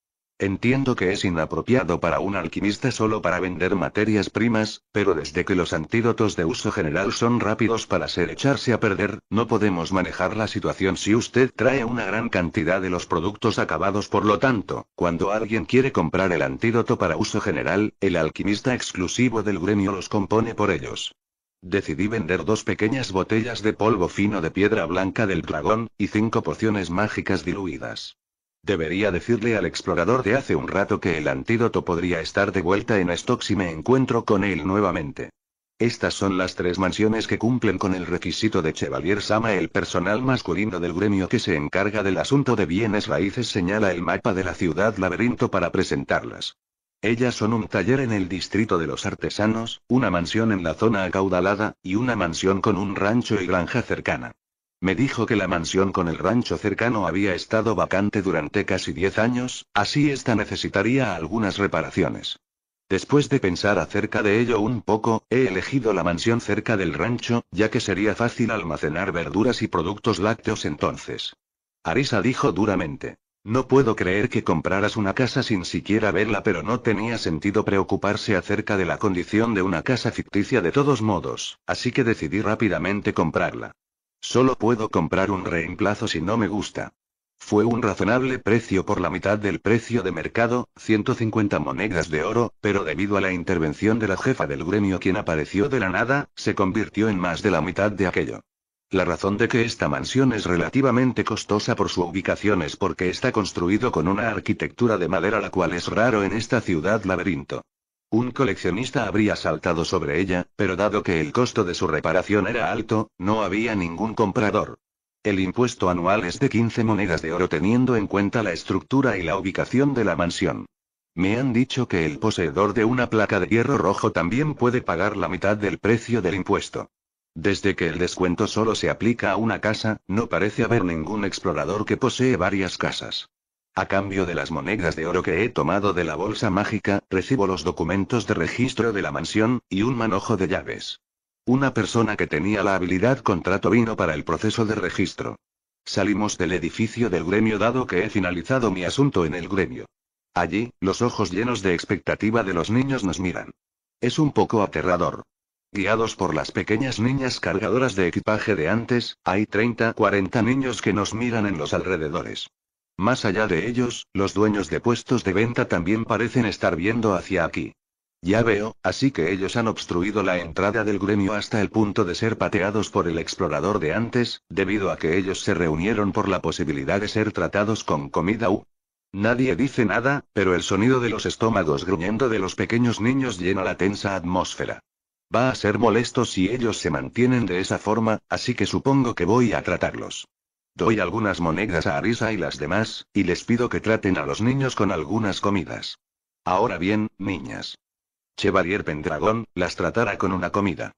Entiendo que es inapropiado para un alquimista solo para vender materias primas, pero desde que los antídotos de uso general son rápidos para ser echarse a perder, no podemos manejar la situación si usted trae una gran cantidad de los productos acabados. Por lo tanto, cuando alguien quiere comprar el antídoto para uso general, el alquimista exclusivo del gremio los compone por ellos. Decidí vender dos pequeñas botellas de polvo fino de piedra blanca del dragón, y cinco pociones mágicas diluidas. Debería decirle al explorador de hace un rato que el antídoto podría estar de vuelta en stock si me encuentro con él nuevamente. Estas son las tres mansiones que cumplen con el requisito de Chevalier Sama, el personal masculino del gremio que se encarga del asunto de bienes raíces señala el mapa de la ciudad laberinto para presentarlas. Ellas son un taller en el distrito de los artesanos, una mansión en la zona acaudalada, y una mansión con un rancho y granja cercana. Me dijo que la mansión con el rancho cercano había estado vacante durante casi 10 años, así esta necesitaría algunas reparaciones. Después de pensar acerca de ello un poco, he elegido la mansión cerca del rancho, ya que sería fácil almacenar verduras y productos lácteos entonces. Arisa dijo duramente. No puedo creer que compraras una casa sin siquiera verla, pero no tenía sentido preocuparse acerca de la condición de una casa ficticia de todos modos, así que decidí rápidamente comprarla. Solo puedo comprar un reemplazo si no me gusta. Fue un razonable precio por la mitad del precio de mercado, 150 monedas de oro, pero debido a la intervención de la jefa del gremio quien apareció de la nada, se convirtió en más de la mitad de aquello. La razón de que esta mansión es relativamente costosa por su ubicación es porque está construido con una arquitectura de madera la cual es raro en esta ciudad laberinto. Un coleccionista habría saltado sobre ella, pero dado que el costo de su reparación era alto, no había ningún comprador. El impuesto anual es de 15 monedas de oro teniendo en cuenta la estructura y la ubicación de la mansión. Me han dicho que el poseedor de una placa de hierro rojo también puede pagar la mitad del precio del impuesto. Desde que el descuento solo se aplica a una casa, no parece haber ningún explorador que posee varias casas. A cambio de las monedas de oro que he tomado de la bolsa mágica, recibo los documentos de registro de la mansión, y un manojo de llaves. Una persona que tenía la habilidad contrato vino para el proceso de registro. Salimos del edificio del gremio dado que he finalizado mi asunto en el gremio. Allí, los ojos llenos de expectativa de los niños nos miran. Es un poco aterrador. Guiados por las pequeñas niñas cargadoras de equipaje de antes, hay 30-40 niños que nos miran en los alrededores. Más allá de ellos, los dueños de puestos de venta también parecen estar viendo hacia aquí. Ya veo, así que ellos han obstruido la entrada del gremio hasta el punto de ser pateados por el explorador de antes, debido a que ellos se reunieron por la posibilidad de ser tratados con comida u. Nadie dice nada, pero el sonido de los estómagos gruñendo de los pequeños niños llena la tensa atmósfera. Va a ser molesto si ellos se mantienen de esa forma, así que supongo que voy a tratarlos. Doy algunas monedas a Arisa y las demás, y les pido que traten a los niños con algunas comidas. Ahora bien, niñas. Chevalier Pendragón, las tratará con una comida.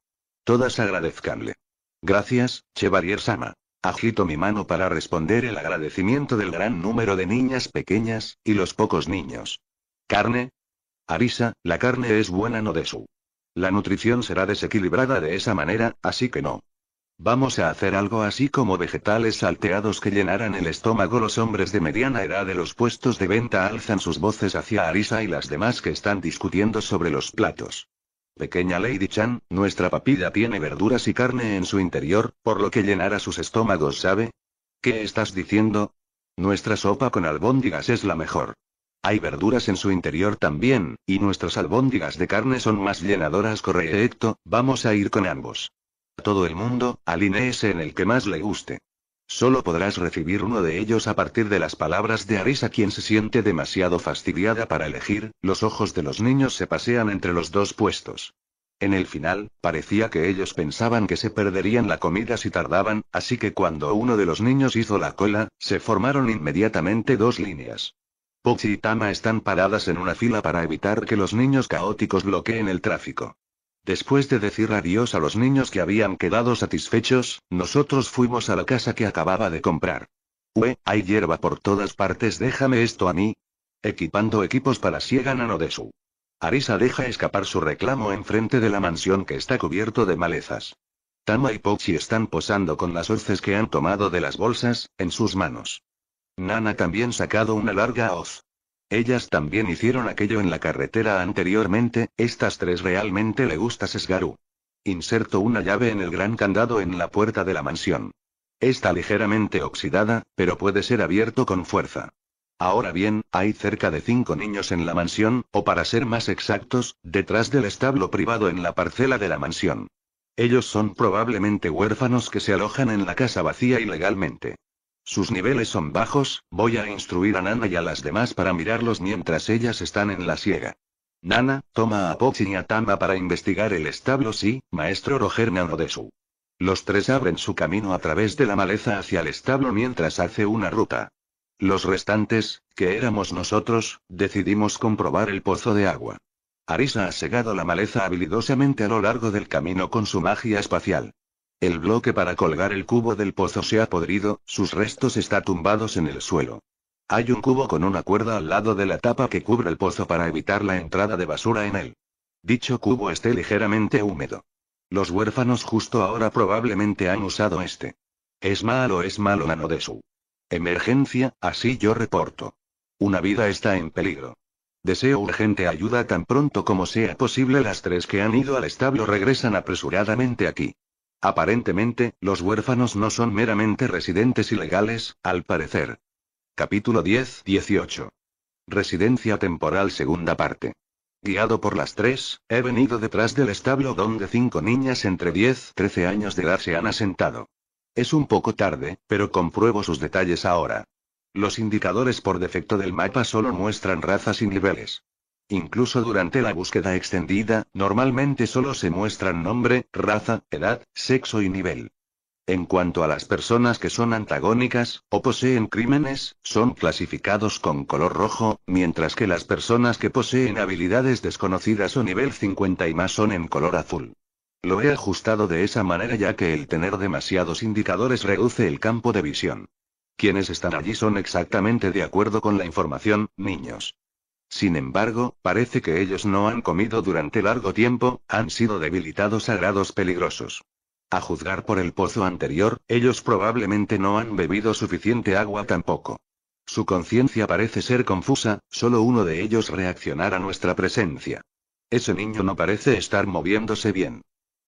Todas agradezcanle. Gracias, Chevalier Sama. Agito mi mano para responder el agradecimiento del gran número de niñas pequeñas, y los pocos niños. ¿Carne? Arisa, la carne es buena no de su. La nutrición será desequilibrada de esa manera, así que no. Vamos a hacer algo así como vegetales salteados que llenaran el estómago. Los hombres de mediana edad de los puestos de venta alzan sus voces hacia Arisa y las demás que están discutiendo sobre los platos. Pequeña Lady Chan, nuestra papilla tiene verduras y carne en su interior, por lo que llenará sus estómagos, ¿sabe? ¿Qué estás diciendo? Nuestra sopa con albóndigas es la mejor. Hay verduras en su interior también, y nuestras albóndigas de carne son más llenadoras, correcto, vamos a ir con ambos. A todo el mundo, alineese en el que más le guste. Solo podrás recibir uno de ellos a partir de las palabras de Arisa quien se siente demasiado fastidiada para elegir, los ojos de los niños se pasean entre los dos puestos. En el final, parecía que ellos pensaban que se perderían la comida si tardaban, así que cuando uno de los niños hizo la cola, se formaron inmediatamente dos líneas. Pochi y Tama están paradas en una fila para evitar que los niños caóticos bloqueen el tráfico. Después de decir adiós a los niños que habían quedado satisfechos, nosotros fuimos a la casa que acababa de comprar. Ue, hay hierba por todas partes, déjame esto a mí. Equipando equipos para de su. Arisa deja escapar su reclamo enfrente de la mansión que está cubierto de malezas. Tama y Pochi están posando con las hoces que han tomado de las bolsas, en sus manos. Nana también sacado una larga hoz. Ellas también hicieron aquello en la carretera anteriormente, estas tres realmente le gusta Sesgaru. Inserto una llave en el gran candado en la puerta de la mansión. Está ligeramente oxidada, pero puede ser abierto con fuerza. Ahora bien, hay cerca de cinco niños en la mansión, o para ser más exactos, detrás del establo privado en la parcela de la mansión. Ellos son probablemente huérfanos que se alojan en la casa vacía ilegalmente. Sus niveles son bajos, voy a instruir a Nana y a las demás para mirarlos mientras ellas están en la siega. Nana, toma a Pochi y a Tama para investigar el establo sí, maestro Roger su. Los tres abren su camino a través de la maleza hacia el establo mientras hace una ruta. Los restantes, que éramos nosotros, decidimos comprobar el pozo de agua. Arisa ha segado la maleza habilidosamente a lo largo del camino con su magia espacial. El bloque para colgar el cubo del pozo se ha podrido, sus restos están tumbados en el suelo. Hay un cubo con una cuerda al lado de la tapa que cubre el pozo para evitar la entrada de basura en él. Dicho cubo esté ligeramente húmedo. Los huérfanos justo ahora probablemente han usado este. Es malo, es malo, nano de su. Emergencia, así yo reporto. Una vida está en peligro. Deseo urgente ayuda tan pronto como sea posible. Las tres que han ido al establo regresan apresuradamente aquí. Aparentemente, los huérfanos no son meramente residentes ilegales, al parecer. Capítulo 10, 18. Residencia temporal segunda parte. Guiado por las tres, he venido detrás del establo donde cinco niñas entre 10, 13 años de edad se han asentado. Es un poco tarde, pero compruebo sus detalles ahora. Los indicadores por defecto del mapa solo muestran razas y niveles. Incluso durante la búsqueda extendida, normalmente solo se muestran nombre, raza, edad, sexo y nivel. En cuanto a las personas que son antagónicas, o poseen crímenes, son clasificados con color rojo, mientras que las personas que poseen habilidades desconocidas o nivel 50 y más son en color azul. Lo he ajustado de esa manera ya que el tener demasiados indicadores reduce el campo de visión. Quienes están allí son exactamente de acuerdo con la información, niños. Sin embargo, parece que ellos no han comido durante largo tiempo, han sido debilitados a grados peligrosos. A juzgar por el pozo anterior, ellos probablemente no han bebido suficiente agua tampoco. Su conciencia parece ser confusa, solo uno de ellos reaccionará a nuestra presencia. Ese niño no parece estar moviéndose bien.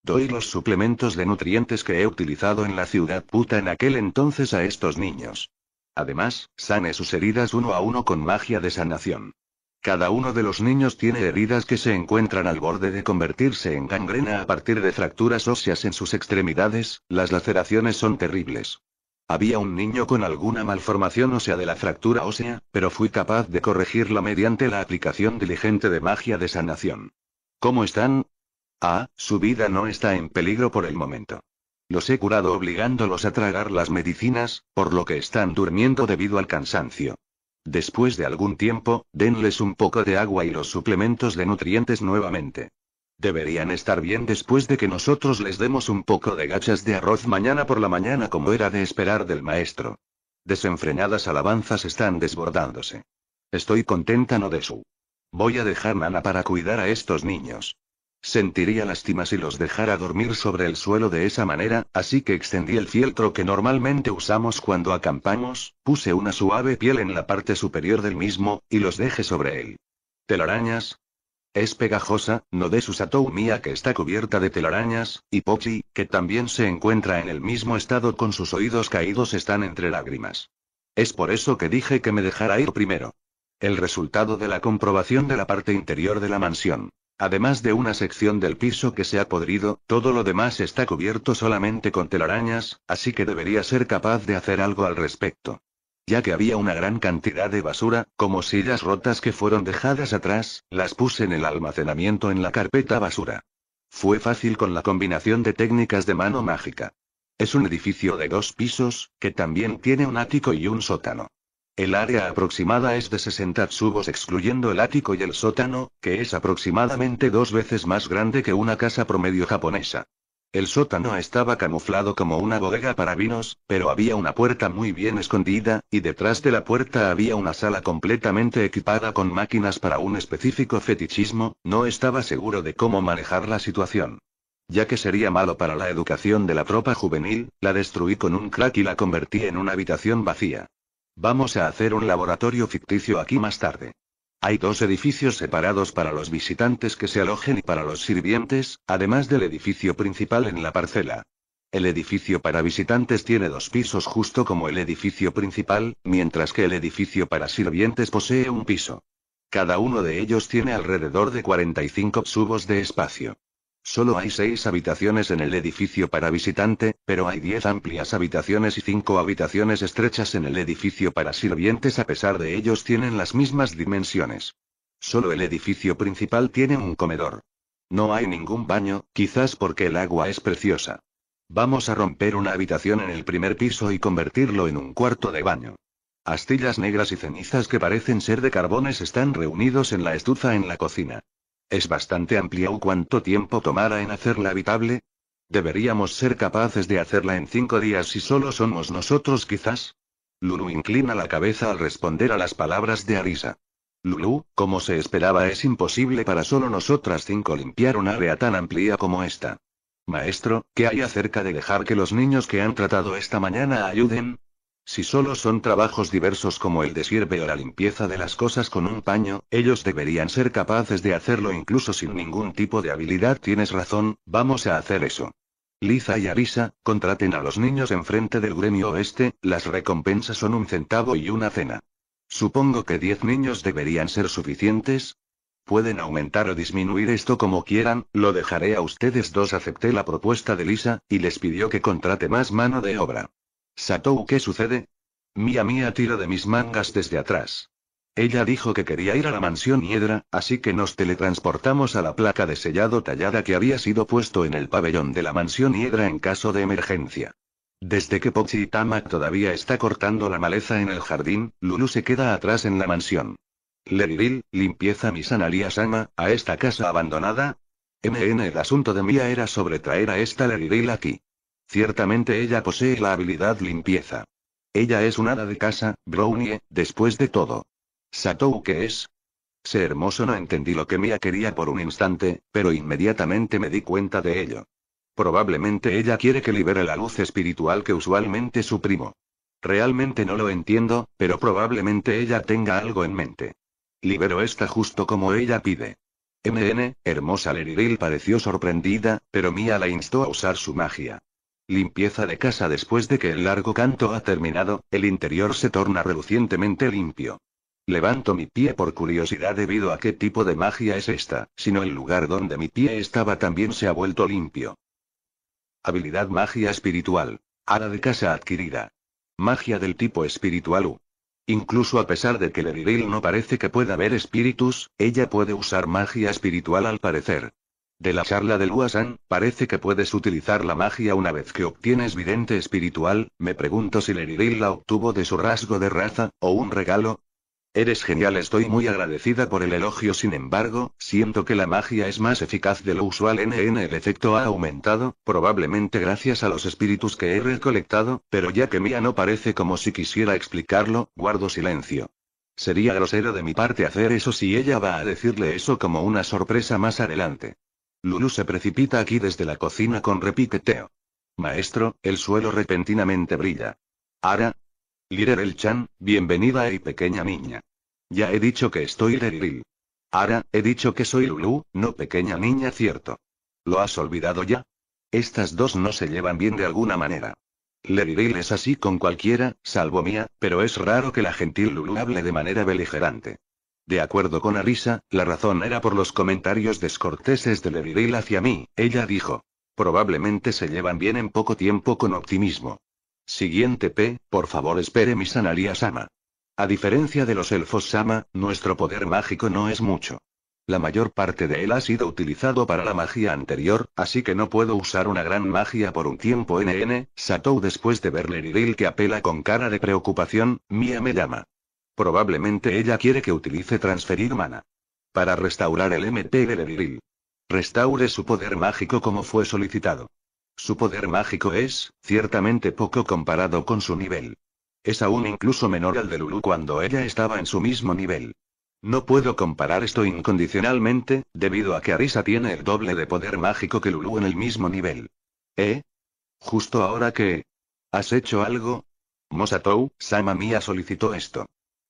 Doy los suplementos de nutrientes que he utilizado en la ciudad puta en aquel entonces a estos niños. Además, sane sus heridas uno a uno con magia de sanación. Cada uno de los niños tiene heridas que se encuentran al borde de convertirse en gangrena a partir de fracturas óseas en sus extremidades, las laceraciones son terribles. Había un niño con alguna malformación ósea de la fractura ósea, pero fui capaz de corregirla mediante la aplicación diligente de magia de sanación. ¿Cómo están? Ah, su vida no está en peligro por el momento. Los he curado obligándolos a tragar las medicinas, por lo que están durmiendo debido al cansancio. Después de algún tiempo, denles un poco de agua y los suplementos de nutrientes nuevamente. Deberían estar bien después de que nosotros les demos un poco de gachas de arroz mañana por la mañana como era de esperar del maestro. Desenfrenadas alabanzas están desbordándose. Estoy contenta no de su. Voy a dejar Nana para cuidar a estos niños. Sentiría lástima si los dejara dormir sobre el suelo de esa manera, así que extendí el fieltro que normalmente usamos cuando acampamos, puse una suave piel en la parte superior del mismo, y los dejé sobre él. ¿Telarañas? Es pegajosa, no de su mía que está cubierta de telarañas, y Pochi, que también se encuentra en el mismo estado con sus oídos caídos están entre lágrimas. Es por eso que dije que me dejara ir primero. El resultado de la comprobación de la parte interior de la mansión. Además de una sección del piso que se ha podrido, todo lo demás está cubierto solamente con telarañas, así que debería ser capaz de hacer algo al respecto. Ya que había una gran cantidad de basura, como sillas rotas que fueron dejadas atrás, las puse en el almacenamiento en la carpeta basura. Fue fácil con la combinación de técnicas de mano mágica. Es un edificio de dos pisos, que también tiene un ático y un sótano. El área aproximada es de 60 subos excluyendo el ático y el sótano, que es aproximadamente dos veces más grande que una casa promedio japonesa. El sótano estaba camuflado como una bodega para vinos, pero había una puerta muy bien escondida, y detrás de la puerta había una sala completamente equipada con máquinas para un específico fetichismo, no estaba seguro de cómo manejar la situación. Ya que sería malo para la educación de la tropa juvenil, la destruí con un crack y la convertí en una habitación vacía. Vamos a hacer un laboratorio ficticio aquí más tarde. Hay dos edificios separados para los visitantes que se alojen y para los sirvientes, además del edificio principal en la parcela. El edificio para visitantes tiene dos pisos justo como el edificio principal, mientras que el edificio para sirvientes posee un piso. Cada uno de ellos tiene alrededor de 45 subos de espacio. Solo hay seis habitaciones en el edificio para visitante, pero hay diez amplias habitaciones y cinco habitaciones estrechas en el edificio para sirvientes a pesar de ellos tienen las mismas dimensiones. Solo el edificio principal tiene un comedor. No hay ningún baño, quizás porque el agua es preciosa. Vamos a romper una habitación en el primer piso y convertirlo en un cuarto de baño. Astillas negras y cenizas que parecen ser de carbones están reunidos en la estufa en la cocina. Es bastante amplia o cuánto tiempo tomara en hacerla habitable. Deberíamos ser capaces de hacerla en cinco días si solo somos nosotros quizás. Lulu inclina la cabeza al responder a las palabras de Arisa. Lulu, como se esperaba, es imposible para solo nosotras cinco limpiar un área tan amplia como esta. Maestro, ¿qué hay acerca de dejar que los niños que han tratado esta mañana ayuden? Si solo son trabajos diversos como el de sirve o la limpieza de las cosas con un paño, ellos deberían ser capaces de hacerlo incluso sin ningún tipo de habilidad. Tienes razón, vamos a hacer eso. Lisa y Arisa, contraten a los niños enfrente del gremio oeste, las recompensas son un centavo y una cena. Supongo que 10 niños deberían ser suficientes. Pueden aumentar o disminuir esto como quieran, lo dejaré a ustedes dos. Acepté la propuesta de Lisa, y les pidió que contrate más mano de obra. Satou, ¿qué sucede? Mía Mía tira de mis mangas desde atrás. Ella dijo que quería ir a la mansión Hiedra, así que nos teletransportamos a la placa de sellado tallada que había sido puesto en el pabellón de la mansión Hiedra en caso de emergencia. Desde que Pochi Tamak todavía está cortando la maleza en el jardín, Lulu se queda atrás en la mansión. Leril, limpieza mis Sama, a esta casa abandonada. MN El asunto de Mía era sobre traer a esta Leridil aquí. Ciertamente ella posee la habilidad limpieza. Ella es un hada de casa, Brownie, después de todo. ¿Satou qué es? Se hermoso no entendí lo que Mia quería por un instante, pero inmediatamente me di cuenta de ello. Probablemente ella quiere que libere la luz espiritual que usualmente suprimo. Realmente no lo entiendo, pero probablemente ella tenga algo en mente. Libero esta justo como ella pide. MN, hermosa Leriril pareció sorprendida, pero Mia la instó a usar su magia. Limpieza de casa después de que el largo canto ha terminado, el interior se torna relucientemente limpio. Levanto mi pie por curiosidad debido a qué tipo de magia es esta, sino el lugar donde mi pie estaba también se ha vuelto limpio. Habilidad magia espiritual. ala de casa adquirida. Magia del tipo espiritual U. Incluso a pesar de que Leriril no parece que pueda ver espíritus, ella puede usar magia espiritual al parecer de la charla del Wasan, parece que puedes utilizar la magia una vez que obtienes vidente espiritual, me pregunto si Leriril la obtuvo de su rasgo de raza, o un regalo. Eres genial, estoy muy agradecida por el elogio, sin embargo, siento que la magia es más eficaz de lo usual. NN el efecto ha aumentado, probablemente gracias a los espíritus que he recolectado, pero ya que Mía no parece como si quisiera explicarlo, guardo silencio. Sería grosero de mi parte hacer eso si ella va a decirle eso como una sorpresa más adelante. Lulu se precipita aquí desde la cocina con repiqueteo. Maestro, el suelo repentinamente brilla. Ara. el Chan, bienvenida y pequeña niña. Ya he dicho que estoy Leril. Ara, he dicho que soy Lulu, no pequeña niña, cierto. ¿Lo has olvidado ya? Estas dos no se llevan bien de alguna manera. Leril es así con cualquiera, salvo mía, pero es raro que la gentil Lulu hable de manera beligerante. De acuerdo con Arisa, la razón era por los comentarios descorteses de Leridil hacia mí, ella dijo. Probablemente se llevan bien en poco tiempo con optimismo. Siguiente P, por favor espere mi sanaría Sama. A diferencia de los elfos Sama, nuestro poder mágico no es mucho. La mayor parte de él ha sido utilizado para la magia anterior, así que no puedo usar una gran magia por un tiempo NN, Satou después de ver Leridil que apela con cara de preocupación, Mia me llama. Probablemente ella quiere que utilice transferir mana. Para restaurar el MP Viril. Restaure su poder mágico como fue solicitado. Su poder mágico es, ciertamente poco comparado con su nivel. Es aún incluso menor al de Lulu cuando ella estaba en su mismo nivel. No puedo comparar esto incondicionalmente, debido a que Arisa tiene el doble de poder mágico que Lulu en el mismo nivel. ¿Eh? Justo ahora que... ¿Has hecho algo? Mosatou, Sama Mia solicitó esto.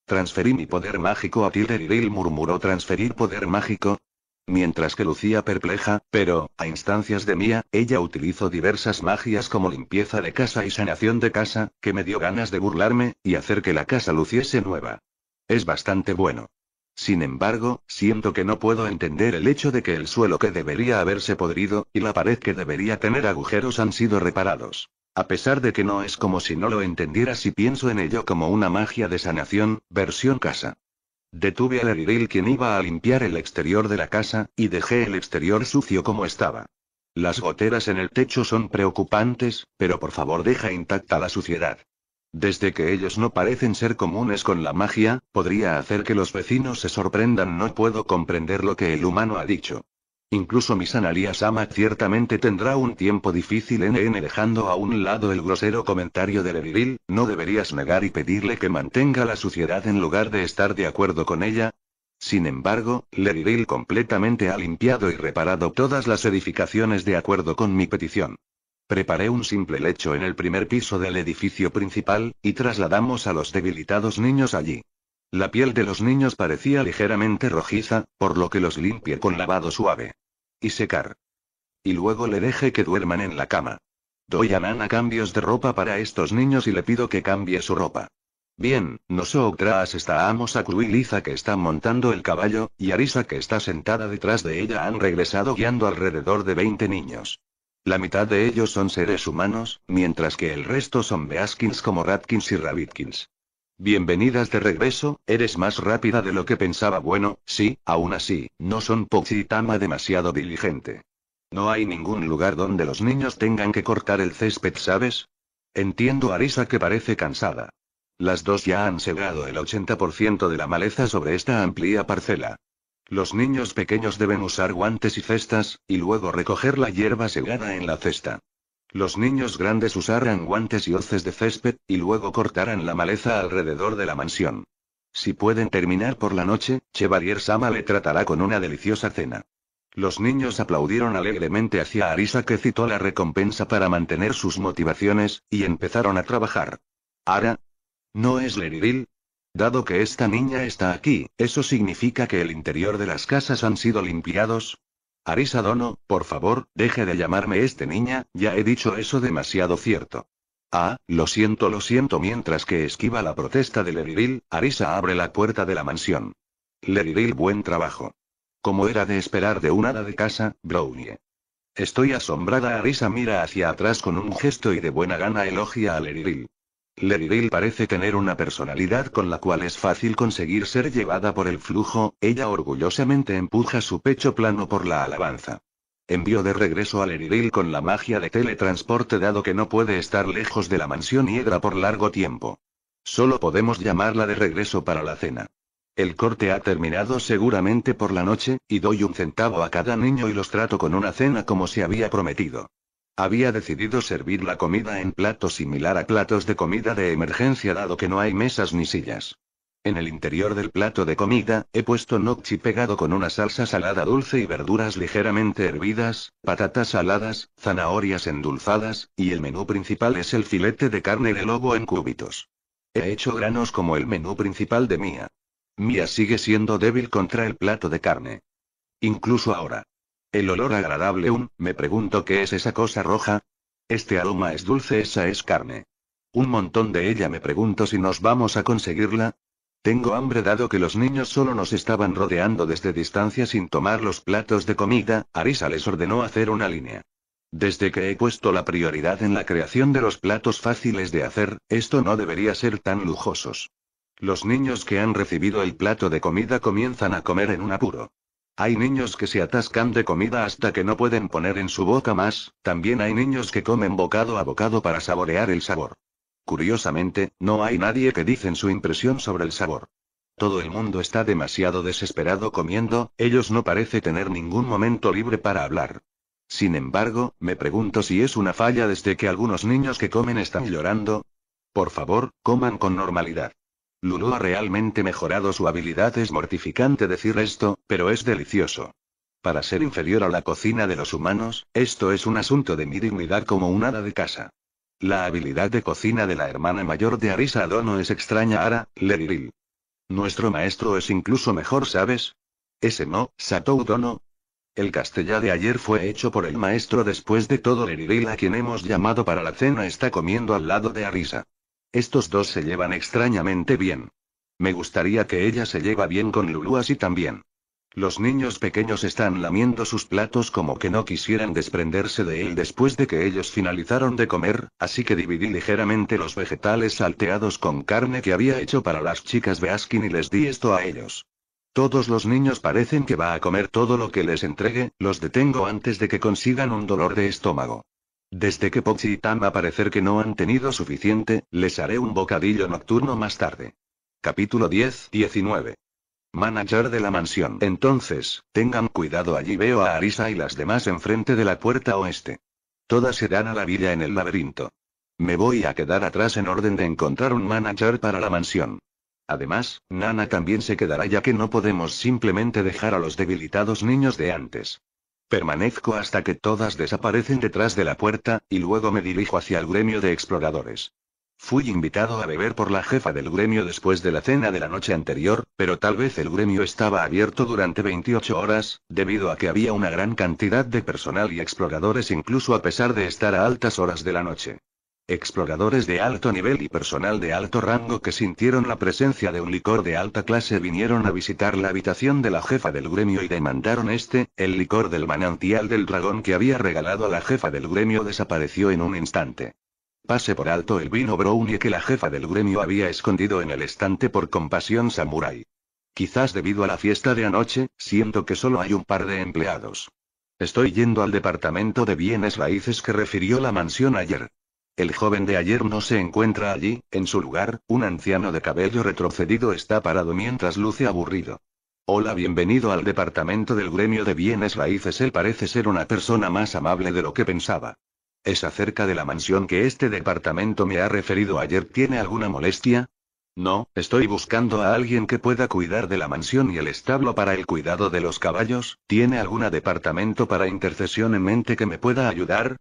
Transferí mi poder mágico a tilda y murmuró transferir poder mágico. Mientras que lucía perpleja, pero, a instancias de mía, ella utilizó diversas magias como limpieza de casa y sanación de casa, que me dio ganas de burlarme, y hacer que la casa luciese nueva. Es bastante bueno. Sin embargo, siento que no puedo entender el hecho de que el suelo que debería haberse podrido, y la pared que debería tener agujeros han sido reparados. A pesar de que no es como si no lo entendiera si pienso en ello como una magia de sanación, versión casa. Detuve al Leril quien iba a limpiar el exterior de la casa, y dejé el exterior sucio como estaba. Las goteras en el techo son preocupantes, pero por favor deja intacta la suciedad. Desde que ellos no parecen ser comunes con la magia, podría hacer que los vecinos se sorprendan. No puedo comprender lo que el humano ha dicho. Incluso sanalías Sama ciertamente tendrá un tiempo difícil NN dejando a un lado el grosero comentario de Eril, no deberías negar y pedirle que mantenga la suciedad en lugar de estar de acuerdo con ella, sin embargo, Leriril completamente ha limpiado y reparado todas las edificaciones de acuerdo con mi petición. Preparé un simple lecho en el primer piso del edificio principal, y trasladamos a los debilitados niños allí. La piel de los niños parecía ligeramente rojiza, por lo que los limpié con lavado suave y secar. Y luego le deje que duerman en la cama. Doy a Nana cambios de ropa para estos niños y le pido que cambie su ropa. Bien, nosotras estamos a y Liza que está montando el caballo, y Arisa que está sentada detrás de ella han regresado guiando alrededor de 20 niños. La mitad de ellos son seres humanos, mientras que el resto son Beaskins como Ratkins y Rabbitkins. Bienvenidas de regreso, eres más rápida de lo que pensaba. Bueno, sí, aún así, no son Poxitama demasiado diligente. No hay ningún lugar donde los niños tengan que cortar el césped, ¿sabes? Entiendo a Arisa que parece cansada. Las dos ya han segado el 80% de la maleza sobre esta amplia parcela. Los niños pequeños deben usar guantes y cestas, y luego recoger la hierba segada en la cesta. Los niños grandes usarán guantes y hoces de césped, y luego cortarán la maleza alrededor de la mansión. Si pueden terminar por la noche, Chevalier Sama le tratará con una deliciosa cena. Los niños aplaudieron alegremente hacia Arisa que citó la recompensa para mantener sus motivaciones, y empezaron a trabajar. Ara. ¿No es Leridil? Dado que esta niña está aquí, eso significa que el interior de las casas han sido limpiados, Arisa Dono, por favor, deje de llamarme este niña, ya he dicho eso demasiado cierto. Ah, lo siento, lo siento. Mientras que esquiva la protesta de Leriril, Arisa abre la puerta de la mansión. Leriril, buen trabajo. Como era de esperar de un hada de casa, Brownie. Estoy asombrada. Arisa mira hacia atrás con un gesto y de buena gana elogia a Leriril. Leridil parece tener una personalidad con la cual es fácil conseguir ser llevada por el flujo, ella orgullosamente empuja su pecho plano por la alabanza. Envió de regreso a Leridil con la magia de teletransporte dado que no puede estar lejos de la mansión Hiedra por largo tiempo. Solo podemos llamarla de regreso para la cena. El corte ha terminado seguramente por la noche, y doy un centavo a cada niño y los trato con una cena como se había prometido. Había decidido servir la comida en plato similar a platos de comida de emergencia dado que no hay mesas ni sillas. En el interior del plato de comida, he puesto nocci pegado con una salsa salada dulce y verduras ligeramente hervidas, patatas saladas, zanahorias endulzadas, y el menú principal es el filete de carne de lobo en cúbitos. He hecho granos como el menú principal de Mía. Mía sigue siendo débil contra el plato de carne. Incluso ahora. El olor agradable. Un, me pregunto qué es esa cosa roja. Este aroma es dulce, esa es carne. Un montón de ella me pregunto si nos vamos a conseguirla. Tengo hambre dado que los niños solo nos estaban rodeando desde distancia sin tomar los platos de comida, Arisa les ordenó hacer una línea. Desde que he puesto la prioridad en la creación de los platos fáciles de hacer, esto no debería ser tan lujosos. Los niños que han recibido el plato de comida comienzan a comer en un apuro. Hay niños que se atascan de comida hasta que no pueden poner en su boca más, también hay niños que comen bocado a bocado para saborear el sabor. Curiosamente, no hay nadie que dicen su impresión sobre el sabor. Todo el mundo está demasiado desesperado comiendo, ellos no parece tener ningún momento libre para hablar. Sin embargo, me pregunto si es una falla desde que algunos niños que comen están llorando. Por favor, coman con normalidad. Lulu ha realmente mejorado su habilidad. Es mortificante decir esto, pero es delicioso. Para ser inferior a la cocina de los humanos, esto es un asunto de mi dignidad como un hada de casa. La habilidad de cocina de la hermana mayor de Arisa Adono es extraña Ara, Leriril. Nuestro maestro es incluso mejor, ¿sabes? Ese no, Satou Adono. El castellá de ayer fue hecho por el maestro después de todo Leriril a quien hemos llamado para la cena está comiendo al lado de Arisa. Estos dos se llevan extrañamente bien. Me gustaría que ella se lleva bien con Lulu así también. Los niños pequeños están lamiendo sus platos como que no quisieran desprenderse de él después de que ellos finalizaron de comer, así que dividí ligeramente los vegetales salteados con carne que había hecho para las chicas Beaskin y les di esto a ellos. Todos los niños parecen que va a comer todo lo que les entregue, los detengo antes de que consigan un dolor de estómago. Desde que Pochi y Tam parecer que no han tenido suficiente, les haré un bocadillo nocturno más tarde. Capítulo 10, 19. Manager de la mansión. Entonces, tengan cuidado allí veo a Arisa y las demás enfrente de la puerta oeste. Todas se dan a la villa en el laberinto. Me voy a quedar atrás en orden de encontrar un manager para la mansión. Además, Nana también se quedará ya que no podemos simplemente dejar a los debilitados niños de antes. Permanezco hasta que todas desaparecen detrás de la puerta, y luego me dirijo hacia el gremio de exploradores. Fui invitado a beber por la jefa del gremio después de la cena de la noche anterior, pero tal vez el gremio estaba abierto durante 28 horas, debido a que había una gran cantidad de personal y exploradores incluso a pesar de estar a altas horas de la noche. Exploradores de alto nivel y personal de alto rango que sintieron la presencia de un licor de alta clase vinieron a visitar la habitación de la jefa del gremio y demandaron este, el licor del manantial del dragón que había regalado a la jefa del gremio desapareció en un instante. Pase por alto el vino brownie que la jefa del gremio había escondido en el estante por compasión samurai. Quizás debido a la fiesta de anoche, siento que solo hay un par de empleados. Estoy yendo al departamento de bienes raíces que refirió la mansión ayer. El joven de ayer no se encuentra allí, en su lugar, un anciano de cabello retrocedido está parado mientras luce aburrido. Hola, bienvenido al departamento del gremio de bienes raíces. Él parece ser una persona más amable de lo que pensaba. Es acerca de la mansión que este departamento me ha referido ayer. ¿Tiene alguna molestia? No, estoy buscando a alguien que pueda cuidar de la mansión y el establo para el cuidado de los caballos. ¿Tiene alguna departamento para intercesión en mente que me pueda ayudar?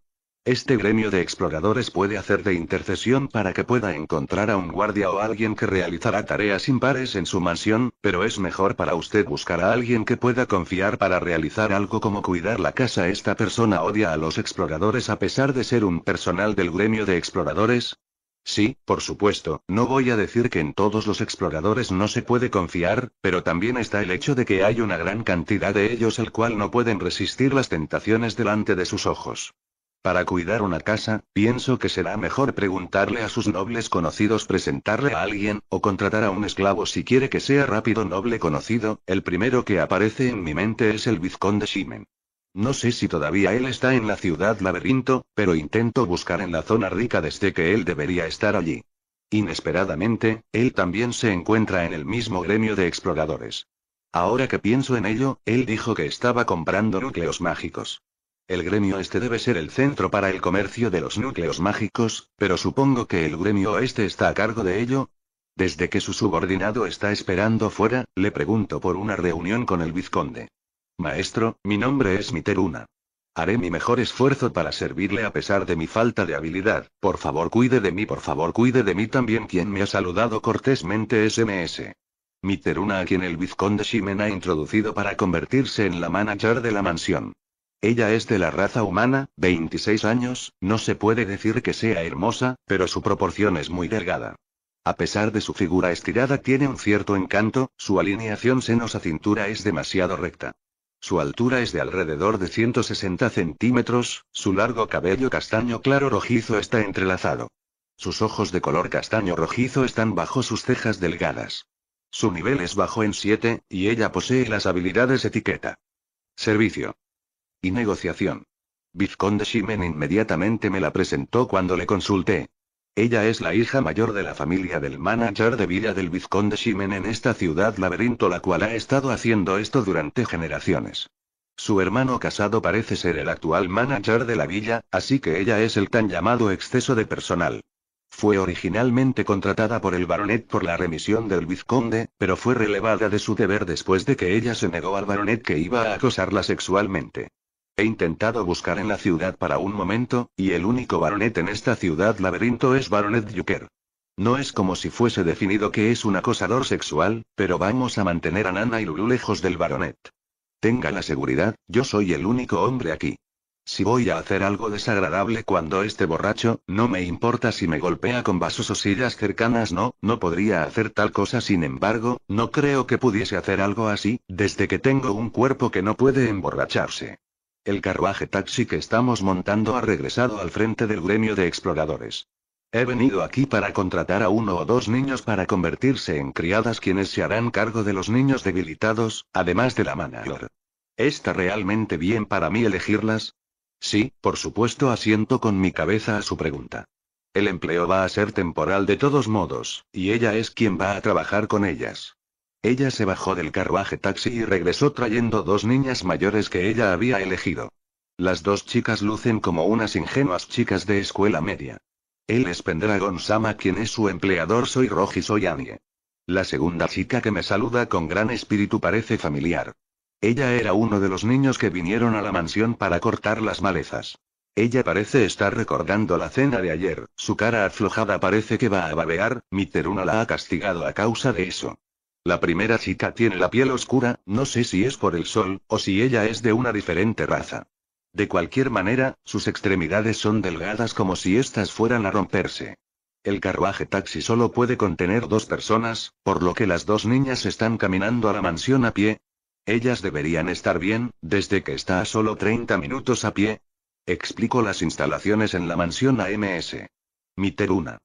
Este gremio de exploradores puede hacer de intercesión para que pueda encontrar a un guardia o alguien que realizará tareas impares en su mansión, pero es mejor para usted buscar a alguien que pueda confiar para realizar algo como cuidar la casa. Esta persona odia a los exploradores a pesar de ser un personal del gremio de exploradores. Sí, por supuesto, no voy a decir que en todos los exploradores no se puede confiar, pero también está el hecho de que hay una gran cantidad de ellos al cual no pueden resistir las tentaciones delante de sus ojos. Para cuidar una casa, pienso que será mejor preguntarle a sus nobles conocidos presentarle a alguien, o contratar a un esclavo si quiere que sea rápido noble conocido, el primero que aparece en mi mente es el vizconde Shimen. No sé si todavía él está en la ciudad laberinto, pero intento buscar en la zona rica desde que él debería estar allí. Inesperadamente, él también se encuentra en el mismo gremio de exploradores. Ahora que pienso en ello, él dijo que estaba comprando núcleos mágicos. El gremio este debe ser el centro para el comercio de los núcleos mágicos, pero supongo que el gremio este está a cargo de ello. Desde que su subordinado está esperando fuera, le pregunto por una reunión con el vizconde. Maestro, mi nombre es Miteruna. Haré mi mejor esfuerzo para servirle a pesar de mi falta de habilidad. Por favor, cuide de mí, por favor, cuide de mí también quien me ha saludado cortésmente SMS. Miteruna a quien el vizconde Shimen ha introducido para convertirse en la manager de la mansión. Ella es de la raza humana, 26 años, no se puede decir que sea hermosa, pero su proporción es muy delgada. A pesar de su figura estirada tiene un cierto encanto, su alineación senos a cintura es demasiado recta. Su altura es de alrededor de 160 centímetros, su largo cabello castaño claro rojizo está entrelazado. Sus ojos de color castaño rojizo están bajo sus cejas delgadas. Su nivel es bajo en 7, y ella posee las habilidades etiqueta. Servicio. Y negociación. Vizconde Shimen inmediatamente me la presentó cuando le consulté. Ella es la hija mayor de la familia del manager de Villa del Vizconde Shimen en esta ciudad laberinto la cual ha estado haciendo esto durante generaciones. Su hermano casado parece ser el actual manager de la villa, así que ella es el tan llamado exceso de personal. Fue originalmente contratada por el baronet por la remisión del vizconde, pero fue relevada de su deber después de que ella se negó al baronet que iba a acosarla sexualmente. He intentado buscar en la ciudad para un momento, y el único baronet en esta ciudad laberinto es Baronet Juker. No es como si fuese definido que es un acosador sexual, pero vamos a mantener a Nana y Lulu lejos del baronet. Tenga la seguridad, yo soy el único hombre aquí. Si voy a hacer algo desagradable cuando este borracho, no me importa si me golpea con vasos o sillas cercanas, no, no podría hacer tal cosa, sin embargo, no creo que pudiese hacer algo así, desde que tengo un cuerpo que no puede emborracharse. El carruaje taxi que estamos montando ha regresado al frente del gremio de exploradores. He venido aquí para contratar a uno o dos niños para convertirse en criadas quienes se harán cargo de los niños debilitados, además de la manager. ¿Está realmente bien para mí elegirlas? Sí, por supuesto, asiento con mi cabeza a su pregunta. El empleo va a ser temporal de todos modos, y ella es quien va a trabajar con ellas. Ella se bajó del carruaje taxi y regresó trayendo dos niñas mayores que ella había elegido. Las dos chicas lucen como unas ingenuas chicas de escuela media. Él es Pendragon Sama quien es su empleador soy Roji Anie. La segunda chica que me saluda con gran espíritu parece familiar. Ella era uno de los niños que vinieron a la mansión para cortar las malezas. Ella parece estar recordando la cena de ayer, su cara aflojada parece que va a babear, Miteruna la ha castigado a causa de eso. La primera chica tiene la piel oscura, no sé si es por el sol, o si ella es de una diferente raza. De cualquier manera, sus extremidades son delgadas como si éstas fueran a romperse. El carruaje taxi solo puede contener dos personas, por lo que las dos niñas están caminando a la mansión a pie. Ellas deberían estar bien, desde que está a solo 30 minutos a pie. Explico las instalaciones en la mansión AMS. Miteruna.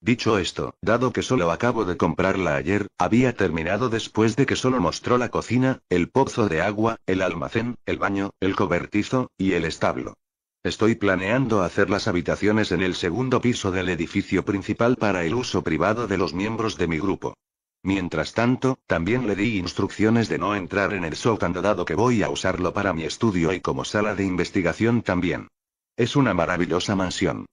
Dicho esto, dado que solo acabo de comprarla ayer, había terminado después de que solo mostró la cocina, el pozo de agua, el almacén, el baño, el cobertizo, y el establo. Estoy planeando hacer las habitaciones en el segundo piso del edificio principal para el uso privado de los miembros de mi grupo. Mientras tanto, también le di instrucciones de no entrar en el sótano dado que voy a usarlo para mi estudio y como sala de investigación también. Es una maravillosa mansión.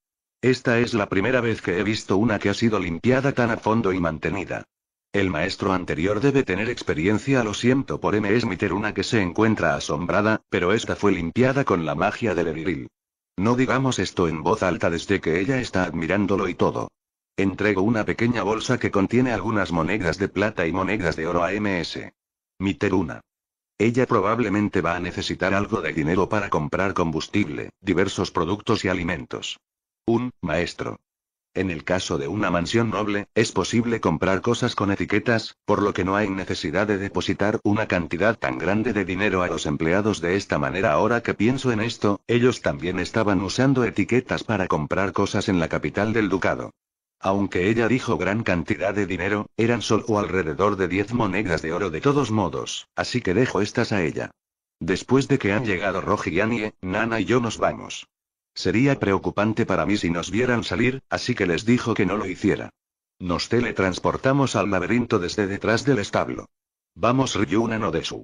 Esta es la primera vez que he visto una que ha sido limpiada tan a fondo y mantenida. El maestro anterior debe tener experiencia, lo siento por M.S. Mitteruna una que se encuentra asombrada, pero esta fue limpiada con la magia del viril. No digamos esto en voz alta desde que ella está admirándolo y todo. Entrego una pequeña bolsa que contiene algunas monedas de plata y monedas de oro a MS. Miteruna. Ella probablemente va a necesitar algo de dinero para comprar combustible, diversos productos y alimentos. Un maestro. En el caso de una mansión noble, es posible comprar cosas con etiquetas, por lo que no hay necesidad de depositar una cantidad tan grande de dinero a los empleados de esta manera. Ahora que pienso en esto, ellos también estaban usando etiquetas para comprar cosas en la capital del ducado. Aunque ella dijo gran cantidad de dinero, eran solo alrededor de 10 monedas de oro de todos modos, así que dejo estas a ella. Después de que han llegado Annie, Nana y yo nos vamos. Sería preocupante para mí si nos vieran salir, así que les dijo que no lo hiciera. Nos teletransportamos al laberinto desde detrás del establo. Vamos Ryuna no Desu.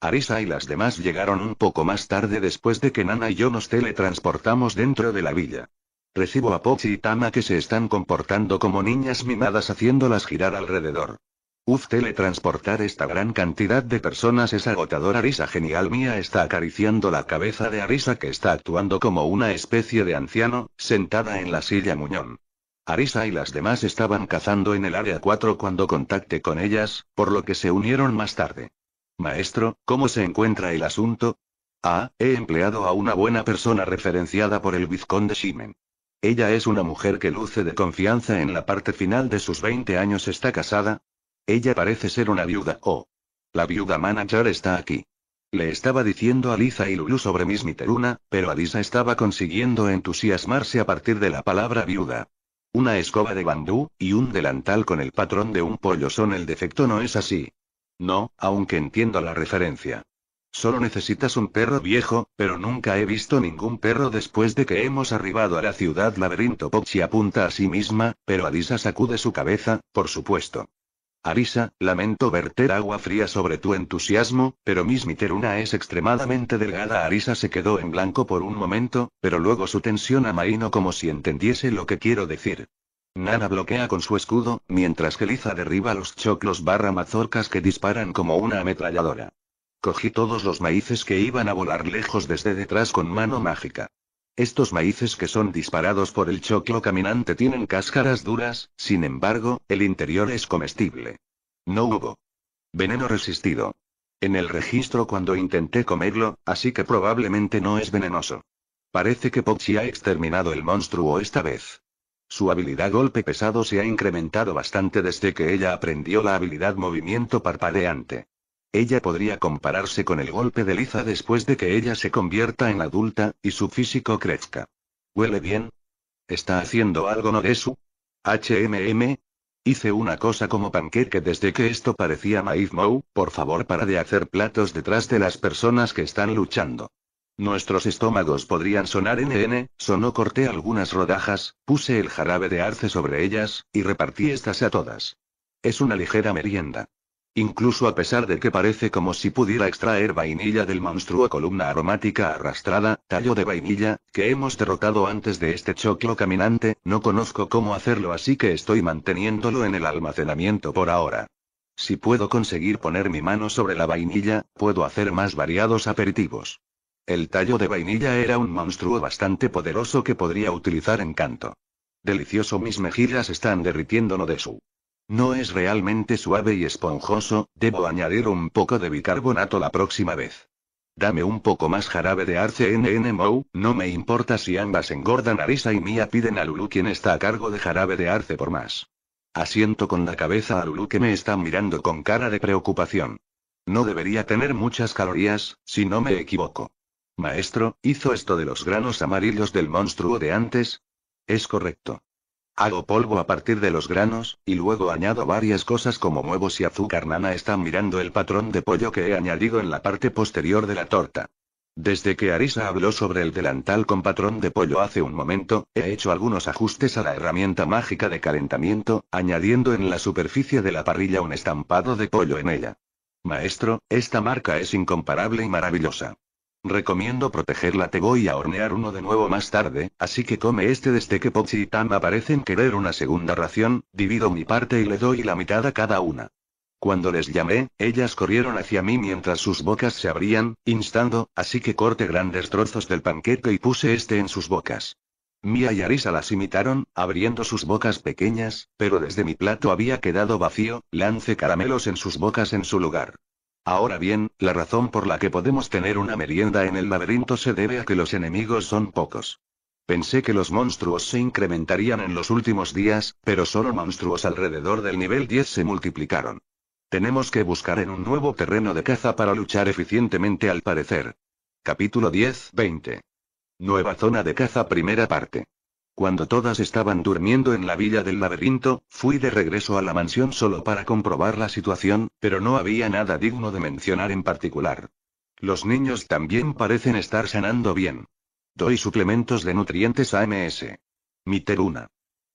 Arisa y las demás llegaron un poco más tarde después de que Nana y yo nos teletransportamos dentro de la villa. Recibo a Pochi y Tama que se están comportando como niñas mimadas haciéndolas girar alrededor. Uf, teletransportar esta gran cantidad de personas es agotador. Arisa genial mía está acariciando la cabeza de Arisa que está actuando como una especie de anciano, sentada en la silla muñón. Arisa y las demás estaban cazando en el área 4 cuando contacté con ellas, por lo que se unieron más tarde. Maestro, ¿cómo se encuentra el asunto? Ah, he empleado a una buena persona referenciada por el vizconde Shimen. Ella es una mujer que luce de confianza en la parte final de sus 20 años, está casada, ella parece ser una viuda, oh. La viuda manager está aquí. Le estaba diciendo a Liza y Lulu sobre Miss Miteruna, pero Adisa estaba consiguiendo entusiasmarse a partir de la palabra viuda. Una escoba de bandú, y un delantal con el patrón de un pollo son el defecto, ¿no es así? No, aunque entiendo la referencia. Solo necesitas un perro viejo, pero nunca he visto ningún perro después de que hemos arribado a la ciudad laberinto. Pochi apunta a sí misma, pero Adisa sacude su cabeza, por supuesto. Arisa, lamento verter agua fría sobre tu entusiasmo, pero Miss Miteruna es extremadamente delgada. Arisa se quedó en blanco por un momento, pero luego su tensión amainó como si entendiese lo que quiero decir. Nana bloquea con su escudo, mientras que Liza derriba los choclos barra mazorcas que disparan como una ametralladora. Cogí todos los maíces que iban a volar lejos desde detrás con mano mágica. Estos maíces que son disparados por el choclo caminante tienen cáscaras duras, sin embargo, el interior es comestible. No hubo veneno resistido. En el registro cuando intenté comerlo, así que probablemente no es venenoso. Parece que Pochi ha exterminado el monstruo esta vez. Su habilidad golpe pesado se ha incrementado bastante desde que ella aprendió la habilidad movimiento parpadeante. Ella podría compararse con el golpe de Liza después de que ella se convierta en adulta, y su físico crezca. ¿Huele bien? ¿Está haciendo algo no de su? HMM. Hice una cosa como panqueque desde que esto parecía maíz mou, por favor para de hacer platos detrás de las personas que están luchando. Nuestros estómagos podrían sonar NN, sonó corté algunas rodajas, puse el jarabe de arce sobre ellas, y repartí estas a todas. Es una ligera merienda. Incluso a pesar de que parece como si pudiera extraer vainilla del monstruo columna aromática arrastrada, tallo de vainilla, que hemos derrotado antes de este choclo caminante, no conozco cómo hacerlo así que estoy manteniéndolo en el almacenamiento por ahora. Si puedo conseguir poner mi mano sobre la vainilla, puedo hacer más variados aperitivos. El tallo de vainilla era un monstruo bastante poderoso que podría utilizar en canto. Delicioso mis mejillas están derritiéndolo de su no es realmente suave y esponjoso, debo añadir un poco de bicarbonato la próxima vez. Dame un poco más jarabe de arce NN oh, no me importa si ambas engordan Arisa y Mia piden a Lulu quien está a cargo de jarabe de arce por más. Asiento con la cabeza a Lulu que me está mirando con cara de preocupación. No debería tener muchas calorías, si no me equivoco. Maestro, ¿hizo esto de los granos amarillos del monstruo de antes? Es correcto. Hago polvo a partir de los granos, y luego añado varias cosas como huevos y azúcar. Nana está mirando el patrón de pollo que he añadido en la parte posterior de la torta. Desde que Arisa habló sobre el delantal con patrón de pollo hace un momento, he hecho algunos ajustes a la herramienta mágica de calentamiento, añadiendo en la superficie de la parrilla un estampado de pollo en ella. Maestro, esta marca es incomparable y maravillosa. Recomiendo protegerla te voy a hornear uno de nuevo más tarde, así que come este desde este que Pochi y Tama parecen querer una segunda ración, divido mi parte y le doy la mitad a cada una. Cuando les llamé, ellas corrieron hacia mí mientras sus bocas se abrían, instando, así que corté grandes trozos del panquete y puse este en sus bocas. Mia y Arisa las imitaron, abriendo sus bocas pequeñas, pero desde mi plato había quedado vacío, lance caramelos en sus bocas en su lugar. Ahora bien, la razón por la que podemos tener una merienda en el laberinto se debe a que los enemigos son pocos. Pensé que los monstruos se incrementarían en los últimos días, pero solo monstruos alrededor del nivel 10 se multiplicaron. Tenemos que buscar en un nuevo terreno de caza para luchar eficientemente al parecer. Capítulo 10-20. Nueva zona de caza primera parte. Cuando todas estaban durmiendo en la villa del laberinto, fui de regreso a la mansión solo para comprobar la situación, pero no había nada digno de mencionar en particular. Los niños también parecen estar sanando bien. Doy suplementos de nutrientes a MS. Miteruna.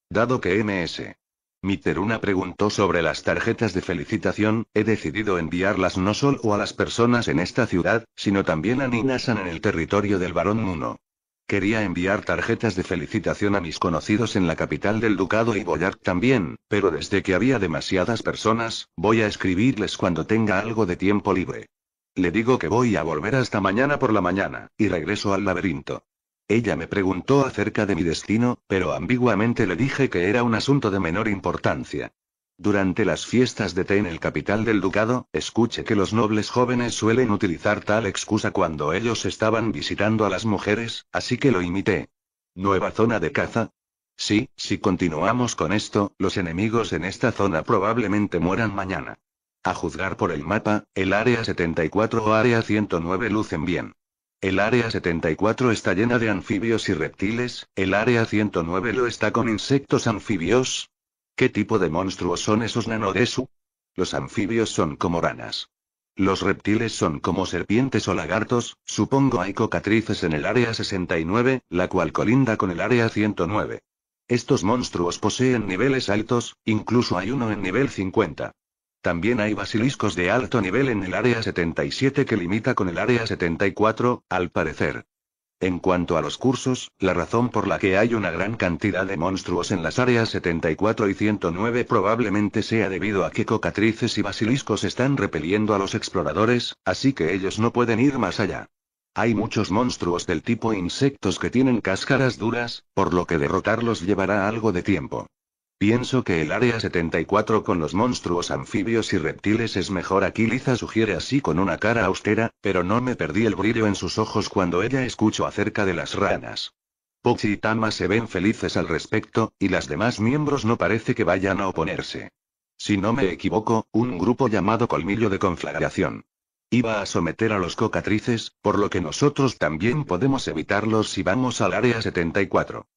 Dado que MS. Miteruna preguntó sobre las tarjetas de felicitación, he decidido enviarlas no solo a las personas en esta ciudad, sino también a Ninasan en el territorio del Barón Muno. Quería enviar tarjetas de felicitación a mis conocidos en la capital del ducado y Boyard también, pero desde que había demasiadas personas, voy a escribirles cuando tenga algo de tiempo libre. Le digo que voy a volver hasta mañana por la mañana, y regreso al laberinto. Ella me preguntó acerca de mi destino, pero ambiguamente le dije que era un asunto de menor importancia. Durante las fiestas de té en el capital del ducado, escuche que los nobles jóvenes suelen utilizar tal excusa cuando ellos estaban visitando a las mujeres, así que lo imité. Nueva zona de caza, Sí, si continuamos con esto, los enemigos en esta zona probablemente mueran mañana. A juzgar por el mapa, el área 74 o área 109 lucen bien. El área 74 está llena de anfibios y reptiles, el área 109 lo está con insectos anfibios, ¿Qué tipo de monstruos son esos Nanodesu? Los anfibios son como ranas. Los reptiles son como serpientes o lagartos, supongo hay cocatrices en el área 69, la cual colinda con el área 109. Estos monstruos poseen niveles altos, incluso hay uno en nivel 50. También hay basiliscos de alto nivel en el área 77 que limita con el área 74, al parecer. En cuanto a los cursos, la razón por la que hay una gran cantidad de monstruos en las áreas 74 y 109 probablemente sea debido a que cocatrices y basiliscos están repeliendo a los exploradores, así que ellos no pueden ir más allá. Hay muchos monstruos del tipo insectos que tienen cáscaras duras, por lo que derrotarlos llevará algo de tiempo. Pienso que el área 74 con los monstruos anfibios y reptiles es mejor aquí. Liza sugiere así con una cara austera, pero no me perdí el brillo en sus ojos cuando ella escuchó acerca de las ranas. Pochi y Tama se ven felices al respecto, y las demás miembros no parece que vayan a oponerse. Si no me equivoco, un grupo llamado Colmillo de Conflagración. Iba a someter a los cocatrices, por lo que nosotros también podemos evitarlos si vamos al área 74.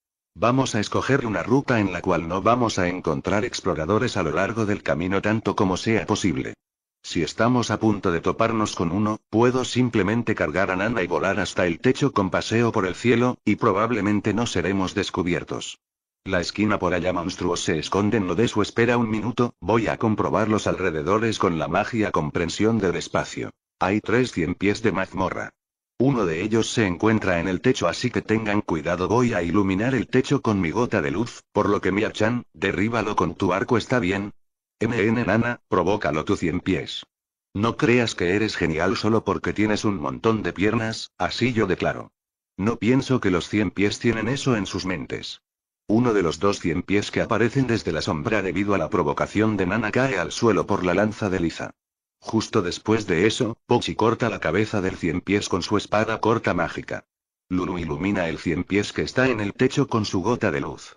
Vamos a escoger una ruta en la cual no vamos a encontrar exploradores a lo largo del camino tanto como sea posible. Si estamos a punto de toparnos con uno, puedo simplemente cargar a Nana y volar hasta el techo con paseo por el cielo, y probablemente no seremos descubiertos. La esquina por allá monstruos se esconde lo de su espera un minuto, voy a comprobar los alrededores con la magia comprensión del espacio. Hay tres cien pies de mazmorra. Uno de ellos se encuentra en el techo así que tengan cuidado voy a iluminar el techo con mi gota de luz, por lo que Mia-chan, derríbalo con tu arco está bien. MN Nana, provócalo tu cien pies. No creas que eres genial solo porque tienes un montón de piernas, así yo declaro. No pienso que los cien pies tienen eso en sus mentes. Uno de los dos cien pies que aparecen desde la sombra debido a la provocación de Nana cae al suelo por la lanza de Liza. Justo después de eso, Pochi corta la cabeza del cien pies con su espada corta mágica. Lulu ilumina el cien pies que está en el techo con su gota de luz.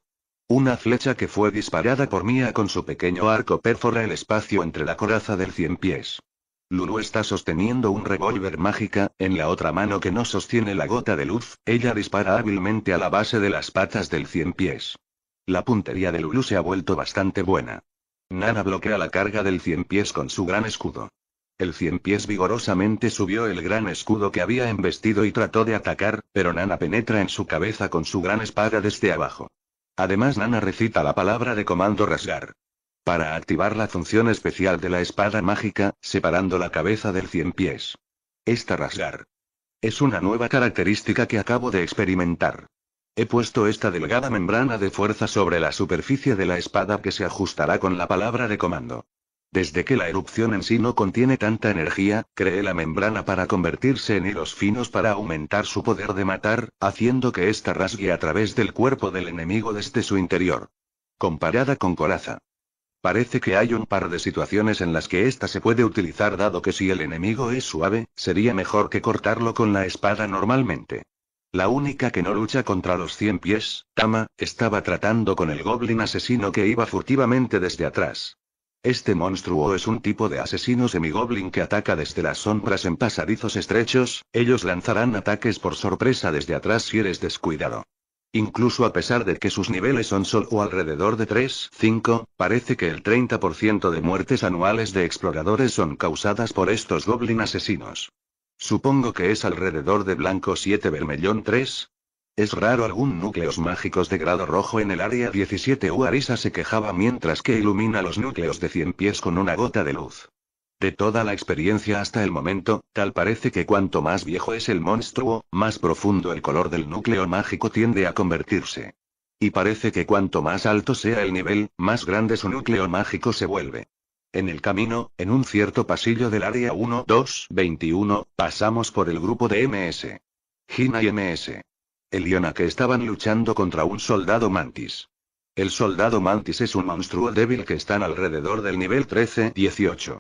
Una flecha que fue disparada por Mia con su pequeño arco perfora el espacio entre la coraza del cien pies. Lulu está sosteniendo un revólver mágica, en la otra mano que no sostiene la gota de luz, ella dispara hábilmente a la base de las patas del cien pies. La puntería de Lulu se ha vuelto bastante buena. Nana bloquea la carga del cien pies con su gran escudo. El cien pies vigorosamente subió el gran escudo que había embestido y trató de atacar, pero Nana penetra en su cabeza con su gran espada desde abajo. Además Nana recita la palabra de comando rasgar. Para activar la función especial de la espada mágica, separando la cabeza del cien pies. Esta rasgar. Es una nueva característica que acabo de experimentar. He puesto esta delgada membrana de fuerza sobre la superficie de la espada que se ajustará con la palabra de comando. Desde que la erupción en sí no contiene tanta energía, cree la membrana para convertirse en hilos finos para aumentar su poder de matar, haciendo que ésta rasgue a través del cuerpo del enemigo desde su interior. Comparada con coraza. Parece que hay un par de situaciones en las que ésta se puede utilizar dado que si el enemigo es suave, sería mejor que cortarlo con la espada normalmente. La única que no lucha contra los 100 pies, Tama, estaba tratando con el goblin asesino que iba furtivamente desde atrás. Este monstruo es un tipo de asesino semigoblin que ataca desde las sombras en pasadizos estrechos, ellos lanzarán ataques por sorpresa desde atrás si eres descuidado. Incluso a pesar de que sus niveles son solo alrededor de 3-5, parece que el 30% de muertes anuales de exploradores son causadas por estos goblin asesinos. Supongo que es alrededor de blanco 7 vermellón 3. Es raro algún núcleos mágicos de grado rojo en el área 17 u Arisa se quejaba mientras que ilumina los núcleos de 100 pies con una gota de luz. De toda la experiencia hasta el momento, tal parece que cuanto más viejo es el monstruo, más profundo el color del núcleo mágico tiende a convertirse. Y parece que cuanto más alto sea el nivel, más grande su núcleo mágico se vuelve. En el camino, en un cierto pasillo del área 1-2-21, pasamos por el grupo de MS. Gina y MS. Eliona que estaban luchando contra un soldado mantis. El soldado mantis es un monstruo débil que están alrededor del nivel 13-18.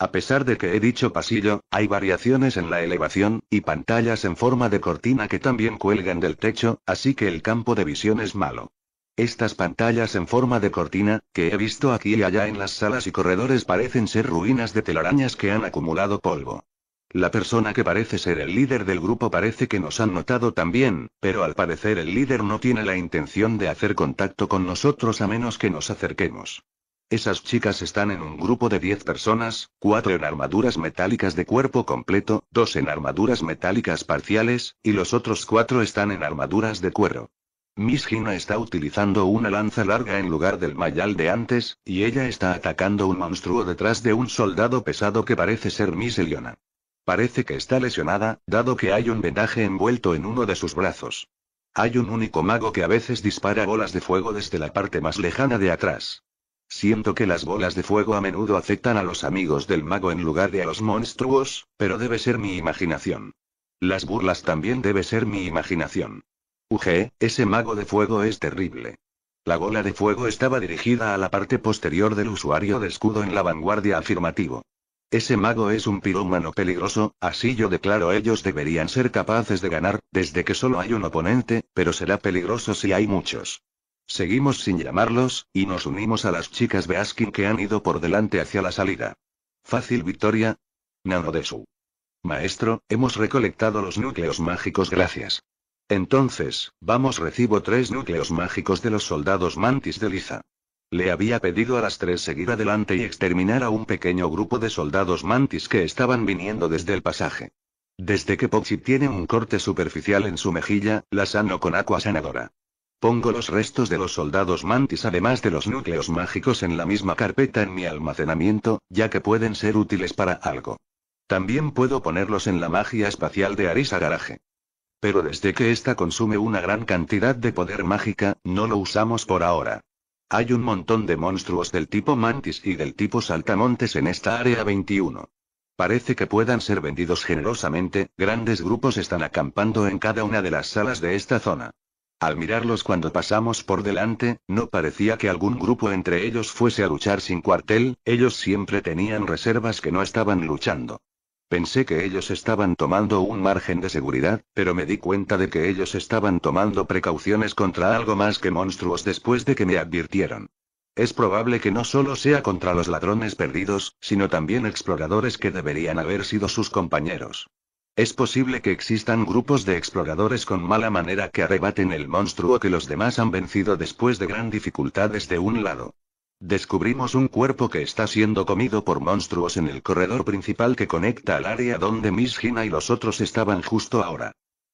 A pesar de que he dicho pasillo, hay variaciones en la elevación, y pantallas en forma de cortina que también cuelgan del techo, así que el campo de visión es malo. Estas pantallas en forma de cortina, que he visto aquí y allá en las salas y corredores parecen ser ruinas de telarañas que han acumulado polvo. La persona que parece ser el líder del grupo parece que nos han notado también, pero al parecer el líder no tiene la intención de hacer contacto con nosotros a menos que nos acerquemos. Esas chicas están en un grupo de 10 personas, 4 en armaduras metálicas de cuerpo completo, 2 en armaduras metálicas parciales, y los otros 4 están en armaduras de cuero. Miss Gina está utilizando una lanza larga en lugar del mayal de antes, y ella está atacando un monstruo detrás de un soldado pesado que parece ser Miss Eliona. Parece que está lesionada, dado que hay un vendaje envuelto en uno de sus brazos. Hay un único mago que a veces dispara bolas de fuego desde la parte más lejana de atrás. Siento que las bolas de fuego a menudo afectan a los amigos del mago en lugar de a los monstruos, pero debe ser mi imaginación. Las burlas también debe ser mi imaginación. UG, ese mago de fuego es terrible. La bola de fuego estaba dirigida a la parte posterior del usuario de escudo en la vanguardia afirmativo. Ese mago es un pirómano peligroso, así yo declaro ellos deberían ser capaces de ganar, desde que solo hay un oponente, pero será peligroso si hay muchos. Seguimos sin llamarlos, y nos unimos a las chicas Beaskin que han ido por delante hacia la salida. Fácil victoria. nano de su Maestro, hemos recolectado los núcleos mágicos gracias. Entonces, vamos recibo tres núcleos mágicos de los soldados mantis de Liza. Le había pedido a las tres seguir adelante y exterminar a un pequeño grupo de soldados mantis que estaban viniendo desde el pasaje. Desde que Pochi tiene un corte superficial en su mejilla, la sano con agua sanadora. Pongo los restos de los soldados mantis además de los núcleos mágicos en la misma carpeta en mi almacenamiento, ya que pueden ser útiles para algo. También puedo ponerlos en la magia espacial de Arisa Garaje pero desde que esta consume una gran cantidad de poder mágica, no lo usamos por ahora. Hay un montón de monstruos del tipo mantis y del tipo saltamontes en esta área 21. Parece que puedan ser vendidos generosamente, grandes grupos están acampando en cada una de las salas de esta zona. Al mirarlos cuando pasamos por delante, no parecía que algún grupo entre ellos fuese a luchar sin cuartel, ellos siempre tenían reservas que no estaban luchando. Pensé que ellos estaban tomando un margen de seguridad, pero me di cuenta de que ellos estaban tomando precauciones contra algo más que monstruos después de que me advirtieron. Es probable que no solo sea contra los ladrones perdidos, sino también exploradores que deberían haber sido sus compañeros. Es posible que existan grupos de exploradores con mala manera que arrebaten el monstruo que los demás han vencido después de gran dificultad desde un lado. Descubrimos un cuerpo que está siendo comido por monstruos en el corredor principal que conecta al área donde Miss Gina y los otros estaban justo ahora.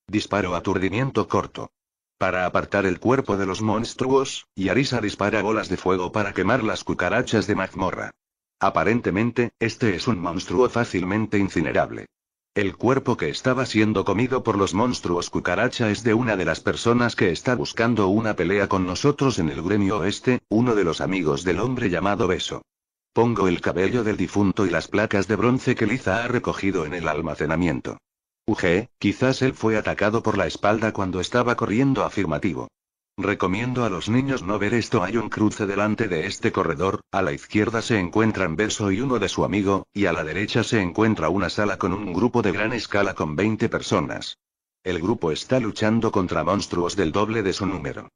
Disparo aturdimiento corto. Para apartar el cuerpo de los monstruos, Yarisa dispara bolas de fuego para quemar las cucarachas de mazmorra. Aparentemente, este es un monstruo fácilmente incinerable. El cuerpo que estaba siendo comido por los monstruos cucaracha es de una de las personas que está buscando una pelea con nosotros en el gremio oeste, uno de los amigos del hombre llamado Beso. Pongo el cabello del difunto y las placas de bronce que Liza ha recogido en el almacenamiento. Uge, quizás él fue atacado por la espalda cuando estaba corriendo afirmativo. Recomiendo a los niños no ver esto. Hay un cruce delante de este corredor, a la izquierda se encuentran Beso y uno de su amigo, y a la derecha se encuentra una sala con un grupo de gran escala con 20 personas. El grupo está luchando contra monstruos del doble de su número.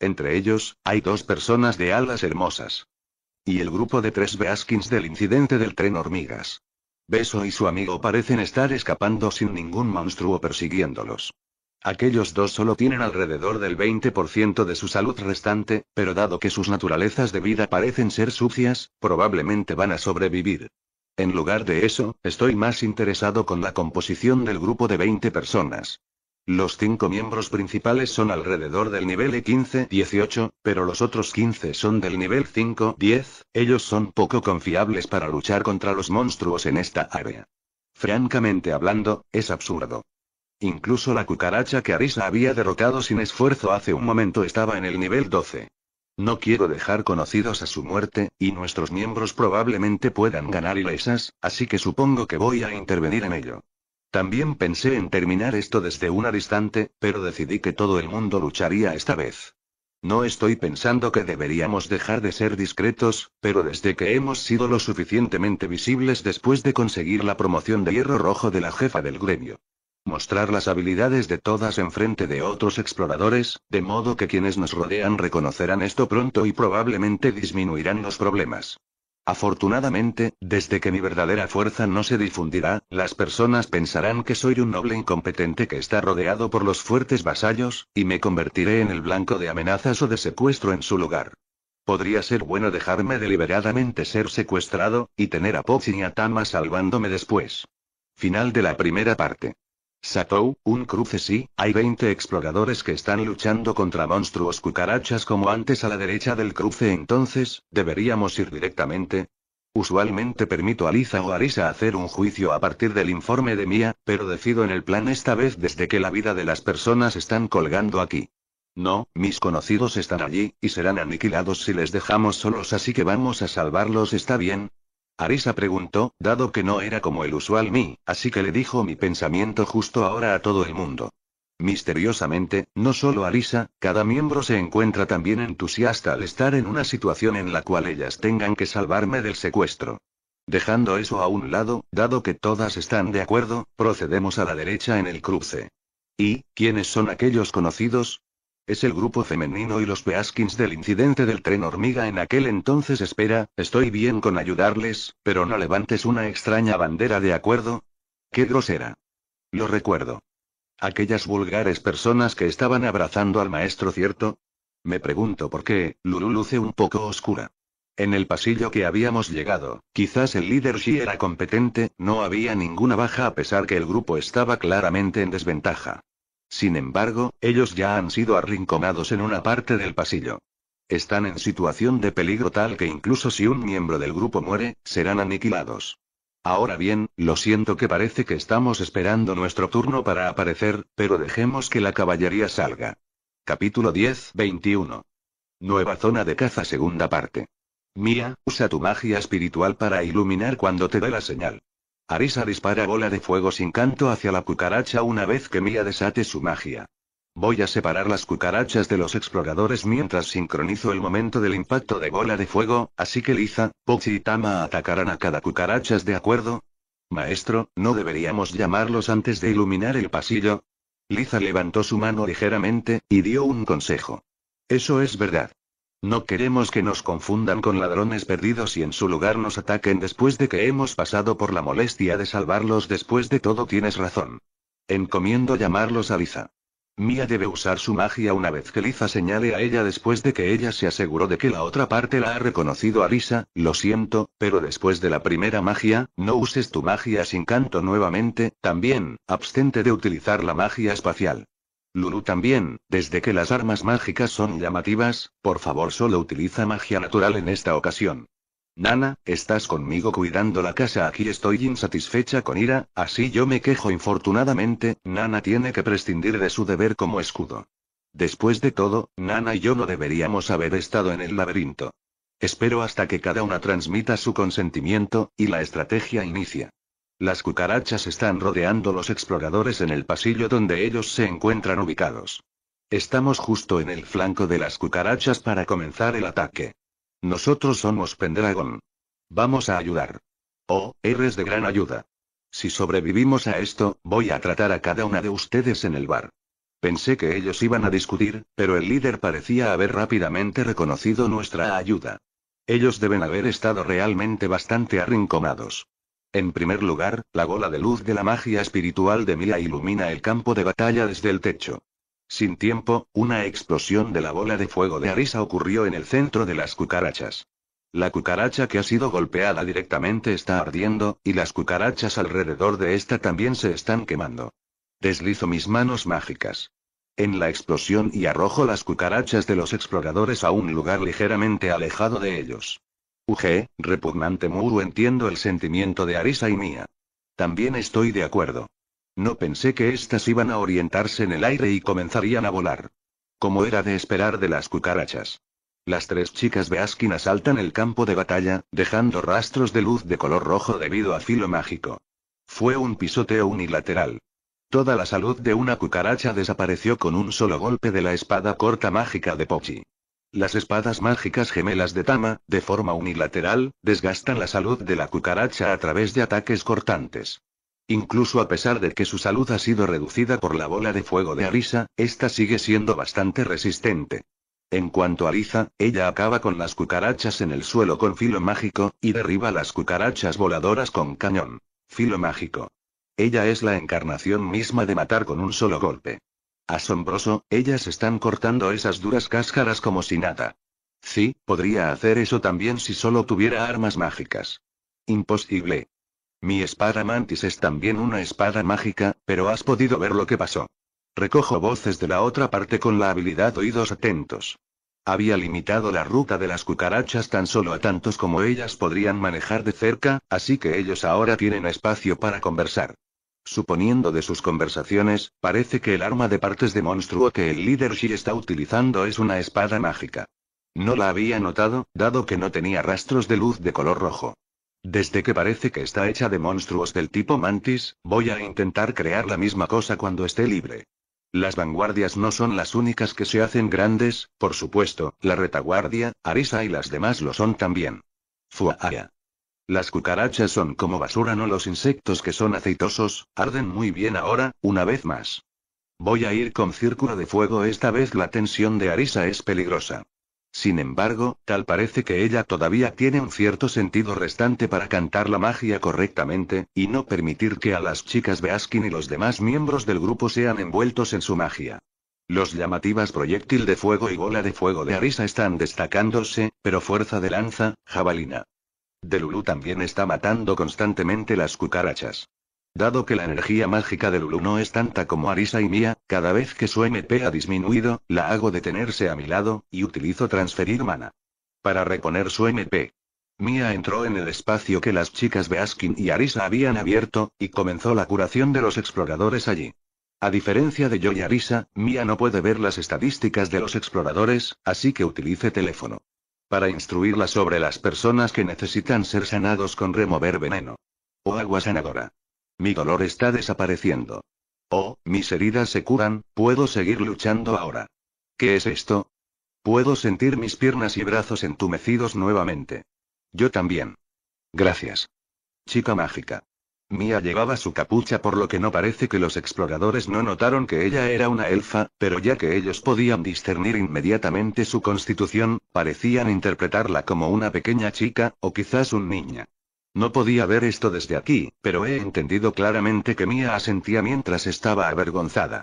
Entre ellos, hay dos personas de alas hermosas. Y el grupo de tres Beaskins del incidente del tren hormigas. Beso y su amigo parecen estar escapando sin ningún monstruo persiguiéndolos. Aquellos dos solo tienen alrededor del 20% de su salud restante, pero dado que sus naturalezas de vida parecen ser sucias, probablemente van a sobrevivir. En lugar de eso, estoy más interesado con la composición del grupo de 20 personas. Los cinco miembros principales son alrededor del nivel 15-18, pero los otros 15 son del nivel 5-10, ellos son poco confiables para luchar contra los monstruos en esta área. Francamente hablando, es absurdo. Incluso la cucaracha que Arisa había derrotado sin esfuerzo hace un momento estaba en el nivel 12. No quiero dejar conocidos a su muerte, y nuestros miembros probablemente puedan ganar ilesas, así que supongo que voy a intervenir en ello. También pensé en terminar esto desde una distante, pero decidí que todo el mundo lucharía esta vez. No estoy pensando que deberíamos dejar de ser discretos, pero desde que hemos sido lo suficientemente visibles después de conseguir la promoción de hierro rojo de la jefa del gremio mostrar las habilidades de todas en frente de otros exploradores, de modo que quienes nos rodean reconocerán esto pronto y probablemente disminuirán los problemas. Afortunadamente, desde que mi verdadera fuerza no se difundirá, las personas pensarán que soy un noble incompetente que está rodeado por los fuertes vasallos, y me convertiré en el blanco de amenazas o de secuestro en su lugar. Podría ser bueno dejarme deliberadamente ser secuestrado, y tener a Pochi y a Tama salvándome después. Final de la primera parte. Satou, un cruce sí, hay 20 exploradores que están luchando contra monstruos cucarachas como antes a la derecha del cruce entonces, ¿deberíamos ir directamente? Usualmente permito a Lisa o Arisa hacer un juicio a partir del informe de Mía, pero decido en el plan esta vez desde que la vida de las personas están colgando aquí. No, mis conocidos están allí, y serán aniquilados si les dejamos solos así que vamos a salvarlos está bien, Arisa preguntó, dado que no era como el usual mí, así que le dijo mi pensamiento justo ahora a todo el mundo. Misteriosamente, no solo Arisa, cada miembro se encuentra también entusiasta al estar en una situación en la cual ellas tengan que salvarme del secuestro. Dejando eso a un lado, dado que todas están de acuerdo, procedemos a la derecha en el cruce. ¿Y quiénes son aquellos conocidos? Es el grupo femenino y los Peaskins del incidente del tren hormiga en aquel entonces espera, estoy bien con ayudarles, pero no levantes una extraña bandera de acuerdo. Qué grosera. Lo recuerdo. Aquellas vulgares personas que estaban abrazando al maestro, ¿cierto? Me pregunto por qué, Lulu luce un poco oscura. En el pasillo que habíamos llegado, quizás el líder sí era competente, no había ninguna baja a pesar que el grupo estaba claramente en desventaja. Sin embargo, ellos ya han sido arrinconados en una parte del pasillo. Están en situación de peligro tal que incluso si un miembro del grupo muere, serán aniquilados. Ahora bien, lo siento que parece que estamos esperando nuestro turno para aparecer, pero dejemos que la caballería salga. Capítulo 10, 21. Nueva zona de caza segunda parte. Mía, usa tu magia espiritual para iluminar cuando te dé la señal. Arisa dispara bola de fuego sin canto hacia la cucaracha una vez que Mia desate su magia. Voy a separar las cucarachas de los exploradores mientras sincronizo el momento del impacto de bola de fuego, así que Liza, Pochi y Tama atacarán a cada cucarachas de acuerdo. Maestro, ¿no deberíamos llamarlos antes de iluminar el pasillo? Liza levantó su mano ligeramente, y dio un consejo. Eso es verdad. No queremos que nos confundan con ladrones perdidos y en su lugar nos ataquen después de que hemos pasado por la molestia de salvarlos. Después de todo tienes razón. Encomiendo llamarlos a Liza. Mia debe usar su magia una vez que Liza señale a ella después de que ella se aseguró de que la otra parte la ha reconocido a Lisa, lo siento, pero después de la primera magia, no uses tu magia sin canto nuevamente, también, abstente de utilizar la magia espacial. Lulu también, desde que las armas mágicas son llamativas, por favor solo utiliza magia natural en esta ocasión. Nana, estás conmigo cuidando la casa aquí estoy insatisfecha con ira, así yo me quejo infortunadamente, Nana tiene que prescindir de su deber como escudo. Después de todo, Nana y yo no deberíamos haber estado en el laberinto. Espero hasta que cada una transmita su consentimiento, y la estrategia inicia. Las cucarachas están rodeando los exploradores en el pasillo donde ellos se encuentran ubicados. Estamos justo en el flanco de las cucarachas para comenzar el ataque. Nosotros somos Pendragon. Vamos a ayudar. Oh, eres de gran ayuda. Si sobrevivimos a esto, voy a tratar a cada una de ustedes en el bar. Pensé que ellos iban a discutir, pero el líder parecía haber rápidamente reconocido nuestra ayuda. Ellos deben haber estado realmente bastante arrinconados. En primer lugar, la bola de luz de la magia espiritual de Mila ilumina el campo de batalla desde el techo. Sin tiempo, una explosión de la bola de fuego de Arisa ocurrió en el centro de las cucarachas. La cucaracha que ha sido golpeada directamente está ardiendo, y las cucarachas alrededor de esta también se están quemando. Deslizo mis manos mágicas. En la explosión y arrojo las cucarachas de los exploradores a un lugar ligeramente alejado de ellos. UG, repugnante Muru entiendo el sentimiento de Arisa y mía. También estoy de acuerdo. No pensé que éstas iban a orientarse en el aire y comenzarían a volar. Como era de esperar de las cucarachas. Las tres chicas de Askin asaltan el campo de batalla, dejando rastros de luz de color rojo debido a filo mágico. Fue un pisoteo unilateral. Toda la salud de una cucaracha desapareció con un solo golpe de la espada corta mágica de Pochi. Las espadas mágicas gemelas de Tama, de forma unilateral, desgastan la salud de la cucaracha a través de ataques cortantes. Incluso a pesar de que su salud ha sido reducida por la bola de fuego de Arisa, esta sigue siendo bastante resistente. En cuanto a Arisa, ella acaba con las cucarachas en el suelo con filo mágico, y derriba las cucarachas voladoras con cañón. Filo mágico. Ella es la encarnación misma de matar con un solo golpe. Asombroso, ellas están cortando esas duras cáscaras como si nada. Sí, podría hacer eso también si solo tuviera armas mágicas. Imposible. Mi espada mantis es también una espada mágica, pero has podido ver lo que pasó. Recojo voces de la otra parte con la habilidad oídos atentos. Había limitado la ruta de las cucarachas tan solo a tantos como ellas podrían manejar de cerca, así que ellos ahora tienen espacio para conversar. Suponiendo de sus conversaciones, parece que el arma de partes de monstruo que el líder Shi está utilizando es una espada mágica. No la había notado, dado que no tenía rastros de luz de color rojo. Desde que parece que está hecha de monstruos del tipo mantis, voy a intentar crear la misma cosa cuando esté libre. Las vanguardias no son las únicas que se hacen grandes, por supuesto, la retaguardia, Arisa y las demás lo son también. Fuaya. Ah, las cucarachas son como basura, no los insectos que son aceitosos, arden muy bien ahora, una vez más. Voy a ir con círculo de fuego, esta vez la tensión de Arisa es peligrosa. Sin embargo, tal parece que ella todavía tiene un cierto sentido restante para cantar la magia correctamente, y no permitir que a las chicas Beaskin y los demás miembros del grupo sean envueltos en su magia. Los llamativas proyectil de fuego y bola de fuego de Arisa están destacándose, pero fuerza de lanza, jabalina, de Lulu también está matando constantemente las cucarachas. Dado que la energía mágica de Lulu no es tanta como Arisa y mía, cada vez que su MP ha disminuido, la hago detenerse a mi lado, y utilizo transferir mana. Para reponer su MP. Mia entró en el espacio que las chicas Beaskin y Arisa habían abierto, y comenzó la curación de los exploradores allí. A diferencia de yo y Arisa, Mia no puede ver las estadísticas de los exploradores, así que utilice teléfono para instruirla sobre las personas que necesitan ser sanados con remover veneno. o agua sanadora. Mi dolor está desapareciendo. Oh, mis heridas se curan, puedo seguir luchando ahora. ¿Qué es esto? Puedo sentir mis piernas y brazos entumecidos nuevamente. Yo también. Gracias. Chica mágica. Mia llevaba su capucha por lo que no parece que los exploradores no notaron que ella era una elfa, pero ya que ellos podían discernir inmediatamente su constitución, parecían interpretarla como una pequeña chica, o quizás un niña. No podía ver esto desde aquí, pero he entendido claramente que Mia asentía mientras estaba avergonzada.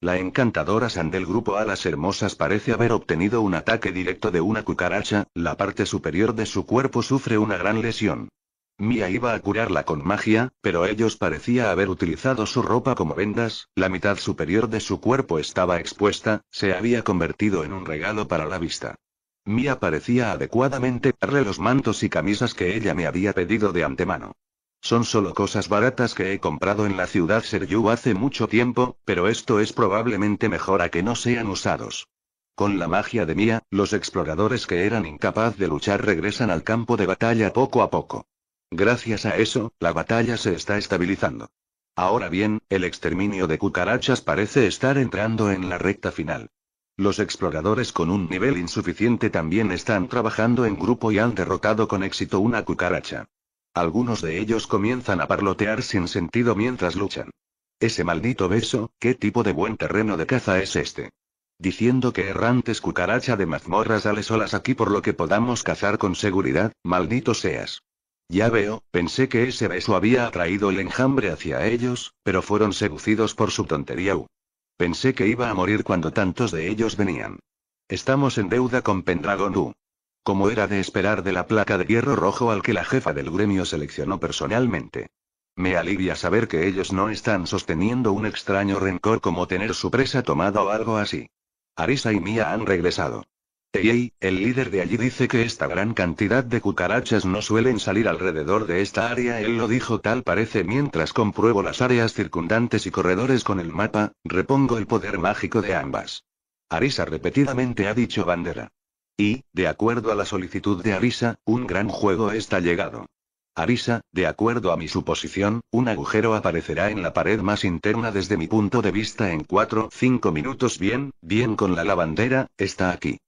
La encantadora San del grupo Alas Hermosas parece haber obtenido un ataque directo de una cucaracha, la parte superior de su cuerpo sufre una gran lesión. Mia iba a curarla con magia, pero ellos parecía haber utilizado su ropa como vendas, la mitad superior de su cuerpo estaba expuesta, se había convertido en un regalo para la vista. Mia parecía adecuadamente darle los mantos y camisas que ella me había pedido de antemano. Son solo cosas baratas que he comprado en la ciudad Seryu hace mucho tiempo, pero esto es probablemente mejor a que no sean usados. Con la magia de Mia, los exploradores que eran incapaz de luchar regresan al campo de batalla poco a poco. Gracias a eso, la batalla se está estabilizando. Ahora bien, el exterminio de cucarachas parece estar entrando en la recta final. Los exploradores con un nivel insuficiente también están trabajando en grupo y han derrotado con éxito una cucaracha. Algunos de ellos comienzan a parlotear sin sentido mientras luchan. Ese maldito beso, ¿qué tipo de buen terreno de caza es este? Diciendo que errantes cucaracha de mazmorras sale solas aquí por lo que podamos cazar con seguridad, maldito seas. Ya veo, pensé que ese beso había atraído el enjambre hacia ellos, pero fueron seducidos por su tontería. Pensé que iba a morir cuando tantos de ellos venían. Estamos en deuda con Pendragon U. Como era de esperar de la placa de hierro rojo al que la jefa del gremio seleccionó personalmente. Me alivia saber que ellos no están sosteniendo un extraño rencor como tener su presa tomada o algo así. Arisa y Mia han regresado el líder de allí dice que esta gran cantidad de cucarachas no suelen salir alrededor de esta área. Él lo dijo tal parece mientras compruebo las áreas circundantes y corredores con el mapa, repongo el poder mágico de ambas. Arisa repetidamente ha dicho bandera. Y, de acuerdo a la solicitud de Arisa, un gran juego está llegado. Arisa, de acuerdo a mi suposición, un agujero aparecerá en la pared más interna desde mi punto de vista en 4-5 minutos bien, bien con la lavandera, está aquí.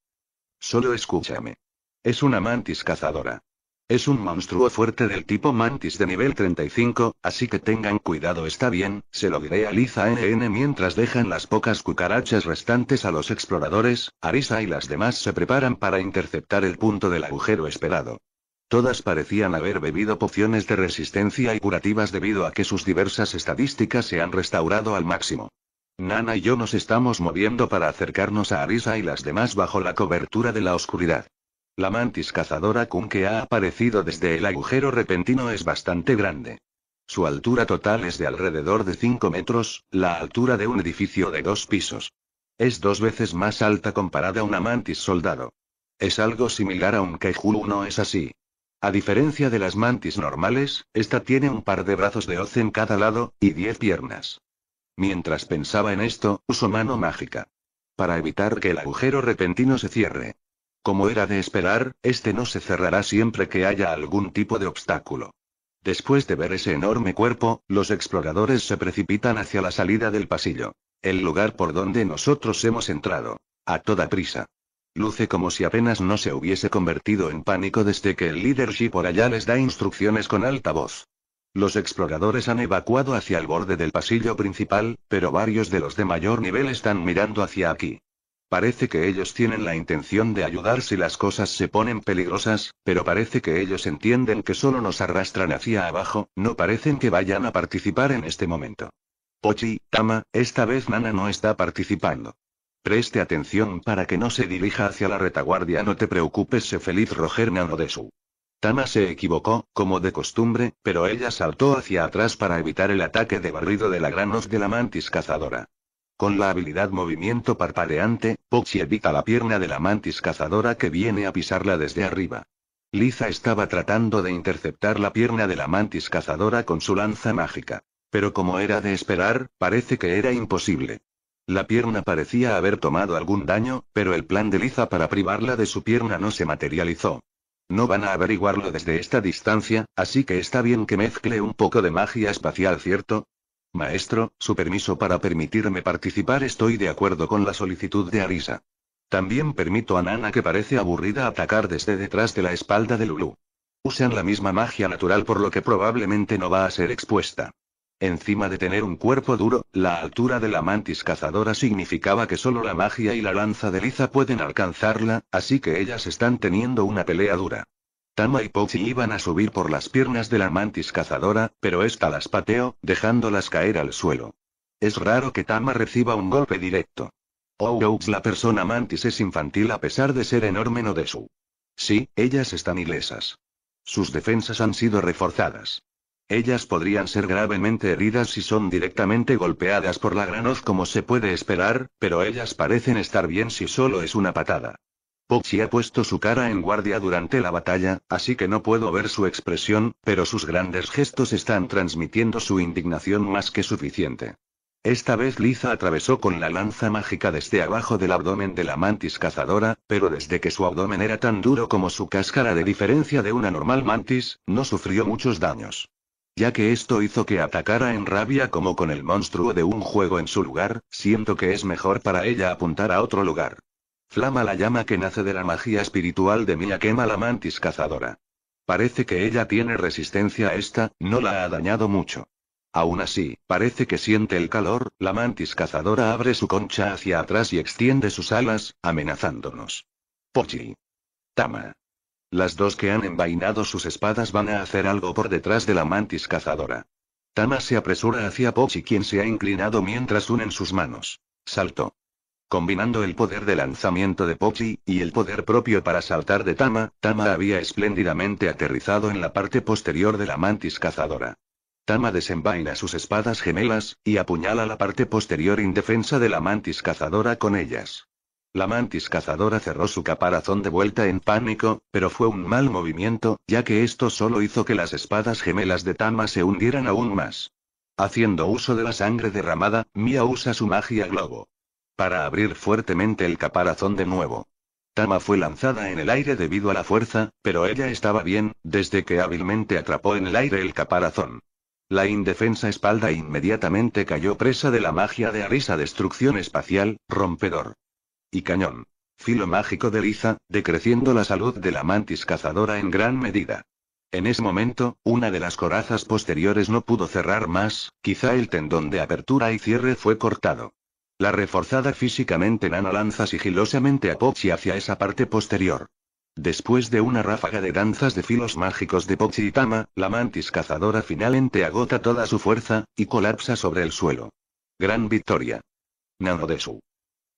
Solo escúchame. Es una mantis cazadora. Es un monstruo fuerte del tipo mantis de nivel 35, así que tengan cuidado, está bien, se lo diré a Liza NN mientras dejan las pocas cucarachas restantes a los exploradores, Arisa y las demás se preparan para interceptar el punto del agujero esperado. Todas parecían haber bebido pociones de resistencia y curativas debido a que sus diversas estadísticas se han restaurado al máximo. Nana y yo nos estamos moviendo para acercarnos a Arisa y las demás bajo la cobertura de la oscuridad. La mantis cazadora Kun que ha aparecido desde el agujero repentino es bastante grande. Su altura total es de alrededor de 5 metros, la altura de un edificio de dos pisos. Es dos veces más alta comparada a una mantis soldado. Es algo similar a un Kaiju, no es así. A diferencia de las mantis normales, esta tiene un par de brazos de hoz en cada lado, y 10 piernas. Mientras pensaba en esto, uso mano mágica. Para evitar que el agujero repentino se cierre. Como era de esperar, este no se cerrará siempre que haya algún tipo de obstáculo. Después de ver ese enorme cuerpo, los exploradores se precipitan hacia la salida del pasillo. El lugar por donde nosotros hemos entrado. A toda prisa. Luce como si apenas no se hubiese convertido en pánico desde que el líder Shi por allá les da instrucciones con alta voz. Los exploradores han evacuado hacia el borde del pasillo principal, pero varios de los de mayor nivel están mirando hacia aquí. Parece que ellos tienen la intención de ayudar si las cosas se ponen peligrosas, pero parece que ellos entienden que solo nos arrastran hacia abajo, no parecen que vayan a participar en este momento. Pochi, Tama, esta vez Nana no está participando. Preste atención para que no se dirija hacia la retaguardia. No te preocupes, se feliz Roger Nano de su. Tama se equivocó, como de costumbre, pero ella saltó hacia atrás para evitar el ataque de barrido de la granos de la mantis cazadora. Con la habilidad movimiento parpadeante, Pochi evita la pierna de la mantis cazadora que viene a pisarla desde arriba. Liza estaba tratando de interceptar la pierna de la mantis cazadora con su lanza mágica. Pero como era de esperar, parece que era imposible. La pierna parecía haber tomado algún daño, pero el plan de Liza para privarla de su pierna no se materializó. No van a averiguarlo desde esta distancia, así que está bien que mezcle un poco de magia espacial, ¿cierto? Maestro, su permiso para permitirme participar estoy de acuerdo con la solicitud de Arisa. También permito a Nana que parece aburrida atacar desde detrás de la espalda de Lulu. Usan la misma magia natural por lo que probablemente no va a ser expuesta. Encima de tener un cuerpo duro, la altura de la mantis cazadora significaba que solo la magia y la lanza de Liza pueden alcanzarla, así que ellas están teniendo una pelea dura. Tama y Pochi iban a subir por las piernas de la mantis cazadora, pero esta las pateó, dejándolas caer al suelo. Es raro que Tama reciba un golpe directo. la persona mantis es infantil a pesar de ser enorme no de su. Sí, ellas están ilesas. Sus defensas han sido reforzadas. Ellas podrían ser gravemente heridas si son directamente golpeadas por la granoz como se puede esperar, pero ellas parecen estar bien si solo es una patada. Pochi ha puesto su cara en guardia durante la batalla, así que no puedo ver su expresión, pero sus grandes gestos están transmitiendo su indignación más que suficiente. Esta vez Liza atravesó con la lanza mágica desde abajo del abdomen de la mantis cazadora, pero desde que su abdomen era tan duro como su cáscara de diferencia de una normal mantis, no sufrió muchos daños ya que esto hizo que atacara en rabia como con el monstruo de un juego en su lugar, siento que es mejor para ella apuntar a otro lugar. Flama la llama que nace de la magia espiritual de Mia quema la mantis cazadora. Parece que ella tiene resistencia a esta, no la ha dañado mucho. Aún así, parece que siente el calor, la mantis cazadora abre su concha hacia atrás y extiende sus alas, amenazándonos. Pochi. Tama. Las dos que han envainado sus espadas van a hacer algo por detrás de la mantis cazadora. Tama se apresura hacia Pochi quien se ha inclinado mientras unen sus manos. Salto. Combinando el poder de lanzamiento de Pochi, y el poder propio para saltar de Tama, Tama había espléndidamente aterrizado en la parte posterior de la mantis cazadora. Tama desenvaina sus espadas gemelas, y apuñala la parte posterior indefensa de la mantis cazadora con ellas. La mantis cazadora cerró su caparazón de vuelta en pánico, pero fue un mal movimiento, ya que esto solo hizo que las espadas gemelas de Tama se hundieran aún más. Haciendo uso de la sangre derramada, Mia usa su magia globo. Para abrir fuertemente el caparazón de nuevo. Tama fue lanzada en el aire debido a la fuerza, pero ella estaba bien, desde que hábilmente atrapó en el aire el caparazón. La indefensa espalda inmediatamente cayó presa de la magia de Arisa Destrucción Espacial, Rompedor y cañón. Filo mágico de Liza, decreciendo la salud de la mantis cazadora en gran medida. En ese momento, una de las corazas posteriores no pudo cerrar más, quizá el tendón de apertura y cierre fue cortado. La reforzada físicamente Nana lanza sigilosamente a Pochi hacia esa parte posterior. Después de una ráfaga de danzas de filos mágicos de Pochi y Tama, la mantis cazadora finalmente agota toda su fuerza, y colapsa sobre el suelo. Gran victoria. Nano de su.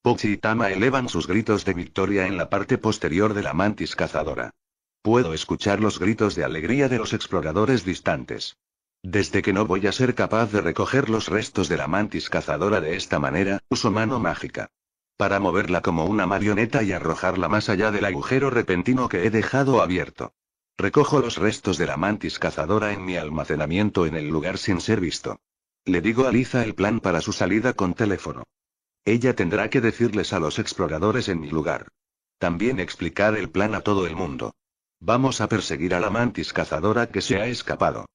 Pochi y Tama elevan sus gritos de victoria en la parte posterior de la mantis cazadora. Puedo escuchar los gritos de alegría de los exploradores distantes. Desde que no voy a ser capaz de recoger los restos de la mantis cazadora de esta manera, uso mano mágica. Para moverla como una marioneta y arrojarla más allá del agujero repentino que he dejado abierto. Recojo los restos de la mantis cazadora en mi almacenamiento en el lugar sin ser visto. Le digo a Liza el plan para su salida con teléfono. Ella tendrá que decirles a los exploradores en mi lugar. También explicar el plan a todo el mundo. Vamos a perseguir a la mantis cazadora que se ha escapado.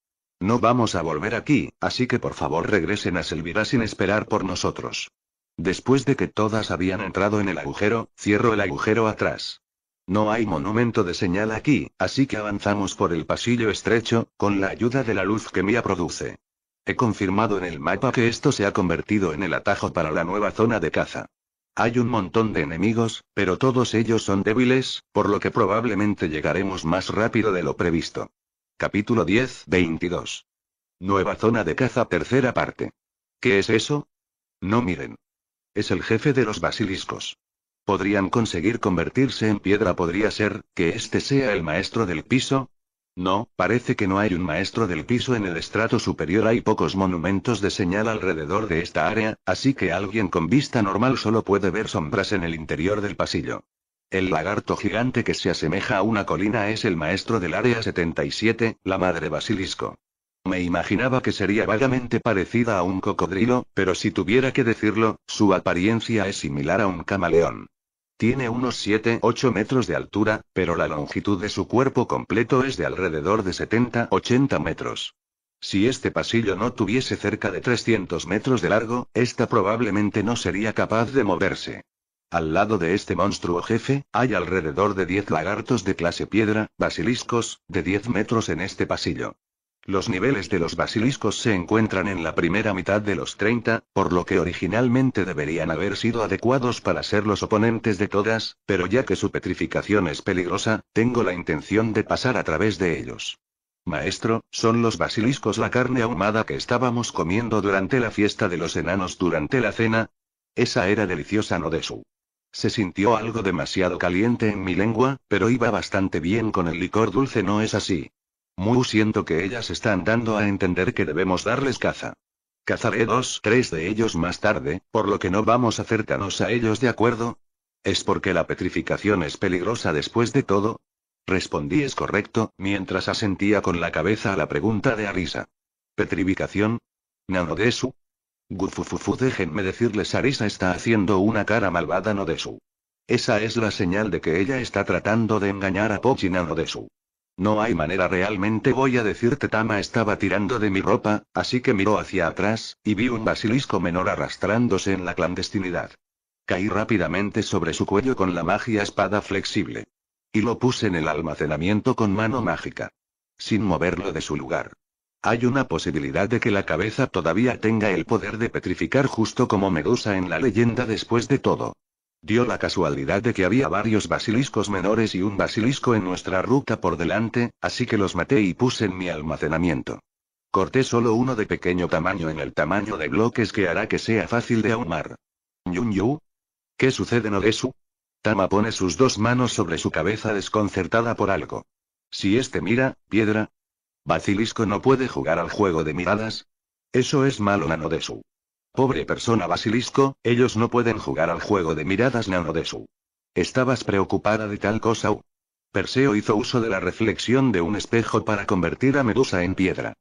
No vamos a volver aquí, así que por favor regresen a Selvira sin esperar por nosotros. Después de que todas habían entrado en el agujero, cierro el agujero atrás. No hay monumento de señal aquí, así que avanzamos por el pasillo estrecho, con la ayuda de la luz que Mía produce. He confirmado en el mapa que esto se ha convertido en el atajo para la nueva zona de caza. Hay un montón de enemigos, pero todos ellos son débiles, por lo que probablemente llegaremos más rápido de lo previsto. Capítulo 10, 22. Nueva zona de caza, tercera parte. ¿Qué es eso? No miren. Es el jefe de los basiliscos. Podrían conseguir convertirse en piedra, podría ser, que este sea el maestro del piso, no, parece que no hay un maestro del piso en el estrato superior. Hay pocos monumentos de señal alrededor de esta área, así que alguien con vista normal solo puede ver sombras en el interior del pasillo. El lagarto gigante que se asemeja a una colina es el maestro del área 77, la madre basilisco. Me imaginaba que sería vagamente parecida a un cocodrilo, pero si tuviera que decirlo, su apariencia es similar a un camaleón. Tiene unos 7-8 metros de altura, pero la longitud de su cuerpo completo es de alrededor de 70-80 metros. Si este pasillo no tuviese cerca de 300 metros de largo, ésta probablemente no sería capaz de moverse. Al lado de este monstruo jefe, hay alrededor de 10 lagartos de clase piedra, basiliscos, de 10 metros en este pasillo. Los niveles de los basiliscos se encuentran en la primera mitad de los 30, por lo que originalmente deberían haber sido adecuados para ser los oponentes de todas, pero ya que su petrificación es peligrosa, tengo la intención de pasar a través de ellos. Maestro, son los basiliscos la carne ahumada que estábamos comiendo durante la fiesta de los enanos durante la cena. Esa era deliciosa no de su. Se sintió algo demasiado caliente en mi lengua, pero iba bastante bien con el licor dulce, ¿no es así? Mu siento que ellas están dando a entender que debemos darles caza. Cazaré dos, tres de ellos más tarde, por lo que no vamos a acercarnos a ellos, ¿de acuerdo? ¿Es porque la petrificación es peligrosa después de todo? Respondí es correcto, mientras asentía con la cabeza a la pregunta de Arisa. ¿Petrificación? ¿Nanodesu? Gufufufu déjenme decirles Arisa está haciendo una cara malvada no Esa es la señal de que ella está tratando de engañar a Pochi Nanodesu. No hay manera realmente voy a decirte Tama estaba tirando de mi ropa, así que miró hacia atrás, y vi un basilisco menor arrastrándose en la clandestinidad. Caí rápidamente sobre su cuello con la magia espada flexible. Y lo puse en el almacenamiento con mano mágica. Sin moverlo de su lugar. Hay una posibilidad de que la cabeza todavía tenga el poder de petrificar justo como Medusa en la leyenda después de todo. Dio la casualidad de que había varios basiliscos menores y un basilisco en nuestra ruta por delante, así que los maté y puse en mi almacenamiento. Corté solo uno de pequeño tamaño en el tamaño de bloques que hará que sea fácil de ahumar. Yunyu, ¿Qué sucede Nodesu? Tama pone sus dos manos sobre su cabeza desconcertada por algo. Si este mira, piedra. Basilisco no puede jugar al juego de miradas. Eso es malo Nanodesu. Pobre persona Basilisco, ellos no pueden jugar al juego de miradas su. Estabas preocupada de tal cosa. o... Perseo hizo uso de la reflexión de un espejo para convertir a Medusa en piedra.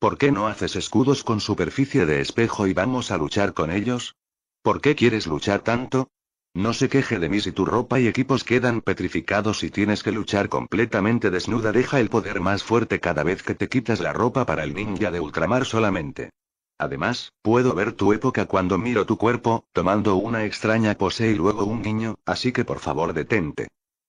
¿Por qué no haces escudos con superficie de espejo y vamos a luchar con ellos? ¿Por qué quieres luchar tanto? No se queje de mí si tu ropa y equipos quedan petrificados y tienes que luchar completamente desnuda. Deja el poder más fuerte cada vez que te quitas la ropa para el ninja de ultramar solamente. Además, puedo ver tu época cuando miro tu cuerpo, tomando una extraña pose y luego un niño, así que por favor detente.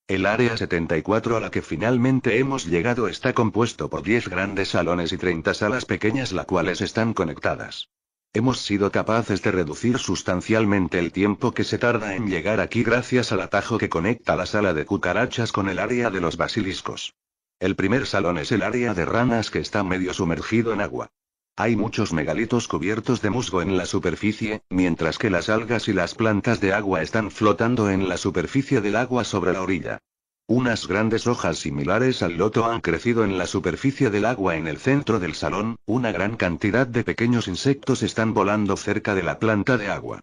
El área 74 a la que finalmente hemos llegado está compuesto por 10 grandes salones y 30 salas pequeñas las cuales están conectadas. Hemos sido capaces de reducir sustancialmente el tiempo que se tarda en llegar aquí gracias al atajo que conecta la sala de cucarachas con el área de los basiliscos. El primer salón es el área de ranas que está medio sumergido en agua. Hay muchos megalitos cubiertos de musgo en la superficie, mientras que las algas y las plantas de agua están flotando en la superficie del agua sobre la orilla. Unas grandes hojas similares al loto han crecido en la superficie del agua en el centro del salón, una gran cantidad de pequeños insectos están volando cerca de la planta de agua.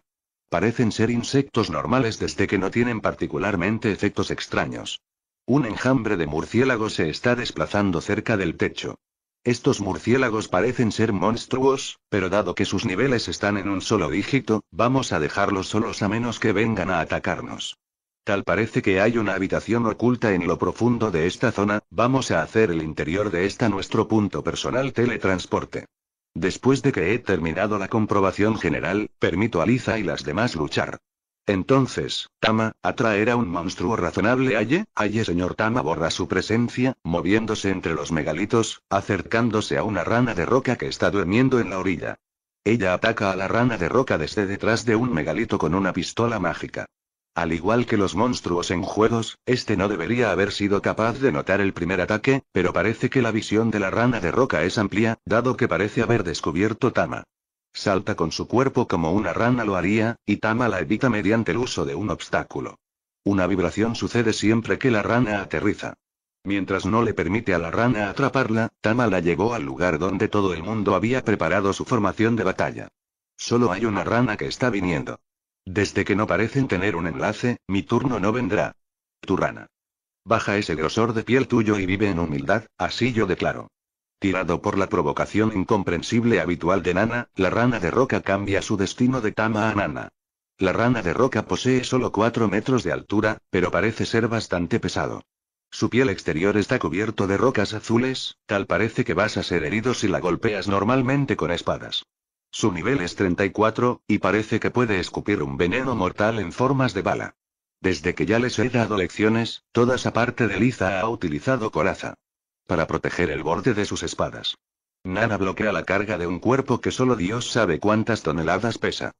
Parecen ser insectos normales desde que no tienen particularmente efectos extraños. Un enjambre de murciélagos se está desplazando cerca del techo. Estos murciélagos parecen ser monstruos, pero dado que sus niveles están en un solo dígito, vamos a dejarlos solos a menos que vengan a atacarnos. Tal parece que hay una habitación oculta en lo profundo de esta zona, vamos a hacer el interior de esta nuestro punto personal teletransporte. Después de que he terminado la comprobación general, permito a Liza y las demás luchar. Entonces, Tama, a un monstruo razonable. Aye, aye, señor Tama borra su presencia, moviéndose entre los megalitos, acercándose a una rana de roca que está durmiendo en la orilla. Ella ataca a la rana de roca desde detrás de un megalito con una pistola mágica. Al igual que los monstruos en juegos, este no debería haber sido capaz de notar el primer ataque, pero parece que la visión de la rana de roca es amplia, dado que parece haber descubierto Tama. Salta con su cuerpo como una rana lo haría, y Tama la evita mediante el uso de un obstáculo. Una vibración sucede siempre que la rana aterriza. Mientras no le permite a la rana atraparla, Tama la llevó al lugar donde todo el mundo había preparado su formación de batalla. Solo hay una rana que está viniendo. Desde que no parecen tener un enlace, mi turno no vendrá. Tu rana. Baja ese grosor de piel tuyo y vive en humildad, así yo declaro. Tirado por la provocación incomprensible habitual de Nana, la rana de roca cambia su destino de Tama a Nana. La rana de roca posee solo 4 metros de altura, pero parece ser bastante pesado. Su piel exterior está cubierto de rocas azules, tal parece que vas a ser herido si la golpeas normalmente con espadas. Su nivel es 34, y parece que puede escupir un veneno mortal en formas de bala. Desde que ya les he dado lecciones, todas aparte de Liza ha utilizado coraza para proteger el borde de sus espadas. Nana bloquea la carga de un cuerpo que solo Dios sabe cuántas toneladas pesa.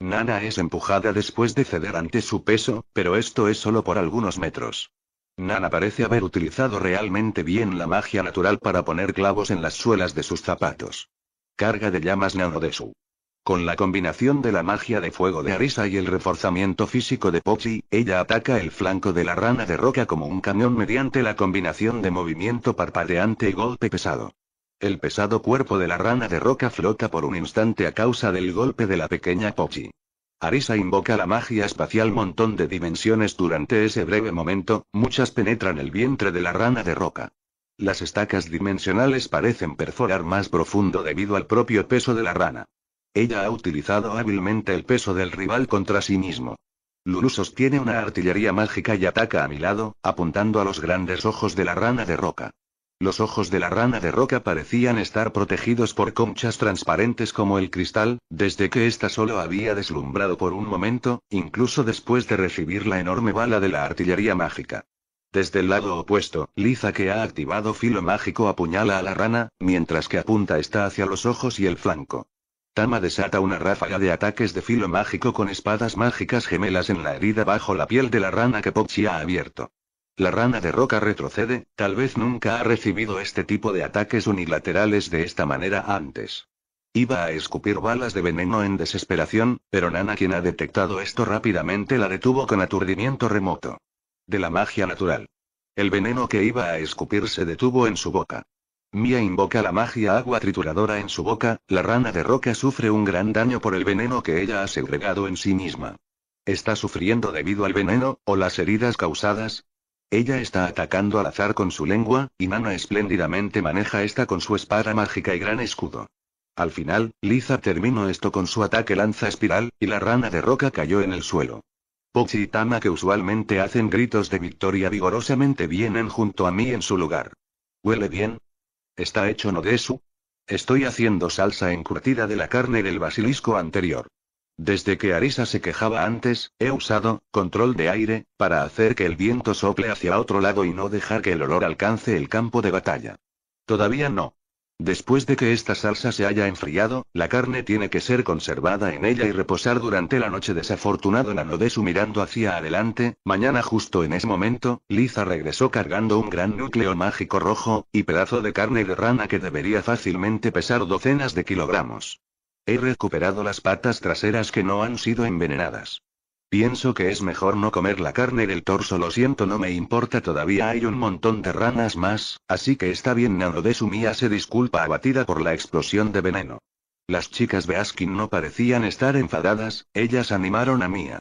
Nana es empujada después de ceder ante su peso, pero esto es solo por algunos metros. Nana parece haber utilizado realmente bien la magia natural para poner clavos en las suelas de sus zapatos. Carga de llamas nano de su. Con la combinación de la magia de fuego de Arisa y el reforzamiento físico de Pochi, ella ataca el flanco de la rana de roca como un cañón mediante la combinación de movimiento parpadeante y golpe pesado. El pesado cuerpo de la rana de roca flota por un instante a causa del golpe de la pequeña Pochi. Arisa invoca la magia espacial montón de dimensiones durante ese breve momento, muchas penetran el vientre de la rana de roca. Las estacas dimensionales parecen perforar más profundo debido al propio peso de la rana. Ella ha utilizado hábilmente el peso del rival contra sí mismo. Lulu sostiene una artillería mágica y ataca a mi lado, apuntando a los grandes ojos de la rana de roca. Los ojos de la rana de roca parecían estar protegidos por conchas transparentes como el cristal, desde que ésta solo había deslumbrado por un momento, incluso después de recibir la enorme bala de la artillería mágica. Desde el lado opuesto, Liza que ha activado filo mágico apuñala a la rana, mientras que apunta está hacia los ojos y el flanco. Tama desata una ráfaga de ataques de filo mágico con espadas mágicas gemelas en la herida bajo la piel de la rana que Pochi ha abierto. La rana de roca retrocede, tal vez nunca ha recibido este tipo de ataques unilaterales de esta manera antes. Iba a escupir balas de veneno en desesperación, pero Nana quien ha detectado esto rápidamente la detuvo con aturdimiento remoto. De la magia natural. El veneno que iba a escupir se detuvo en su boca. Mia invoca la magia agua trituradora en su boca, la rana de roca sufre un gran daño por el veneno que ella ha segregado en sí misma. ¿Está sufriendo debido al veneno, o las heridas causadas? Ella está atacando al azar con su lengua, y Mana espléndidamente maneja esta con su espada mágica y gran escudo. Al final, Liza terminó esto con su ataque lanza espiral, y la rana de roca cayó en el suelo. Pochi y Tama que usualmente hacen gritos de victoria vigorosamente vienen junto a mí en su lugar. Huele bien, Está hecho no de eso? Estoy haciendo salsa encurtida de la carne del basilisco anterior. Desde que Arisa se quejaba antes, he usado control de aire para hacer que el viento sople hacia otro lado y no dejar que el olor alcance el campo de batalla. Todavía no. Después de que esta salsa se haya enfriado, la carne tiene que ser conservada en ella y reposar durante la noche. Desafortunado Nanodesu mirando hacia adelante, mañana justo en ese momento, Liza regresó cargando un gran núcleo mágico rojo, y pedazo de carne de rana que debería fácilmente pesar docenas de kilogramos. He recuperado las patas traseras que no han sido envenenadas. Pienso que es mejor no comer la carne del torso, lo siento, no me importa, todavía hay un montón de ranas más, así que está bien. Nano de mía se disculpa abatida por la explosión de veneno. Las chicas de Askin no parecían estar enfadadas, ellas animaron a mía.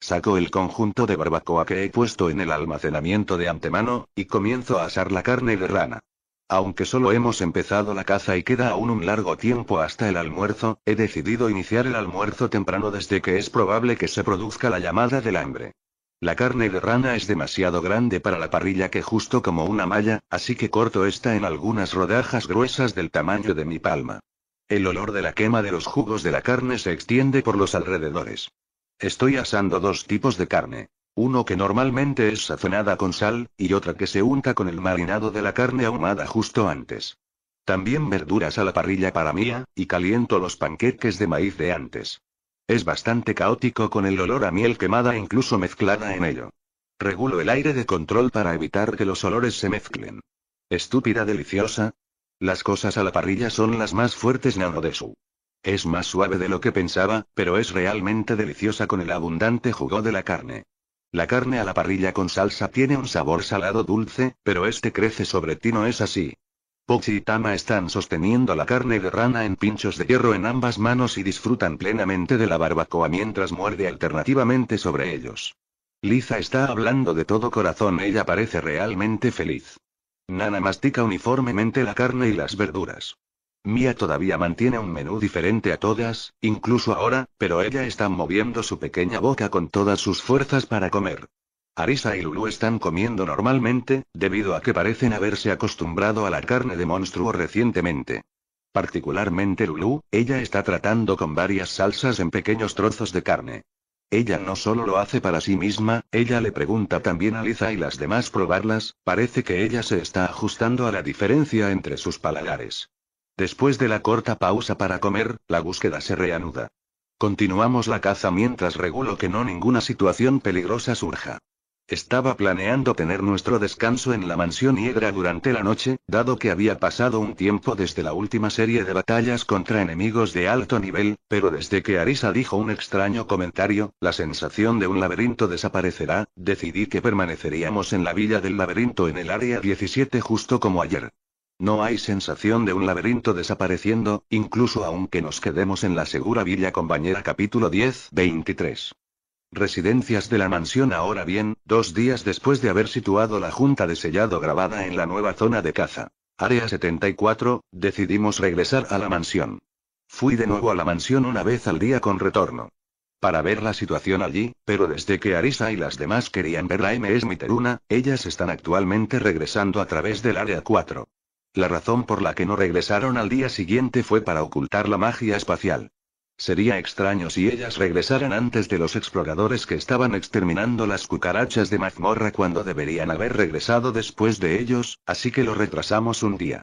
Saco el conjunto de barbacoa que he puesto en el almacenamiento de antemano, y comienzo a asar la carne de rana. Aunque solo hemos empezado la caza y queda aún un largo tiempo hasta el almuerzo, he decidido iniciar el almuerzo temprano desde que es probable que se produzca la llamada del hambre. La carne de rana es demasiado grande para la parrilla que justo como una malla, así que corto esta en algunas rodajas gruesas del tamaño de mi palma. El olor de la quema de los jugos de la carne se extiende por los alrededores. Estoy asando dos tipos de carne. Uno que normalmente es sazonada con sal, y otra que se unta con el marinado de la carne ahumada justo antes. También verduras a la parrilla para mía, y caliento los panqueques de maíz de antes. Es bastante caótico con el olor a miel quemada e incluso mezclada en ello. Regulo el aire de control para evitar que los olores se mezclen. Estúpida deliciosa. Las cosas a la parrilla son las más fuertes nano de su. Es más suave de lo que pensaba, pero es realmente deliciosa con el abundante jugo de la carne. La carne a la parrilla con salsa tiene un sabor salado dulce, pero este crece sobre ti no es así. Pochi y Tama están sosteniendo la carne de rana en pinchos de hierro en ambas manos y disfrutan plenamente de la barbacoa mientras muerde alternativamente sobre ellos. Liza está hablando de todo corazón, ella parece realmente feliz. Nana mastica uniformemente la carne y las verduras. Mia todavía mantiene un menú diferente a todas, incluso ahora, pero ella está moviendo su pequeña boca con todas sus fuerzas para comer. Arisa y Lulu están comiendo normalmente, debido a que parecen haberse acostumbrado a la carne de monstruo recientemente. Particularmente Lulu, ella está tratando con varias salsas en pequeños trozos de carne. Ella no solo lo hace para sí misma, ella le pregunta también a Liza y las demás probarlas, parece que ella se está ajustando a la diferencia entre sus paladares. Después de la corta pausa para comer, la búsqueda se reanuda. Continuamos la caza mientras regulo que no ninguna situación peligrosa surja. Estaba planeando tener nuestro descanso en la mansión Hiedra durante la noche, dado que había pasado un tiempo desde la última serie de batallas contra enemigos de alto nivel, pero desde que Arisa dijo un extraño comentario, la sensación de un laberinto desaparecerá, decidí que permaneceríamos en la villa del laberinto en el área 17 justo como ayer. No hay sensación de un laberinto desapareciendo, incluso aunque nos quedemos en la segura villa compañera capítulo 10, 23. Residencias de la mansión ahora bien, dos días después de haber situado la junta de sellado grabada en la nueva zona de caza. Área 74, decidimos regresar a la mansión. Fui de nuevo a la mansión una vez al día con retorno. Para ver la situación allí, pero desde que Arisa y las demás querían ver a M.S. Miteruna, ellas están actualmente regresando a través del área 4. La razón por la que no regresaron al día siguiente fue para ocultar la magia espacial. Sería extraño si ellas regresaran antes de los exploradores que estaban exterminando las cucarachas de mazmorra cuando deberían haber regresado después de ellos, así que lo retrasamos un día.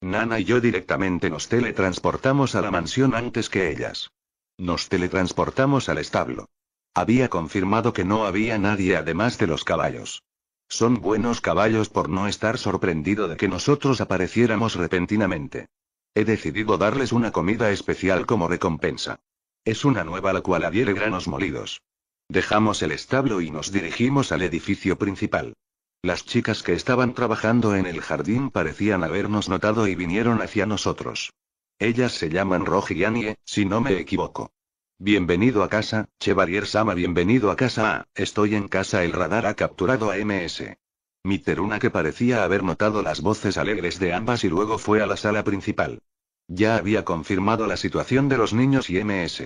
Nana y yo directamente nos teletransportamos a la mansión antes que ellas. Nos teletransportamos al establo. Había confirmado que no había nadie además de los caballos. Son buenos caballos por no estar sorprendido de que nosotros apareciéramos repentinamente. He decidido darles una comida especial como recompensa. Es una nueva la cual adhiere granos molidos. Dejamos el establo y nos dirigimos al edificio principal. Las chicas que estaban trabajando en el jardín parecían habernos notado y vinieron hacia nosotros. Ellas se llaman Rojiani, si no me equivoco. Bienvenido a casa, Chevalier Sama. Bienvenido a casa. estoy en casa. El radar ha capturado a MS. Miteruna que parecía haber notado las voces alegres de ambas y luego fue a la sala principal. Ya había confirmado la situación de los niños y MS.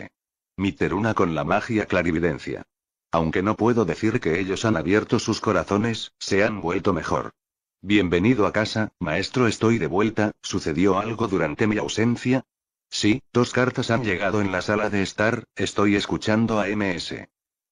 Miteruna con la magia clarividencia. Aunque no puedo decir que ellos han abierto sus corazones, se han vuelto mejor. Bienvenido a casa, maestro, estoy de vuelta, ¿sucedió algo durante mi ausencia? Sí, dos cartas han llegado en la sala de estar, estoy escuchando a MS.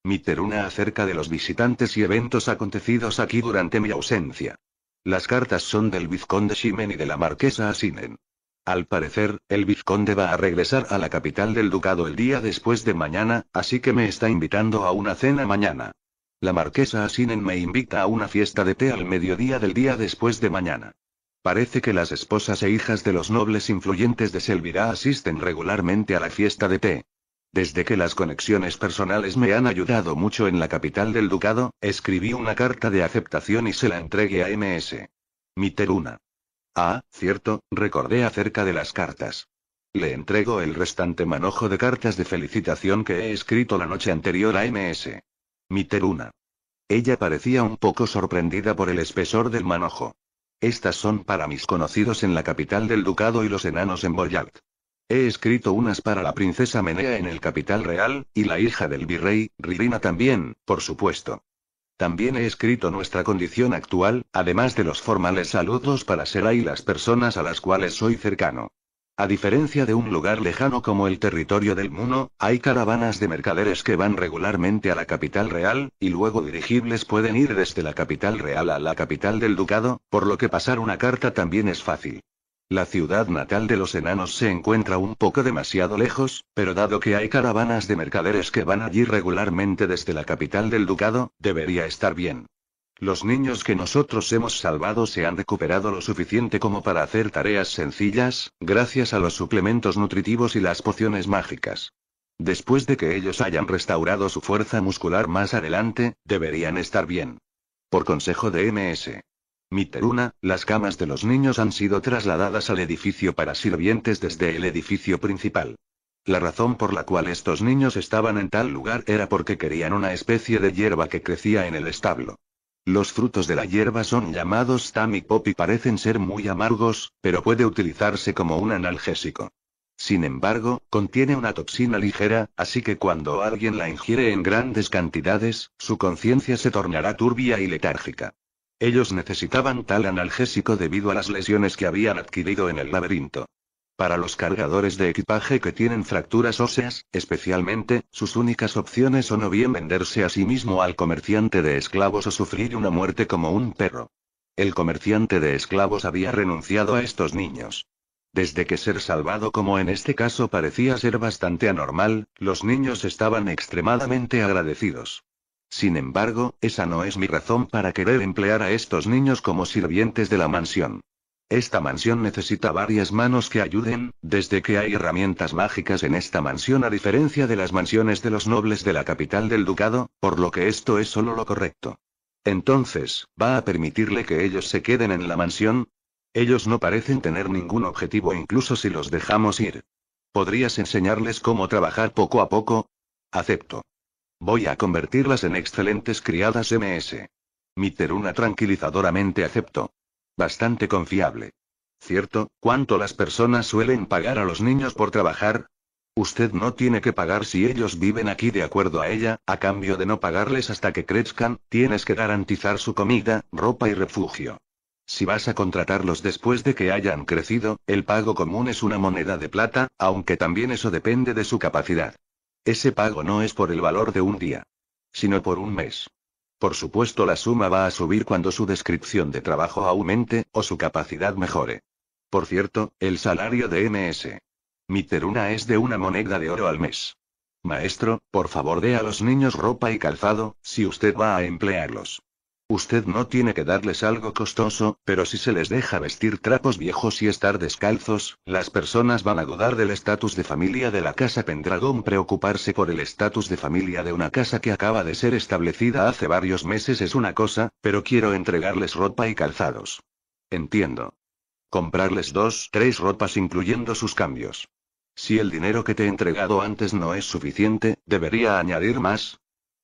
Miteruna acerca de los visitantes y eventos acontecidos aquí durante mi ausencia. Las cartas son del vizconde Shimen y de la marquesa Asinen. Al parecer, el vizconde va a regresar a la capital del ducado el día después de mañana, así que me está invitando a una cena mañana. La marquesa Asinen me invita a una fiesta de té al mediodía del día después de mañana. Parece que las esposas e hijas de los nobles influyentes de Selvira asisten regularmente a la fiesta de té. Desde que las conexiones personales me han ayudado mucho en la capital del ducado, escribí una carta de aceptación y se la entregué a MS. Miteruna. Ah, cierto, recordé acerca de las cartas. Le entrego el restante manojo de cartas de felicitación que he escrito la noche anterior a MS. Miteruna. Ella parecía un poco sorprendida por el espesor del manojo. Estas son para mis conocidos en la capital del ducado y los enanos en Boyard. He escrito unas para la princesa Menea en el capital real, y la hija del virrey, Ririna también, por supuesto. También he escrito nuestra condición actual, además de los formales saludos para Sera y las personas a las cuales soy cercano. A diferencia de un lugar lejano como el territorio del Muno, hay caravanas de mercaderes que van regularmente a la capital real, y luego dirigibles pueden ir desde la capital real a la capital del ducado, por lo que pasar una carta también es fácil. La ciudad natal de los enanos se encuentra un poco demasiado lejos, pero dado que hay caravanas de mercaderes que van allí regularmente desde la capital del ducado, debería estar bien. Los niños que nosotros hemos salvado se han recuperado lo suficiente como para hacer tareas sencillas, gracias a los suplementos nutritivos y las pociones mágicas. Después de que ellos hayan restaurado su fuerza muscular más adelante, deberían estar bien. Por consejo de MS. Miteruna, las camas de los niños han sido trasladadas al edificio para sirvientes desde el edificio principal. La razón por la cual estos niños estaban en tal lugar era porque querían una especie de hierba que crecía en el establo. Los frutos de la hierba son llamados tamipop y parecen ser muy amargos, pero puede utilizarse como un analgésico. Sin embargo, contiene una toxina ligera, así que cuando alguien la ingiere en grandes cantidades, su conciencia se tornará turbia y letárgica. Ellos necesitaban tal analgésico debido a las lesiones que habían adquirido en el laberinto. Para los cargadores de equipaje que tienen fracturas óseas, especialmente, sus únicas opciones son o bien venderse a sí mismo al comerciante de esclavos o sufrir una muerte como un perro. El comerciante de esclavos había renunciado a estos niños. Desde que ser salvado como en este caso parecía ser bastante anormal, los niños estaban extremadamente agradecidos. Sin embargo, esa no es mi razón para querer emplear a estos niños como sirvientes de la mansión. Esta mansión necesita varias manos que ayuden, desde que hay herramientas mágicas en esta mansión a diferencia de las mansiones de los nobles de la capital del ducado, por lo que esto es solo lo correcto. Entonces, ¿va a permitirle que ellos se queden en la mansión? Ellos no parecen tener ningún objetivo incluso si los dejamos ir. ¿Podrías enseñarles cómo trabajar poco a poco? Acepto. Voy a convertirlas en excelentes criadas MS. Miteruna tranquilizadoramente acepto. Bastante confiable. ¿Cierto? ¿Cuánto las personas suelen pagar a los niños por trabajar? Usted no tiene que pagar si ellos viven aquí de acuerdo a ella, a cambio de no pagarles hasta que crezcan, tienes que garantizar su comida, ropa y refugio. Si vas a contratarlos después de que hayan crecido, el pago común es una moneda de plata, aunque también eso depende de su capacidad. Ese pago no es por el valor de un día, sino por un mes. Por supuesto la suma va a subir cuando su descripción de trabajo aumente, o su capacidad mejore. Por cierto, el salario de MS. Miteruna es de una moneda de oro al mes. Maestro, por favor dé a los niños ropa y calzado, si usted va a emplearlos. Usted no tiene que darles algo costoso, pero si se les deja vestir trapos viejos y estar descalzos, las personas van a dudar del estatus de familia de la casa Pendragon. Preocuparse por el estatus de familia de una casa que acaba de ser establecida hace varios meses es una cosa, pero quiero entregarles ropa y calzados. Entiendo. Comprarles dos, tres ropas incluyendo sus cambios. Si el dinero que te he entregado antes no es suficiente, debería añadir más,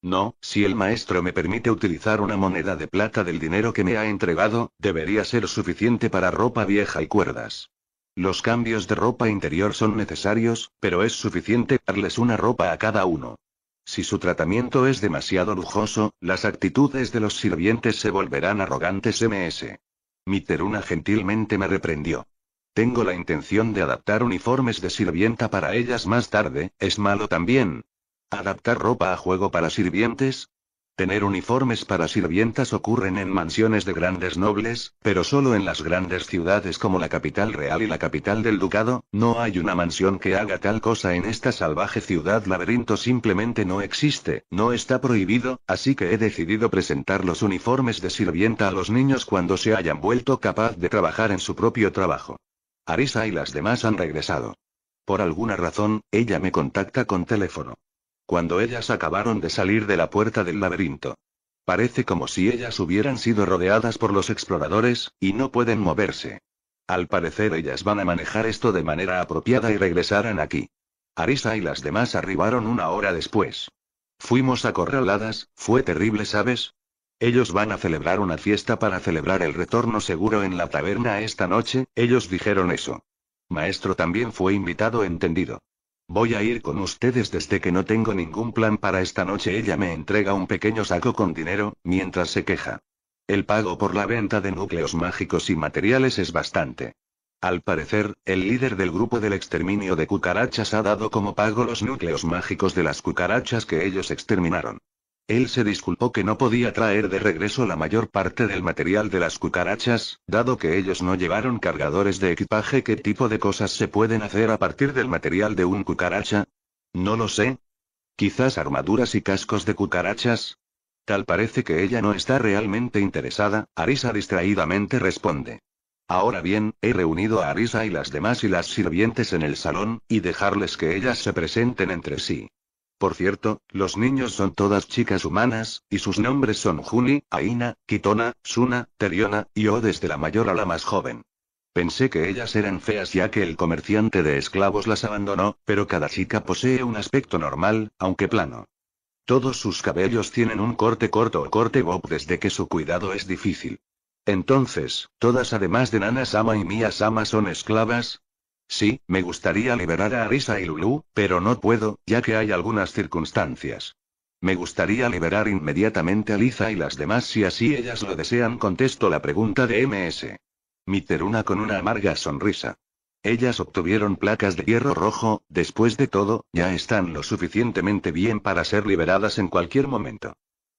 no, si el maestro me permite utilizar una moneda de plata del dinero que me ha entregado, debería ser suficiente para ropa vieja y cuerdas. Los cambios de ropa interior son necesarios, pero es suficiente darles una ropa a cada uno. Si su tratamiento es demasiado lujoso, las actitudes de los sirvientes se volverán arrogantes MS. Miteruna gentilmente me reprendió. Tengo la intención de adaptar uniformes de sirvienta para ellas más tarde, ¿es malo también? Adaptar ropa a juego para sirvientes. Tener uniformes para sirvientas ocurren en mansiones de grandes nobles, pero solo en las grandes ciudades como la capital real y la capital del ducado, no hay una mansión que haga tal cosa en esta salvaje ciudad laberinto simplemente no existe, no está prohibido, así que he decidido presentar los uniformes de sirvienta a los niños cuando se hayan vuelto capaz de trabajar en su propio trabajo. Arisa y las demás han regresado. Por alguna razón, ella me contacta con teléfono cuando ellas acabaron de salir de la puerta del laberinto. Parece como si ellas hubieran sido rodeadas por los exploradores, y no pueden moverse. Al parecer ellas van a manejar esto de manera apropiada y regresarán aquí. Arisa y las demás arribaron una hora después. Fuimos acorraladas, fue terrible, ¿sabes? Ellos van a celebrar una fiesta para celebrar el retorno seguro en la taberna esta noche, ellos dijeron eso. Maestro también fue invitado, entendido. Voy a ir con ustedes desde que no tengo ningún plan para esta noche. Ella me entrega un pequeño saco con dinero, mientras se queja. El pago por la venta de núcleos mágicos y materiales es bastante. Al parecer, el líder del grupo del exterminio de cucarachas ha dado como pago los núcleos mágicos de las cucarachas que ellos exterminaron. Él se disculpó que no podía traer de regreso la mayor parte del material de las cucarachas, dado que ellos no llevaron cargadores de equipaje. ¿Qué tipo de cosas se pueden hacer a partir del material de un cucaracha? No lo sé. Quizás armaduras y cascos de cucarachas. Tal parece que ella no está realmente interesada, Arisa distraídamente responde. Ahora bien, he reunido a Arisa y las demás y las sirvientes en el salón, y dejarles que ellas se presenten entre sí. Por cierto, los niños son todas chicas humanas, y sus nombres son Juni, Aina, Kitona, Suna, Teriona, y O desde la mayor a la más joven. Pensé que ellas eran feas ya que el comerciante de esclavos las abandonó, pero cada chica posee un aspecto normal, aunque plano. Todos sus cabellos tienen un corte corto o corte bob desde que su cuidado es difícil. Entonces, todas además de Nana Sama y Mia Sama son esclavas, Sí, me gustaría liberar a Arisa y Lulu, pero no puedo, ya que hay algunas circunstancias. Me gustaría liberar inmediatamente a Liza y las demás si así ellas lo desean, contesto la pregunta de MS. Miteruna con una amarga sonrisa. Ellas obtuvieron placas de hierro rojo, después de todo, ya están lo suficientemente bien para ser liberadas en cualquier momento.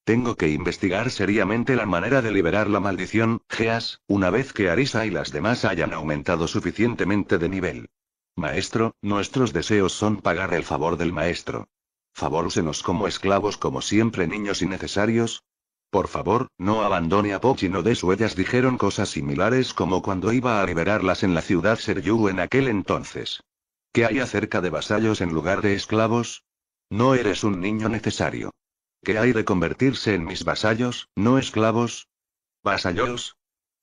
Tengo que investigar seriamente la manera de liberar la maldición, Geas, una vez que Arisa y las demás hayan aumentado suficientemente de nivel. Maestro, nuestros deseos son pagar el favor del maestro. Favórsenos como esclavos como siempre niños innecesarios. Por favor, no abandone a Pochi no de ellas dijeron cosas similares como cuando iba a liberarlas en la ciudad Seryu en aquel entonces. ¿Qué hay acerca de vasallos en lugar de esclavos? No eres un niño necesario. ¿Qué hay de convertirse en mis vasallos, no esclavos? ¿Vasallos?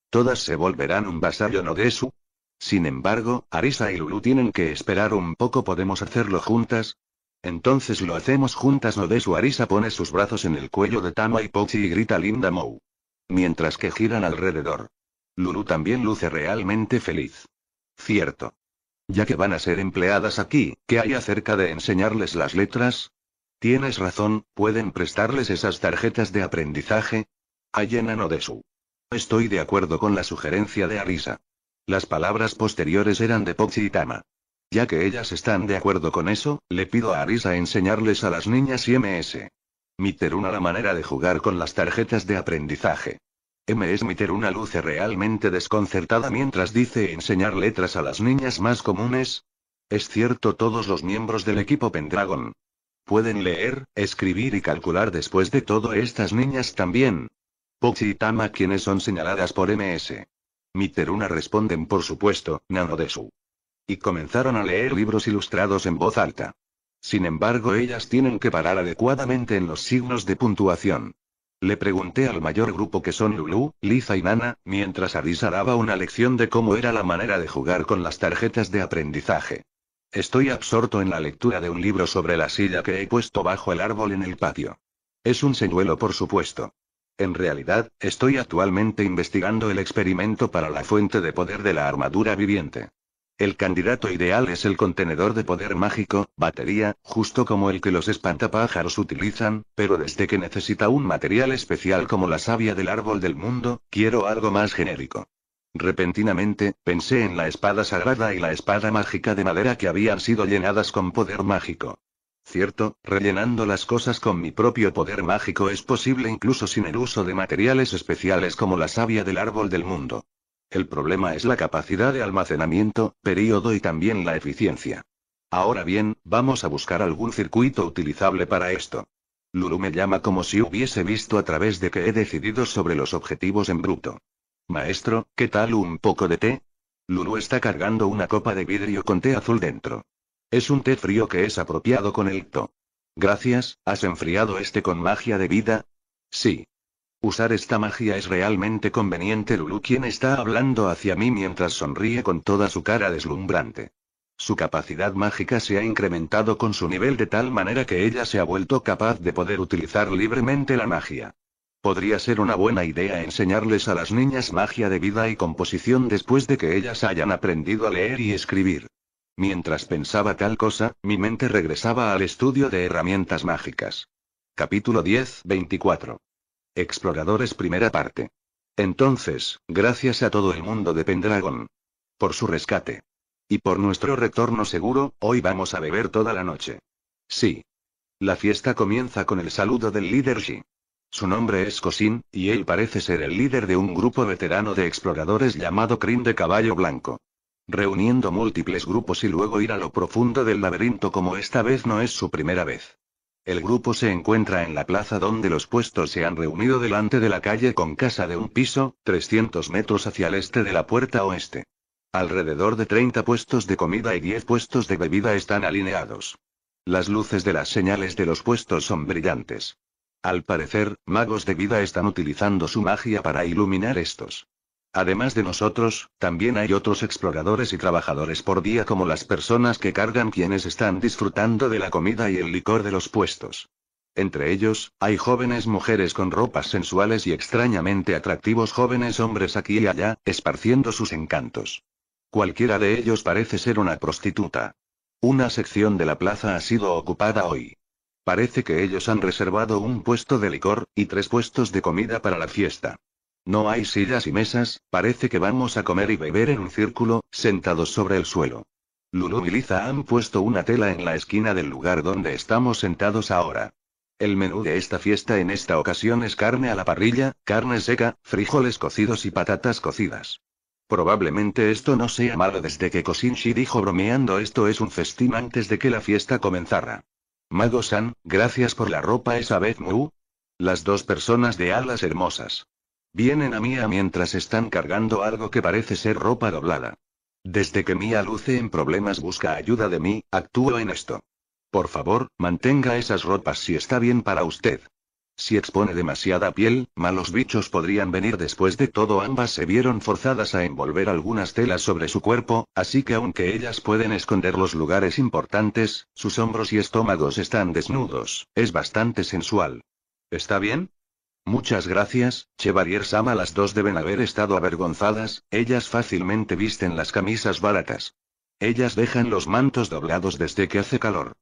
Todas se volverán un vasallo no de su. Sin embargo, Arisa y Lulu tienen que esperar un poco, podemos hacerlo juntas. Entonces lo hacemos juntas, no de su Arisa pone sus brazos en el cuello de Tama y Pochi y grita Linda Mou. Mientras que giran alrededor. Lulu también luce realmente feliz. Cierto. Ya que van a ser empleadas aquí, ¿qué hay acerca de enseñarles las letras? Tienes razón, pueden prestarles esas tarjetas de aprendizaje. Ayena no de su. Estoy de acuerdo con la sugerencia de Arisa. Las palabras posteriores eran de Poxy y Tama. Ya que ellas están de acuerdo con eso, le pido a Arisa enseñarles a las niñas y MS. Miteruna la manera de jugar con las tarjetas de aprendizaje. MS Miteruna luce realmente desconcertada mientras dice enseñar letras a las niñas más comunes. Es cierto, todos los miembros del equipo Pendragon, Pueden leer, escribir y calcular después de todo estas niñas también. Poxy y Tama quienes son señaladas por MS. Miteruna responden por supuesto, Nanodesu. Y comenzaron a leer libros ilustrados en voz alta. Sin embargo, ellas tienen que parar adecuadamente en los signos de puntuación. Le pregunté al mayor grupo que son Lulu, Liza y Nana, mientras Arisa daba una lección de cómo era la manera de jugar con las tarjetas de aprendizaje. Estoy absorto en la lectura de un libro sobre la silla que he puesto bajo el árbol en el patio. Es un señuelo, por supuesto. En realidad, estoy actualmente investigando el experimento para la fuente de poder de la armadura viviente. El candidato ideal es el contenedor de poder mágico, batería, justo como el que los espantapájaros utilizan, pero desde que necesita un material especial como la savia del árbol del mundo, quiero algo más genérico. Repentinamente, pensé en la espada sagrada y la espada mágica de madera que habían sido llenadas con poder mágico. Cierto, rellenando las cosas con mi propio poder mágico es posible incluso sin el uso de materiales especiales como la savia del árbol del mundo. El problema es la capacidad de almacenamiento, periodo y también la eficiencia. Ahora bien, vamos a buscar algún circuito utilizable para esto. Lulu me llama como si hubiese visto a través de que he decidido sobre los objetivos en bruto. Maestro, ¿qué tal un poco de té? Lulu está cargando una copa de vidrio con té azul dentro. Es un té frío que es apropiado con el to. Gracias, ¿has enfriado este con magia de vida? Sí. Usar esta magia es realmente conveniente. Lulu quien está hablando hacia mí mientras sonríe con toda su cara deslumbrante. Su capacidad mágica se ha incrementado con su nivel de tal manera que ella se ha vuelto capaz de poder utilizar libremente la magia. Podría ser una buena idea enseñarles a las niñas magia de vida y composición después de que ellas hayan aprendido a leer y escribir. Mientras pensaba tal cosa, mi mente regresaba al estudio de herramientas mágicas. Capítulo 10, 24. Exploradores primera parte. Entonces, gracias a todo el mundo de Pendragon. Por su rescate. Y por nuestro retorno seguro, hoy vamos a beber toda la noche. Sí. La fiesta comienza con el saludo del líder Xi. Su nombre es Cosin, y él parece ser el líder de un grupo veterano de exploradores llamado Crin de Caballo Blanco. Reuniendo múltiples grupos y luego ir a lo profundo del laberinto como esta vez no es su primera vez. El grupo se encuentra en la plaza donde los puestos se han reunido delante de la calle con casa de un piso, 300 metros hacia el este de la puerta oeste. Alrededor de 30 puestos de comida y 10 puestos de bebida están alineados. Las luces de las señales de los puestos son brillantes. Al parecer, magos de vida están utilizando su magia para iluminar estos. Además de nosotros, también hay otros exploradores y trabajadores por día como las personas que cargan quienes están disfrutando de la comida y el licor de los puestos. Entre ellos, hay jóvenes mujeres con ropas sensuales y extrañamente atractivos jóvenes hombres aquí y allá, esparciendo sus encantos. Cualquiera de ellos parece ser una prostituta. Una sección de la plaza ha sido ocupada hoy. Parece que ellos han reservado un puesto de licor, y tres puestos de comida para la fiesta. No hay sillas y mesas, parece que vamos a comer y beber en un círculo, sentados sobre el suelo. Lulu y Liza han puesto una tela en la esquina del lugar donde estamos sentados ahora. El menú de esta fiesta en esta ocasión es carne a la parrilla, carne seca, frijoles cocidos y patatas cocidas. Probablemente esto no sea malo desde que Kosinshi dijo bromeando esto es un festín antes de que la fiesta comenzara. Mago-san, gracias por la ropa esa vez Mu. Las dos personas de alas hermosas. Vienen a Mía mientras están cargando algo que parece ser ropa doblada. Desde que Mía luce en problemas busca ayuda de mí, actúo en esto. Por favor, mantenga esas ropas si está bien para usted. Si expone demasiada piel, malos bichos podrían venir después de todo. Ambas se vieron forzadas a envolver algunas telas sobre su cuerpo, así que aunque ellas pueden esconder los lugares importantes, sus hombros y estómagos están desnudos, es bastante sensual. ¿Está bien? Muchas gracias, Chevalier Sama. Las dos deben haber estado avergonzadas, ellas fácilmente visten las camisas baratas. Ellas dejan los mantos doblados desde que hace calor.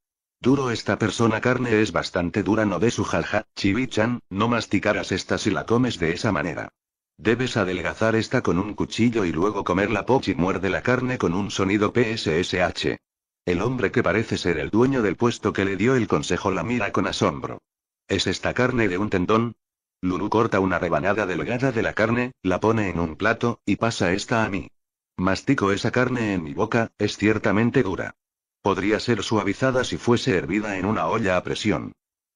Duro esta persona carne es bastante dura no de su jaja, chivichan, no masticarás esta si la comes de esa manera. Debes adelgazar esta con un cuchillo y luego comerla Pochi muerde la carne con un sonido PSSH. El hombre que parece ser el dueño del puesto que le dio el consejo la mira con asombro. ¿Es esta carne de un tendón? Lulu corta una rebanada delgada de la carne, la pone en un plato, y pasa esta a mí. Mastico esa carne en mi boca, es ciertamente dura. Podría ser suavizada si fuese hervida en una olla a presión.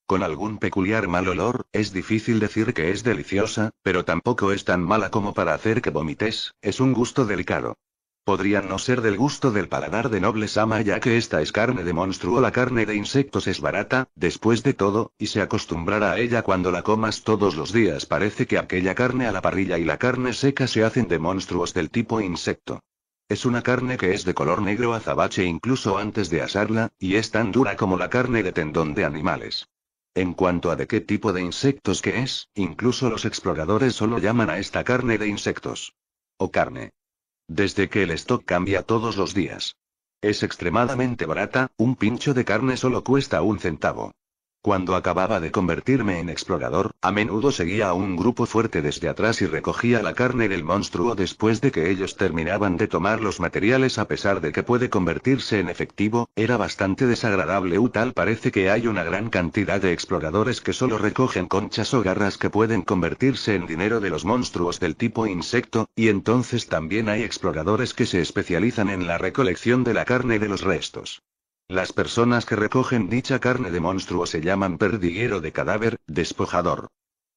Con algún peculiar mal olor, es difícil decir que es deliciosa, pero tampoco es tan mala como para hacer que vomites, es un gusto delicado. Podría no ser del gusto del paladar de nobles ama ya que esta es carne de monstruo la carne de insectos es barata, después de todo, y se acostumbrará a ella cuando la comas todos los días parece que aquella carne a la parrilla y la carne seca se hacen de monstruos del tipo insecto. Es una carne que es de color negro azabache incluso antes de asarla, y es tan dura como la carne de tendón de animales. En cuanto a de qué tipo de insectos que es, incluso los exploradores solo llaman a esta carne de insectos. O carne. Desde que el stock cambia todos los días. Es extremadamente barata, un pincho de carne solo cuesta un centavo. Cuando acababa de convertirme en explorador, a menudo seguía a un grupo fuerte desde atrás y recogía la carne del monstruo después de que ellos terminaban de tomar los materiales a pesar de que puede convertirse en efectivo, era bastante desagradable u tal parece que hay una gran cantidad de exploradores que solo recogen conchas o garras que pueden convertirse en dinero de los monstruos del tipo insecto, y entonces también hay exploradores que se especializan en la recolección de la carne de los restos. Las personas que recogen dicha carne de monstruo se llaman perdiguero de cadáver, despojador.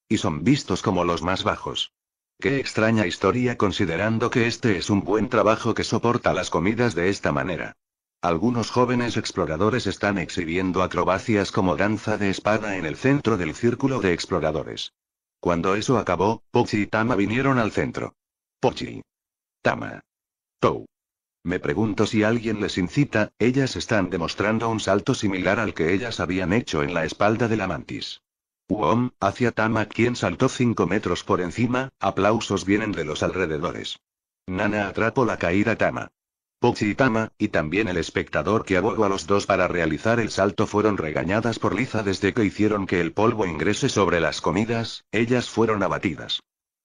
Y son vistos como los más bajos. Qué extraña historia considerando que este es un buen trabajo que soporta las comidas de esta manera. Algunos jóvenes exploradores están exhibiendo acrobacias como danza de espada en el centro del círculo de exploradores. Cuando eso acabó, Pochi y Tama vinieron al centro. Pochi. Tama. Tou. Me pregunto si alguien les incita, ellas están demostrando un salto similar al que ellas habían hecho en la espalda de la mantis. Uom, hacia Tama quien saltó 5 metros por encima, aplausos vienen de los alrededores. Nana atrapó la caída Tama. Pochi y Tama, y también el espectador que abogó a los dos para realizar el salto fueron regañadas por Liza desde que hicieron que el polvo ingrese sobre las comidas, ellas fueron abatidas.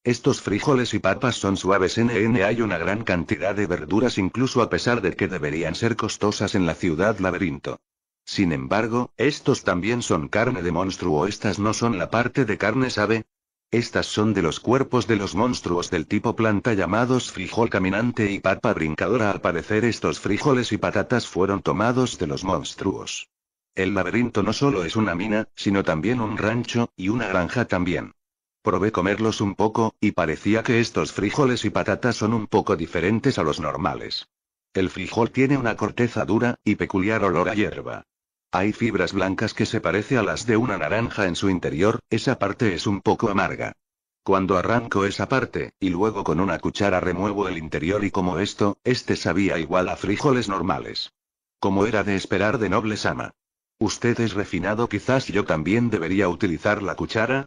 Estos frijoles y papas son suaves NN hay una gran cantidad de verduras incluso a pesar de que deberían ser costosas en la ciudad laberinto. Sin embargo, estos también son carne de monstruo estas no son la parte de carne sabe. Estas son de los cuerpos de los monstruos del tipo planta llamados frijol caminante y papa brincadora al parecer estos frijoles y patatas fueron tomados de los monstruos. El laberinto no solo es una mina, sino también un rancho, y una granja también. Probé comerlos un poco, y parecía que estos frijoles y patatas son un poco diferentes a los normales. El frijol tiene una corteza dura, y peculiar olor a hierba. Hay fibras blancas que se parece a las de una naranja en su interior, esa parte es un poco amarga. Cuando arranco esa parte, y luego con una cuchara remuevo el interior y como esto, este sabía igual a frijoles normales. Como era de esperar de noble sama. Usted es refinado, quizás yo también debería utilizar la cuchara,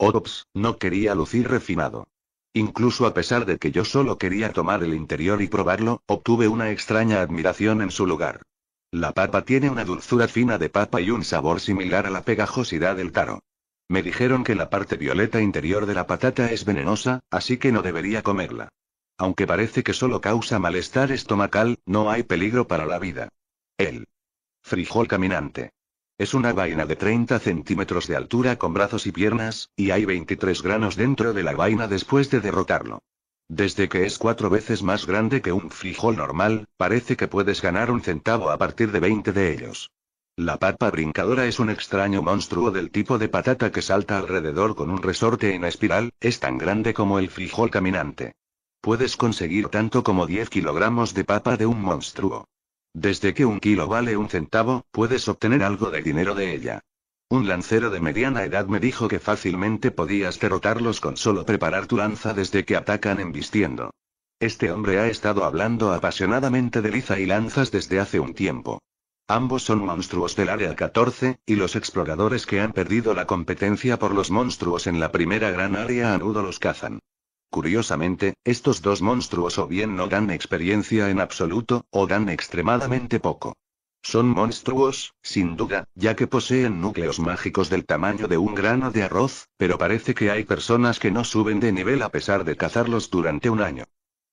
Ops, no quería lucir refinado. Incluso a pesar de que yo solo quería tomar el interior y probarlo, obtuve una extraña admiración en su lugar. La papa tiene una dulzura fina de papa y un sabor similar a la pegajosidad del taro. Me dijeron que la parte violeta interior de la patata es venenosa, así que no debería comerla. Aunque parece que solo causa malestar estomacal, no hay peligro para la vida. El frijol caminante. Es una vaina de 30 centímetros de altura con brazos y piernas, y hay 23 granos dentro de la vaina después de derrotarlo. Desde que es cuatro veces más grande que un frijol normal, parece que puedes ganar un centavo a partir de 20 de ellos. La papa brincadora es un extraño monstruo del tipo de patata que salta alrededor con un resorte en espiral, es tan grande como el frijol caminante. Puedes conseguir tanto como 10 kilogramos de papa de un monstruo. Desde que un kilo vale un centavo, puedes obtener algo de dinero de ella. Un lancero de mediana edad me dijo que fácilmente podías derrotarlos con solo preparar tu lanza desde que atacan embistiendo. Este hombre ha estado hablando apasionadamente de liza y lanzas desde hace un tiempo. Ambos son monstruos del Área 14, y los exploradores que han perdido la competencia por los monstruos en la primera gran área a nudo los cazan. Curiosamente, estos dos monstruos o bien no dan experiencia en absoluto, o dan extremadamente poco. Son monstruos, sin duda, ya que poseen núcleos mágicos del tamaño de un grano de arroz, pero parece que hay personas que no suben de nivel a pesar de cazarlos durante un año.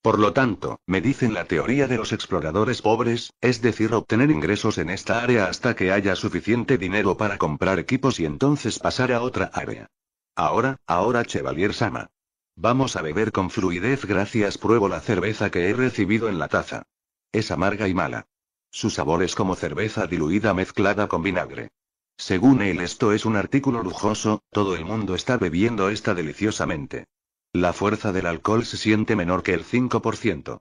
Por lo tanto, me dicen la teoría de los exploradores pobres, es decir, obtener ingresos en esta área hasta que haya suficiente dinero para comprar equipos y entonces pasar a otra área. Ahora, ahora Chevalier Sama. Vamos a beber con fluidez gracias pruebo la cerveza que he recibido en la taza. Es amarga y mala. Su sabor es como cerveza diluida mezclada con vinagre. Según él esto es un artículo lujoso, todo el mundo está bebiendo esta deliciosamente. La fuerza del alcohol se siente menor que el 5%.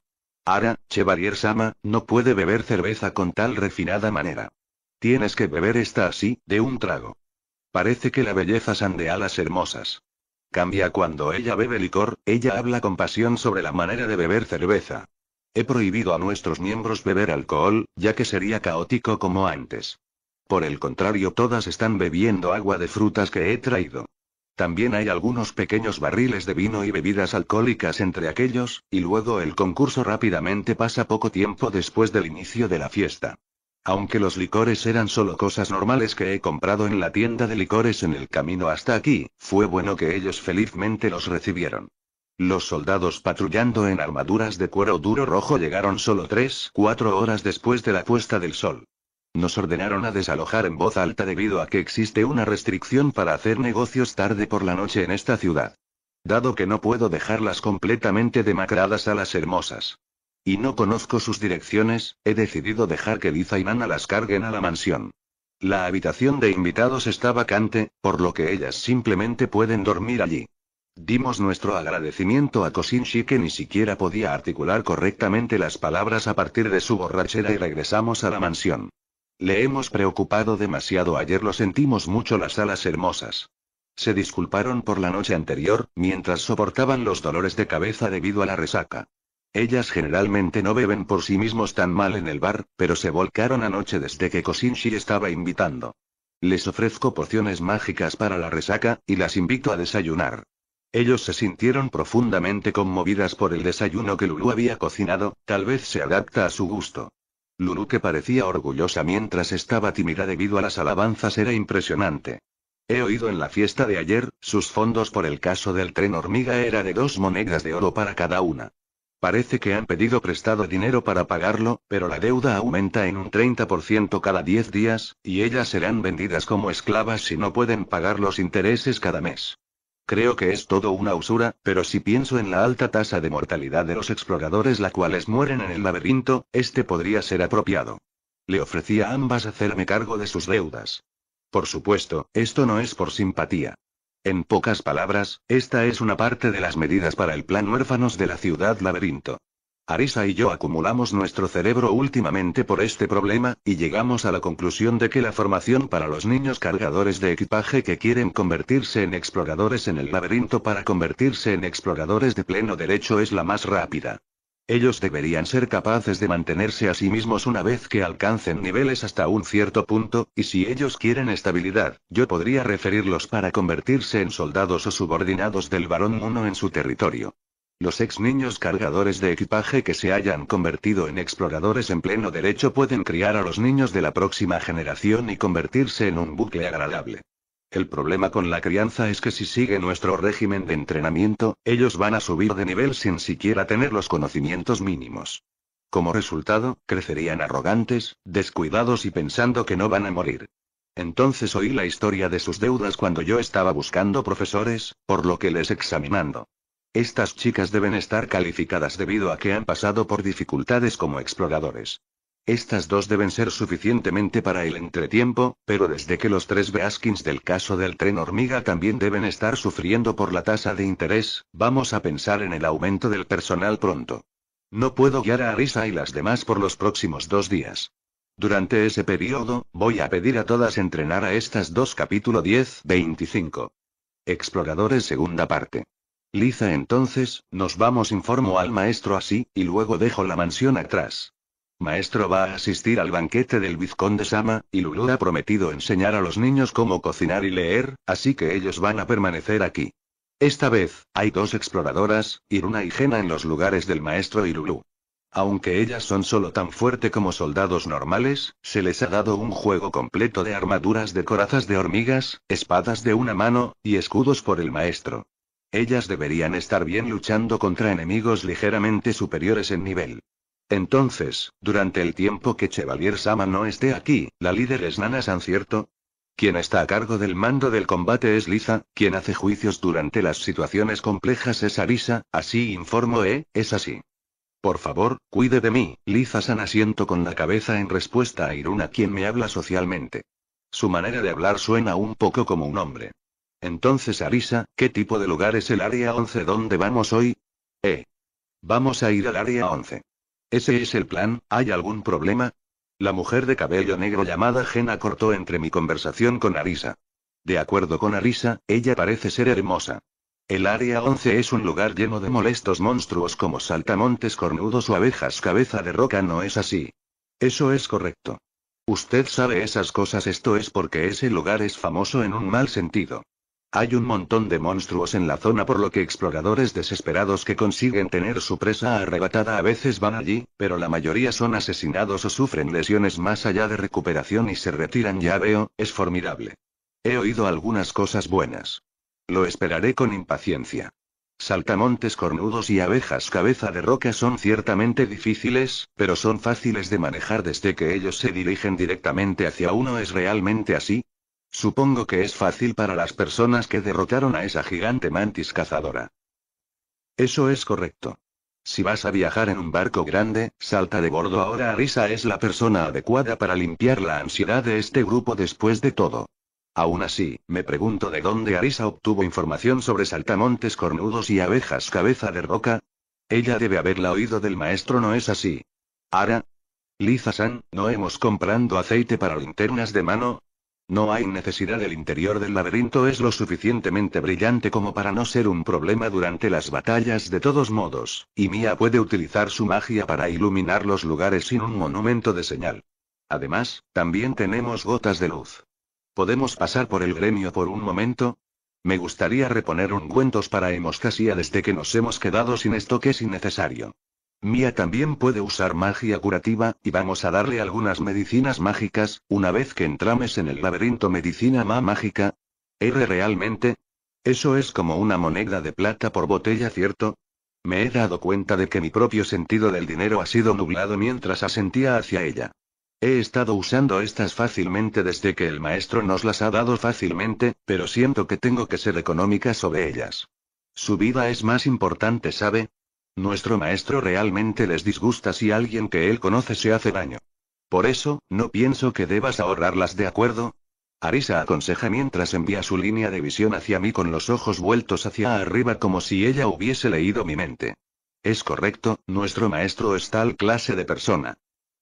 Ara, Chevalier Sama, no puede beber cerveza con tal refinada manera. Tienes que beber esta así, de un trago. Parece que la belleza alas hermosas. Cambia cuando ella bebe licor, ella habla con pasión sobre la manera de beber cerveza. He prohibido a nuestros miembros beber alcohol, ya que sería caótico como antes. Por el contrario, todas están bebiendo agua de frutas que he traído. También hay algunos pequeños barriles de vino y bebidas alcohólicas entre aquellos, y luego el concurso rápidamente pasa poco tiempo después del inicio de la fiesta. Aunque los licores eran solo cosas normales que he comprado en la tienda de licores en el camino hasta aquí, fue bueno que ellos felizmente los recibieron. Los soldados patrullando en armaduras de cuero duro rojo llegaron solo 3-4 horas después de la puesta del sol. Nos ordenaron a desalojar en voz alta debido a que existe una restricción para hacer negocios tarde por la noche en esta ciudad. Dado que no puedo dejarlas completamente demacradas a las hermosas. Y no conozco sus direcciones, he decidido dejar que Liza y Nana las carguen a la mansión. La habitación de invitados está vacante, por lo que ellas simplemente pueden dormir allí. Dimos nuestro agradecimiento a Kosinchi que ni siquiera podía articular correctamente las palabras a partir de su borrachera y regresamos a la mansión. Le hemos preocupado demasiado ayer, lo sentimos mucho las alas hermosas. Se disculparon por la noche anterior, mientras soportaban los dolores de cabeza debido a la resaca. Ellas generalmente no beben por sí mismos tan mal en el bar, pero se volcaron anoche desde que Kosinshi estaba invitando. Les ofrezco porciones mágicas para la resaca, y las invito a desayunar. Ellos se sintieron profundamente conmovidas por el desayuno que Lulu había cocinado, tal vez se adapta a su gusto. Lulu que parecía orgullosa mientras estaba tímida debido a las alabanzas era impresionante. He oído en la fiesta de ayer, sus fondos por el caso del tren hormiga era de dos monedas de oro para cada una. Parece que han pedido prestado dinero para pagarlo, pero la deuda aumenta en un 30% cada 10 días, y ellas serán vendidas como esclavas si no pueden pagar los intereses cada mes. Creo que es todo una usura, pero si pienso en la alta tasa de mortalidad de los exploradores la cuales mueren en el laberinto, este podría ser apropiado. Le ofrecí a ambas hacerme cargo de sus deudas. Por supuesto, esto no es por simpatía. En pocas palabras, esta es una parte de las medidas para el plan huérfanos de la ciudad laberinto. Arisa y yo acumulamos nuestro cerebro últimamente por este problema, y llegamos a la conclusión de que la formación para los niños cargadores de equipaje que quieren convertirse en exploradores en el laberinto para convertirse en exploradores de pleno derecho es la más rápida. Ellos deberían ser capaces de mantenerse a sí mismos una vez que alcancen niveles hasta un cierto punto, y si ellos quieren estabilidad, yo podría referirlos para convertirse en soldados o subordinados del varón 1 en su territorio. Los ex niños cargadores de equipaje que se hayan convertido en exploradores en pleno derecho pueden criar a los niños de la próxima generación y convertirse en un bucle agradable. El problema con la crianza es que si sigue nuestro régimen de entrenamiento, ellos van a subir de nivel sin siquiera tener los conocimientos mínimos. Como resultado, crecerían arrogantes, descuidados y pensando que no van a morir. Entonces oí la historia de sus deudas cuando yo estaba buscando profesores, por lo que les examinando. Estas chicas deben estar calificadas debido a que han pasado por dificultades como exploradores. Estas dos deben ser suficientemente para el entretiempo, pero desde que los tres Beaskins del caso del tren hormiga también deben estar sufriendo por la tasa de interés, vamos a pensar en el aumento del personal pronto. No puedo guiar a Arisa y las demás por los próximos dos días. Durante ese periodo, voy a pedir a todas entrenar a estas dos capítulo 10-25. Exploradores segunda parte. Liza entonces, nos vamos informo al maestro así, y luego dejo la mansión atrás. Maestro va a asistir al banquete del vizconde Sama, y Lulu ha prometido enseñar a los niños cómo cocinar y leer, así que ellos van a permanecer aquí. Esta vez, hay dos exploradoras, Iruna y Jena en los lugares del maestro y Lulu. Aunque ellas son solo tan fuerte como soldados normales, se les ha dado un juego completo de armaduras de corazas de hormigas, espadas de una mano, y escudos por el maestro. Ellas deberían estar bien luchando contra enemigos ligeramente superiores en nivel. Entonces, durante el tiempo que Chevalier Sama no esté aquí, la líder es Nana San, ¿cierto? Quien está a cargo del mando del combate es Liza, quien hace juicios durante las situaciones complejas es Arisa, así informo, ¿eh? Es así. Por favor, cuide de mí, Liza San asiento con la cabeza en respuesta a Iruna quien me habla socialmente. Su manera de hablar suena un poco como un hombre. Entonces Arisa, ¿qué tipo de lugar es el área 11 donde vamos hoy? Eh. Vamos a ir al área 11. Ese es el plan, ¿hay algún problema? La mujer de cabello negro llamada Jena cortó entre mi conversación con Arisa. De acuerdo con Arisa, ella parece ser hermosa. El área 11 es un lugar lleno de molestos monstruos como saltamontes cornudos o abejas cabeza de roca, ¿no es así? Eso es correcto. Usted sabe esas cosas, esto es porque ese lugar es famoso en un mal sentido. Hay un montón de monstruos en la zona por lo que exploradores desesperados que consiguen tener su presa arrebatada a veces van allí, pero la mayoría son asesinados o sufren lesiones más allá de recuperación y se retiran ya veo, es formidable. He oído algunas cosas buenas. Lo esperaré con impaciencia. Saltamontes cornudos y abejas cabeza de roca son ciertamente difíciles, pero son fáciles de manejar desde que ellos se dirigen directamente hacia uno. ¿Es realmente así? Supongo que es fácil para las personas que derrotaron a esa gigante mantis cazadora. Eso es correcto. Si vas a viajar en un barco grande, salta de bordo ahora. Arisa es la persona adecuada para limpiar la ansiedad de este grupo después de todo. Aún así, me pregunto de dónde Arisa obtuvo información sobre saltamontes cornudos y abejas cabeza de roca. Ella debe haberla oído del maestro, ¿no es así? Ara. Liza-san, ¿no hemos comprando aceite para linternas de mano? No hay necesidad. El interior del laberinto es lo suficientemente brillante como para no ser un problema durante las batallas de todos modos, y Mia puede utilizar su magia para iluminar los lugares sin un monumento de señal. Además, también tenemos gotas de luz. ¿Podemos pasar por el gremio por un momento? Me gustaría reponer un ungüentos para hemostasia desde que nos hemos quedado sin esto que es innecesario. Mía también puede usar magia curativa, y vamos a darle algunas medicinas mágicas, una vez que entramos en el laberinto medicina ma mágica. ¿R realmente? Eso es como una moneda de plata por botella, ¿cierto? Me he dado cuenta de que mi propio sentido del dinero ha sido nublado mientras asentía hacia ella. He estado usando estas fácilmente desde que el maestro nos las ha dado fácilmente, pero siento que tengo que ser económica sobre ellas. Su vida es más importante, ¿sabe? Nuestro maestro realmente les disgusta si alguien que él conoce se hace daño. Por eso, no pienso que debas ahorrarlas de acuerdo. Arisa aconseja mientras envía su línea de visión hacia mí con los ojos vueltos hacia arriba como si ella hubiese leído mi mente. Es correcto, nuestro maestro es tal clase de persona.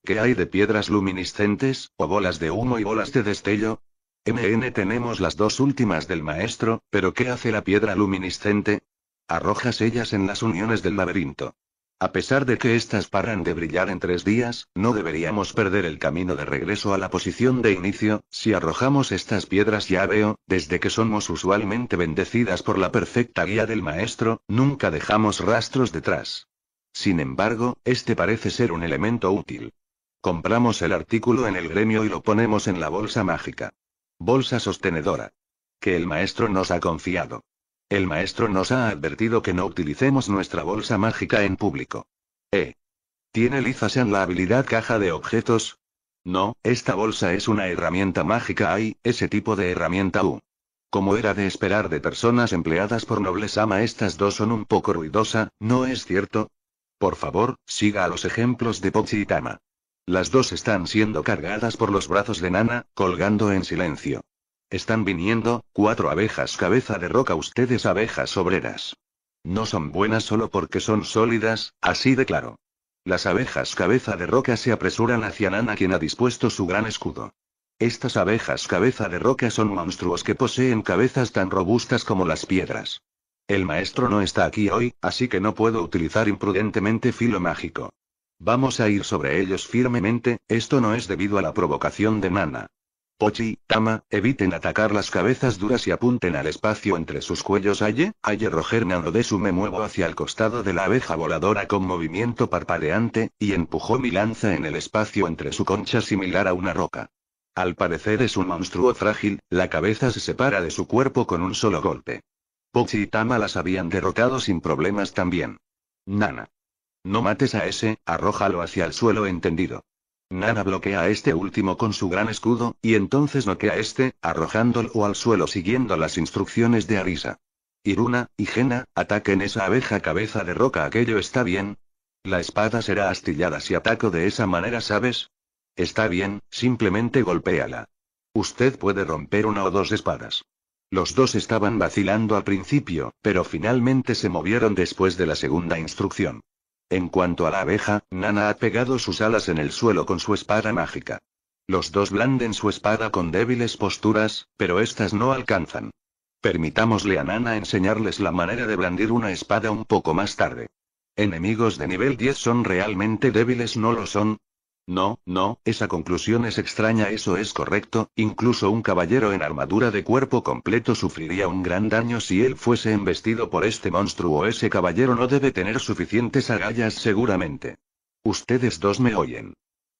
¿Qué hay de piedras luminiscentes, o bolas de humo y bolas de destello? MN tenemos las dos últimas del maestro, pero ¿qué hace la piedra luminiscente? Arrojas ellas en las uniones del laberinto. A pesar de que éstas paran de brillar en tres días, no deberíamos perder el camino de regreso a la posición de inicio, si arrojamos estas piedras ya veo, desde que somos usualmente bendecidas por la perfecta guía del maestro, nunca dejamos rastros detrás. Sin embargo, este parece ser un elemento útil. Compramos el artículo en el gremio y lo ponemos en la bolsa mágica. Bolsa sostenedora. Que el maestro nos ha confiado. El maestro nos ha advertido que no utilicemos nuestra bolsa mágica en público. ¿Eh? ¿Tiene en la habilidad caja de objetos? No, esta bolsa es una herramienta mágica y, ese tipo de herramienta U. Como era de esperar de personas empleadas por nobles ama estas dos son un poco ruidosa, ¿no es cierto? Por favor, siga a los ejemplos de Pochi y Tama. Las dos están siendo cargadas por los brazos de Nana, colgando en silencio. Están viniendo, cuatro abejas cabeza de roca ustedes abejas obreras. No son buenas solo porque son sólidas, así de claro. Las abejas cabeza de roca se apresuran hacia Nana quien ha dispuesto su gran escudo. Estas abejas cabeza de roca son monstruos que poseen cabezas tan robustas como las piedras. El maestro no está aquí hoy, así que no puedo utilizar imprudentemente filo mágico. Vamos a ir sobre ellos firmemente, esto no es debido a la provocación de Nana. Pochi, Tama, eviten atacar las cabezas duras y apunten al espacio entre sus cuellos. Aye, Aye Roger su me muevo hacia el costado de la abeja voladora con movimiento parpadeante, y empujó mi lanza en el espacio entre su concha similar a una roca. Al parecer es un monstruo frágil, la cabeza se separa de su cuerpo con un solo golpe. Pochi y Tama las habían derrotado sin problemas también. Nana. No mates a ese, arrójalo hacia el suelo entendido. Nana bloquea a este último con su gran escudo, y entonces noquea a este, arrojándolo al suelo siguiendo las instrucciones de Arisa. Iruna, y Jena, ataquen esa abeja cabeza de roca aquello está bien. La espada será astillada si ataco de esa manera ¿sabes? Está bien, simplemente golpéala. Usted puede romper una o dos espadas. Los dos estaban vacilando al principio, pero finalmente se movieron después de la segunda instrucción. En cuanto a la abeja, Nana ha pegado sus alas en el suelo con su espada mágica. Los dos blanden su espada con débiles posturas, pero estas no alcanzan. Permitámosle a Nana enseñarles la manera de blandir una espada un poco más tarde. Enemigos de nivel 10 son realmente débiles, no lo son, no, no, esa conclusión es extraña, eso es correcto, incluso un caballero en armadura de cuerpo completo sufriría un gran daño si él fuese embestido por este monstruo, ese caballero no debe tener suficientes agallas seguramente. Ustedes dos me oyen.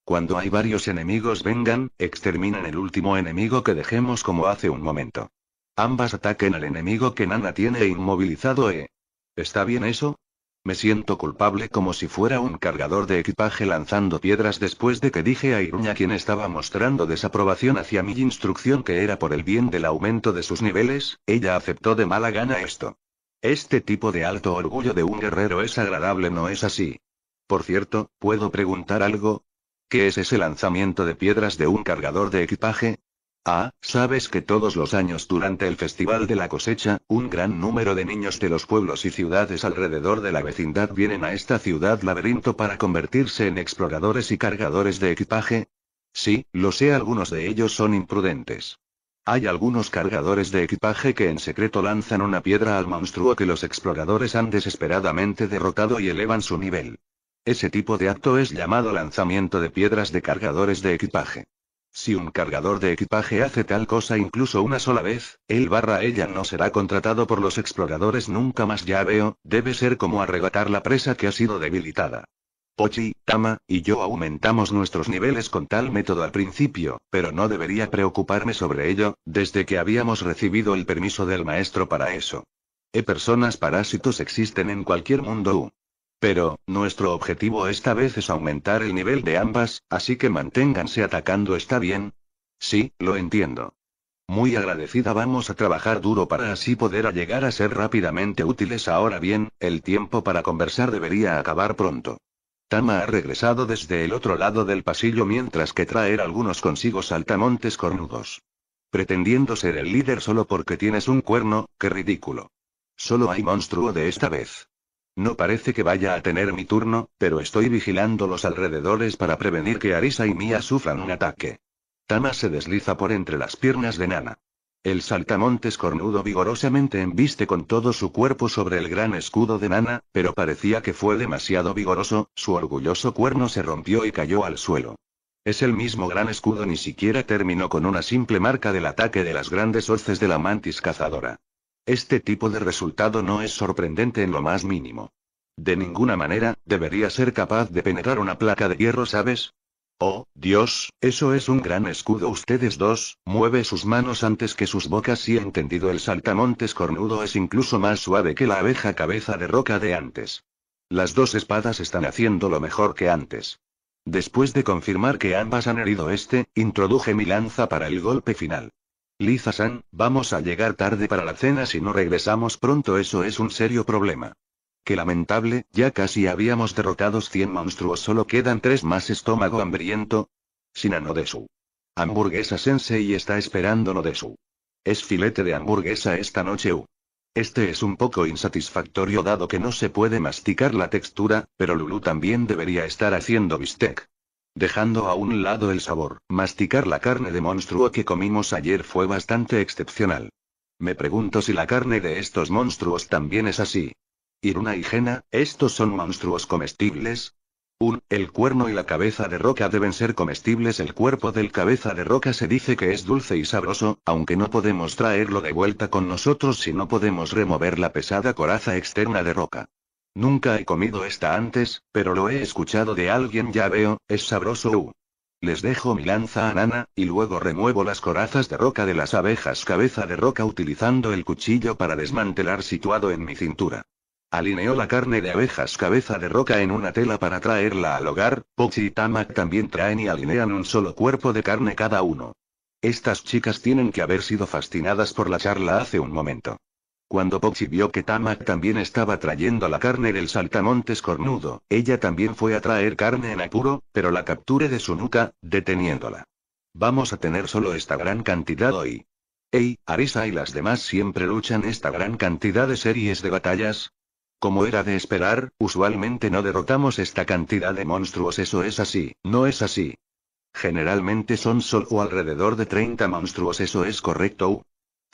Cuando hay varios enemigos vengan, exterminen el último enemigo que dejemos como hace un momento. Ambas ataquen al enemigo que Nana tiene inmovilizado e... ¿Está bien eso? Me siento culpable como si fuera un cargador de equipaje lanzando piedras después de que dije a Iruña quien estaba mostrando desaprobación hacia mi instrucción que era por el bien del aumento de sus niveles, ella aceptó de mala gana esto. Este tipo de alto orgullo de un guerrero es agradable, ¿no es así? Por cierto, ¿puedo preguntar algo? ¿Qué es ese lanzamiento de piedras de un cargador de equipaje? Ah, sabes que todos los años durante el Festival de la Cosecha, un gran número de niños de los pueblos y ciudades alrededor de la vecindad vienen a esta ciudad laberinto para convertirse en exploradores y cargadores de equipaje. Sí, lo sé, algunos de ellos son imprudentes. Hay algunos cargadores de equipaje que en secreto lanzan una piedra al monstruo que los exploradores han desesperadamente derrotado y elevan su nivel. Ese tipo de acto es llamado lanzamiento de piedras de cargadores de equipaje. Si un cargador de equipaje hace tal cosa incluso una sola vez, él barra ella no será contratado por los exploradores nunca más ya veo, debe ser como arrebatar la presa que ha sido debilitada. Pochi, Tama, y yo aumentamos nuestros niveles con tal método al principio, pero no debería preocuparme sobre ello, desde que habíamos recibido el permiso del maestro para eso. E personas parásitos existen en cualquier mundo. Pero, nuestro objetivo esta vez es aumentar el nivel de ambas, así que manténganse atacando, ¿está bien? Sí, lo entiendo. Muy agradecida vamos a trabajar duro para así poder llegar a ser rápidamente útiles. Ahora bien, el tiempo para conversar debería acabar pronto. Tama ha regresado desde el otro lado del pasillo mientras que traer algunos consigo saltamontes cornudos. Pretendiendo ser el líder solo porque tienes un cuerno, qué ridículo. Solo hay monstruo de esta vez. No parece que vaya a tener mi turno, pero estoy vigilando los alrededores para prevenir que Arisa y Mia sufran un ataque. Tama se desliza por entre las piernas de Nana. El saltamontes cornudo vigorosamente embiste con todo su cuerpo sobre el gran escudo de Nana, pero parecía que fue demasiado vigoroso, su orgulloso cuerno se rompió y cayó al suelo. Es el mismo gran escudo ni siquiera terminó con una simple marca del ataque de las grandes orces de la mantis cazadora. Este tipo de resultado no es sorprendente en lo más mínimo. De ninguna manera, debería ser capaz de penetrar una placa de hierro, ¿sabes? Oh, Dios, eso es un gran escudo. Ustedes dos, mueve sus manos antes que sus bocas y entendido el saltamontes cornudo es incluso más suave que la abeja cabeza de roca de antes. Las dos espadas están haciendo lo mejor que antes. Después de confirmar que ambas han herido este, introduje mi lanza para el golpe final. Liza-san, vamos a llegar tarde para la cena si no regresamos pronto, eso es un serio problema. Qué lamentable, ya casi habíamos derrotado 100 monstruos, solo quedan tres más estómago hambriento. Sinano de su. Hamburguesa Sensei está esperando no de su. Es filete de hamburguesa esta noche. U. Este es un poco insatisfactorio dado que no se puede masticar la textura, pero Lulu también debería estar haciendo bistec. Dejando a un lado el sabor, masticar la carne de monstruo que comimos ayer fue bastante excepcional. Me pregunto si la carne de estos monstruos también es así. Iruna y Jena, ¿estos son monstruos comestibles? Un, el cuerno y la cabeza de roca deben ser comestibles. El cuerpo del cabeza de roca se dice que es dulce y sabroso, aunque no podemos traerlo de vuelta con nosotros si no podemos remover la pesada coraza externa de roca. Nunca he comido esta antes, pero lo he escuchado de alguien ya veo, es sabroso. Uh. Les dejo mi lanza a Nana, y luego remuevo las corazas de roca de las abejas cabeza de roca utilizando el cuchillo para desmantelar situado en mi cintura. Alineo la carne de abejas cabeza de roca en una tela para traerla al hogar, Pochi y Tamak también traen y alinean un solo cuerpo de carne cada uno. Estas chicas tienen que haber sido fascinadas por la charla hace un momento. Cuando Poxy vio que Tamak también estaba trayendo la carne del saltamontes cornudo, ella también fue a traer carne en apuro, pero la capturé de su nuca, deteniéndola. Vamos a tener solo esta gran cantidad hoy. Ey, Arisa y las demás siempre luchan esta gran cantidad de series de batallas. Como era de esperar, usualmente no derrotamos esta cantidad de monstruos. Eso es así, no es así. Generalmente son solo alrededor de 30 monstruos. Eso es correcto.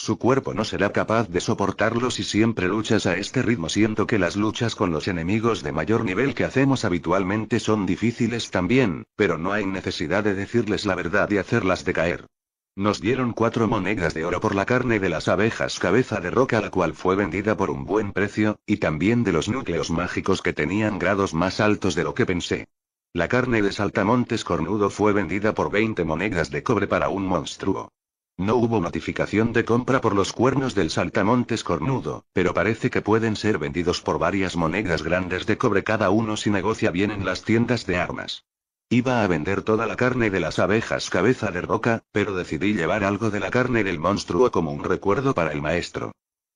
Su cuerpo no será capaz de soportarlo si siempre luchas a este ritmo. Siento que las luchas con los enemigos de mayor nivel que hacemos habitualmente son difíciles también, pero no hay necesidad de decirles la verdad y hacerlas decaer. Nos dieron cuatro monedas de oro por la carne de las abejas cabeza de roca la cual fue vendida por un buen precio, y también de los núcleos mágicos que tenían grados más altos de lo que pensé. La carne de saltamontes cornudo fue vendida por 20 monedas de cobre para un monstruo. No hubo notificación de compra por los cuernos del saltamontes cornudo, pero parece que pueden ser vendidos por varias monedas grandes de cobre cada uno si negocia bien en las tiendas de armas. Iba a vender toda la carne de las abejas cabeza de roca, pero decidí llevar algo de la carne del monstruo como un recuerdo para el maestro.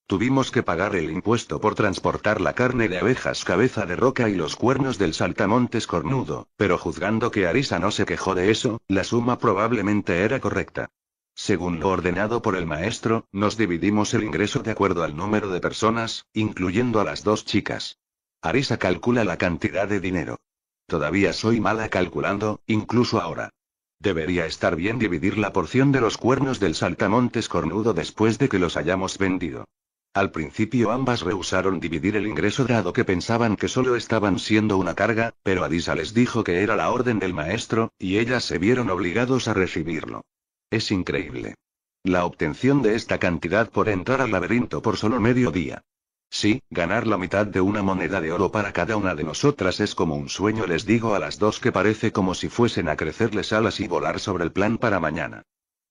Tuvimos que pagar el impuesto por transportar la carne de abejas cabeza de roca y los cuernos del saltamontes cornudo, pero juzgando que Arisa no se quejó de eso, la suma probablemente era correcta. Según lo ordenado por el maestro, nos dividimos el ingreso de acuerdo al número de personas, incluyendo a las dos chicas. Arisa calcula la cantidad de dinero. Todavía soy mala calculando, incluso ahora. Debería estar bien dividir la porción de los cuernos del saltamontes cornudo después de que los hayamos vendido. Al principio ambas rehusaron dividir el ingreso dado que pensaban que solo estaban siendo una carga, pero Arisa les dijo que era la orden del maestro, y ellas se vieron obligados a recibirlo. Es increíble. La obtención de esta cantidad por entrar al laberinto por solo medio día. Sí, ganar la mitad de una moneda de oro para cada una de nosotras es como un sueño, les digo a las dos que parece como si fuesen a crecerles alas y volar sobre el plan para mañana.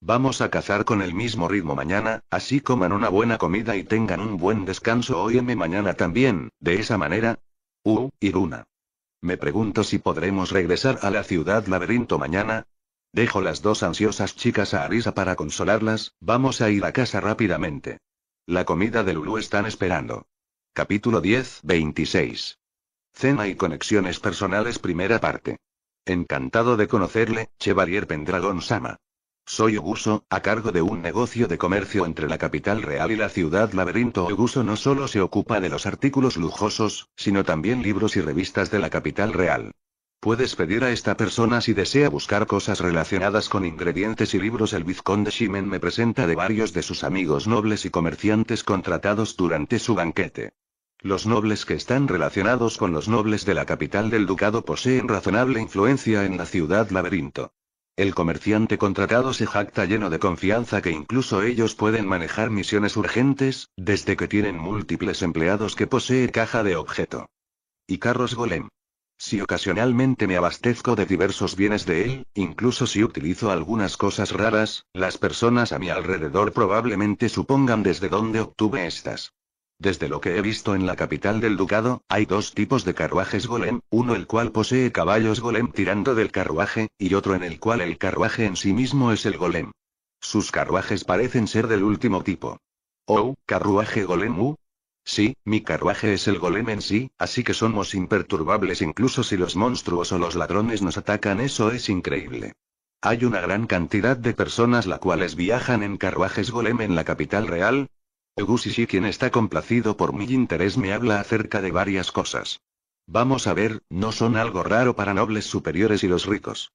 Vamos a cazar con el mismo ritmo mañana, así coman una buena comida y tengan un buen descanso hoy mi mañana también, de esa manera. Uh, Iruna. Me pregunto si podremos regresar a la ciudad laberinto mañana, Dejo las dos ansiosas chicas a Arisa para consolarlas, vamos a ir a casa rápidamente. La comida de Lulu están esperando. Capítulo 10, 26. Cena y conexiones personales primera parte. Encantado de conocerle, Chevalier Pendragon Sama. Soy Oguso, a cargo de un negocio de comercio entre la capital real y la ciudad laberinto. Oguso no solo se ocupa de los artículos lujosos, sino también libros y revistas de la capital real. Puedes pedir a esta persona si desea buscar cosas relacionadas con ingredientes y libros. El vizconde Shimen me presenta de varios de sus amigos nobles y comerciantes contratados durante su banquete. Los nobles que están relacionados con los nobles de la capital del ducado poseen razonable influencia en la ciudad laberinto. El comerciante contratado se jacta lleno de confianza que incluso ellos pueden manejar misiones urgentes, desde que tienen múltiples empleados que posee caja de objeto. Y carros golem. Si ocasionalmente me abastezco de diversos bienes de él, incluso si utilizo algunas cosas raras, las personas a mi alrededor probablemente supongan desde dónde obtuve estas. Desde lo que he visto en la capital del ducado, hay dos tipos de carruajes golem, uno el cual posee caballos golem tirando del carruaje, y otro en el cual el carruaje en sí mismo es el golem. Sus carruajes parecen ser del último tipo. Oh, carruaje golem Sí, mi carruaje es el golem en sí, así que somos imperturbables incluso si los monstruos o los ladrones nos atacan, eso es increíble. Hay una gran cantidad de personas las cuales viajan en carruajes golem en la capital real. Egushishi quien está complacido por mi interés me habla acerca de varias cosas. Vamos a ver, no son algo raro para nobles superiores y los ricos.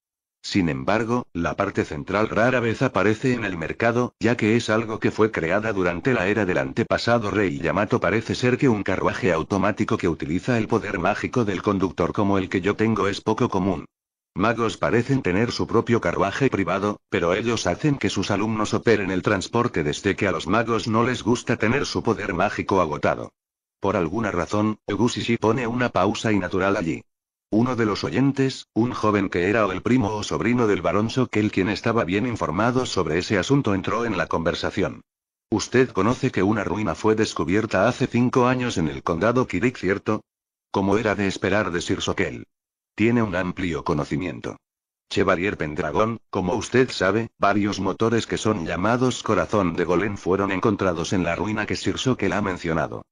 Sin embargo, la parte central rara vez aparece en el mercado, ya que es algo que fue creada durante la era del antepasado rey Yamato. Parece ser que un carruaje automático que utiliza el poder mágico del conductor como el que yo tengo es poco común. Magos parecen tener su propio carruaje privado, pero ellos hacen que sus alumnos operen el transporte desde que a los magos no les gusta tener su poder mágico agotado. Por alguna razón, Ogusishi pone una pausa y natural allí. Uno de los oyentes, un joven que era el primo o sobrino del barón Soquel quien estaba bien informado sobre ese asunto entró en la conversación. Usted conoce que una ruina fue descubierta hace cinco años en el condado Kirik, ¿cierto? Como era de esperar de Sir Soquel. Tiene un amplio conocimiento. Chevalier Pendragon, como usted sabe, varios motores que son llamados corazón de Golem fueron encontrados en la ruina que Sir Soquel ha mencionado.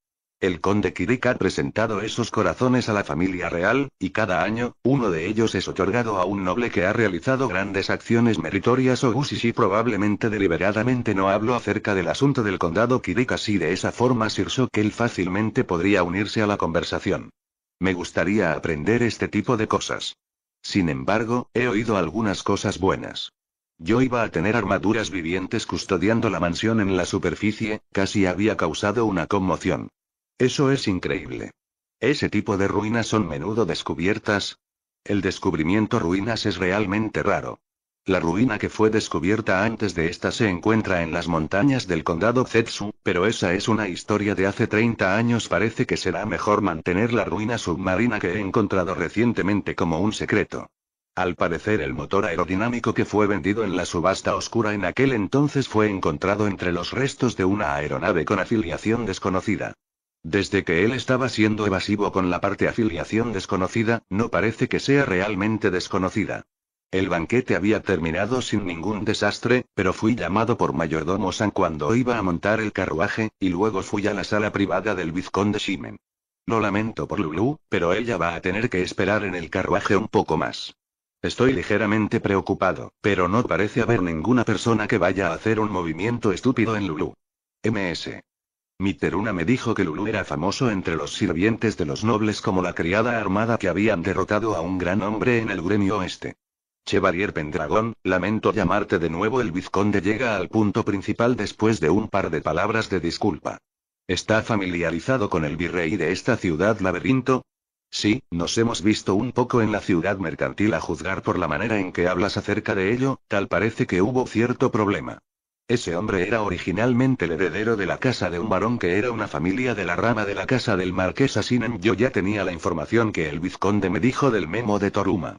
El conde Kirik ha presentado esos corazones a la familia real, y cada año, uno de ellos es otorgado a un noble que ha realizado grandes acciones meritorias o y probablemente deliberadamente no hablo acerca del asunto del condado Kirik así de esa forma que él fácilmente podría unirse a la conversación. Me gustaría aprender este tipo de cosas. Sin embargo, he oído algunas cosas buenas. Yo iba a tener armaduras vivientes custodiando la mansión en la superficie, casi había causado una conmoción. Eso es increíble. Ese tipo de ruinas son menudo descubiertas. El descubrimiento ruinas es realmente raro. La ruina que fue descubierta antes de esta se encuentra en las montañas del condado Zetsu, pero esa es una historia de hace 30 años. Parece que será mejor mantener la ruina submarina que he encontrado recientemente como un secreto. Al parecer el motor aerodinámico que fue vendido en la subasta oscura en aquel entonces fue encontrado entre los restos de una aeronave con afiliación desconocida. Desde que él estaba siendo evasivo con la parte afiliación desconocida, no parece que sea realmente desconocida. El banquete había terminado sin ningún desastre, pero fui llamado por mayordomo San cuando iba a montar el carruaje, y luego fui a la sala privada del vizconde Shimen. Lo lamento por Lulu, pero ella va a tener que esperar en el carruaje un poco más. Estoy ligeramente preocupado, pero no parece haber ninguna persona que vaya a hacer un movimiento estúpido en Lulu. MS. Miteruna me dijo que Lulu era famoso entre los sirvientes de los nobles como la criada armada que habían derrotado a un gran hombre en el gremio este. Chevalier Pendragón, lamento llamarte de nuevo. El vizconde llega al punto principal después de un par de palabras de disculpa. ¿Está familiarizado con el virrey de esta ciudad laberinto? Sí, nos hemos visto un poco en la ciudad mercantil a juzgar por la manera en que hablas acerca de ello, tal parece que hubo cierto problema. Ese hombre era originalmente el heredero de la casa de un varón que era una familia de la rama de la casa del marqués Asinen. Yo ya tenía la información que el vizconde me dijo del memo de Toruma.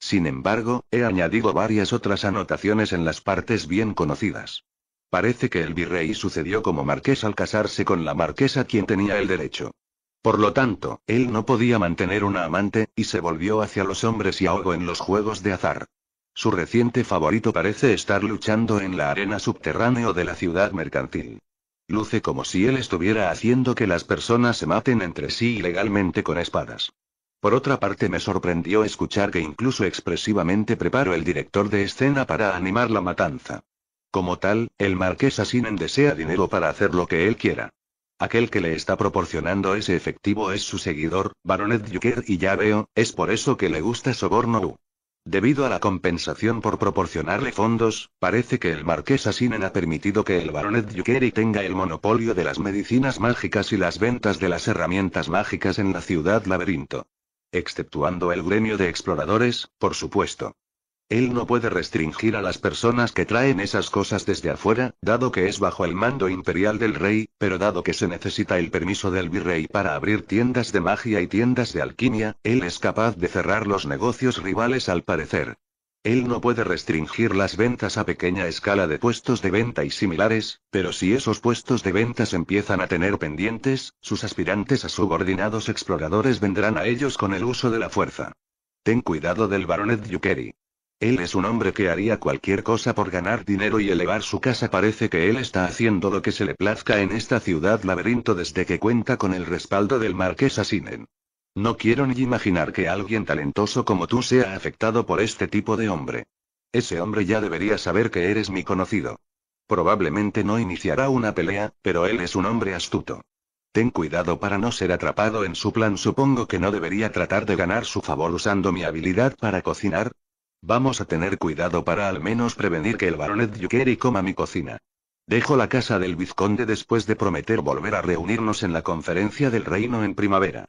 Sin embargo, he añadido varias otras anotaciones en las partes bien conocidas. Parece que el virrey sucedió como marqués al casarse con la marquesa quien tenía el derecho. Por lo tanto, él no podía mantener una amante, y se volvió hacia los hombres y ahogó en los juegos de azar. Su reciente favorito parece estar luchando en la arena subterráneo de la ciudad mercantil. Luce como si él estuviera haciendo que las personas se maten entre sí ilegalmente con espadas. Por otra parte me sorprendió escuchar que incluso expresivamente preparó el director de escena para animar la matanza. Como tal, el marqués Asinen desea dinero para hacer lo que él quiera. Aquel que le está proporcionando ese efectivo es su seguidor, Baronet Juker y ya veo, es por eso que le gusta Soborno Debido a la compensación por proporcionarle fondos, parece que el marqués Asinen ha permitido que el baronet Yukeri tenga el monopolio de las medicinas mágicas y las ventas de las herramientas mágicas en la ciudad laberinto. Exceptuando el gremio de exploradores, por supuesto. Él no puede restringir a las personas que traen esas cosas desde afuera, dado que es bajo el mando imperial del rey, pero dado que se necesita el permiso del virrey para abrir tiendas de magia y tiendas de alquimia, él es capaz de cerrar los negocios rivales al parecer. Él no puede restringir las ventas a pequeña escala de puestos de venta y similares, pero si esos puestos de ventas empiezan a tener pendientes, sus aspirantes a subordinados exploradores vendrán a ellos con el uso de la fuerza. Ten cuidado del baronet Yukeri. Él es un hombre que haría cualquier cosa por ganar dinero y elevar su casa. Parece que él está haciendo lo que se le plazca en esta ciudad laberinto desde que cuenta con el respaldo del marqués Asinen. No quiero ni imaginar que alguien talentoso como tú sea afectado por este tipo de hombre. Ese hombre ya debería saber que eres mi conocido. Probablemente no iniciará una pelea, pero él es un hombre astuto. Ten cuidado para no ser atrapado en su plan. Supongo que no debería tratar de ganar su favor usando mi habilidad para cocinar, Vamos a tener cuidado para al menos prevenir que el baronet Yukeri coma mi cocina. Dejo la casa del vizconde después de prometer volver a reunirnos en la conferencia del reino en primavera.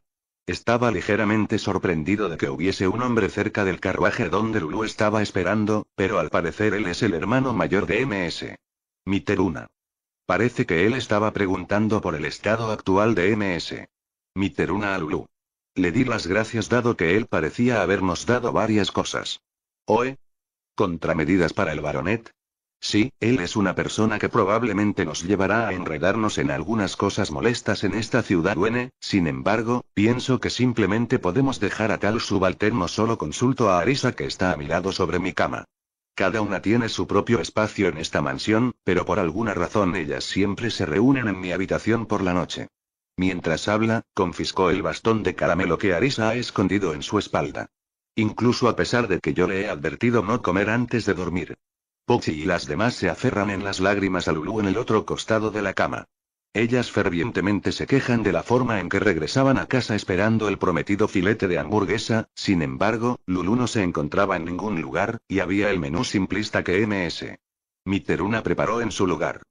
Estaba ligeramente sorprendido de que hubiese un hombre cerca del carruaje donde Lulu estaba esperando, pero al parecer él es el hermano mayor de MS. Miteruna. Parece que él estaba preguntando por el estado actual de MS. Miteruna a Lulu. Le di las gracias dado que él parecía habernos dado varias cosas. ¿Oe? ¿Contramedidas para el baronet? Sí, él es una persona que probablemente nos llevará a enredarnos en algunas cosas molestas en esta ciudad Bueno, sin embargo, pienso que simplemente podemos dejar a tal subalterno solo consulto a Arisa que está a mi lado sobre mi cama. Cada una tiene su propio espacio en esta mansión, pero por alguna razón ellas siempre se reúnen en mi habitación por la noche. Mientras habla, confiscó el bastón de caramelo que Arisa ha escondido en su espalda. Incluso a pesar de que yo le he advertido no comer antes de dormir. Pochi y las demás se aferran en las lágrimas a Lulu en el otro costado de la cama. Ellas fervientemente se quejan de la forma en que regresaban a casa esperando el prometido filete de hamburguesa, sin embargo, Lulu no se encontraba en ningún lugar, y había el menú simplista que MS. Miteruna preparó en su lugar.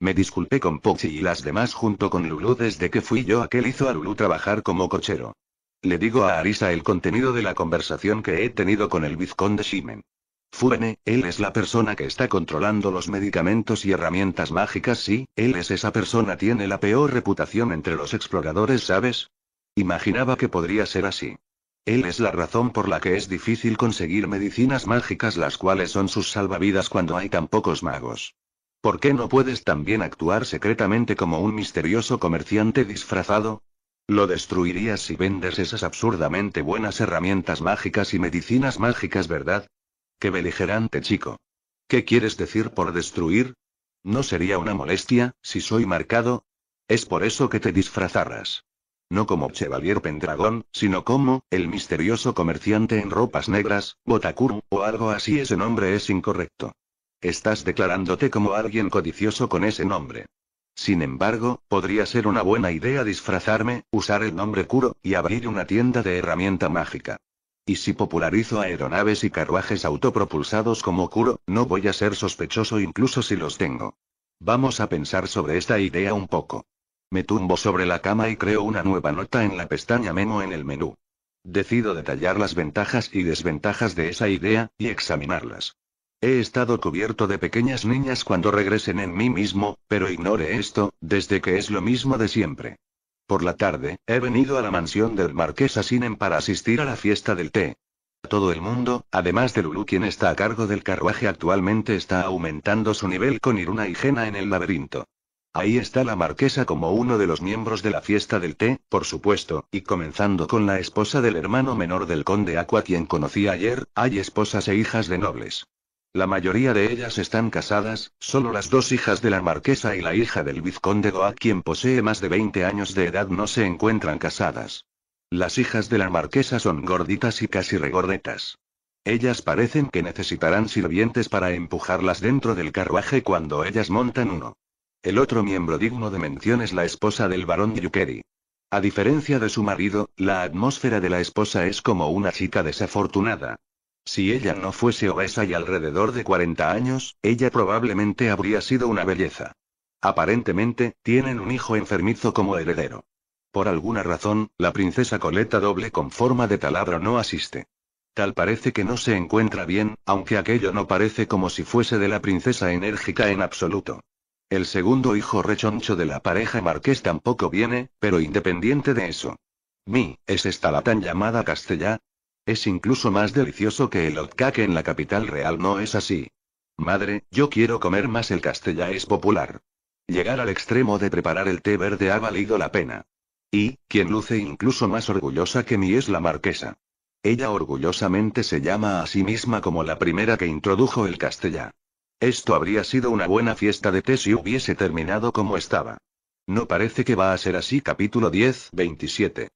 Me disculpé con Pochi y las demás junto con Lulu desde que fui yo aquel hizo a Lulu trabajar como cochero. Le digo a Arisa el contenido de la conversación que he tenido con el vizconde Shimen. fuene él es la persona que está controlando los medicamentos y herramientas mágicas, sí, él es esa persona, tiene la peor reputación entre los exploradores, ¿sabes? Imaginaba que podría ser así. Él es la razón por la que es difícil conseguir medicinas mágicas, las cuales son sus salvavidas cuando hay tan pocos magos. ¿Por qué no puedes también actuar secretamente como un misterioso comerciante disfrazado? Lo destruirías si vendes esas absurdamente buenas herramientas mágicas y medicinas mágicas, ¿verdad? Qué beligerante chico. ¿Qué quieres decir por destruir? ¿No sería una molestia, si soy marcado? Es por eso que te disfrazarás. No como Chevalier Pendragón, sino como, el misterioso comerciante en ropas negras, Botacur, o algo así. Ese nombre es incorrecto. Estás declarándote como alguien codicioso con ese nombre. Sin embargo, podría ser una buena idea disfrazarme, usar el nombre Kuro, y abrir una tienda de herramienta mágica. Y si popularizo aeronaves y carruajes autopropulsados como Kuro, no voy a ser sospechoso incluso si los tengo. Vamos a pensar sobre esta idea un poco. Me tumbo sobre la cama y creo una nueva nota en la pestaña Memo en el menú. Decido detallar las ventajas y desventajas de esa idea, y examinarlas. He estado cubierto de pequeñas niñas cuando regresen en mí mismo, pero ignore esto, desde que es lo mismo de siempre. Por la tarde, he venido a la mansión del marqués Asinen em, para asistir a la fiesta del té. Todo el mundo, además de Lulu quien está a cargo del carruaje actualmente está aumentando su nivel con Iruna y Jena en el laberinto. Ahí está la marquesa como uno de los miembros de la fiesta del té, por supuesto, y comenzando con la esposa del hermano menor del conde Aqua quien conocí ayer, hay esposas e hijas de nobles. La mayoría de ellas están casadas, solo las dos hijas de la marquesa y la hija del vizconde Goa, quien posee más de 20 años de edad, no se encuentran casadas. Las hijas de la marquesa son gorditas y casi regordetas. Ellas parecen que necesitarán sirvientes para empujarlas dentro del carruaje cuando ellas montan uno. El otro miembro digno de mención es la esposa del barón Yukeri. A diferencia de su marido, la atmósfera de la esposa es como una chica desafortunada, si ella no fuese obesa y alrededor de 40 años, ella probablemente habría sido una belleza. Aparentemente, tienen un hijo enfermizo como heredero. Por alguna razón, la princesa Coleta doble con forma de taladro no asiste. Tal parece que no se encuentra bien, aunque aquello no parece como si fuese de la princesa enérgica en absoluto. El segundo hijo rechoncho de la pareja marqués tampoco viene, pero independiente de eso. Mi, es esta la tan llamada Castellá, es incluso más delicioso que el hotcake en la capital real, ¿no es así? Madre, yo quiero comer más el castellá es popular. Llegar al extremo de preparar el té verde ha valido la pena. Y, quien luce incluso más orgullosa que mí es la marquesa. Ella orgullosamente se llama a sí misma como la primera que introdujo el castellá. Esto habría sido una buena fiesta de té si hubiese terminado como estaba. No parece que va a ser así capítulo 10, 27.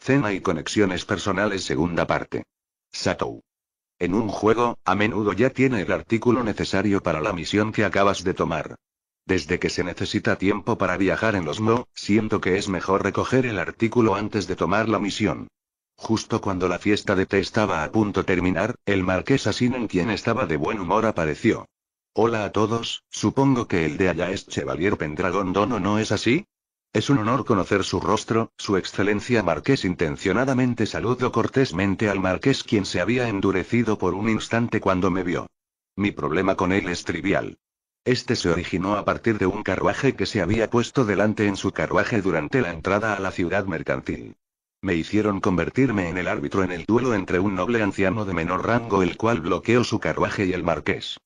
Cena y conexiones personales segunda parte. Satou. En un juego, a menudo ya tiene el artículo necesario para la misión que acabas de tomar. Desde que se necesita tiempo para viajar en los no siento que es mejor recoger el artículo antes de tomar la misión. Justo cuando la fiesta de té estaba a punto de terminar, el marqués en quien estaba de buen humor apareció. Hola a todos, supongo que el de allá es Chevalier Pendragon Dono, ¿no es así? Es un honor conocer su rostro, su excelencia marqués intencionadamente saludo cortésmente al marqués quien se había endurecido por un instante cuando me vio. Mi problema con él es trivial. Este se originó a partir de un carruaje que se había puesto delante en su carruaje durante la entrada a la ciudad mercantil. Me hicieron convertirme en el árbitro en el duelo entre un noble anciano de menor rango el cual bloqueó su carruaje y el marqués.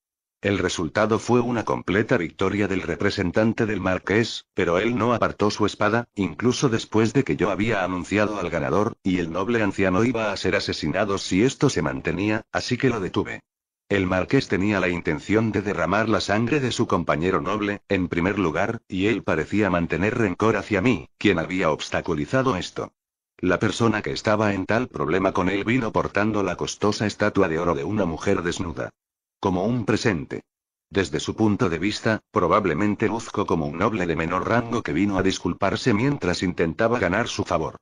El resultado fue una completa victoria del representante del marqués, pero él no apartó su espada, incluso después de que yo había anunciado al ganador, y el noble anciano iba a ser asesinado si esto se mantenía, así que lo detuve. El marqués tenía la intención de derramar la sangre de su compañero noble, en primer lugar, y él parecía mantener rencor hacia mí, quien había obstaculizado esto. La persona que estaba en tal problema con él vino portando la costosa estatua de oro de una mujer desnuda. Como un presente. Desde su punto de vista, probablemente luzco como un noble de menor rango que vino a disculparse mientras intentaba ganar su favor.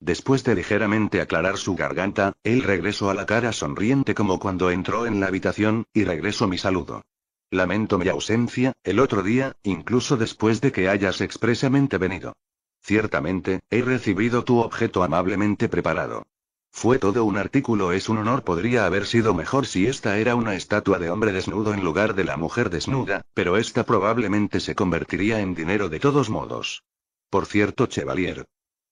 Después de ligeramente aclarar su garganta, él regresó a la cara sonriente como cuando entró en la habitación, y regresó mi saludo. Lamento mi ausencia, el otro día, incluso después de que hayas expresamente venido. Ciertamente, he recibido tu objeto amablemente preparado. Fue todo un artículo, es un honor, podría haber sido mejor si esta era una estatua de hombre desnudo en lugar de la mujer desnuda, pero esta probablemente se convertiría en dinero de todos modos. Por cierto, Chevalier.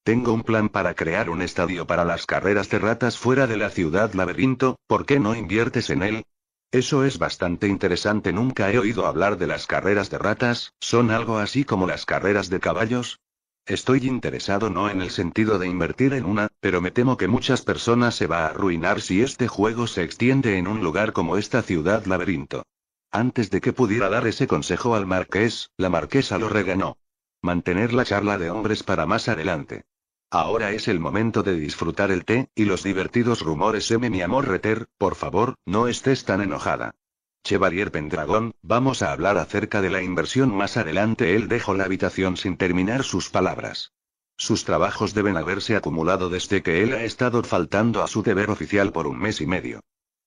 Tengo un plan para crear un estadio para las carreras de ratas fuera de la ciudad laberinto, ¿por qué no inviertes en él? Eso es bastante interesante, nunca he oído hablar de las carreras de ratas, son algo así como las carreras de caballos, Estoy interesado no en el sentido de invertir en una, pero me temo que muchas personas se va a arruinar si este juego se extiende en un lugar como esta ciudad laberinto. Antes de que pudiera dar ese consejo al marqués, la marquesa lo reganó. Mantener la charla de hombres para más adelante. Ahora es el momento de disfrutar el té, y los divertidos rumores M mi amor Reter, por favor, no estés tan enojada. Chevalier Pendragon, vamos a hablar acerca de la inversión más adelante. Él dejó la habitación sin terminar sus palabras. Sus trabajos deben haberse acumulado desde que él ha estado faltando a su deber oficial por un mes y medio.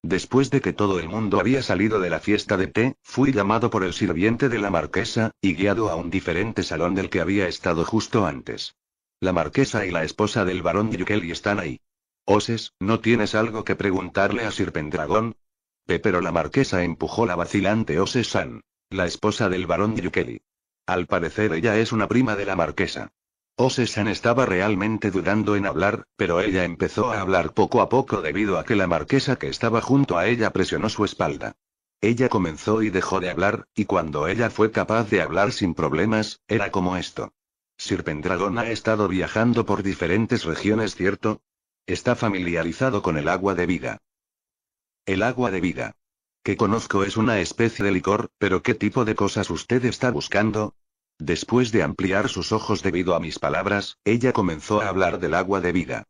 Después de que todo el mundo había salido de la fiesta de té, fui llamado por el sirviente de la marquesa, y guiado a un diferente salón del que había estado justo antes. La marquesa y la esposa del barón Yukeli están ahí. Oses, ¿no tienes algo que preguntarle a Sir Pendragon? Pero la marquesa empujó la vacilante Ose San, la esposa del barón Yukeli. Al parecer ella es una prima de la marquesa. Osesan estaba realmente dudando en hablar, pero ella empezó a hablar poco a poco debido a que la marquesa que estaba junto a ella presionó su espalda. Ella comenzó y dejó de hablar, y cuando ella fue capaz de hablar sin problemas, era como esto. Sir Pendragon ha estado viajando por diferentes regiones, ¿cierto? Está familiarizado con el agua de vida. El agua de vida. Que conozco es una especie de licor, pero ¿qué tipo de cosas usted está buscando? Después de ampliar sus ojos debido a mis palabras, ella comenzó a hablar del agua de vida.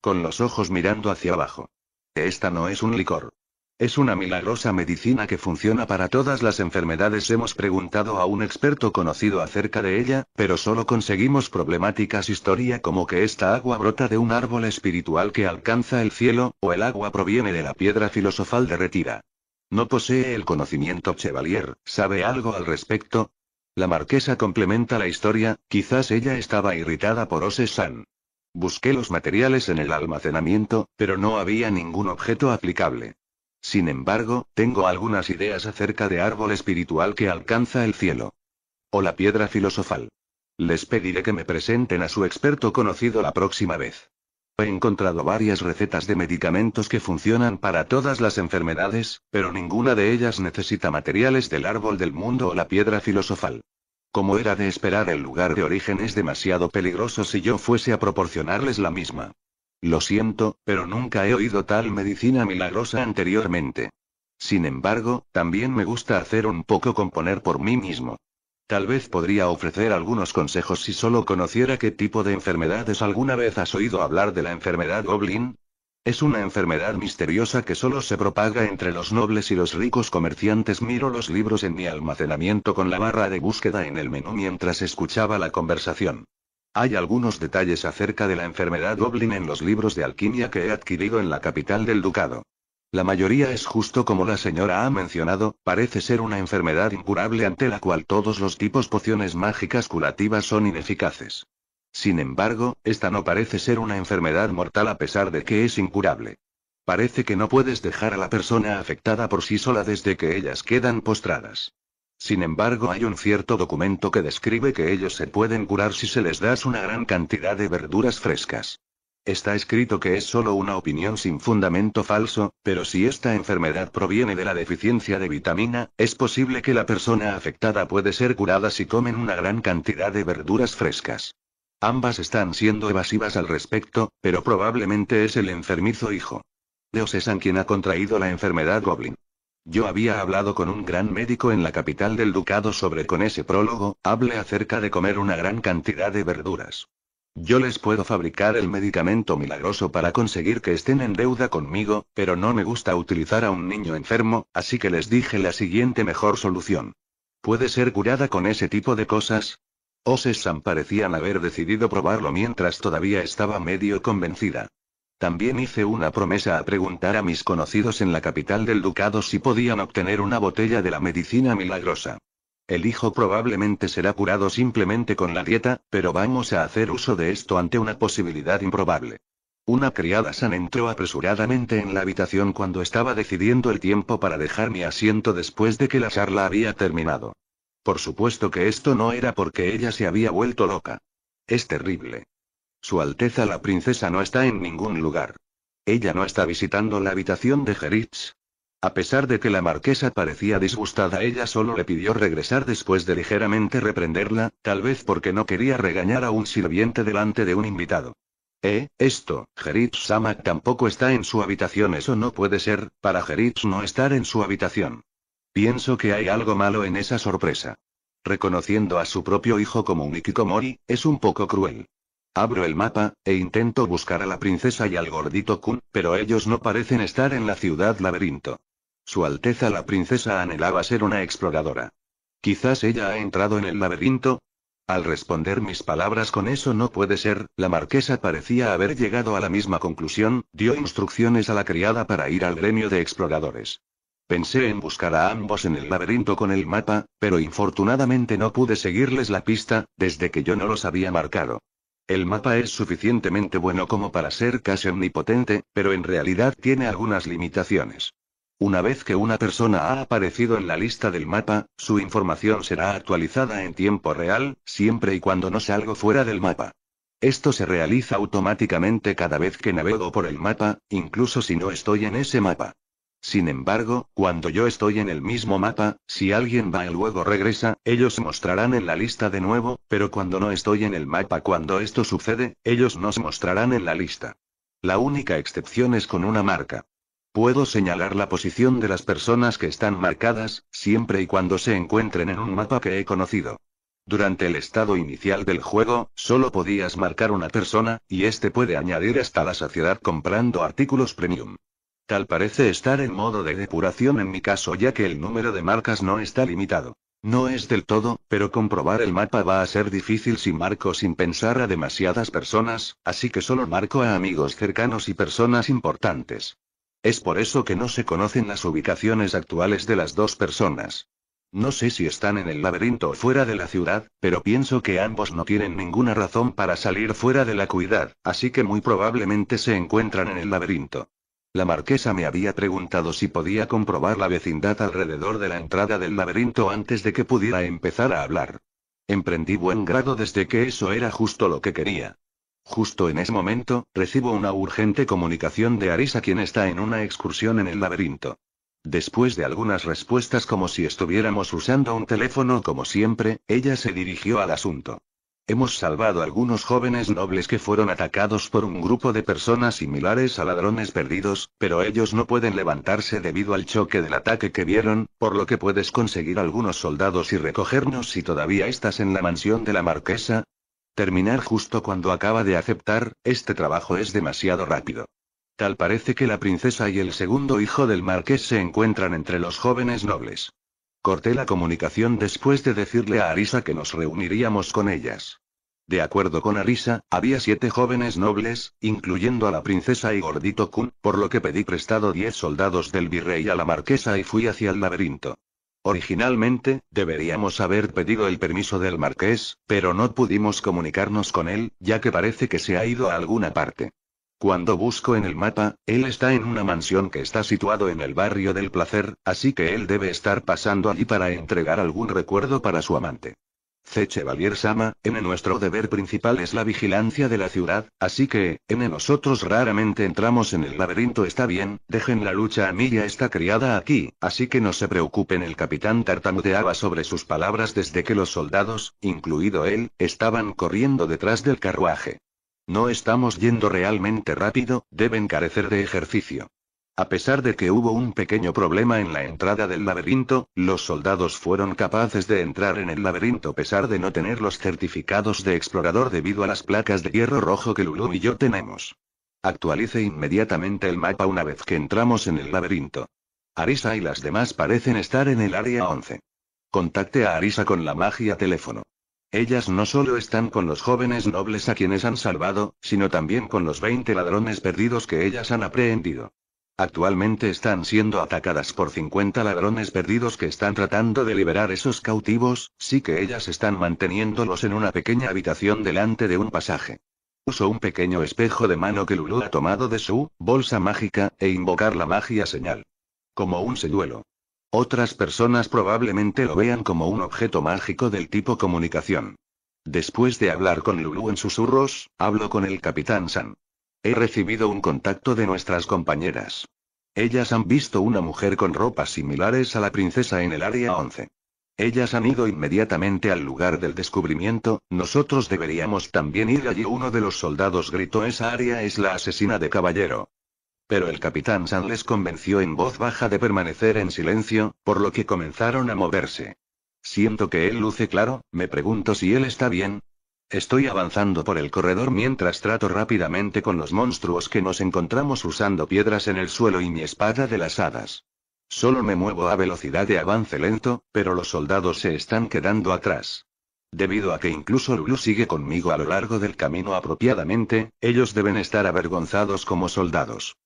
Con los ojos mirando hacia abajo. Esta no es un licor. ¿Es una milagrosa medicina que funciona para todas las enfermedades? Hemos preguntado a un experto conocido acerca de ella, pero solo conseguimos problemáticas historia como que esta agua brota de un árbol espiritual que alcanza el cielo, o el agua proviene de la piedra filosofal de retira No posee el conocimiento Chevalier, ¿sabe algo al respecto? La marquesa complementa la historia, quizás ella estaba irritada por Ose San. Busqué los materiales en el almacenamiento, pero no había ningún objeto aplicable. Sin embargo, tengo algunas ideas acerca de árbol espiritual que alcanza el cielo. O la piedra filosofal. Les pediré que me presenten a su experto conocido la próxima vez. He encontrado varias recetas de medicamentos que funcionan para todas las enfermedades, pero ninguna de ellas necesita materiales del árbol del mundo o la piedra filosofal. Como era de esperar, el lugar de origen es demasiado peligroso si yo fuese a proporcionarles la misma. Lo siento, pero nunca he oído tal medicina milagrosa anteriormente. Sin embargo, también me gusta hacer un poco componer por mí mismo. Tal vez podría ofrecer algunos consejos si solo conociera qué tipo de enfermedades alguna vez has oído hablar de la enfermedad Goblin. Es una enfermedad misteriosa que solo se propaga entre los nobles y los ricos comerciantes. Miro los libros en mi almacenamiento con la barra de búsqueda en el menú mientras escuchaba la conversación. Hay algunos detalles acerca de la enfermedad Goblin en los libros de alquimia que he adquirido en la capital del ducado. La mayoría es justo como la señora ha mencionado, parece ser una enfermedad incurable ante la cual todos los tipos pociones mágicas curativas son ineficaces. Sin embargo, esta no parece ser una enfermedad mortal a pesar de que es incurable. Parece que no puedes dejar a la persona afectada por sí sola desde que ellas quedan postradas. Sin embargo, hay un cierto documento que describe que ellos se pueden curar si se les das una gran cantidad de verduras frescas. Está escrito que es solo una opinión sin fundamento falso, pero si esta enfermedad proviene de la deficiencia de vitamina, es posible que la persona afectada puede ser curada si comen una gran cantidad de verduras frescas. Ambas están siendo evasivas al respecto, pero probablemente es el enfermizo hijo. Dios es quien ha contraído la enfermedad Goblin. Yo había hablado con un gran médico en la capital del ducado sobre con ese prólogo, hable acerca de comer una gran cantidad de verduras. Yo les puedo fabricar el medicamento milagroso para conseguir que estén en deuda conmigo, pero no me gusta utilizar a un niño enfermo, así que les dije la siguiente mejor solución. ¿Puede ser curada con ese tipo de cosas? Osesan parecían haber decidido probarlo mientras todavía estaba medio convencida. También hice una promesa a preguntar a mis conocidos en la capital del ducado si podían obtener una botella de la medicina milagrosa. El hijo probablemente será curado simplemente con la dieta, pero vamos a hacer uso de esto ante una posibilidad improbable. Una criada San entró apresuradamente en la habitación cuando estaba decidiendo el tiempo para dejar mi asiento después de que la charla había terminado. Por supuesto que esto no era porque ella se había vuelto loca. Es terrible. Su Alteza la Princesa no está en ningún lugar. Ella no está visitando la habitación de Geritz. A pesar de que la marquesa parecía disgustada, ella solo le pidió regresar después de ligeramente reprenderla, tal vez porque no quería regañar a un sirviente delante de un invitado. Eh, esto, Geritz Sama tampoco está en su habitación, eso no puede ser, para Geritz no estar en su habitación. Pienso que hay algo malo en esa sorpresa. Reconociendo a su propio hijo como un Ikikomori, es un poco cruel. Abro el mapa, e intento buscar a la princesa y al gordito Kun, pero ellos no parecen estar en la ciudad laberinto. Su Alteza la princesa anhelaba ser una exploradora. Quizás ella ha entrado en el laberinto. Al responder mis palabras con eso no puede ser, la marquesa parecía haber llegado a la misma conclusión, dio instrucciones a la criada para ir al gremio de exploradores. Pensé en buscar a ambos en el laberinto con el mapa, pero infortunadamente no pude seguirles la pista, desde que yo no los había marcado. El mapa es suficientemente bueno como para ser casi omnipotente, pero en realidad tiene algunas limitaciones. Una vez que una persona ha aparecido en la lista del mapa, su información será actualizada en tiempo real, siempre y cuando no salgo fuera del mapa. Esto se realiza automáticamente cada vez que navego por el mapa, incluso si no estoy en ese mapa. Sin embargo, cuando yo estoy en el mismo mapa, si alguien va y luego regresa, ellos se mostrarán en la lista de nuevo, pero cuando no estoy en el mapa cuando esto sucede, ellos no se mostrarán en la lista. La única excepción es con una marca. Puedo señalar la posición de las personas que están marcadas, siempre y cuando se encuentren en un mapa que he conocido. Durante el estado inicial del juego, solo podías marcar una persona, y este puede añadir hasta la saciedad comprando artículos premium. Tal parece estar en modo de depuración en mi caso ya que el número de marcas no está limitado. No es del todo, pero comprobar el mapa va a ser difícil si marco sin pensar a demasiadas personas, así que solo marco a amigos cercanos y personas importantes. Es por eso que no se conocen las ubicaciones actuales de las dos personas. No sé si están en el laberinto o fuera de la ciudad, pero pienso que ambos no tienen ninguna razón para salir fuera de la cuidad, así que muy probablemente se encuentran en el laberinto. La marquesa me había preguntado si podía comprobar la vecindad alrededor de la entrada del laberinto antes de que pudiera empezar a hablar. Emprendí buen grado desde que eso era justo lo que quería. Justo en ese momento, recibo una urgente comunicación de Arisa quien está en una excursión en el laberinto. Después de algunas respuestas como si estuviéramos usando un teléfono como siempre, ella se dirigió al asunto. Hemos salvado algunos jóvenes nobles que fueron atacados por un grupo de personas similares a ladrones perdidos, pero ellos no pueden levantarse debido al choque del ataque que vieron, por lo que puedes conseguir algunos soldados y recogernos si todavía estás en la mansión de la marquesa. Terminar justo cuando acaba de aceptar, este trabajo es demasiado rápido. Tal parece que la princesa y el segundo hijo del marqués se encuentran entre los jóvenes nobles. Corté la comunicación después de decirle a Arisa que nos reuniríamos con ellas. De acuerdo con Arisa, había siete jóvenes nobles, incluyendo a la princesa y Gordito Kun, por lo que pedí prestado diez soldados del virrey a la marquesa y fui hacia el laberinto. Originalmente, deberíamos haber pedido el permiso del marqués, pero no pudimos comunicarnos con él, ya que parece que se ha ido a alguna parte. Cuando busco en el mapa, él está en una mansión que está situado en el barrio del placer, así que él debe estar pasando allí para entregar algún recuerdo para su amante. C. Chevalier Sama, N. Nuestro deber principal es la vigilancia de la ciudad, así que, N. Nosotros raramente entramos en el laberinto, está bien, dejen la lucha a mí a está criada aquí, así que no se preocupen. El capitán tartamudeaba sobre sus palabras desde que los soldados, incluido él, estaban corriendo detrás del carruaje. No estamos yendo realmente rápido, deben carecer de ejercicio. A pesar de que hubo un pequeño problema en la entrada del laberinto, los soldados fueron capaces de entrar en el laberinto a pesar de no tener los certificados de explorador debido a las placas de hierro rojo que Lulu y yo tenemos. Actualice inmediatamente el mapa una vez que entramos en el laberinto. Arisa y las demás parecen estar en el área 11. Contacte a Arisa con la magia teléfono. Ellas no solo están con los jóvenes nobles a quienes han salvado, sino también con los 20 ladrones perdidos que ellas han aprehendido. Actualmente están siendo atacadas por 50 ladrones perdidos que están tratando de liberar esos cautivos, sí que ellas están manteniéndolos en una pequeña habitación delante de un pasaje. Uso un pequeño espejo de mano que Lulu ha tomado de su bolsa mágica, e invocar la magia señal. Como un señuelo. Otras personas probablemente lo vean como un objeto mágico del tipo comunicación. Después de hablar con Lulu en susurros, hablo con el capitán San. He recibido un contacto de nuestras compañeras. Ellas han visto una mujer con ropas similares a la princesa en el área 11. Ellas han ido inmediatamente al lugar del descubrimiento, nosotros deberíamos también ir allí. Uno de los soldados gritó esa área es la asesina de caballero. Pero el capitán San les convenció en voz baja de permanecer en silencio, por lo que comenzaron a moverse. Siento que él luce claro, me pregunto si él está bien. Estoy avanzando por el corredor mientras trato rápidamente con los monstruos que nos encontramos usando piedras en el suelo y mi espada de las hadas. Solo me muevo a velocidad de avance lento, pero los soldados se están quedando atrás. Debido a que incluso Lulu sigue conmigo a lo largo del camino apropiadamente, ellos deben estar avergonzados como soldados.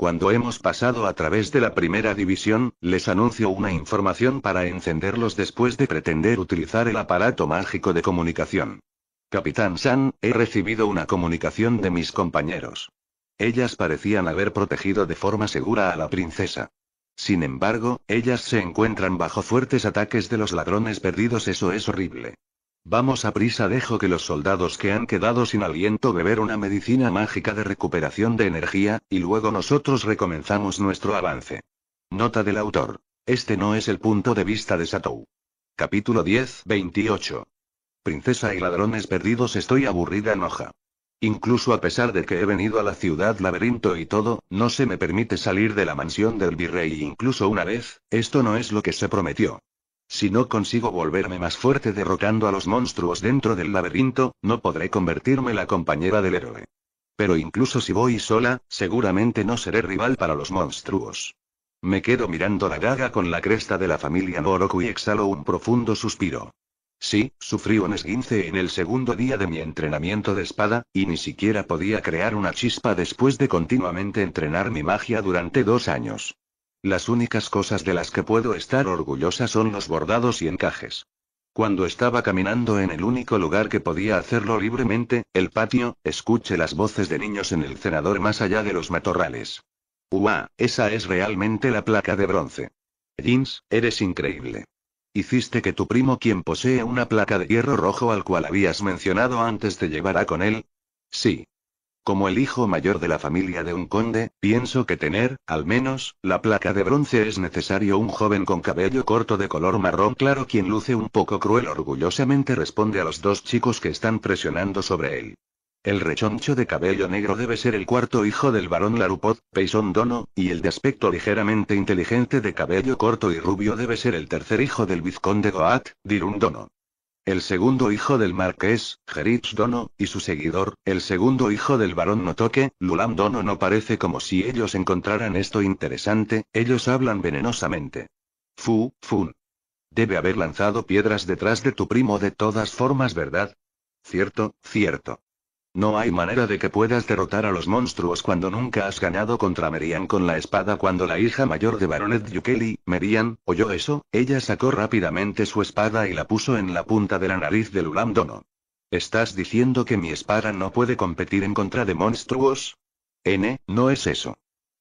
Cuando hemos pasado a través de la primera división, les anuncio una información para encenderlos después de pretender utilizar el aparato mágico de comunicación. Capitán San, he recibido una comunicación de mis compañeros. Ellas parecían haber protegido de forma segura a la princesa. Sin embargo, ellas se encuentran bajo fuertes ataques de los ladrones perdidos, eso es horrible. Vamos a prisa, dejo que los soldados que han quedado sin aliento beber una medicina mágica de recuperación de energía, y luego nosotros recomenzamos nuestro avance. Nota del autor. Este no es el punto de vista de Satou. Capítulo 10, 28. Princesa y ladrones perdidos, estoy aburrida enoja. Incluso a pesar de que he venido a la ciudad laberinto y todo, no se me permite salir de la mansión del virrey incluso una vez, esto no es lo que se prometió. Si no consigo volverme más fuerte derrotando a los monstruos dentro del laberinto, no podré convertirme la compañera del héroe. Pero incluso si voy sola, seguramente no seré rival para los monstruos. Me quedo mirando la daga con la cresta de la familia Moroku y exhalo un profundo suspiro. Sí, sufrí un esguince en el segundo día de mi entrenamiento de espada, y ni siquiera podía crear una chispa después de continuamente entrenar mi magia durante dos años. Las únicas cosas de las que puedo estar orgullosa son los bordados y encajes. Cuando estaba caminando en el único lugar que podía hacerlo libremente, el patio, escuché las voces de niños en el cenador más allá de los matorrales. ¡Uah! Esa es realmente la placa de bronce. Jeans, eres increíble. Hiciste que tu primo, quien posee una placa de hierro rojo al cual habías mencionado antes, te llevara con él. Sí, como el hijo mayor de la familia de un conde, pienso que tener, al menos, la placa de bronce es necesario. Un joven con cabello corto de color marrón claro quien luce un poco cruel orgullosamente responde a los dos chicos que están presionando sobre él. El rechoncho de cabello negro debe ser el cuarto hijo del barón Larupot, Peison Dono, y el de aspecto ligeramente inteligente de cabello corto y rubio debe ser el tercer hijo del vizconde Goat, Dirundono el segundo hijo del marqués, Jerich Dono, y su seguidor, el segundo hijo del barón notó que, Lulam Dono no parece como si ellos encontraran esto interesante, ellos hablan venenosamente. Fu, Fun. Debe haber lanzado piedras detrás de tu primo de todas formas, ¿verdad? Cierto, cierto. No hay manera de que puedas derrotar a los monstruos cuando nunca has ganado contra Merian con la espada cuando la hija mayor de Baronet Yukeli, Merian, oyó eso, ella sacó rápidamente su espada y la puso en la punta de la nariz del Ulam ¿Estás diciendo que mi espada no puede competir en contra de monstruos? N, no es eso.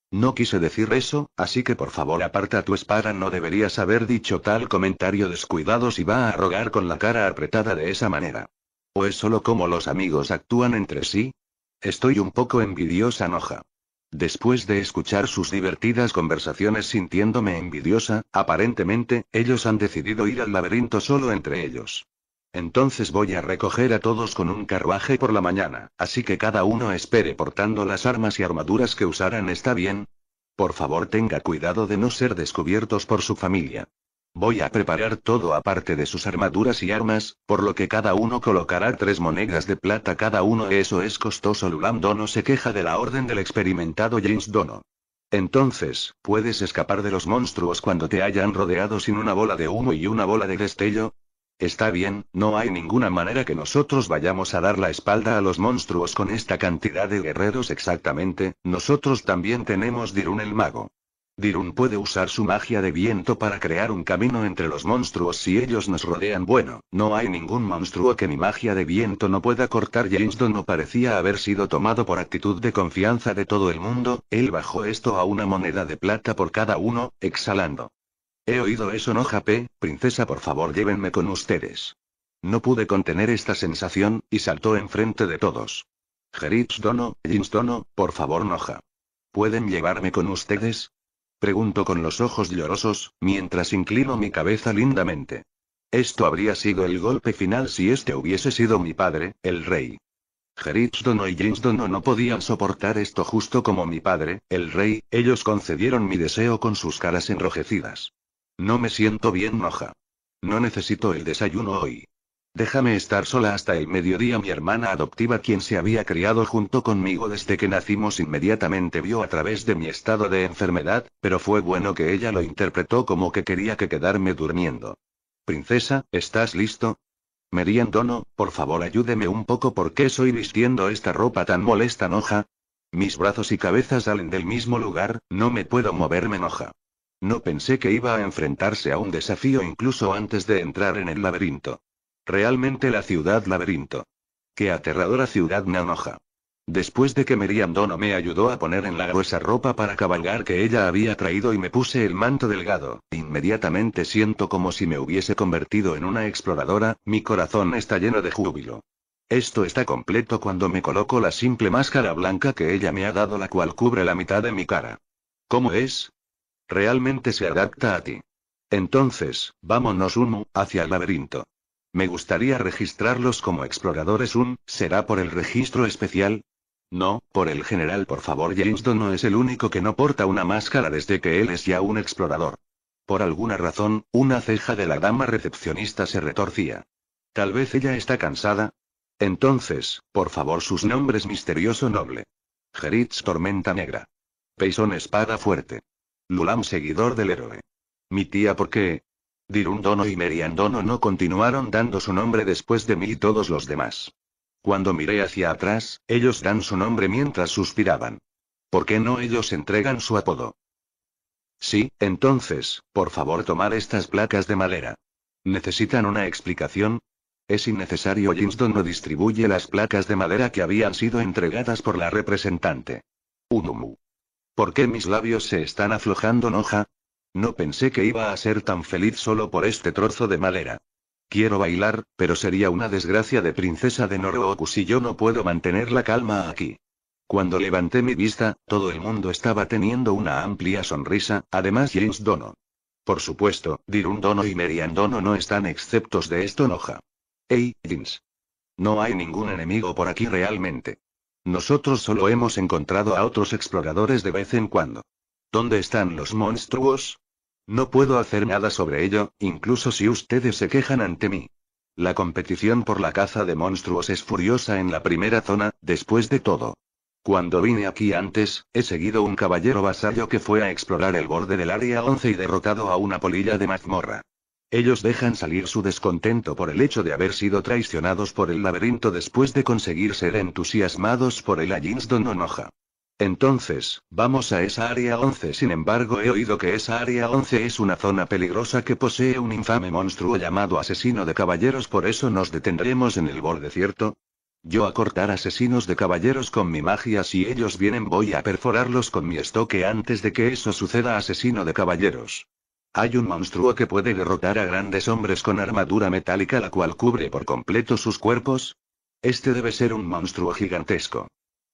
No quise decir eso, así que por favor aparta tu espada. No deberías haber dicho tal comentario descuidado si va a rogar con la cara apretada de esa manera. ¿O es solo como los amigos actúan entre sí? Estoy un poco envidiosa, Noja. Después de escuchar sus divertidas conversaciones sintiéndome envidiosa, aparentemente, ellos han decidido ir al laberinto solo entre ellos. Entonces voy a recoger a todos con un carruaje por la mañana, así que cada uno espere portando las armas y armaduras que usarán, ¿está bien? Por favor tenga cuidado de no ser descubiertos por su familia. Voy a preparar todo aparte de sus armaduras y armas, por lo que cada uno colocará tres monedas de plata cada uno. Eso es costoso. Lulam Dono se queja de la orden del experimentado James Dono. Entonces, ¿puedes escapar de los monstruos cuando te hayan rodeado sin una bola de humo y una bola de destello? Está bien, no hay ninguna manera que nosotros vayamos a dar la espalda a los monstruos con esta cantidad de guerreros exactamente, nosotros también tenemos Dirun el mago. Dirun puede usar su magia de viento para crear un camino entre los monstruos si ellos nos rodean. Bueno, no hay ningún monstruo que mi magia de viento no pueda cortar. James no parecía haber sido tomado por actitud de confianza de todo el mundo, él bajó esto a una moneda de plata por cada uno, exhalando. He oído eso Noja. P, princesa por favor llévenme con ustedes. No pude contener esta sensación, y saltó enfrente de todos. Geritz Dono, Dono, por favor Noja. ¿Pueden llevarme con ustedes? Pregunto con los ojos llorosos, mientras inclino mi cabeza lindamente. Esto habría sido el golpe final si este hubiese sido mi padre, el rey. Geritz y James no podían soportar esto justo como mi padre, el rey, ellos concedieron mi deseo con sus caras enrojecidas. No me siento bien moja. No necesito el desayuno hoy. Déjame estar sola hasta el mediodía. Mi hermana adoptiva, quien se había criado junto conmigo desde que nacimos, inmediatamente vio a través de mi estado de enfermedad, pero fue bueno que ella lo interpretó como que quería que quedarme durmiendo. Princesa, ¿estás listo? Merian Dono, por favor ayúdeme un poco porque soy vistiendo esta ropa tan molesta, Noja. Mis brazos y cabezas salen del mismo lugar, no me puedo moverme, Noja. No pensé que iba a enfrentarse a un desafío incluso antes de entrar en el laberinto. Realmente la ciudad laberinto. Qué aterradora ciudad nanoja. Después de que Miriam Dono me ayudó a poner en la gruesa ropa para cabalgar que ella había traído y me puse el manto delgado, inmediatamente siento como si me hubiese convertido en una exploradora, mi corazón está lleno de júbilo. Esto está completo cuando me coloco la simple máscara blanca que ella me ha dado la cual cubre la mitad de mi cara. ¿Cómo es? Realmente se adapta a ti. Entonces, vámonos uno, hacia el laberinto. Me gustaría registrarlos como exploradores un, ¿será por el registro especial? No, por el general, por favor, James no es el único que no porta una máscara desde que él es ya un explorador. Por alguna razón, una ceja de la dama recepcionista se retorcía. Tal vez ella está cansada. Entonces, por favor, sus nombres misterioso noble. Geritz Tormenta Negra. Peison Espada Fuerte. Lulam Seguidor del Héroe. Mi tía, ¿por qué? Dirundono y Meriandono no continuaron dando su nombre después de mí y todos los demás. Cuando miré hacia atrás, ellos dan su nombre mientras suspiraban. ¿Por qué no ellos entregan su apodo? Sí, entonces, por favor tomar estas placas de madera. ¿Necesitan una explicación? Es innecesario Jinsdo no distribuye las placas de madera que habían sido entregadas por la representante. Unumu. ¿Por qué mis labios se están aflojando, Noja? No pensé que iba a ser tan feliz solo por este trozo de madera. Quiero bailar, pero sería una desgracia de princesa de Norooku si yo no puedo mantener la calma aquí. Cuando levanté mi vista, todo el mundo estaba teniendo una amplia sonrisa, además James Dono. Por supuesto, Dirun Dono y Merian Dono no están exceptos de esto noja. Hey, Dins. No hay ningún enemigo por aquí realmente. Nosotros solo hemos encontrado a otros exploradores de vez en cuando. ¿Dónde están los monstruos? No puedo hacer nada sobre ello, incluso si ustedes se quejan ante mí. La competición por la caza de monstruos es furiosa en la primera zona, después de todo. Cuando vine aquí antes, he seguido un caballero vasallo que fue a explorar el borde del área 11 y derrotado a una polilla de mazmorra. Ellos dejan salir su descontento por el hecho de haber sido traicionados por el laberinto después de conseguir ser entusiasmados por el Allinsdon Onoja. Entonces, vamos a esa área 11. Sin embargo, he oído que esa área 11 es una zona peligrosa que posee un infame monstruo llamado asesino de caballeros. Por eso nos detendremos en el borde, ¿cierto? Yo a cortar asesinos de caballeros con mi magia. Si ellos vienen, voy a perforarlos con mi estoque antes de que eso suceda, asesino de caballeros. Hay un monstruo que puede derrotar a grandes hombres con armadura metálica, la cual cubre por completo sus cuerpos. Este debe ser un monstruo gigantesco.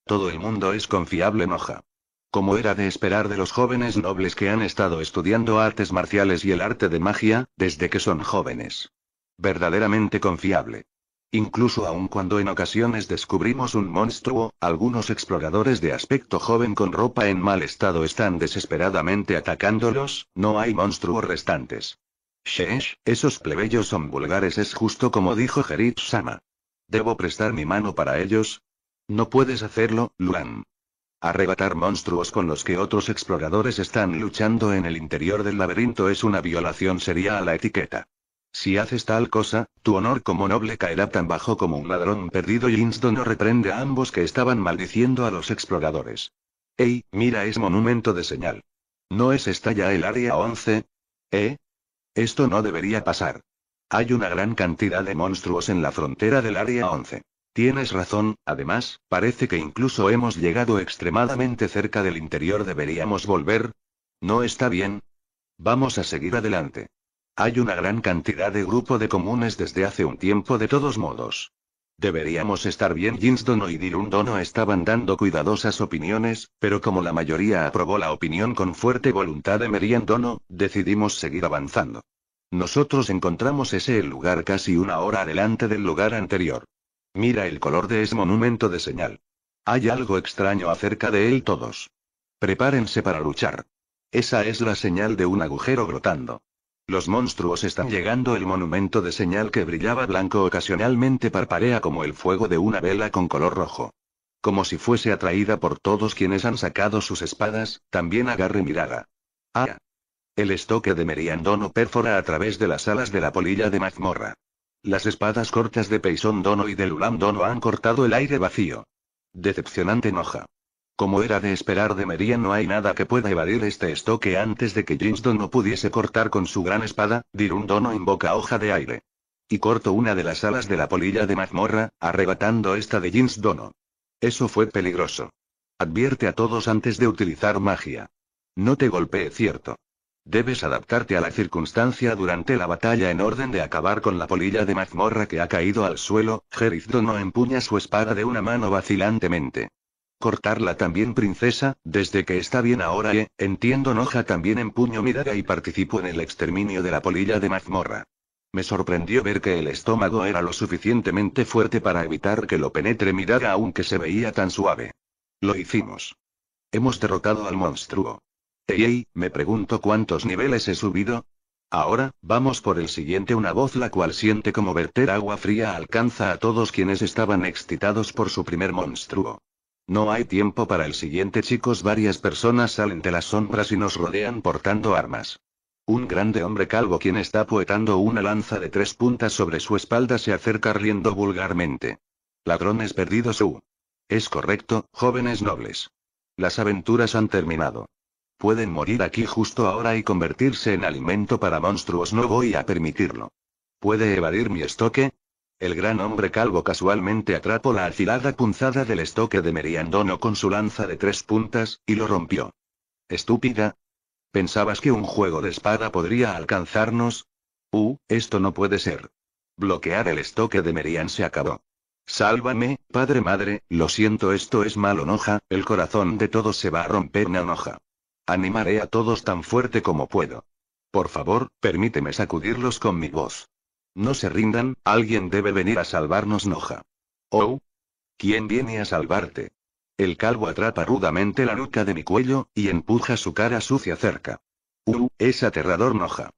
Todo el mundo es confiable moja. Como era de esperar de los jóvenes nobles que han estado estudiando artes marciales y el arte de magia, desde que son jóvenes. Verdaderamente confiable. Incluso aun cuando en ocasiones descubrimos un monstruo, algunos exploradores de aspecto joven con ropa en mal estado están desesperadamente atacándolos, no hay monstruos restantes. ¡Shesh! esos plebeyos son vulgares es justo como dijo Gerit Sama. Debo prestar mi mano para ellos, no puedes hacerlo, Luan. Arrebatar monstruos con los que otros exploradores están luchando en el interior del laberinto es una violación seria a la etiqueta. Si haces tal cosa, tu honor como noble caerá tan bajo como un ladrón perdido y no reprende a ambos que estaban maldiciendo a los exploradores. Ey, mira ese monumento de señal. ¿No es esta ya el área 11? ¿Eh? Esto no debería pasar. Hay una gran cantidad de monstruos en la frontera del área 11. Tienes razón, además, parece que incluso hemos llegado extremadamente cerca del interior. ¿Deberíamos volver? No está bien. Vamos a seguir adelante. Hay una gran cantidad de grupo de comunes desde hace un tiempo de todos modos. Deberíamos estar bien. Jinsdono y Dirundono estaban dando cuidadosas opiniones, pero como la mayoría aprobó la opinión con fuerte voluntad de Dono, decidimos seguir avanzando. Nosotros encontramos ese lugar casi una hora adelante del lugar anterior. Mira el color de ese monumento de señal. Hay algo extraño acerca de él todos. Prepárense para luchar. Esa es la señal de un agujero brotando. Los monstruos están llegando. El monumento de señal que brillaba blanco ocasionalmente parparea como el fuego de una vela con color rojo. Como si fuese atraída por todos quienes han sacado sus espadas, también agarre mirada. ¡Ah! El estoque de Meriandono perfora a través de las alas de la polilla de mazmorra. Las espadas cortas de Peison Dono y de Lulam Dono han cortado el aire vacío. Decepcionante enoja. Como era de esperar de Merian no hay nada que pueda evadir este estoque antes de que Jinx Dono pudiese cortar con su gran espada, Dirundono Dono invoca hoja de aire. Y corto una de las alas de la polilla de mazmorra, arrebatando esta de Jinx Dono. Eso fue peligroso. Advierte a todos antes de utilizar magia. No te golpee cierto. Debes adaptarte a la circunstancia durante la batalla en orden de acabar con la polilla de mazmorra que ha caído al suelo. Jerif no empuña su espada de una mano vacilantemente. Cortarla también, princesa, desde que está bien ahora, eh, entiendo. Noja también empuño mi daga y participo en el exterminio de la polilla de mazmorra. Me sorprendió ver que el estómago era lo suficientemente fuerte para evitar que lo penetre mi daga, aunque se veía tan suave. Lo hicimos. Hemos derrotado al monstruo. Ey, me pregunto cuántos niveles he subido. Ahora, vamos por el siguiente. Una voz la cual siente como verter agua fría alcanza a todos quienes estaban excitados por su primer monstruo. No hay tiempo para el siguiente chicos, varias personas salen de las sombras y nos rodean portando armas. Un grande hombre calvo quien está poetando una lanza de tres puntas sobre su espalda se acerca riendo vulgarmente. Ladrones perdidos U. Uh. Es correcto, jóvenes nobles. Las aventuras han terminado. Pueden morir aquí justo ahora y convertirse en alimento para monstruos. No voy a permitirlo. ¿Puede evadir mi estoque? El gran hombre calvo casualmente atrapó la afilada punzada del estoque de dono con su lanza de tres puntas, y lo rompió. Estúpida. ¿Pensabas que un juego de espada podría alcanzarnos? Uh, esto no puede ser. Bloquear el estoque de Merian se acabó. Sálvame, padre madre, lo siento esto es malo noja, el corazón de todos se va a romper una enoja. Animaré a todos tan fuerte como puedo. Por favor, permíteme sacudirlos con mi voz. No se rindan, alguien debe venir a salvarnos, Noja. Oh. ¿Quién viene a salvarte? El calvo atrapa rudamente la nuca de mi cuello, y empuja su cara sucia cerca. Uh, es aterrador, Noja.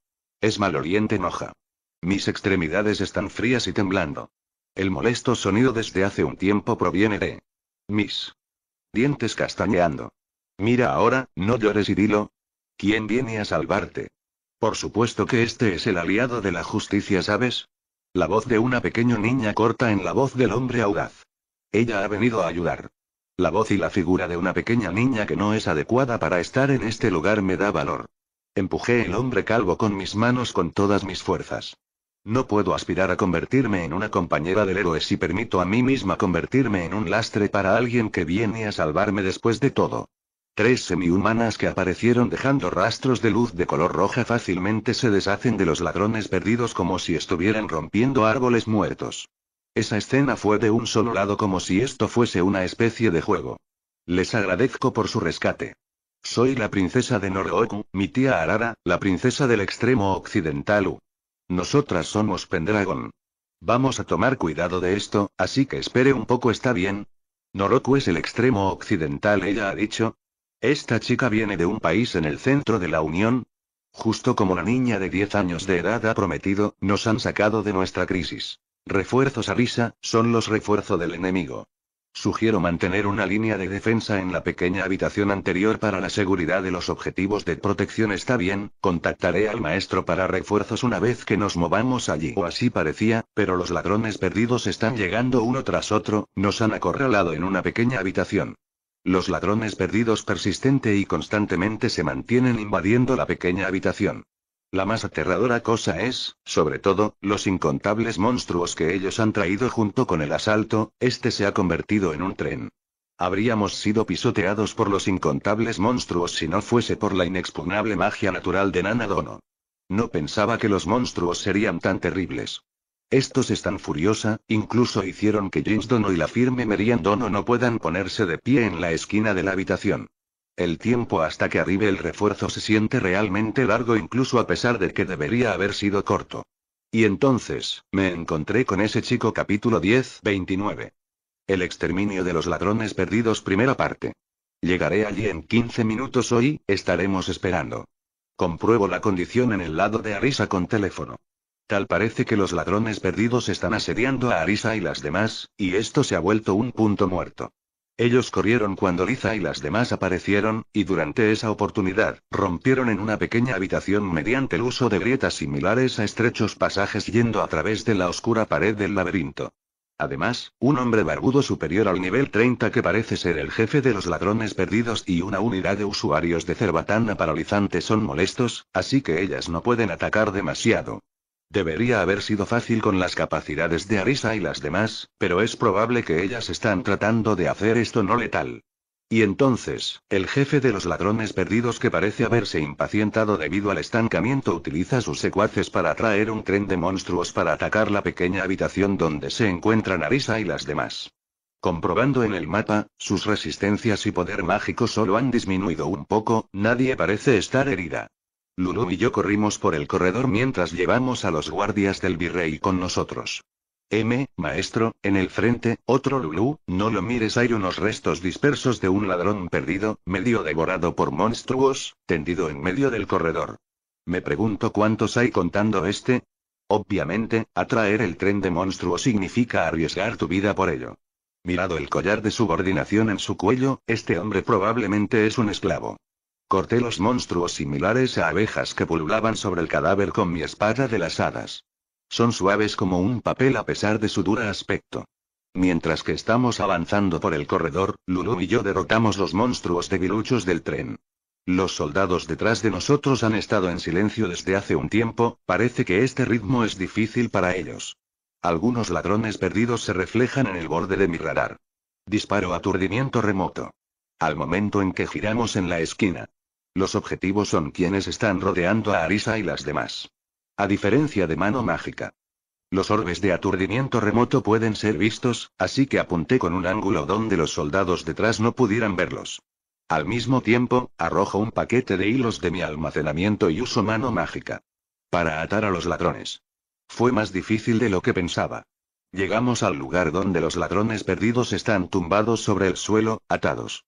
Es maloliente, Noja. Mis extremidades están frías y temblando. El molesto sonido desde hace un tiempo proviene de mis dientes castañeando. Mira ahora, no llores y dilo. ¿Quién viene a salvarte? Por supuesto que este es el aliado de la justicia, ¿sabes? La voz de una pequeña niña corta en la voz del hombre audaz. Ella ha venido a ayudar. La voz y la figura de una pequeña niña que no es adecuada para estar en este lugar me da valor. Empujé el hombre calvo con mis manos con todas mis fuerzas. No puedo aspirar a convertirme en una compañera del héroe si permito a mí misma convertirme en un lastre para alguien que viene a salvarme después de todo. Tres semihumanas que aparecieron dejando rastros de luz de color roja fácilmente se deshacen de los ladrones perdidos como si estuvieran rompiendo árboles muertos. Esa escena fue de un solo lado como si esto fuese una especie de juego. Les agradezco por su rescate. Soy la princesa de Noroku, mi tía Arara, la princesa del extremo occidental Nosotras somos Pendragon. Vamos a tomar cuidado de esto, así que espere un poco, ¿está bien? Noroku es el extremo occidental, ella ha dicho, esta chica viene de un país en el centro de la Unión. Justo como la niña de 10 años de edad ha prometido, nos han sacado de nuestra crisis. Refuerzos a risa, son los refuerzos del enemigo. Sugiero mantener una línea de defensa en la pequeña habitación anterior para la seguridad de los objetivos de protección. Está bien, contactaré al maestro para refuerzos una vez que nos movamos allí. O así parecía, pero los ladrones perdidos están llegando uno tras otro, nos han acorralado en una pequeña habitación. Los ladrones perdidos persistente y constantemente se mantienen invadiendo la pequeña habitación. La más aterradora cosa es, sobre todo, los incontables monstruos que ellos han traído junto con el asalto, este se ha convertido en un tren. Habríamos sido pisoteados por los incontables monstruos si no fuese por la inexpugnable magia natural de Nanadono. No pensaba que los monstruos serían tan terribles. Estos están furiosa, incluso hicieron que James Dono y la firme Merian Dono no puedan ponerse de pie en la esquina de la habitación. El tiempo hasta que arribe el refuerzo se siente realmente largo incluso a pesar de que debería haber sido corto. Y entonces, me encontré con ese chico capítulo 10, 29. El exterminio de los ladrones perdidos primera parte. Llegaré allí en 15 minutos hoy, estaremos esperando. Compruebo la condición en el lado de Arisa con teléfono. Tal parece que los ladrones perdidos están asediando a Arisa y las demás, y esto se ha vuelto un punto muerto. Ellos corrieron cuando Liza y las demás aparecieron, y durante esa oportunidad, rompieron en una pequeña habitación mediante el uso de grietas similares a estrechos pasajes yendo a través de la oscura pared del laberinto. Además, un hombre barbudo superior al nivel 30 que parece ser el jefe de los ladrones perdidos y una unidad de usuarios de cerbatana paralizante son molestos, así que ellas no pueden atacar demasiado. Debería haber sido fácil con las capacidades de Arisa y las demás, pero es probable que ellas están tratando de hacer esto no letal. Y entonces, el jefe de los ladrones perdidos que parece haberse impacientado debido al estancamiento utiliza sus secuaces para atraer un tren de monstruos para atacar la pequeña habitación donde se encuentran Arisa y las demás. Comprobando en el mapa, sus resistencias y poder mágico solo han disminuido un poco, nadie parece estar herida. Lulú y yo corrimos por el corredor mientras llevamos a los guardias del virrey con nosotros. M, maestro, en el frente, otro Lulú, no lo mires, hay unos restos dispersos de un ladrón perdido, medio devorado por monstruos, tendido en medio del corredor. Me pregunto cuántos hay contando este. Obviamente, atraer el tren de monstruos significa arriesgar tu vida por ello. Mirado el collar de subordinación en su cuello, este hombre probablemente es un esclavo. Corté los monstruos similares a abejas que pululaban sobre el cadáver con mi espada de las hadas. Son suaves como un papel a pesar de su duro aspecto. Mientras que estamos avanzando por el corredor, Lulu y yo derrotamos los monstruos debiluchos del tren. Los soldados detrás de nosotros han estado en silencio desde hace un tiempo, parece que este ritmo es difícil para ellos. Algunos ladrones perdidos se reflejan en el borde de mi radar. Disparo aturdimiento remoto. Al momento en que giramos en la esquina, los objetivos son quienes están rodeando a Arisa y las demás. A diferencia de mano mágica. Los orbes de aturdimiento remoto pueden ser vistos, así que apunté con un ángulo donde los soldados detrás no pudieran verlos. Al mismo tiempo, arrojo un paquete de hilos de mi almacenamiento y uso mano mágica. Para atar a los ladrones. Fue más difícil de lo que pensaba. Llegamos al lugar donde los ladrones perdidos están tumbados sobre el suelo, atados.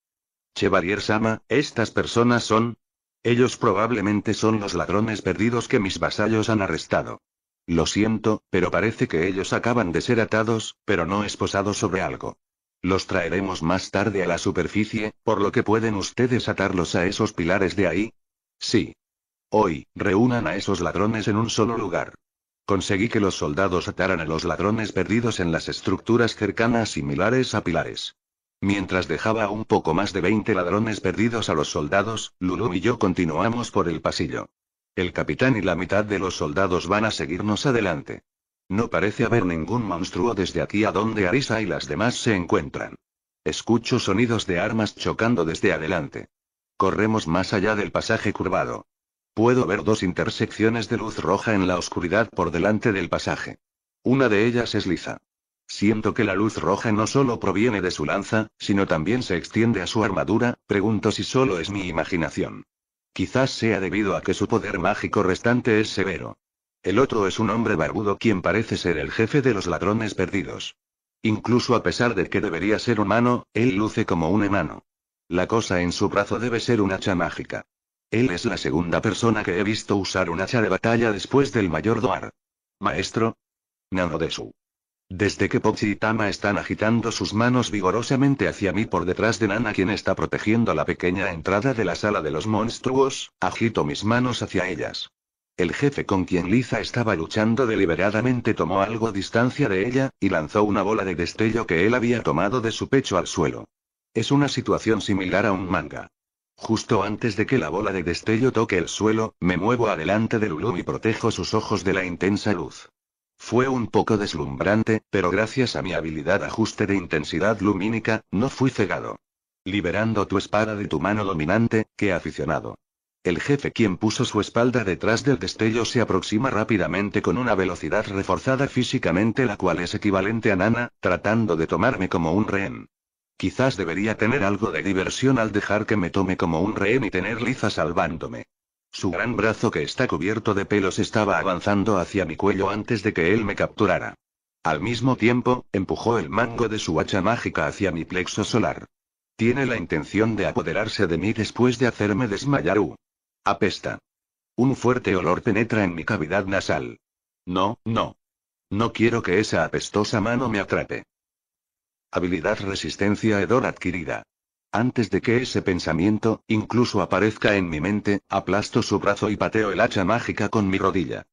Chevalier-sama, estas personas son... Ellos probablemente son los ladrones perdidos que mis vasallos han arrestado. Lo siento, pero parece que ellos acaban de ser atados, pero no esposados sobre algo. Los traeremos más tarde a la superficie, por lo que pueden ustedes atarlos a esos pilares de ahí. Sí. Hoy, reúnan a esos ladrones en un solo lugar. Conseguí que los soldados ataran a los ladrones perdidos en las estructuras cercanas similares a pilares. Mientras dejaba un poco más de 20 ladrones perdidos a los soldados, Lulu y yo continuamos por el pasillo. El capitán y la mitad de los soldados van a seguirnos adelante. No parece haber ningún monstruo desde aquí a donde Arisa y las demás se encuentran. Escucho sonidos de armas chocando desde adelante. Corremos más allá del pasaje curvado. Puedo ver dos intersecciones de luz roja en la oscuridad por delante del pasaje. Una de ellas es lisa. Siento que la luz roja no solo proviene de su lanza, sino también se extiende a su armadura, pregunto si solo es mi imaginación. Quizás sea debido a que su poder mágico restante es severo. El otro es un hombre barbudo quien parece ser el jefe de los ladrones perdidos. Incluso a pesar de que debería ser humano, él luce como un enano. La cosa en su brazo debe ser un hacha mágica. Él es la segunda persona que he visto usar un hacha de batalla después del mayor Doar. Maestro. Nano de su. Desde que Pochi y Tama están agitando sus manos vigorosamente hacia mí por detrás de Nana quien está protegiendo la pequeña entrada de la sala de los monstruos, agito mis manos hacia ellas. El jefe con quien Liza estaba luchando deliberadamente tomó algo a distancia de ella, y lanzó una bola de destello que él había tomado de su pecho al suelo. Es una situación similar a un manga. Justo antes de que la bola de destello toque el suelo, me muevo adelante de Lulu y protejo sus ojos de la intensa luz. Fue un poco deslumbrante, pero gracias a mi habilidad ajuste de intensidad lumínica, no fui cegado. Liberando tu espada de tu mano dominante, qué aficionado. El jefe quien puso su espalda detrás del destello se aproxima rápidamente con una velocidad reforzada físicamente la cual es equivalente a Nana, tratando de tomarme como un rehén. Quizás debería tener algo de diversión al dejar que me tome como un rehén y tener Liza salvándome. Su gran brazo que está cubierto de pelos estaba avanzando hacia mi cuello antes de que él me capturara. Al mismo tiempo, empujó el mango de su hacha mágica hacia mi plexo solar. Tiene la intención de apoderarse de mí después de hacerme desmayar. u... Apesta. Un fuerte olor penetra en mi cavidad nasal. No, no. No quiero que esa apestosa mano me atrape. Habilidad Resistencia Hedor adquirida. Antes de que ese pensamiento, incluso aparezca en mi mente, aplasto su brazo y pateo el hacha mágica con mi rodilla.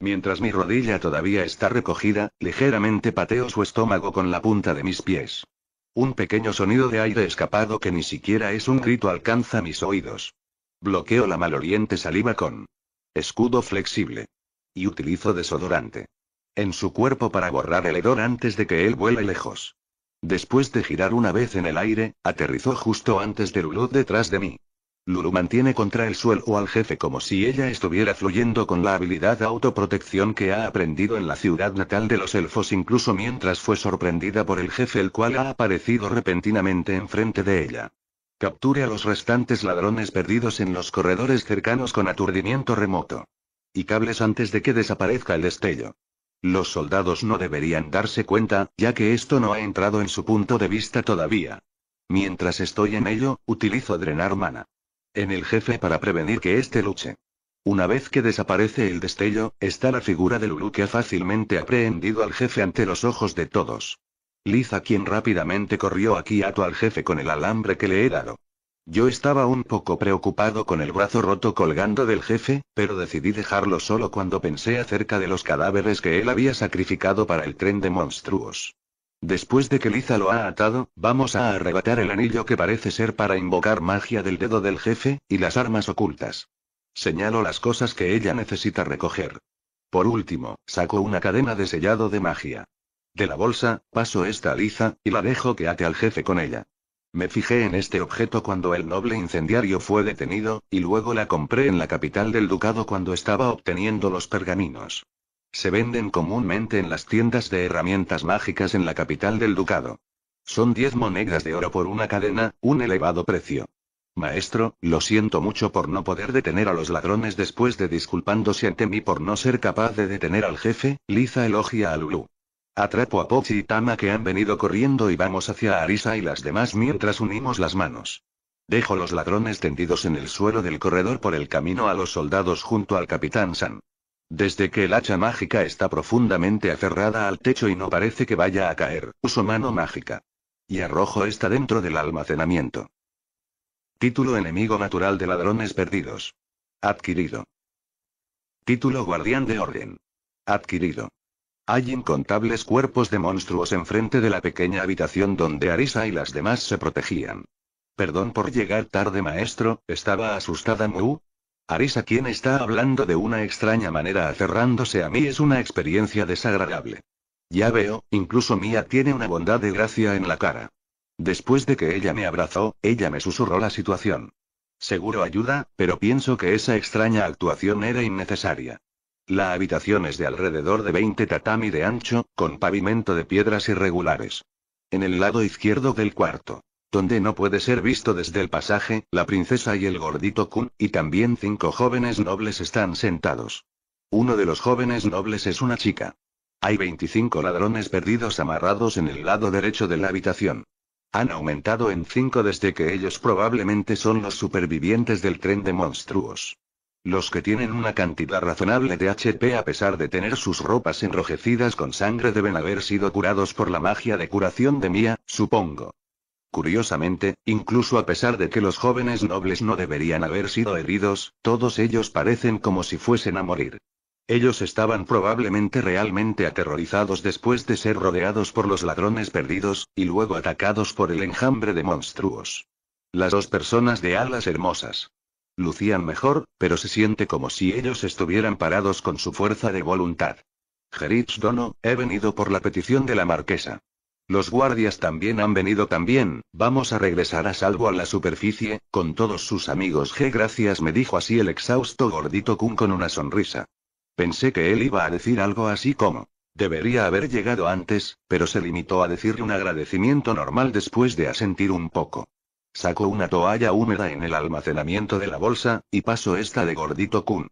Mientras mi rodilla todavía está recogida, ligeramente pateo su estómago con la punta de mis pies. Un pequeño sonido de aire escapado que ni siquiera es un grito alcanza mis oídos. Bloqueo la maloliente saliva con escudo flexible. Y utilizo desodorante. En su cuerpo para borrar el hedor antes de que él vuele lejos. Después de girar una vez en el aire, aterrizó justo antes de Lulu detrás de mí. Lulu mantiene contra el suelo al jefe como si ella estuviera fluyendo con la habilidad de autoprotección que ha aprendido en la ciudad natal de los elfos incluso mientras fue sorprendida por el jefe el cual ha aparecido repentinamente enfrente de ella. Capture a los restantes ladrones perdidos en los corredores cercanos con aturdimiento remoto. Y cables antes de que desaparezca el destello. Los soldados no deberían darse cuenta, ya que esto no ha entrado en su punto de vista todavía. Mientras estoy en ello, utilizo drenar mana. En el jefe para prevenir que este luche. Una vez que desaparece el destello, está la figura de Lulu que ha fácilmente aprehendido al jefe ante los ojos de todos. Liza quien rápidamente corrió aquí ato al jefe con el alambre que le he dado. Yo estaba un poco preocupado con el brazo roto colgando del jefe, pero decidí dejarlo solo cuando pensé acerca de los cadáveres que él había sacrificado para el tren de monstruos. Después de que Liza lo ha atado, vamos a arrebatar el anillo que parece ser para invocar magia del dedo del jefe, y las armas ocultas. Señalo las cosas que ella necesita recoger. Por último, saco una cadena de sellado de magia. De la bolsa, paso esta a Liza, y la dejo que ate al jefe con ella. Me fijé en este objeto cuando el noble incendiario fue detenido, y luego la compré en la capital del ducado cuando estaba obteniendo los pergaminos. Se venden comúnmente en las tiendas de herramientas mágicas en la capital del ducado. Son 10 monedas de oro por una cadena, un elevado precio. Maestro, lo siento mucho por no poder detener a los ladrones después de disculpándose ante mí por no ser capaz de detener al jefe, Liza elogia a Lulu. Atrapo a Pochi y Tama que han venido corriendo y vamos hacia Arisa y las demás mientras unimos las manos. Dejo los ladrones tendidos en el suelo del corredor por el camino a los soldados junto al capitán San. Desde que el hacha mágica está profundamente aferrada al techo y no parece que vaya a caer, uso mano mágica. Y arrojo está dentro del almacenamiento. Título Enemigo Natural de Ladrones Perdidos. Adquirido. Título Guardián de Orden. Adquirido. Hay incontables cuerpos de monstruos enfrente de la pequeña habitación donde Arisa y las demás se protegían. Perdón por llegar tarde, maestro, estaba asustada Mu. Arisa, quien está hablando de una extraña manera aferrándose a mí, es una experiencia desagradable. Ya veo, incluso Mía tiene una bondad de gracia en la cara. Después de que ella me abrazó, ella me susurró la situación. Seguro ayuda, pero pienso que esa extraña actuación era innecesaria. La habitación es de alrededor de 20 tatami de ancho, con pavimento de piedras irregulares. En el lado izquierdo del cuarto, donde no puede ser visto desde el pasaje, la princesa y el gordito Kun, y también cinco jóvenes nobles están sentados. Uno de los jóvenes nobles es una chica. Hay 25 ladrones perdidos amarrados en el lado derecho de la habitación. Han aumentado en 5 desde que ellos probablemente son los supervivientes del tren de monstruos. Los que tienen una cantidad razonable de HP a pesar de tener sus ropas enrojecidas con sangre deben haber sido curados por la magia de curación de Mía, supongo. Curiosamente, incluso a pesar de que los jóvenes nobles no deberían haber sido heridos, todos ellos parecen como si fuesen a morir. Ellos estaban probablemente realmente aterrorizados después de ser rodeados por los ladrones perdidos, y luego atacados por el enjambre de monstruos. Las dos personas de alas hermosas. Lucían mejor, pero se siente como si ellos estuvieran parados con su fuerza de voluntad. Geritz Dono, he venido por la petición de la marquesa. Los guardias también han venido también, vamos a regresar a salvo a la superficie, con todos sus amigos G. Gracias me dijo así el exhausto gordito Kun con una sonrisa. Pensé que él iba a decir algo así como, debería haber llegado antes, pero se limitó a decir un agradecimiento normal después de asentir un poco. Sacó una toalla húmeda en el almacenamiento de la bolsa, y pasó esta de gordito Kun.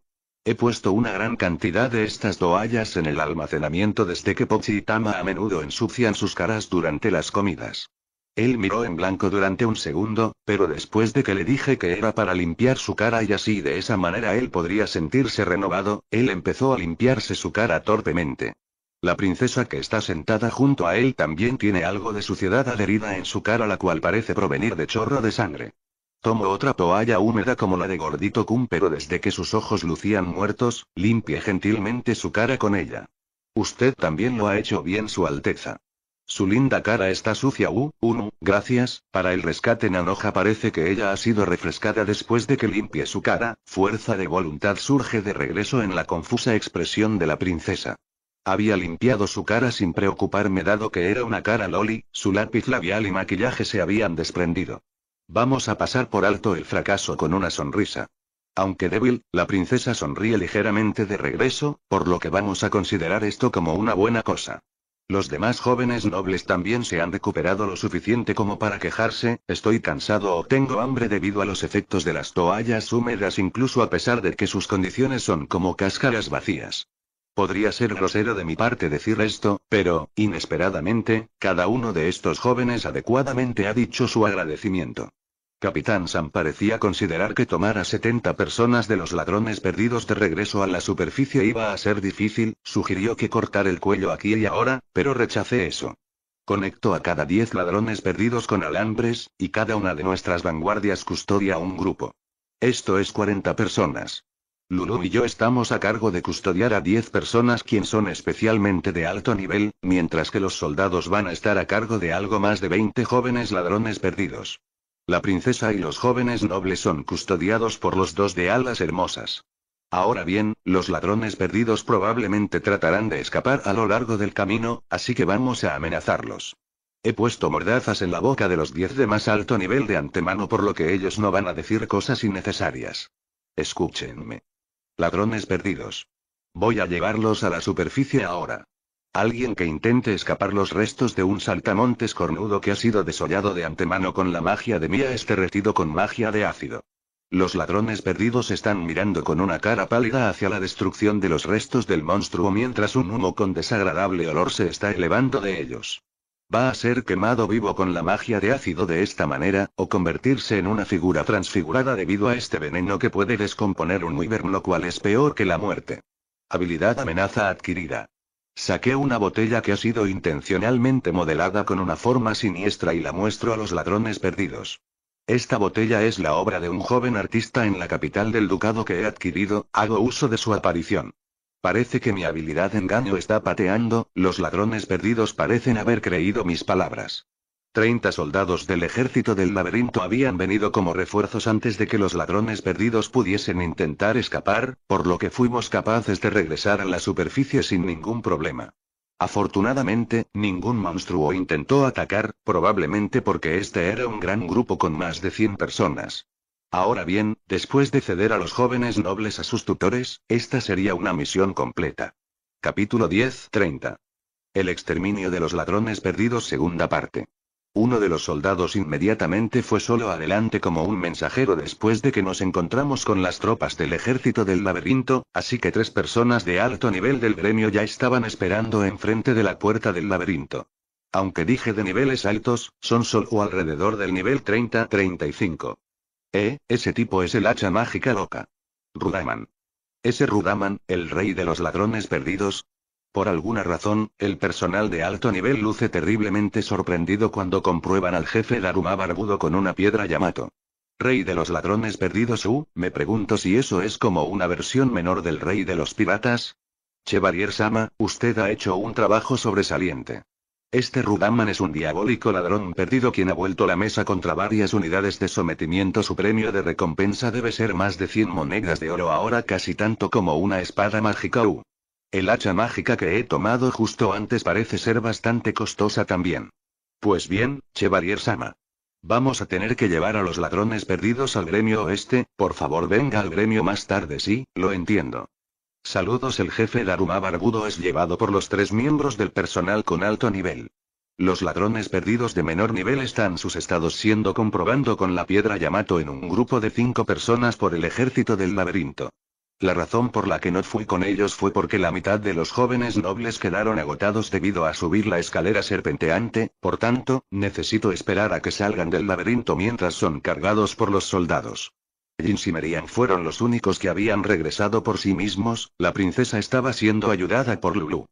He puesto una gran cantidad de estas toallas en el almacenamiento desde que Pochi y Tama a menudo ensucian sus caras durante las comidas. Él miró en blanco durante un segundo, pero después de que le dije que era para limpiar su cara y así de esa manera él podría sentirse renovado, él empezó a limpiarse su cara torpemente. La princesa que está sentada junto a él también tiene algo de suciedad adherida en su cara la cual parece provenir de chorro de sangre. Tomo otra toalla húmeda como la de Gordito Kun pero desde que sus ojos lucían muertos, limpie gentilmente su cara con ella. Usted también lo ha hecho bien su alteza. Su linda cara está sucia. u, uh, u, gracias, para el rescate Nanoja parece que ella ha sido refrescada después de que limpie su cara, fuerza de voluntad surge de regreso en la confusa expresión de la princesa. Había limpiado su cara sin preocuparme dado que era una cara loli, su lápiz labial y maquillaje se habían desprendido. Vamos a pasar por alto el fracaso con una sonrisa. Aunque débil, la princesa sonríe ligeramente de regreso, por lo que vamos a considerar esto como una buena cosa. Los demás jóvenes nobles también se han recuperado lo suficiente como para quejarse, estoy cansado o tengo hambre debido a los efectos de las toallas húmedas incluso a pesar de que sus condiciones son como cáscaras vacías. Podría ser grosero de mi parte decir esto, pero, inesperadamente, cada uno de estos jóvenes adecuadamente ha dicho su agradecimiento. Capitán Sam parecía considerar que tomar a 70 personas de los ladrones perdidos de regreso a la superficie iba a ser difícil, sugirió que cortar el cuello aquí y ahora, pero rechacé eso. Conecto a cada 10 ladrones perdidos con alambres, y cada una de nuestras vanguardias custodia un grupo. Esto es 40 personas. Lulu y yo estamos a cargo de custodiar a 10 personas quien son especialmente de alto nivel, mientras que los soldados van a estar a cargo de algo más de 20 jóvenes ladrones perdidos. La princesa y los jóvenes nobles son custodiados por los dos de alas hermosas. Ahora bien, los ladrones perdidos probablemente tratarán de escapar a lo largo del camino, así que vamos a amenazarlos. He puesto mordazas en la boca de los 10 de más alto nivel de antemano por lo que ellos no van a decir cosas innecesarias. Escúchenme. Ladrones perdidos. Voy a llevarlos a la superficie ahora. Alguien que intente escapar los restos de un saltamontes cornudo que ha sido desollado de antemano con la magia de Mía es retido con magia de ácido. Los ladrones perdidos están mirando con una cara pálida hacia la destrucción de los restos del monstruo mientras un humo con desagradable olor se está elevando de ellos. Va a ser quemado vivo con la magia de ácido de esta manera, o convertirse en una figura transfigurada debido a este veneno que puede descomponer un wyvern, lo cual es peor que la muerte. Habilidad amenaza adquirida. Saqué una botella que ha sido intencionalmente modelada con una forma siniestra y la muestro a los ladrones perdidos. Esta botella es la obra de un joven artista en la capital del ducado que he adquirido, hago uso de su aparición. Parece que mi habilidad engaño está pateando, los ladrones perdidos parecen haber creído mis palabras. Treinta soldados del ejército del laberinto habían venido como refuerzos antes de que los ladrones perdidos pudiesen intentar escapar, por lo que fuimos capaces de regresar a la superficie sin ningún problema. Afortunadamente, ningún monstruo intentó atacar, probablemente porque este era un gran grupo con más de 100 personas. Ahora bien, después de ceder a los jóvenes nobles a sus tutores, esta sería una misión completa. Capítulo 10 El exterminio de los ladrones perdidos segunda parte. Uno de los soldados inmediatamente fue solo adelante como un mensajero después de que nos encontramos con las tropas del ejército del laberinto, así que tres personas de alto nivel del gremio ya estaban esperando enfrente de la puerta del laberinto. Aunque dije de niveles altos, son solo alrededor del nivel 30-35. Eh, ese tipo es el hacha mágica loca. Rudaman. Ese Rudaman, el rey de los ladrones perdidos. Por alguna razón, el personal de alto nivel luce terriblemente sorprendido cuando comprueban al jefe Daruma barbudo con una piedra Yamato. Rey de los ladrones perdidos, uh, me pregunto si eso es como una versión menor del rey de los piratas. Chevalier Sama, usted ha hecho un trabajo sobresaliente. Este Rudaman es un diabólico ladrón perdido quien ha vuelto la mesa contra varias unidades de sometimiento. Su premio de recompensa debe ser más de 100 monedas de oro ahora casi tanto como una espada mágica U. Uh, el hacha mágica que he tomado justo antes parece ser bastante costosa también. Pues bien, Chevalier Sama. Vamos a tener que llevar a los ladrones perdidos al gremio oeste, por favor venga al gremio más tarde, sí, lo entiendo. Saludos el jefe Daruma Barbudo es llevado por los tres miembros del personal con alto nivel. Los ladrones perdidos de menor nivel están sus estados siendo comprobando con la piedra Yamato en un grupo de cinco personas por el ejército del laberinto. La razón por la que no fui con ellos fue porque la mitad de los jóvenes nobles quedaron agotados debido a subir la escalera serpenteante, por tanto, necesito esperar a que salgan del laberinto mientras son cargados por los soldados. Jinx y Merian fueron los únicos que habían regresado por sí mismos, la princesa estaba siendo ayudada por Lulu.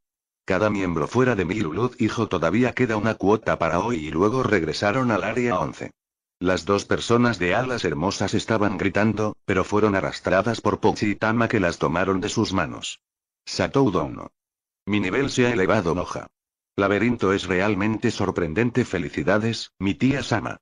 Cada miembro fuera de mi Lulu hijo todavía queda una cuota para hoy y luego regresaron al área 11. Las dos personas de alas hermosas estaban gritando, pero fueron arrastradas por Pochi y Tama que las tomaron de sus manos. Satou Dono. Mi nivel se ha elevado Noja. Laberinto es realmente sorprendente felicidades, mi tía Sama.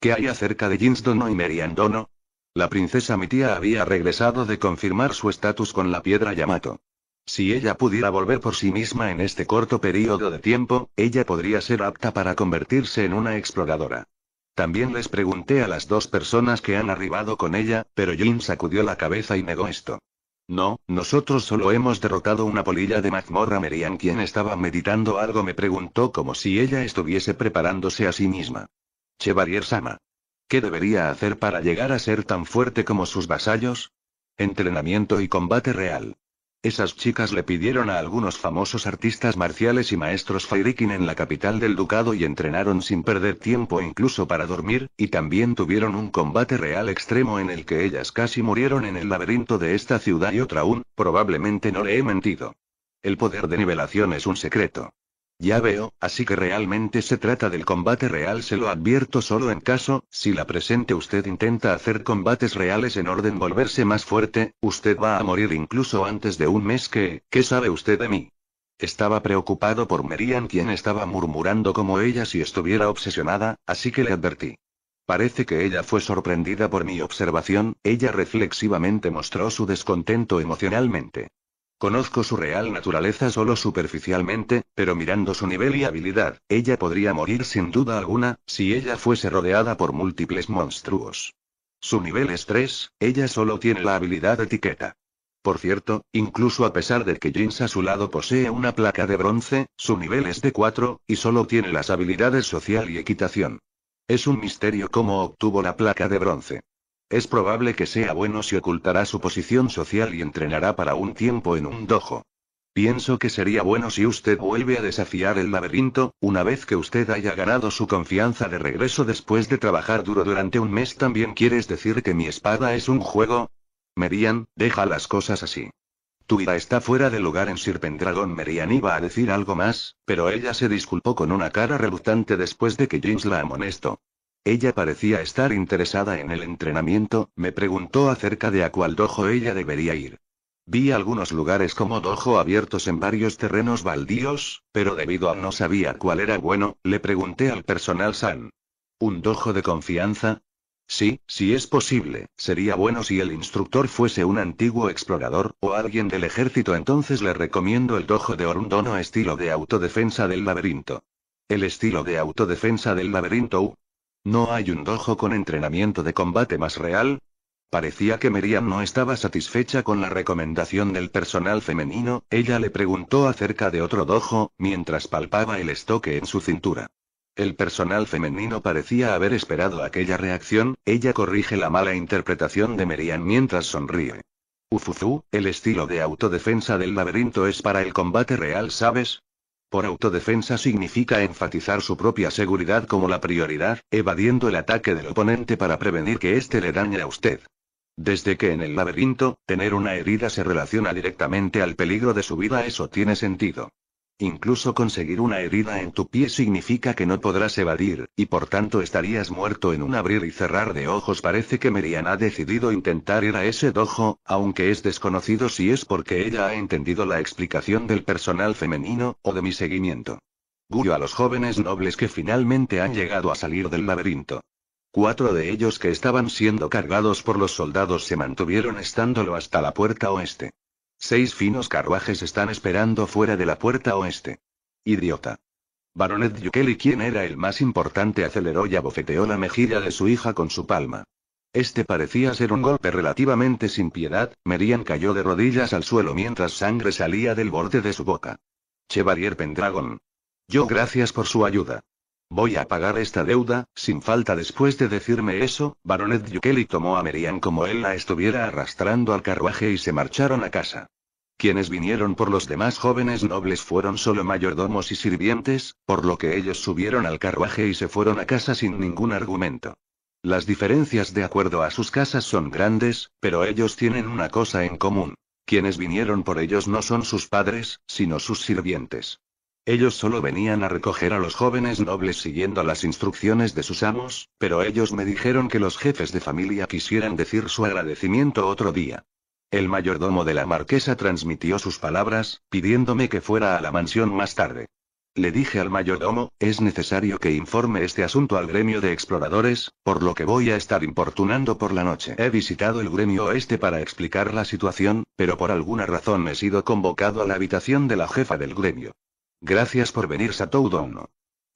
¿Qué hay acerca de Jins Dono y Merian Dono? La princesa mi tía había regresado de confirmar su estatus con la piedra Yamato. Si ella pudiera volver por sí misma en este corto periodo de tiempo, ella podría ser apta para convertirse en una exploradora. También les pregunté a las dos personas que han arribado con ella, pero Jin sacudió la cabeza y negó esto. No, nosotros solo hemos derrotado una polilla de mazmorra. Merian, quien estaba meditando algo, me preguntó como si ella estuviese preparándose a sí misma. Chevalier Sama. ¿Qué debería hacer para llegar a ser tan fuerte como sus vasallos? Entrenamiento y combate real. Esas chicas le pidieron a algunos famosos artistas marciales y maestros Fairikin en la capital del ducado y entrenaron sin perder tiempo incluso para dormir, y también tuvieron un combate real extremo en el que ellas casi murieron en el laberinto de esta ciudad y otra aún, probablemente no le he mentido. El poder de nivelación es un secreto. Ya veo, así que realmente se trata del combate real, se lo advierto solo en caso, si la presente usted intenta hacer combates reales en orden volverse más fuerte, usted va a morir incluso antes de un mes que, ¿qué sabe usted de mí? Estaba preocupado por Merian quien estaba murmurando como ella si estuviera obsesionada, así que le advertí. Parece que ella fue sorprendida por mi observación, ella reflexivamente mostró su descontento emocionalmente. Conozco su real naturaleza solo superficialmente, pero mirando su nivel y habilidad, ella podría morir sin duda alguna, si ella fuese rodeada por múltiples monstruos. Su nivel es 3, ella solo tiene la habilidad etiqueta. Por cierto, incluso a pesar de que Jinx a su lado posee una placa de bronce, su nivel es de 4, y solo tiene las habilidades social y equitación. Es un misterio cómo obtuvo la placa de bronce. Es probable que sea bueno si ocultará su posición social y entrenará para un tiempo en un dojo. Pienso que sería bueno si usted vuelve a desafiar el laberinto, una vez que usted haya ganado su confianza de regreso después de trabajar duro durante un mes. ¿También quieres decir que mi espada es un juego? Merian, deja las cosas así. Tu vida está fuera de lugar en Sir Dragon. Merian iba a decir algo más, pero ella se disculpó con una cara reluctante después de que James la amonestó. Ella parecía estar interesada en el entrenamiento, me preguntó acerca de a cuál dojo ella debería ir. Vi algunos lugares como dojo abiertos en varios terrenos baldíos, pero debido a no sabía cuál era bueno, le pregunté al personal San. ¿Un dojo de confianza? Sí, si es posible, sería bueno si el instructor fuese un antiguo explorador, o alguien del ejército entonces le recomiendo el dojo de Orundono estilo de autodefensa del laberinto. El estilo de autodefensa del laberinto U ¿No hay un dojo con entrenamiento de combate más real? Parecía que Merian no estaba satisfecha con la recomendación del personal femenino, ella le preguntó acerca de otro dojo, mientras palpaba el estoque en su cintura. El personal femenino parecía haber esperado aquella reacción, ella corrige la mala interpretación de Merian mientras sonríe. Uzuzu, el estilo de autodefensa del laberinto es para el combate real, ¿sabes? Por autodefensa significa enfatizar su propia seguridad como la prioridad, evadiendo el ataque del oponente para prevenir que éste le dañe a usted. Desde que en el laberinto, tener una herida se relaciona directamente al peligro de su vida eso tiene sentido. Incluso conseguir una herida en tu pie significa que no podrás evadir, y por tanto estarías muerto en un abrir y cerrar de ojos. Parece que Merian ha decidido intentar ir a ese dojo, aunque es desconocido si es porque ella ha entendido la explicación del personal femenino, o de mi seguimiento. Guyo a los jóvenes nobles que finalmente han llegado a salir del laberinto. Cuatro de ellos que estaban siendo cargados por los soldados se mantuvieron estándolo hasta la puerta oeste. Seis finos carruajes están esperando fuera de la puerta oeste. Idiota. Baronet Yukeli, quien era el más importante, aceleró y abofeteó la mejilla de su hija con su palma. Este parecía ser un golpe relativamente sin piedad, Merian cayó de rodillas al suelo mientras sangre salía del borde de su boca. Chevalier Pendragon. Yo gracias por su ayuda. Voy a pagar esta deuda, sin falta después de decirme eso, Baronet Yukeli tomó a Merian como él la estuviera arrastrando al carruaje y se marcharon a casa. Quienes vinieron por los demás jóvenes nobles fueron solo mayordomos y sirvientes, por lo que ellos subieron al carruaje y se fueron a casa sin ningún argumento. Las diferencias de acuerdo a sus casas son grandes, pero ellos tienen una cosa en común. Quienes vinieron por ellos no son sus padres, sino sus sirvientes. Ellos solo venían a recoger a los jóvenes nobles siguiendo las instrucciones de sus amos, pero ellos me dijeron que los jefes de familia quisieran decir su agradecimiento otro día. El mayordomo de la marquesa transmitió sus palabras, pidiéndome que fuera a la mansión más tarde. Le dije al mayordomo, es necesario que informe este asunto al gremio de exploradores, por lo que voy a estar importunando por la noche. He visitado el gremio este para explicar la situación, pero por alguna razón he sido convocado a la habitación de la jefa del gremio. Gracias por venir Satou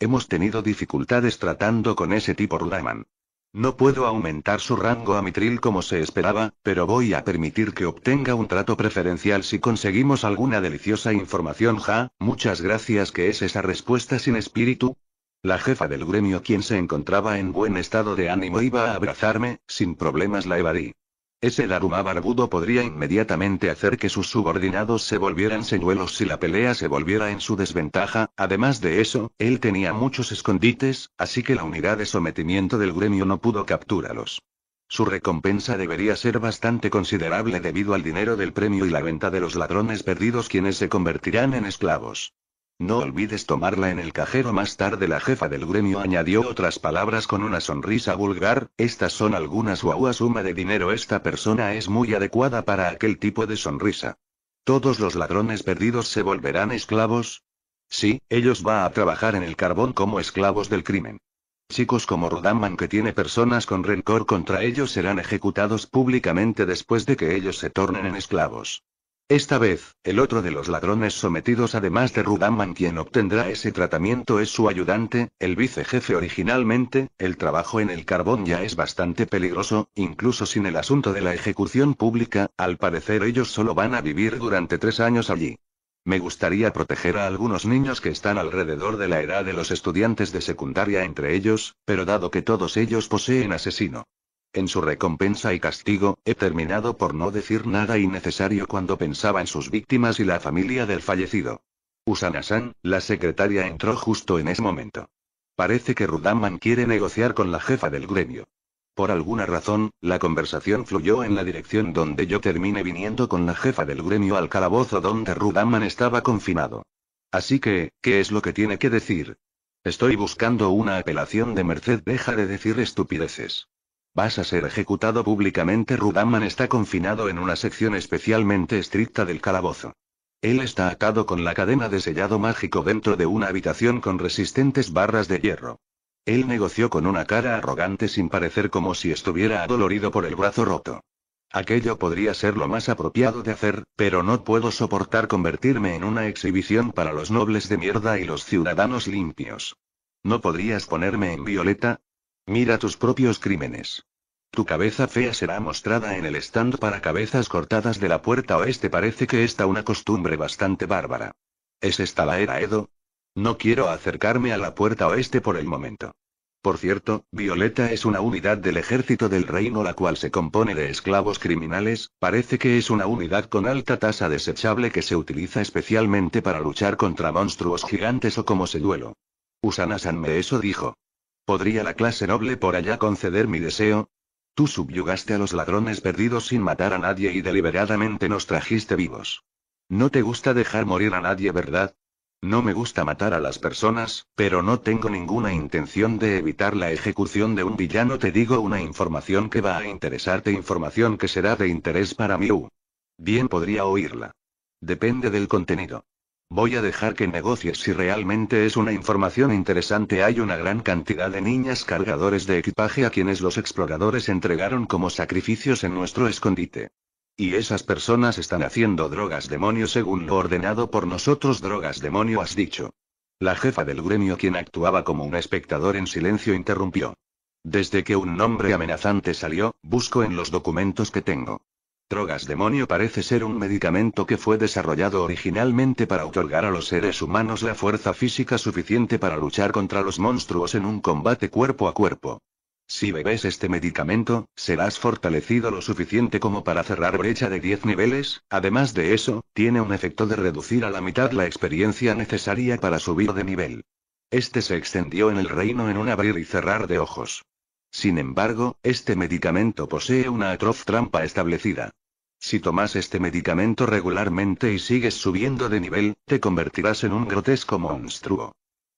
Hemos tenido dificultades tratando con ese tipo Rudaman. No puedo aumentar su rango a mitril como se esperaba, pero voy a permitir que obtenga un trato preferencial si conseguimos alguna deliciosa información. Ja, muchas gracias. que es esa respuesta sin espíritu? La jefa del gremio, quien se encontraba en buen estado de ánimo, iba a abrazarme, sin problemas la evadí. Ese Daruma barbudo podría inmediatamente hacer que sus subordinados se volvieran señuelos si la pelea se volviera en su desventaja, además de eso, él tenía muchos escondites, así que la unidad de sometimiento del gremio no pudo capturarlos. Su recompensa debería ser bastante considerable debido al dinero del premio y la venta de los ladrones perdidos quienes se convertirán en esclavos. No olvides tomarla en el cajero más tarde. La jefa del gremio añadió otras palabras con una sonrisa vulgar, estas son algunas guagua suma de dinero. Esta persona es muy adecuada para aquel tipo de sonrisa. ¿Todos los ladrones perdidos se volverán esclavos? Sí, ellos van a trabajar en el carbón como esclavos del crimen. Chicos como Rodaman que tiene personas con rencor contra ellos serán ejecutados públicamente después de que ellos se tornen en esclavos. Esta vez, el otro de los ladrones sometidos además de Rudaman quien obtendrá ese tratamiento es su ayudante, el vicejefe originalmente, el trabajo en el carbón ya es bastante peligroso, incluso sin el asunto de la ejecución pública, al parecer ellos solo van a vivir durante tres años allí. Me gustaría proteger a algunos niños que están alrededor de la edad de los estudiantes de secundaria entre ellos, pero dado que todos ellos poseen asesino en su recompensa y castigo, he terminado por no decir nada innecesario cuando pensaba en sus víctimas y la familia del fallecido. Usana-san, la secretaria entró justo en ese momento. Parece que Rudaman quiere negociar con la jefa del gremio. Por alguna razón, la conversación fluyó en la dirección donde yo terminé viniendo con la jefa del gremio al calabozo donde Rudaman estaba confinado. Así que, ¿qué es lo que tiene que decir? Estoy buscando una apelación de merced, deja de decir estupideces. Vas a ser ejecutado públicamente. Rudaman está confinado en una sección especialmente estricta del calabozo. Él está atado con la cadena de sellado mágico dentro de una habitación con resistentes barras de hierro. Él negoció con una cara arrogante sin parecer como si estuviera adolorido por el brazo roto. Aquello podría ser lo más apropiado de hacer, pero no puedo soportar convertirme en una exhibición para los nobles de mierda y los ciudadanos limpios. ¿No podrías ponerme en violeta? Mira tus propios crímenes. Tu cabeza fea será mostrada en el stand para cabezas cortadas de la puerta oeste. Parece que está una costumbre bastante bárbara. ¿Es esta la era Edo? No quiero acercarme a la puerta oeste por el momento. Por cierto, Violeta es una unidad del ejército del reino la cual se compone de esclavos criminales, parece que es una unidad con alta tasa desechable que se utiliza especialmente para luchar contra monstruos gigantes o como se duelo. Usana Sanme eso dijo. ¿Podría la clase noble por allá conceder mi deseo? Tú subyugaste a los ladrones perdidos sin matar a nadie y deliberadamente nos trajiste vivos. No te gusta dejar morir a nadie, ¿verdad? No me gusta matar a las personas, pero no tengo ninguna intención de evitar la ejecución de un villano. Te digo una información que va a interesarte, información que será de interés para mí. Bien podría oírla. Depende del contenido. Voy a dejar que negocies si realmente es una información interesante. Hay una gran cantidad de niñas cargadores de equipaje a quienes los exploradores entregaron como sacrificios en nuestro escondite. Y esas personas están haciendo drogas demonio según lo ordenado por nosotros. Drogas demonio has dicho. La jefa del gremio quien actuaba como un espectador en silencio interrumpió. Desde que un nombre amenazante salió, busco en los documentos que tengo. Drogas demonio parece ser un medicamento que fue desarrollado originalmente para otorgar a los seres humanos la fuerza física suficiente para luchar contra los monstruos en un combate cuerpo a cuerpo. Si bebes este medicamento, serás fortalecido lo suficiente como para cerrar brecha de 10 niveles, además de eso, tiene un efecto de reducir a la mitad la experiencia necesaria para subir de nivel. Este se extendió en el reino en un abrir y cerrar de ojos. Sin embargo, este medicamento posee una atroz trampa establecida. Si tomas este medicamento regularmente y sigues subiendo de nivel, te convertirás en un grotesco monstruo.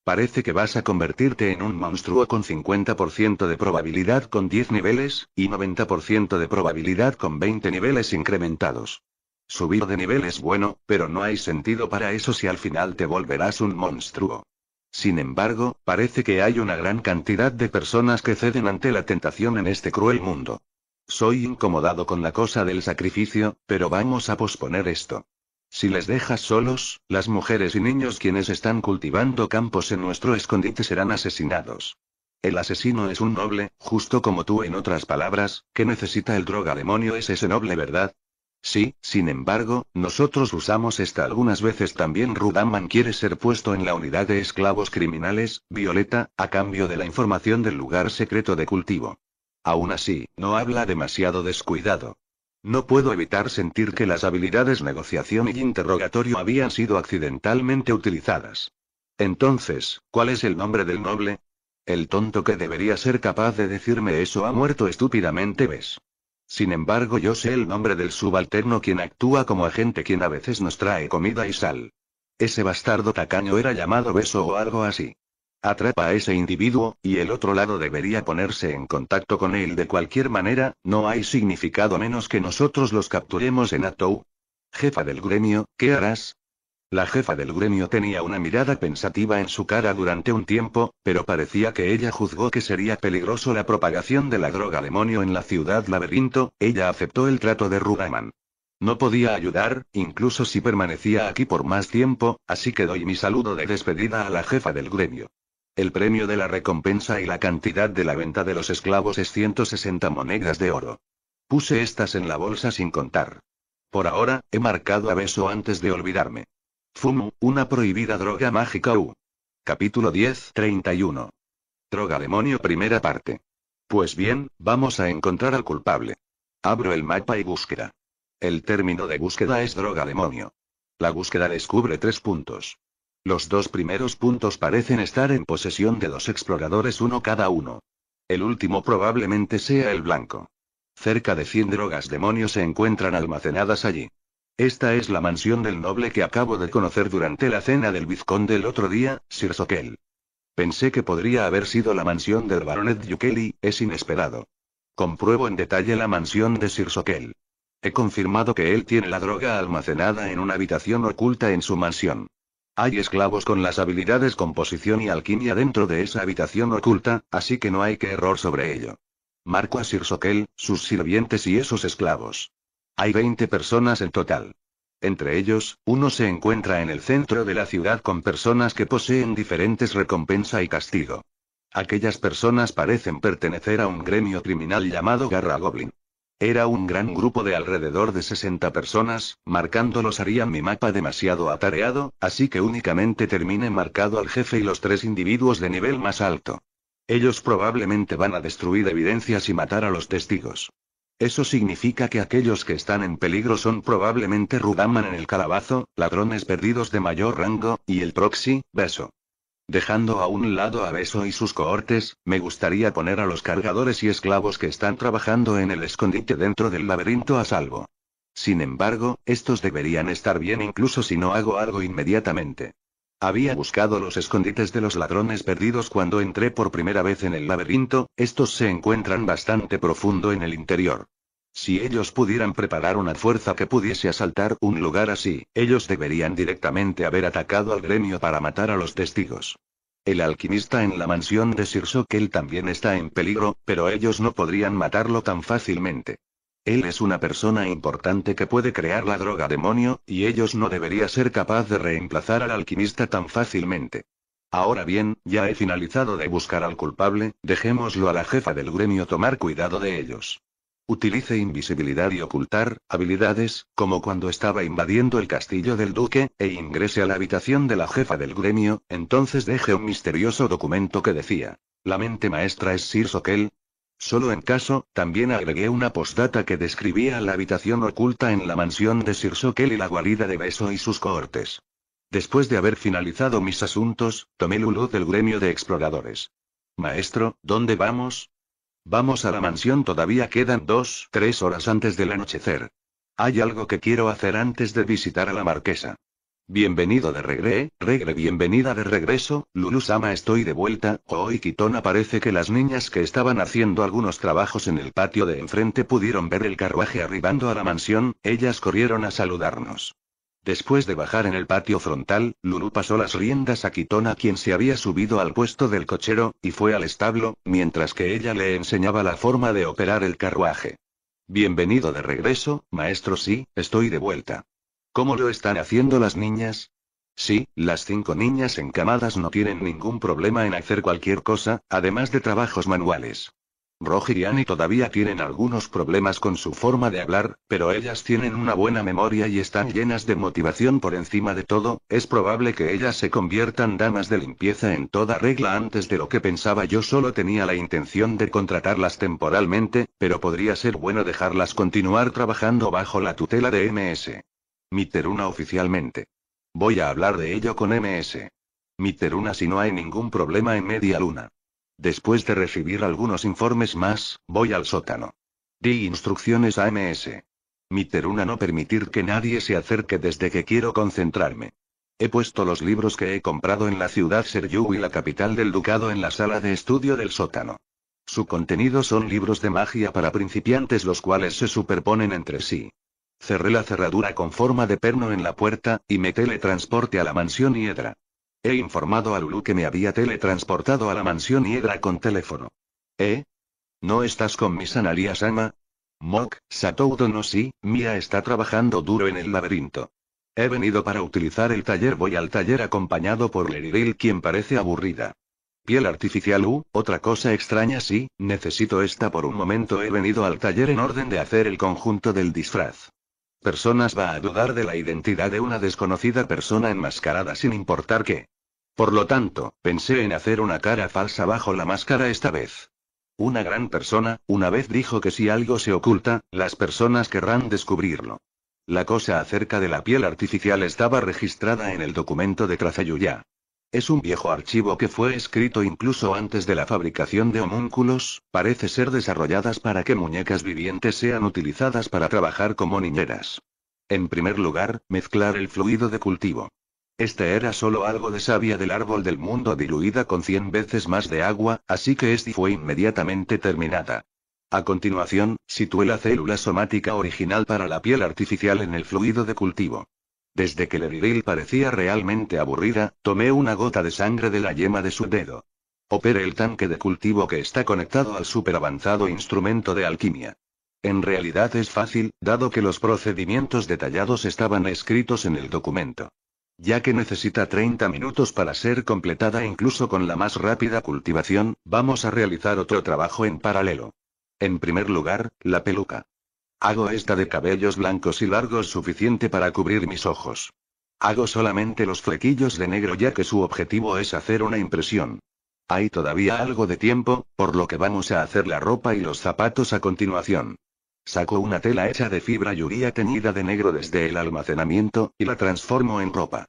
Parece que vas a convertirte en un monstruo con 50% de probabilidad con 10 niveles, y 90% de probabilidad con 20 niveles incrementados. Subir de nivel es bueno, pero no hay sentido para eso si al final te volverás un monstruo. Sin embargo, parece que hay una gran cantidad de personas que ceden ante la tentación en este cruel mundo. Soy incomodado con la cosa del sacrificio, pero vamos a posponer esto. Si les dejas solos, las mujeres y niños quienes están cultivando campos en nuestro escondite serán asesinados. El asesino es un noble, justo como tú en otras palabras, que necesita el droga demonio es ese noble, ¿verdad? Sí, sin embargo, nosotros usamos esta algunas veces también. Rudaman quiere ser puesto en la unidad de esclavos criminales, Violeta, a cambio de la información del lugar secreto de cultivo. Aún así, no habla demasiado descuidado. No puedo evitar sentir que las habilidades negociación y interrogatorio habían sido accidentalmente utilizadas. Entonces, ¿cuál es el nombre del noble? El tonto que debería ser capaz de decirme eso ha muerto estúpidamente, ¿ves? Sin embargo, yo sé el nombre del subalterno quien actúa como agente quien a veces nos trae comida y sal. Ese bastardo tacaño era llamado beso o algo así. Atrapa a ese individuo, y el otro lado debería ponerse en contacto con él de cualquier manera, no hay significado menos que nosotros los capturemos en Atou. Jefa del gremio, ¿qué harás? La jefa del gremio tenía una mirada pensativa en su cara durante un tiempo, pero parecía que ella juzgó que sería peligroso la propagación de la droga demonio en la ciudad laberinto, ella aceptó el trato de Rugaman. No podía ayudar, incluso si permanecía aquí por más tiempo, así que doy mi saludo de despedida a la jefa del gremio. El premio de la recompensa y la cantidad de la venta de los esclavos es 160 monedas de oro. Puse estas en la bolsa sin contar. Por ahora, he marcado a beso antes de olvidarme. Fumu, una prohibida droga mágica U. Capítulo 10 31. Droga demonio primera parte. Pues bien, vamos a encontrar al culpable. Abro el mapa y búsqueda. El término de búsqueda es droga demonio. La búsqueda descubre tres puntos. Los dos primeros puntos parecen estar en posesión de dos exploradores, uno cada uno. El último probablemente sea el blanco. Cerca de 100 drogas demonio se encuentran almacenadas allí. Esta es la mansión del noble que acabo de conocer durante la cena del vizconde el otro día, Sir Soquel. Pensé que podría haber sido la mansión del baronet Yukeli, es inesperado. Compruebo en detalle la mansión de Sir Soquel. He confirmado que él tiene la droga almacenada en una habitación oculta en su mansión. Hay esclavos con las habilidades composición y alquimia dentro de esa habitación oculta, así que no hay que error sobre ello. Marco a Sir Soquel, sus sirvientes y esos esclavos. Hay 20 personas en total. Entre ellos, uno se encuentra en el centro de la ciudad con personas que poseen diferentes recompensa y castigo. Aquellas personas parecen pertenecer a un gremio criminal llamado Garra Goblin. Era un gran grupo de alrededor de 60 personas, marcándolos haría mi mapa demasiado atareado, así que únicamente termine marcado al jefe y los tres individuos de nivel más alto. Ellos probablemente van a destruir evidencias y matar a los testigos. Eso significa que aquellos que están en peligro son probablemente Rudaman en el calabazo, ladrones perdidos de mayor rango, y el proxy, Beso. Dejando a un lado a Beso y sus cohortes, me gustaría poner a los cargadores y esclavos que están trabajando en el escondite dentro del laberinto a salvo. Sin embargo, estos deberían estar bien incluso si no hago algo inmediatamente. Había buscado los escondites de los ladrones perdidos cuando entré por primera vez en el laberinto, estos se encuentran bastante profundo en el interior. Si ellos pudieran preparar una fuerza que pudiese asaltar un lugar así, ellos deberían directamente haber atacado al gremio para matar a los testigos. El alquimista en la mansión de Sir él también está en peligro, pero ellos no podrían matarlo tan fácilmente. Él es una persona importante que puede crear la droga demonio, y ellos no debería ser capaz de reemplazar al alquimista tan fácilmente. Ahora bien, ya he finalizado de buscar al culpable, dejémoslo a la jefa del gremio tomar cuidado de ellos. Utilice invisibilidad y ocultar, habilidades, como cuando estaba invadiendo el castillo del duque, e ingrese a la habitación de la jefa del gremio, entonces deje un misterioso documento que decía. La mente maestra es Sir Soquel, Solo en caso, también agregué una postdata que describía la habitación oculta en la mansión de Sir Soquel y la guarida de Beso y sus cohortes. Después de haber finalizado mis asuntos, tomé Lulu del gremio de exploradores. Maestro, ¿dónde vamos? Vamos a la mansión, todavía quedan dos, tres horas antes del anochecer. Hay algo que quiero hacer antes de visitar a la marquesa. Bienvenido de regre, regre bienvenida de regreso, Lulu-sama estoy de vuelta, hoy Kitona parece que las niñas que estaban haciendo algunos trabajos en el patio de enfrente pudieron ver el carruaje arribando a la mansión, ellas corrieron a saludarnos. Después de bajar en el patio frontal, Lulu pasó las riendas a Kitona quien se había subido al puesto del cochero, y fue al establo, mientras que ella le enseñaba la forma de operar el carruaje. Bienvenido de regreso, maestro sí, estoy de vuelta. ¿Cómo lo están haciendo las niñas? Sí, las cinco niñas encamadas no tienen ningún problema en hacer cualquier cosa, además de trabajos manuales. Roger y Annie todavía tienen algunos problemas con su forma de hablar, pero ellas tienen una buena memoria y están llenas de motivación por encima de todo, es probable que ellas se conviertan damas de limpieza en toda regla antes de lo que pensaba yo solo tenía la intención de contratarlas temporalmente, pero podría ser bueno dejarlas continuar trabajando bajo la tutela de MS. Miteruna oficialmente. Voy a hablar de ello con MS. Miteruna si no hay ningún problema en media luna. Después de recibir algunos informes más, voy al sótano. Di instrucciones a MS. Miteruna no permitir que nadie se acerque desde que quiero concentrarme. He puesto los libros que he comprado en la ciudad Seryu y la capital del ducado en la sala de estudio del sótano. Su contenido son libros de magia para principiantes los cuales se superponen entre sí. Cerré la cerradura con forma de perno en la puerta, y me teletransporte a la mansión Hiedra. He informado a Lulu que me había teletransportado a la mansión Hiedra con teléfono. ¿Eh? ¿No estás con mis analías, Ama? Mok, Satoudo no sí, Mia está trabajando duro en el laberinto. He venido para utilizar el taller, voy al taller acompañado por Leriril quien parece aburrida. Piel artificial, u, uh, otra cosa extraña sí, necesito esta por un momento he venido al taller en orden de hacer el conjunto del disfraz personas va a dudar de la identidad de una desconocida persona enmascarada sin importar qué. Por lo tanto, pensé en hacer una cara falsa bajo la máscara esta vez. Una gran persona, una vez dijo que si algo se oculta, las personas querrán descubrirlo. La cosa acerca de la piel artificial estaba registrada en el documento de Trazayuya. Es un viejo archivo que fue escrito incluso antes de la fabricación de homúnculos, parece ser desarrolladas para que muñecas vivientes sean utilizadas para trabajar como niñeras. En primer lugar, mezclar el fluido de cultivo. Este era solo algo de savia del árbol del mundo diluida con 100 veces más de agua, así que este fue inmediatamente terminada. A continuación, sitúe la célula somática original para la piel artificial en el fluido de cultivo. Desde que viril parecía realmente aburrida, tomé una gota de sangre de la yema de su dedo. Operé el tanque de cultivo que está conectado al superavanzado instrumento de alquimia. En realidad es fácil, dado que los procedimientos detallados estaban escritos en el documento. Ya que necesita 30 minutos para ser completada incluso con la más rápida cultivación, vamos a realizar otro trabajo en paralelo. En primer lugar, la peluca. Hago esta de cabellos blancos y largos suficiente para cubrir mis ojos. Hago solamente los flequillos de negro ya que su objetivo es hacer una impresión. Hay todavía algo de tiempo, por lo que vamos a hacer la ropa y los zapatos a continuación. Saco una tela hecha de fibra yuría teñida de negro desde el almacenamiento, y la transformo en ropa.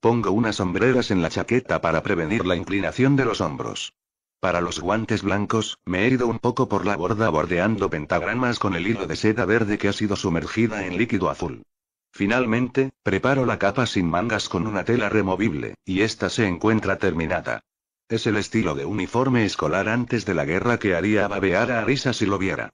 Pongo unas sombreras en la chaqueta para prevenir la inclinación de los hombros. Para los guantes blancos, me he ido un poco por la borda bordeando pentagramas con el hilo de seda verde que ha sido sumergida en líquido azul. Finalmente, preparo la capa sin mangas con una tela removible, y esta se encuentra terminada. Es el estilo de uniforme escolar antes de la guerra que haría babear a Arisa si lo viera.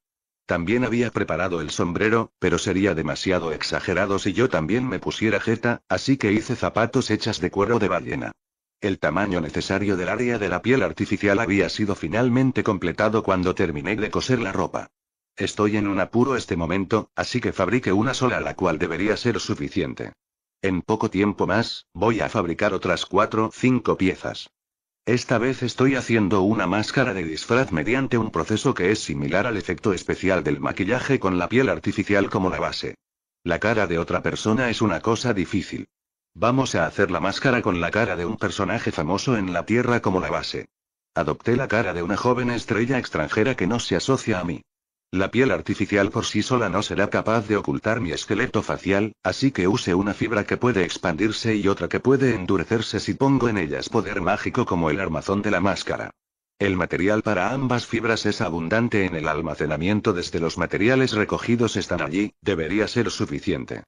También había preparado el sombrero, pero sería demasiado exagerado si yo también me pusiera jeta, así que hice zapatos hechas de cuero de ballena. El tamaño necesario del área de la piel artificial había sido finalmente completado cuando terminé de coser la ropa. Estoy en un apuro este momento, así que fabrique una sola la cual debería ser suficiente. En poco tiempo más, voy a fabricar otras cuatro 5 cinco piezas. Esta vez estoy haciendo una máscara de disfraz mediante un proceso que es similar al efecto especial del maquillaje con la piel artificial como la base. La cara de otra persona es una cosa difícil. Vamos a hacer la máscara con la cara de un personaje famoso en la Tierra como la base. Adopté la cara de una joven estrella extranjera que no se asocia a mí. La piel artificial por sí sola no será capaz de ocultar mi esqueleto facial, así que use una fibra que puede expandirse y otra que puede endurecerse si pongo en ellas poder mágico como el armazón de la máscara. El material para ambas fibras es abundante en el almacenamiento desde los materiales recogidos están allí, debería ser suficiente.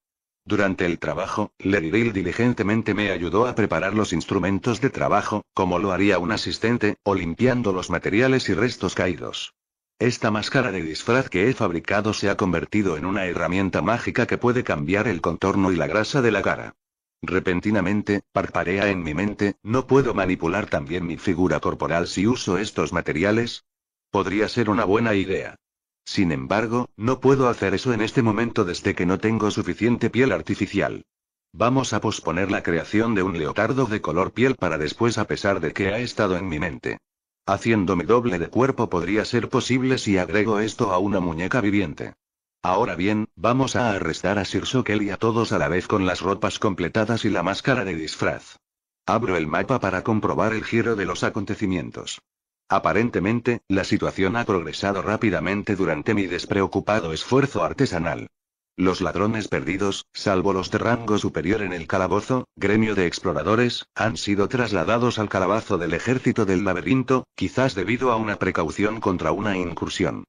Durante el trabajo, Leryl diligentemente me ayudó a preparar los instrumentos de trabajo, como lo haría un asistente, o limpiando los materiales y restos caídos. Esta máscara de disfraz que he fabricado se ha convertido en una herramienta mágica que puede cambiar el contorno y la grasa de la cara. Repentinamente, parparea en mi mente, ¿no puedo manipular también mi figura corporal si uso estos materiales? Podría ser una buena idea. Sin embargo, no puedo hacer eso en este momento desde que no tengo suficiente piel artificial. Vamos a posponer la creación de un leotardo de color piel para después a pesar de que ha estado en mi mente. Haciéndome doble de cuerpo podría ser posible si agrego esto a una muñeca viviente. Ahora bien, vamos a arrestar a Sir Sokel y a todos a la vez con las ropas completadas y la máscara de disfraz. Abro el mapa para comprobar el giro de los acontecimientos. Aparentemente, la situación ha progresado rápidamente durante mi despreocupado esfuerzo artesanal. Los ladrones perdidos, salvo los de rango superior en el calabozo, gremio de exploradores, han sido trasladados al calabazo del ejército del laberinto, quizás debido a una precaución contra una incursión.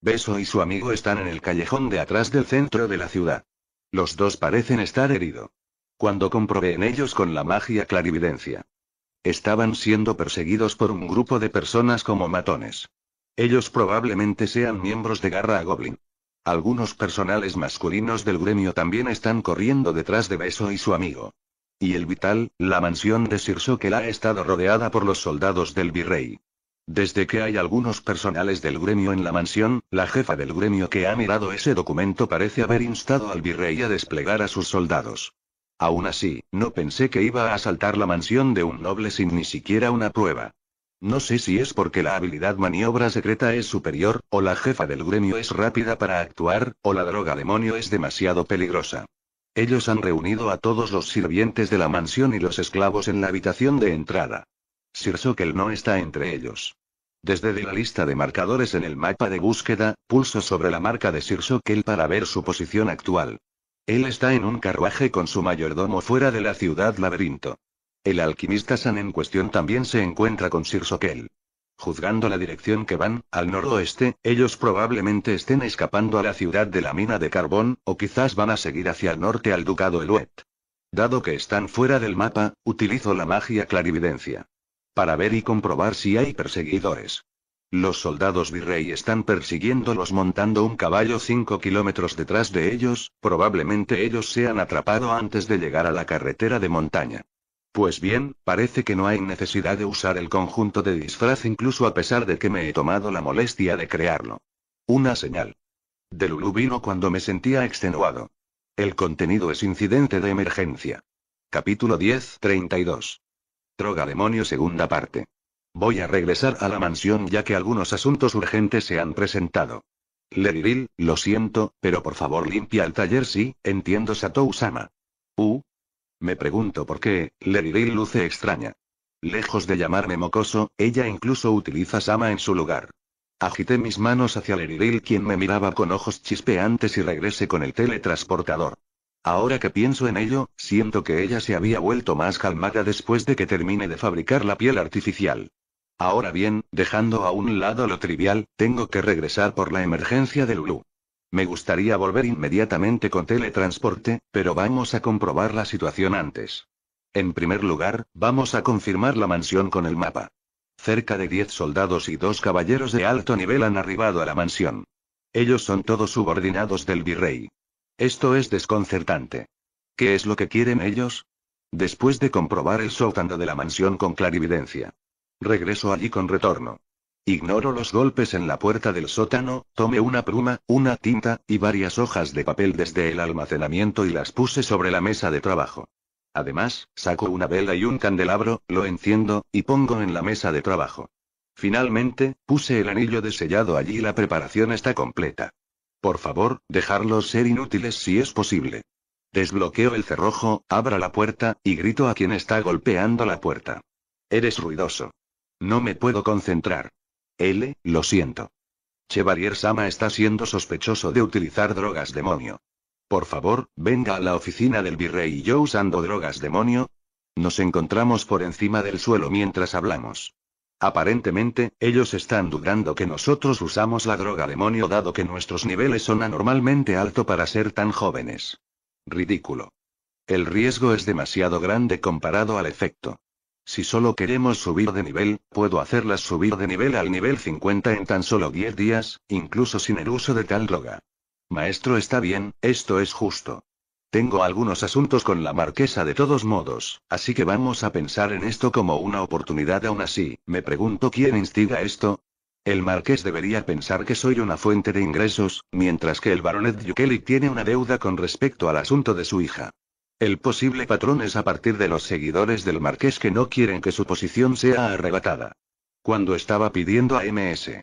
Beso y su amigo están en el callejón de atrás del centro de la ciudad. Los dos parecen estar heridos. Cuando comprobé en ellos con la magia clarividencia Estaban siendo perseguidos por un grupo de personas como matones. Ellos probablemente sean miembros de Garra a Goblin. Algunos personales masculinos del gremio también están corriendo detrás de Beso y su amigo. Y el Vital, la mansión de Sirsoquel ha estado rodeada por los soldados del virrey. Desde que hay algunos personales del gremio en la mansión, la jefa del gremio que ha mirado ese documento parece haber instado al virrey a desplegar a sus soldados. Aún así, no pensé que iba a asaltar la mansión de un noble sin ni siquiera una prueba. No sé si es porque la habilidad maniobra secreta es superior, o la jefa del gremio es rápida para actuar, o la droga demonio es demasiado peligrosa. Ellos han reunido a todos los sirvientes de la mansión y los esclavos en la habitación de entrada. Sir Sokel no está entre ellos. Desde la lista de marcadores en el mapa de búsqueda, pulso sobre la marca de Sir Sokel para ver su posición actual. Él está en un carruaje con su mayordomo fuera de la ciudad laberinto. El alquimista San en cuestión también se encuentra con Sir Soquel. Juzgando la dirección que van, al noroeste, ellos probablemente estén escapando a la ciudad de la mina de carbón, o quizás van a seguir hacia el norte al ducado Eluet. Dado que están fuera del mapa, utilizo la magia clarividencia. Para ver y comprobar si hay perseguidores. Los soldados virrey están persiguiéndolos montando un caballo 5 kilómetros detrás de ellos, probablemente ellos se han atrapado antes de llegar a la carretera de montaña. Pues bien, parece que no hay necesidad de usar el conjunto de disfraz incluso a pesar de que me he tomado la molestia de crearlo. Una señal. De Lulu cuando me sentía extenuado. El contenido es incidente de emergencia. Capítulo 10, 32. Troga demonio segunda parte. Voy a regresar a la mansión ya que algunos asuntos urgentes se han presentado. Leriril, lo siento, pero por favor limpia el taller sí, entiendo Satou-sama. Uh. Me pregunto por qué, Leriril luce extraña. Lejos de llamarme mocoso, ella incluso utiliza Sama en su lugar. Agité mis manos hacia Leriril quien me miraba con ojos chispeantes y regresé con el teletransportador. Ahora que pienso en ello, siento que ella se había vuelto más calmada después de que termine de fabricar la piel artificial. Ahora bien, dejando a un lado lo trivial, tengo que regresar por la emergencia de Lulu. Me gustaría volver inmediatamente con teletransporte, pero vamos a comprobar la situación antes. En primer lugar, vamos a confirmar la mansión con el mapa. Cerca de 10 soldados y dos caballeros de alto nivel han arribado a la mansión. Ellos son todos subordinados del virrey. Esto es desconcertante. ¿Qué es lo que quieren ellos? Después de comprobar el sótano de la mansión con clarividencia. Regreso allí con retorno. Ignoro los golpes en la puerta del sótano, tomé una pluma, una tinta, y varias hojas de papel desde el almacenamiento y las puse sobre la mesa de trabajo. Además, saco una vela y un candelabro, lo enciendo, y pongo en la mesa de trabajo. Finalmente, puse el anillo de sellado allí y la preparación está completa. Por favor, dejarlos ser inútiles si es posible. Desbloqueo el cerrojo, abra la puerta, y grito a quien está golpeando la puerta. Eres ruidoso. No me puedo concentrar. L, lo siento. Chevalier Sama está siendo sospechoso de utilizar drogas demonio. Por favor, venga a la oficina del virrey y yo usando drogas demonio. Nos encontramos por encima del suelo mientras hablamos. Aparentemente, ellos están dudando que nosotros usamos la droga demonio dado que nuestros niveles son anormalmente alto para ser tan jóvenes. Ridículo. El riesgo es demasiado grande comparado al efecto. Si solo queremos subir de nivel, puedo hacerlas subir de nivel al nivel 50 en tan solo 10 días, incluso sin el uso de tal droga. Maestro está bien, esto es justo. Tengo algunos asuntos con la marquesa de todos modos, así que vamos a pensar en esto como una oportunidad aún así. Me pregunto quién instiga esto. El marqués debería pensar que soy una fuente de ingresos, mientras que el baronet Yukeli tiene una deuda con respecto al asunto de su hija. El posible patrón es a partir de los seguidores del marqués que no quieren que su posición sea arrebatada. Cuando estaba pidiendo a MS.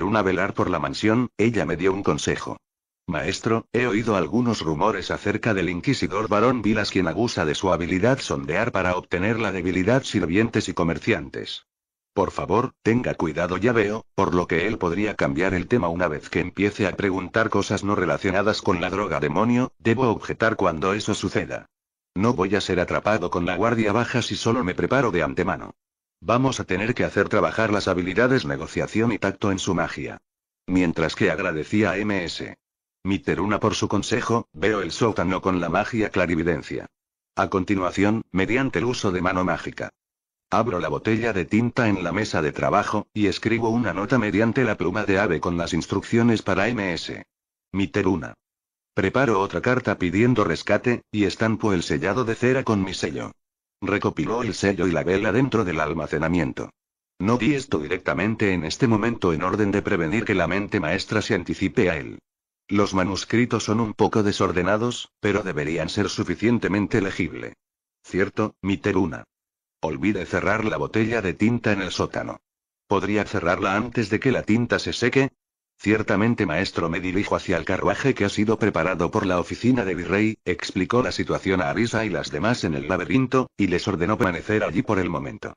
una velar por la mansión, ella me dio un consejo. Maestro, he oído algunos rumores acerca del inquisidor varón Vilas quien abusa de su habilidad sondear para obtener la debilidad sirvientes y comerciantes. Por favor, tenga cuidado ya veo, por lo que él podría cambiar el tema una vez que empiece a preguntar cosas no relacionadas con la droga demonio, debo objetar cuando eso suceda. No voy a ser atrapado con la guardia baja si solo me preparo de antemano. Vamos a tener que hacer trabajar las habilidades negociación y tacto en su magia. Mientras que agradecía a MS. Miteruna por su consejo, veo el sótano con la magia clarividencia. A continuación, mediante el uso de mano mágica. Abro la botella de tinta en la mesa de trabajo, y escribo una nota mediante la pluma de ave con las instrucciones para MS. Miteruna. Preparo otra carta pidiendo rescate, y estampo el sellado de cera con mi sello. Recopiló el sello y la vela dentro del almacenamiento. No di esto directamente en este momento en orden de prevenir que la mente maestra se anticipe a él. Los manuscritos son un poco desordenados, pero deberían ser suficientemente legible. Cierto, mi teruna. Olvide cerrar la botella de tinta en el sótano. ¿Podría cerrarla antes de que la tinta se seque? Ciertamente, maestro, me dirijo hacia el carruaje que ha sido preparado por la oficina de virrey, explicó la situación a Arisa y las demás en el laberinto, y les ordenó permanecer allí por el momento.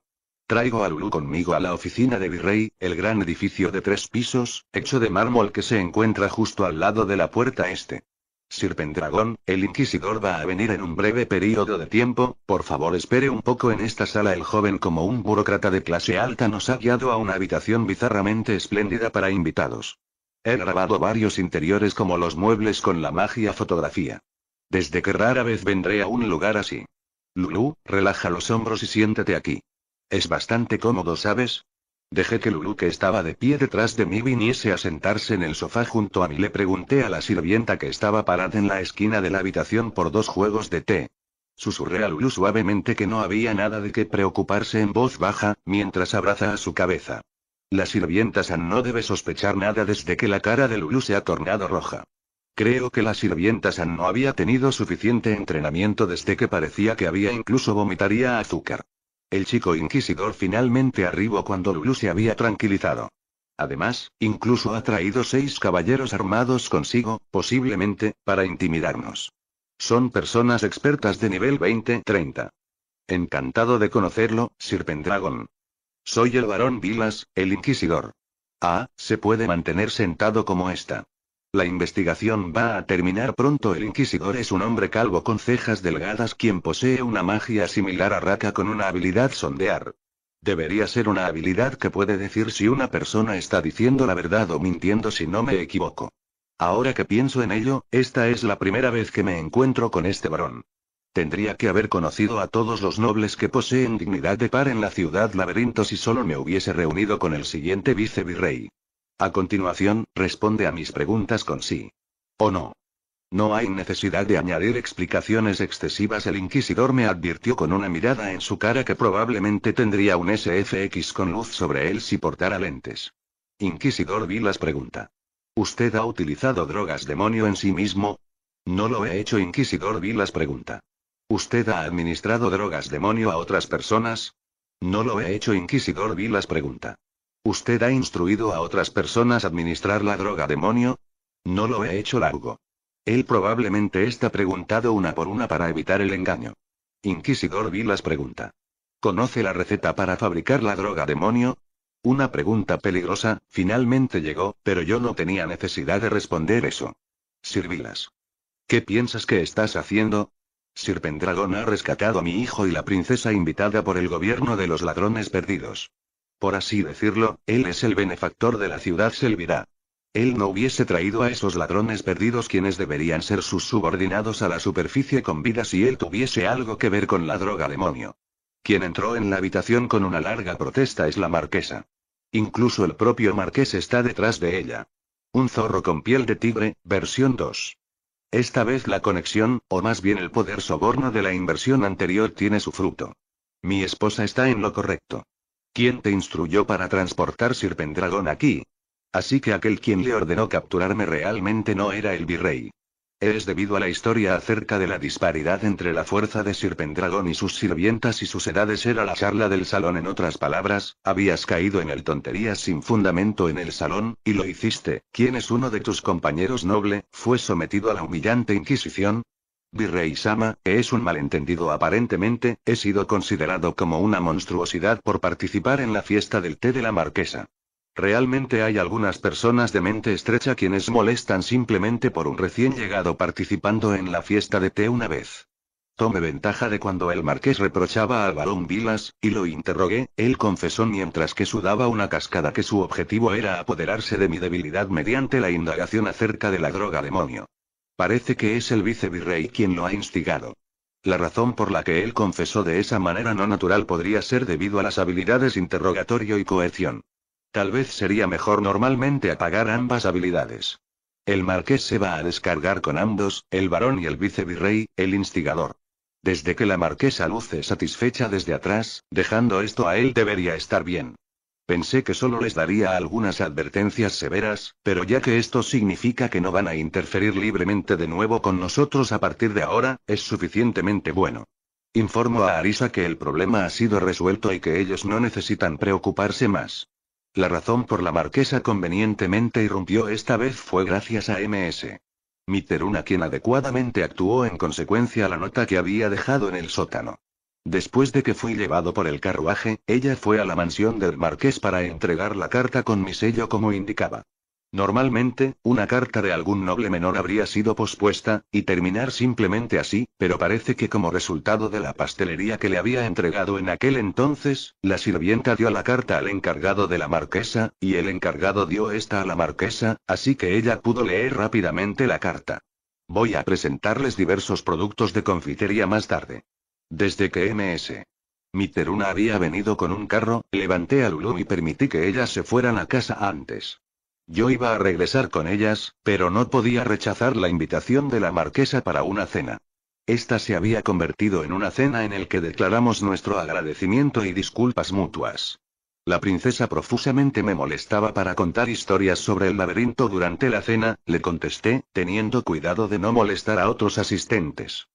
Traigo a Lulu conmigo a la oficina de Virrey, el gran edificio de tres pisos, hecho de mármol que se encuentra justo al lado de la puerta este. Sir Pendragón, el inquisidor va a venir en un breve periodo de tiempo, por favor espere un poco en esta sala. El joven como un burócrata de clase alta nos ha guiado a una habitación bizarramente espléndida para invitados. He grabado varios interiores como los muebles con la magia fotografía. Desde que rara vez vendré a un lugar así. Lulu, relaja los hombros y siéntate aquí. Es bastante cómodo, ¿sabes? Dejé que Lulu, que estaba de pie detrás de mí, viniese a sentarse en el sofá junto a mí. Le pregunté a la sirvienta que estaba parada en la esquina de la habitación por dos juegos de té. Susurré a Lulu suavemente que no había nada de qué preocuparse en voz baja, mientras abraza a su cabeza. La sirvienta San no debe sospechar nada desde que la cara de Lulu se ha tornado roja. Creo que la sirvienta San no había tenido suficiente entrenamiento desde que parecía que había incluso vomitaría azúcar. El chico inquisidor finalmente arribó cuando Lulu se había tranquilizado. Además, incluso ha traído seis caballeros armados consigo, posiblemente, para intimidarnos. Son personas expertas de nivel 20-30. Encantado de conocerlo, Sir Soy el varón Vilas, el inquisidor. Ah, se puede mantener sentado como está. La investigación va a terminar pronto. El inquisidor es un hombre calvo con cejas delgadas quien posee una magia similar a Raka con una habilidad sondear. Debería ser una habilidad que puede decir si una persona está diciendo la verdad o mintiendo si no me equivoco. Ahora que pienso en ello, esta es la primera vez que me encuentro con este varón. Tendría que haber conocido a todos los nobles que poseen dignidad de par en la ciudad laberinto si solo me hubiese reunido con el siguiente virrey. A continuación, responde a mis preguntas con sí. ¿O no? No hay necesidad de añadir explicaciones excesivas. El inquisidor me advirtió con una mirada en su cara que probablemente tendría un SFX con luz sobre él si portara lentes. Inquisidor Vilas pregunta. ¿Usted ha utilizado drogas demonio en sí mismo? No lo he hecho. Inquisidor Vilas pregunta. ¿Usted ha administrado drogas demonio a otras personas? No lo he hecho. Inquisidor Vilas pregunta. ¿Usted ha instruido a otras personas a administrar la droga demonio? No lo he hecho largo. Él probablemente está preguntado una por una para evitar el engaño. Inquisidor Vilas pregunta. ¿Conoce la receta para fabricar la droga demonio? Una pregunta peligrosa, finalmente llegó, pero yo no tenía necesidad de responder eso. Sir Vilas. ¿Qué piensas que estás haciendo? Sir Pendragon ha rescatado a mi hijo y la princesa invitada por el gobierno de los ladrones perdidos. Por así decirlo, él es el benefactor de la ciudad Selvira. Él no hubiese traído a esos ladrones perdidos quienes deberían ser sus subordinados a la superficie con vida si él tuviese algo que ver con la droga demonio. Quien entró en la habitación con una larga protesta es la marquesa. Incluso el propio marqués está detrás de ella. Un zorro con piel de tigre, versión 2. Esta vez la conexión, o más bien el poder soborno de la inversión anterior tiene su fruto. Mi esposa está en lo correcto. ¿Quién te instruyó para transportar Sirpendragón aquí? Así que aquel quien le ordenó capturarme realmente no era el virrey. Es debido a la historia acerca de la disparidad entre la fuerza de Sirpendragón y sus sirvientas y sus edades era la charla del salón en otras palabras, habías caído en el tonterías sin fundamento en el salón, y lo hiciste, ¿Quién es uno de tus compañeros noble, fue sometido a la humillante inquisición, Virrey Sama, que es un malentendido aparentemente, he sido considerado como una monstruosidad por participar en la fiesta del té de la marquesa. Realmente hay algunas personas de mente estrecha quienes molestan simplemente por un recién llegado participando en la fiesta de té una vez. Tome ventaja de cuando el marqués reprochaba al barón Vilas, y lo interrogué, él confesó mientras que sudaba una cascada que su objetivo era apoderarse de mi debilidad mediante la indagación acerca de la droga demonio. Parece que es el vicevirrey quien lo ha instigado. La razón por la que él confesó de esa manera no natural podría ser debido a las habilidades interrogatorio y coerción. Tal vez sería mejor normalmente apagar ambas habilidades. El marqués se va a descargar con ambos, el varón y el vicevirrey, el instigador. Desde que la marquesa luce satisfecha desde atrás, dejando esto a él debería estar bien. Pensé que solo les daría algunas advertencias severas, pero ya que esto significa que no van a interferir libremente de nuevo con nosotros a partir de ahora, es suficientemente bueno. Informo a Arisa que el problema ha sido resuelto y que ellos no necesitan preocuparse más. La razón por la marquesa convenientemente irrumpió esta vez fue gracias a MS. Miteruna quien adecuadamente actuó en consecuencia a la nota que había dejado en el sótano. Después de que fui llevado por el carruaje, ella fue a la mansión del marqués para entregar la carta con mi sello como indicaba. Normalmente, una carta de algún noble menor habría sido pospuesta, y terminar simplemente así, pero parece que como resultado de la pastelería que le había entregado en aquel entonces, la sirvienta dio la carta al encargado de la marquesa, y el encargado dio esta a la marquesa, así que ella pudo leer rápidamente la carta. Voy a presentarles diversos productos de confitería más tarde. Desde que MS. Miteruna había venido con un carro, levanté a Lulu y permití que ellas se fueran a casa antes. Yo iba a regresar con ellas, pero no podía rechazar la invitación de la marquesa para una cena. Esta se había convertido en una cena en el que declaramos nuestro agradecimiento y disculpas mutuas. La princesa profusamente me molestaba para contar historias sobre el laberinto durante la cena, le contesté, teniendo cuidado de no molestar a otros asistentes.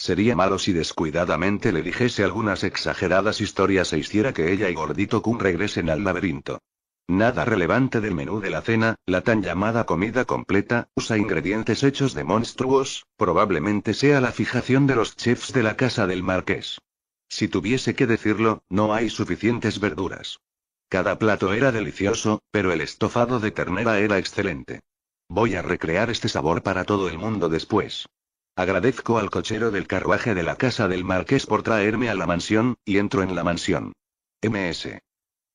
Sería malo si descuidadamente le dijese algunas exageradas historias e hiciera que ella y Gordito Kun regresen al laberinto. Nada relevante del menú de la cena, la tan llamada comida completa, usa ingredientes hechos de monstruos, probablemente sea la fijación de los chefs de la casa del marqués. Si tuviese que decirlo, no hay suficientes verduras. Cada plato era delicioso, pero el estofado de ternera era excelente. Voy a recrear este sabor para todo el mundo después. Agradezco al cochero del carruaje de la casa del marqués por traerme a la mansión, y entro en la mansión. MS.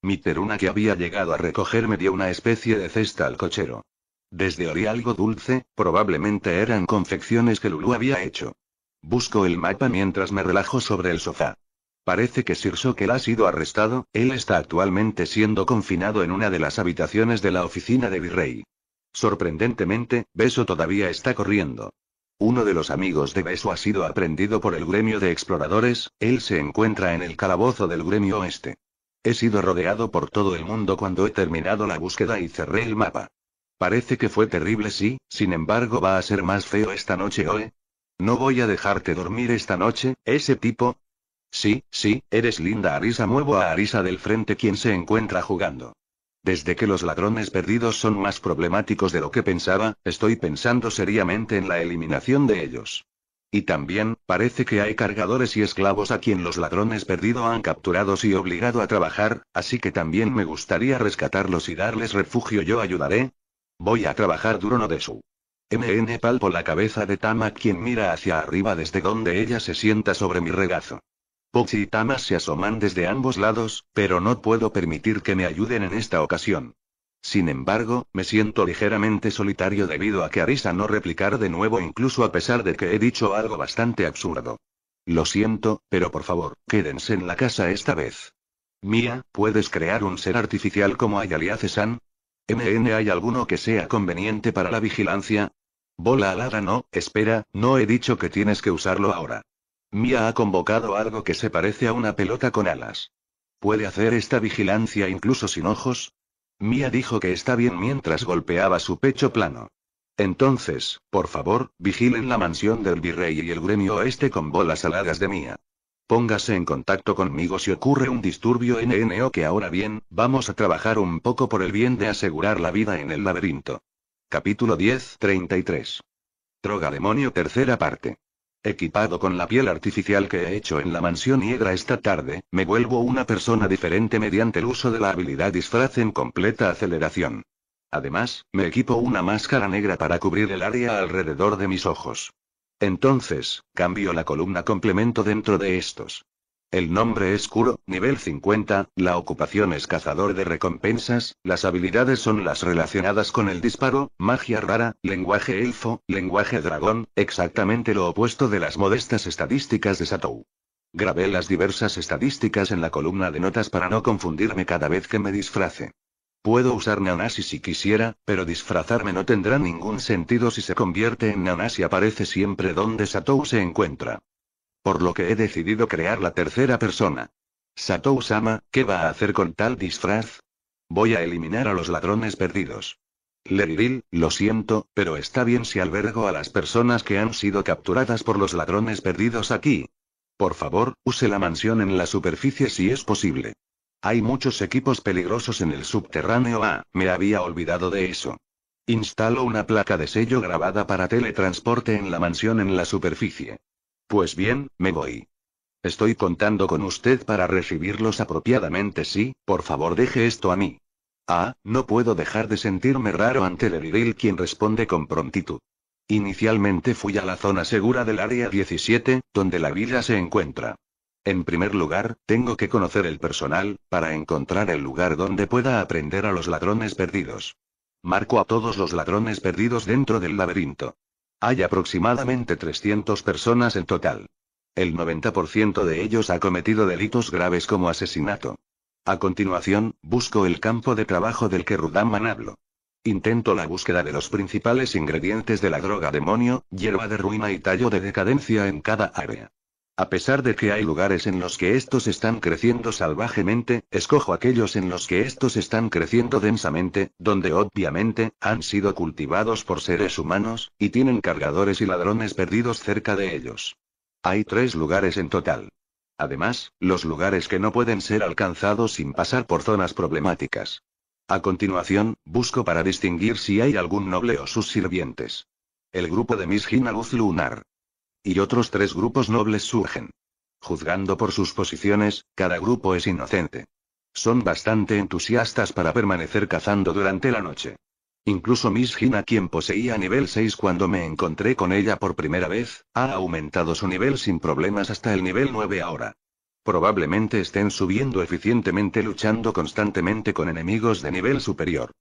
Mi teruna que había llegado a recogerme dio una especie de cesta al cochero. Desde orí algo dulce, probablemente eran confecciones que Lulu había hecho. Busco el mapa mientras me relajo sobre el sofá. Parece que Sir Sokel ha sido arrestado, él está actualmente siendo confinado en una de las habitaciones de la oficina de Virrey. Sorprendentemente, Beso todavía está corriendo. Uno de los amigos de Beso ha sido aprendido por el gremio de exploradores, él se encuentra en el calabozo del gremio oeste. He sido rodeado por todo el mundo cuando he terminado la búsqueda y cerré el mapa. Parece que fue terrible sí, sin embargo va a ser más feo esta noche ¿oe? No voy a dejarte dormir esta noche, ese tipo. Sí, sí, eres linda Arisa muevo a Arisa del frente quien se encuentra jugando. Desde que los ladrones perdidos son más problemáticos de lo que pensaba, estoy pensando seriamente en la eliminación de ellos. Y también, parece que hay cargadores y esclavos a quien los ladrones perdido han capturado y obligado a trabajar, así que también me gustaría rescatarlos y darles refugio. Yo ayudaré. Voy a trabajar duro no de su. MN palpo la cabeza de Tama quien mira hacia arriba desde donde ella se sienta sobre mi regazo. Pochi y Tama se asoman desde ambos lados, pero no puedo permitir que me ayuden en esta ocasión. Sin embargo, me siento ligeramente solitario debido a que Arisa no replicar de nuevo incluso a pesar de que he dicho algo bastante absurdo. Lo siento, pero por favor, quédense en la casa esta vez. Mía, ¿puedes crear un ser artificial como Ayaliace-san? ¿MN hay alguno que sea conveniente para la vigilancia? Bola alada no, espera, no he dicho que tienes que usarlo ahora. Mia ha convocado algo que se parece a una pelota con alas. ¿Puede hacer esta vigilancia incluso sin ojos? Mia dijo que está bien mientras golpeaba su pecho plano. Entonces, por favor, vigilen la mansión del virrey y el gremio este con bolas aladas de Mía. Póngase en contacto conmigo si ocurre un disturbio en o que ahora bien, vamos a trabajar un poco por el bien de asegurar la vida en el laberinto. Capítulo 10 33. Droga demonio tercera parte. Equipado con la piel artificial que he hecho en la mansión Hiedra esta tarde, me vuelvo una persona diferente mediante el uso de la habilidad disfraz en completa aceleración. Además, me equipo una máscara negra para cubrir el área alrededor de mis ojos. Entonces, cambio la columna complemento dentro de estos. El nombre es Kuro, nivel 50, la ocupación es cazador de recompensas, las habilidades son las relacionadas con el disparo, magia rara, lenguaje elfo, lenguaje dragón, exactamente lo opuesto de las modestas estadísticas de Satou. Grabé las diversas estadísticas en la columna de notas para no confundirme cada vez que me disfrace. Puedo usar Nanasi si quisiera, pero disfrazarme no tendrá ningún sentido si se convierte en y aparece siempre donde Satou se encuentra. Por lo que he decidido crear la tercera persona. Sato sama ¿qué va a hacer con tal disfraz? Voy a eliminar a los ladrones perdidos. Leridil, lo siento, pero está bien si albergo a las personas que han sido capturadas por los ladrones perdidos aquí. Por favor, use la mansión en la superficie si es posible. Hay muchos equipos peligrosos en el subterráneo. Ah, me había olvidado de eso. Instalo una placa de sello grabada para teletransporte en la mansión en la superficie. Pues bien, me voy. Estoy contando con usted para recibirlos apropiadamente, sí, por favor deje esto a mí. Ah, no puedo dejar de sentirme raro ante Viril quien responde con prontitud. Inicialmente fui a la zona segura del área 17, donde la villa se encuentra. En primer lugar, tengo que conocer el personal, para encontrar el lugar donde pueda aprender a los ladrones perdidos. Marco a todos los ladrones perdidos dentro del laberinto. Hay aproximadamente 300 personas en total. El 90% de ellos ha cometido delitos graves como asesinato. A continuación, busco el campo de trabajo del que Rudaman habló. Intento la búsqueda de los principales ingredientes de la droga demonio, hierba de ruina y tallo de decadencia en cada área. A pesar de que hay lugares en los que estos están creciendo salvajemente, escojo aquellos en los que estos están creciendo densamente, donde obviamente, han sido cultivados por seres humanos, y tienen cargadores y ladrones perdidos cerca de ellos. Hay tres lugares en total. Además, los lugares que no pueden ser alcanzados sin pasar por zonas problemáticas. A continuación, busco para distinguir si hay algún noble o sus sirvientes. El grupo de mis Luz Lunar. Y otros tres grupos nobles surgen. Juzgando por sus posiciones, cada grupo es inocente. Son bastante entusiastas para permanecer cazando durante la noche. Incluso Miss Gina, quien poseía nivel 6 cuando me encontré con ella por primera vez, ha aumentado su nivel sin problemas hasta el nivel 9 ahora. Probablemente estén subiendo eficientemente luchando constantemente con enemigos de nivel superior.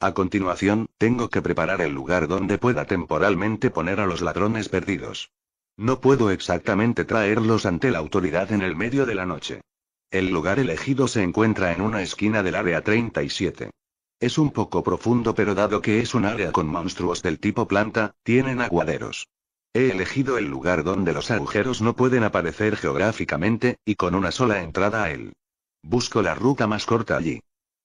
A continuación, tengo que preparar el lugar donde pueda temporalmente poner a los ladrones perdidos. No puedo exactamente traerlos ante la autoridad en el medio de la noche. El lugar elegido se encuentra en una esquina del área 37. Es un poco profundo pero dado que es un área con monstruos del tipo planta, tienen aguaderos. He elegido el lugar donde los agujeros no pueden aparecer geográficamente, y con una sola entrada a él. Busco la ruta más corta allí.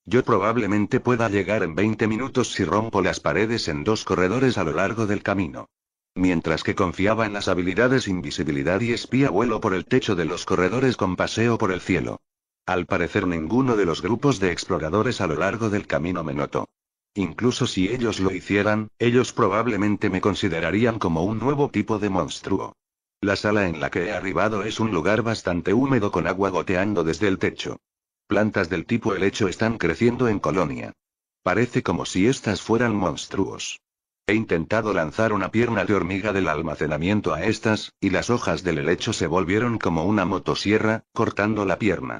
Yo probablemente pueda llegar en 20 minutos si rompo las paredes en dos corredores a lo largo del camino. Mientras que confiaba en las habilidades invisibilidad y espía vuelo por el techo de los corredores con paseo por el cielo. Al parecer ninguno de los grupos de exploradores a lo largo del camino me notó. Incluso si ellos lo hicieran, ellos probablemente me considerarían como un nuevo tipo de monstruo. La sala en la que he arribado es un lugar bastante húmedo con agua goteando desde el techo. Plantas del tipo helecho están creciendo en colonia. Parece como si estas fueran monstruos. He intentado lanzar una pierna de hormiga del almacenamiento a estas, y las hojas del helecho se volvieron como una motosierra, cortando la pierna.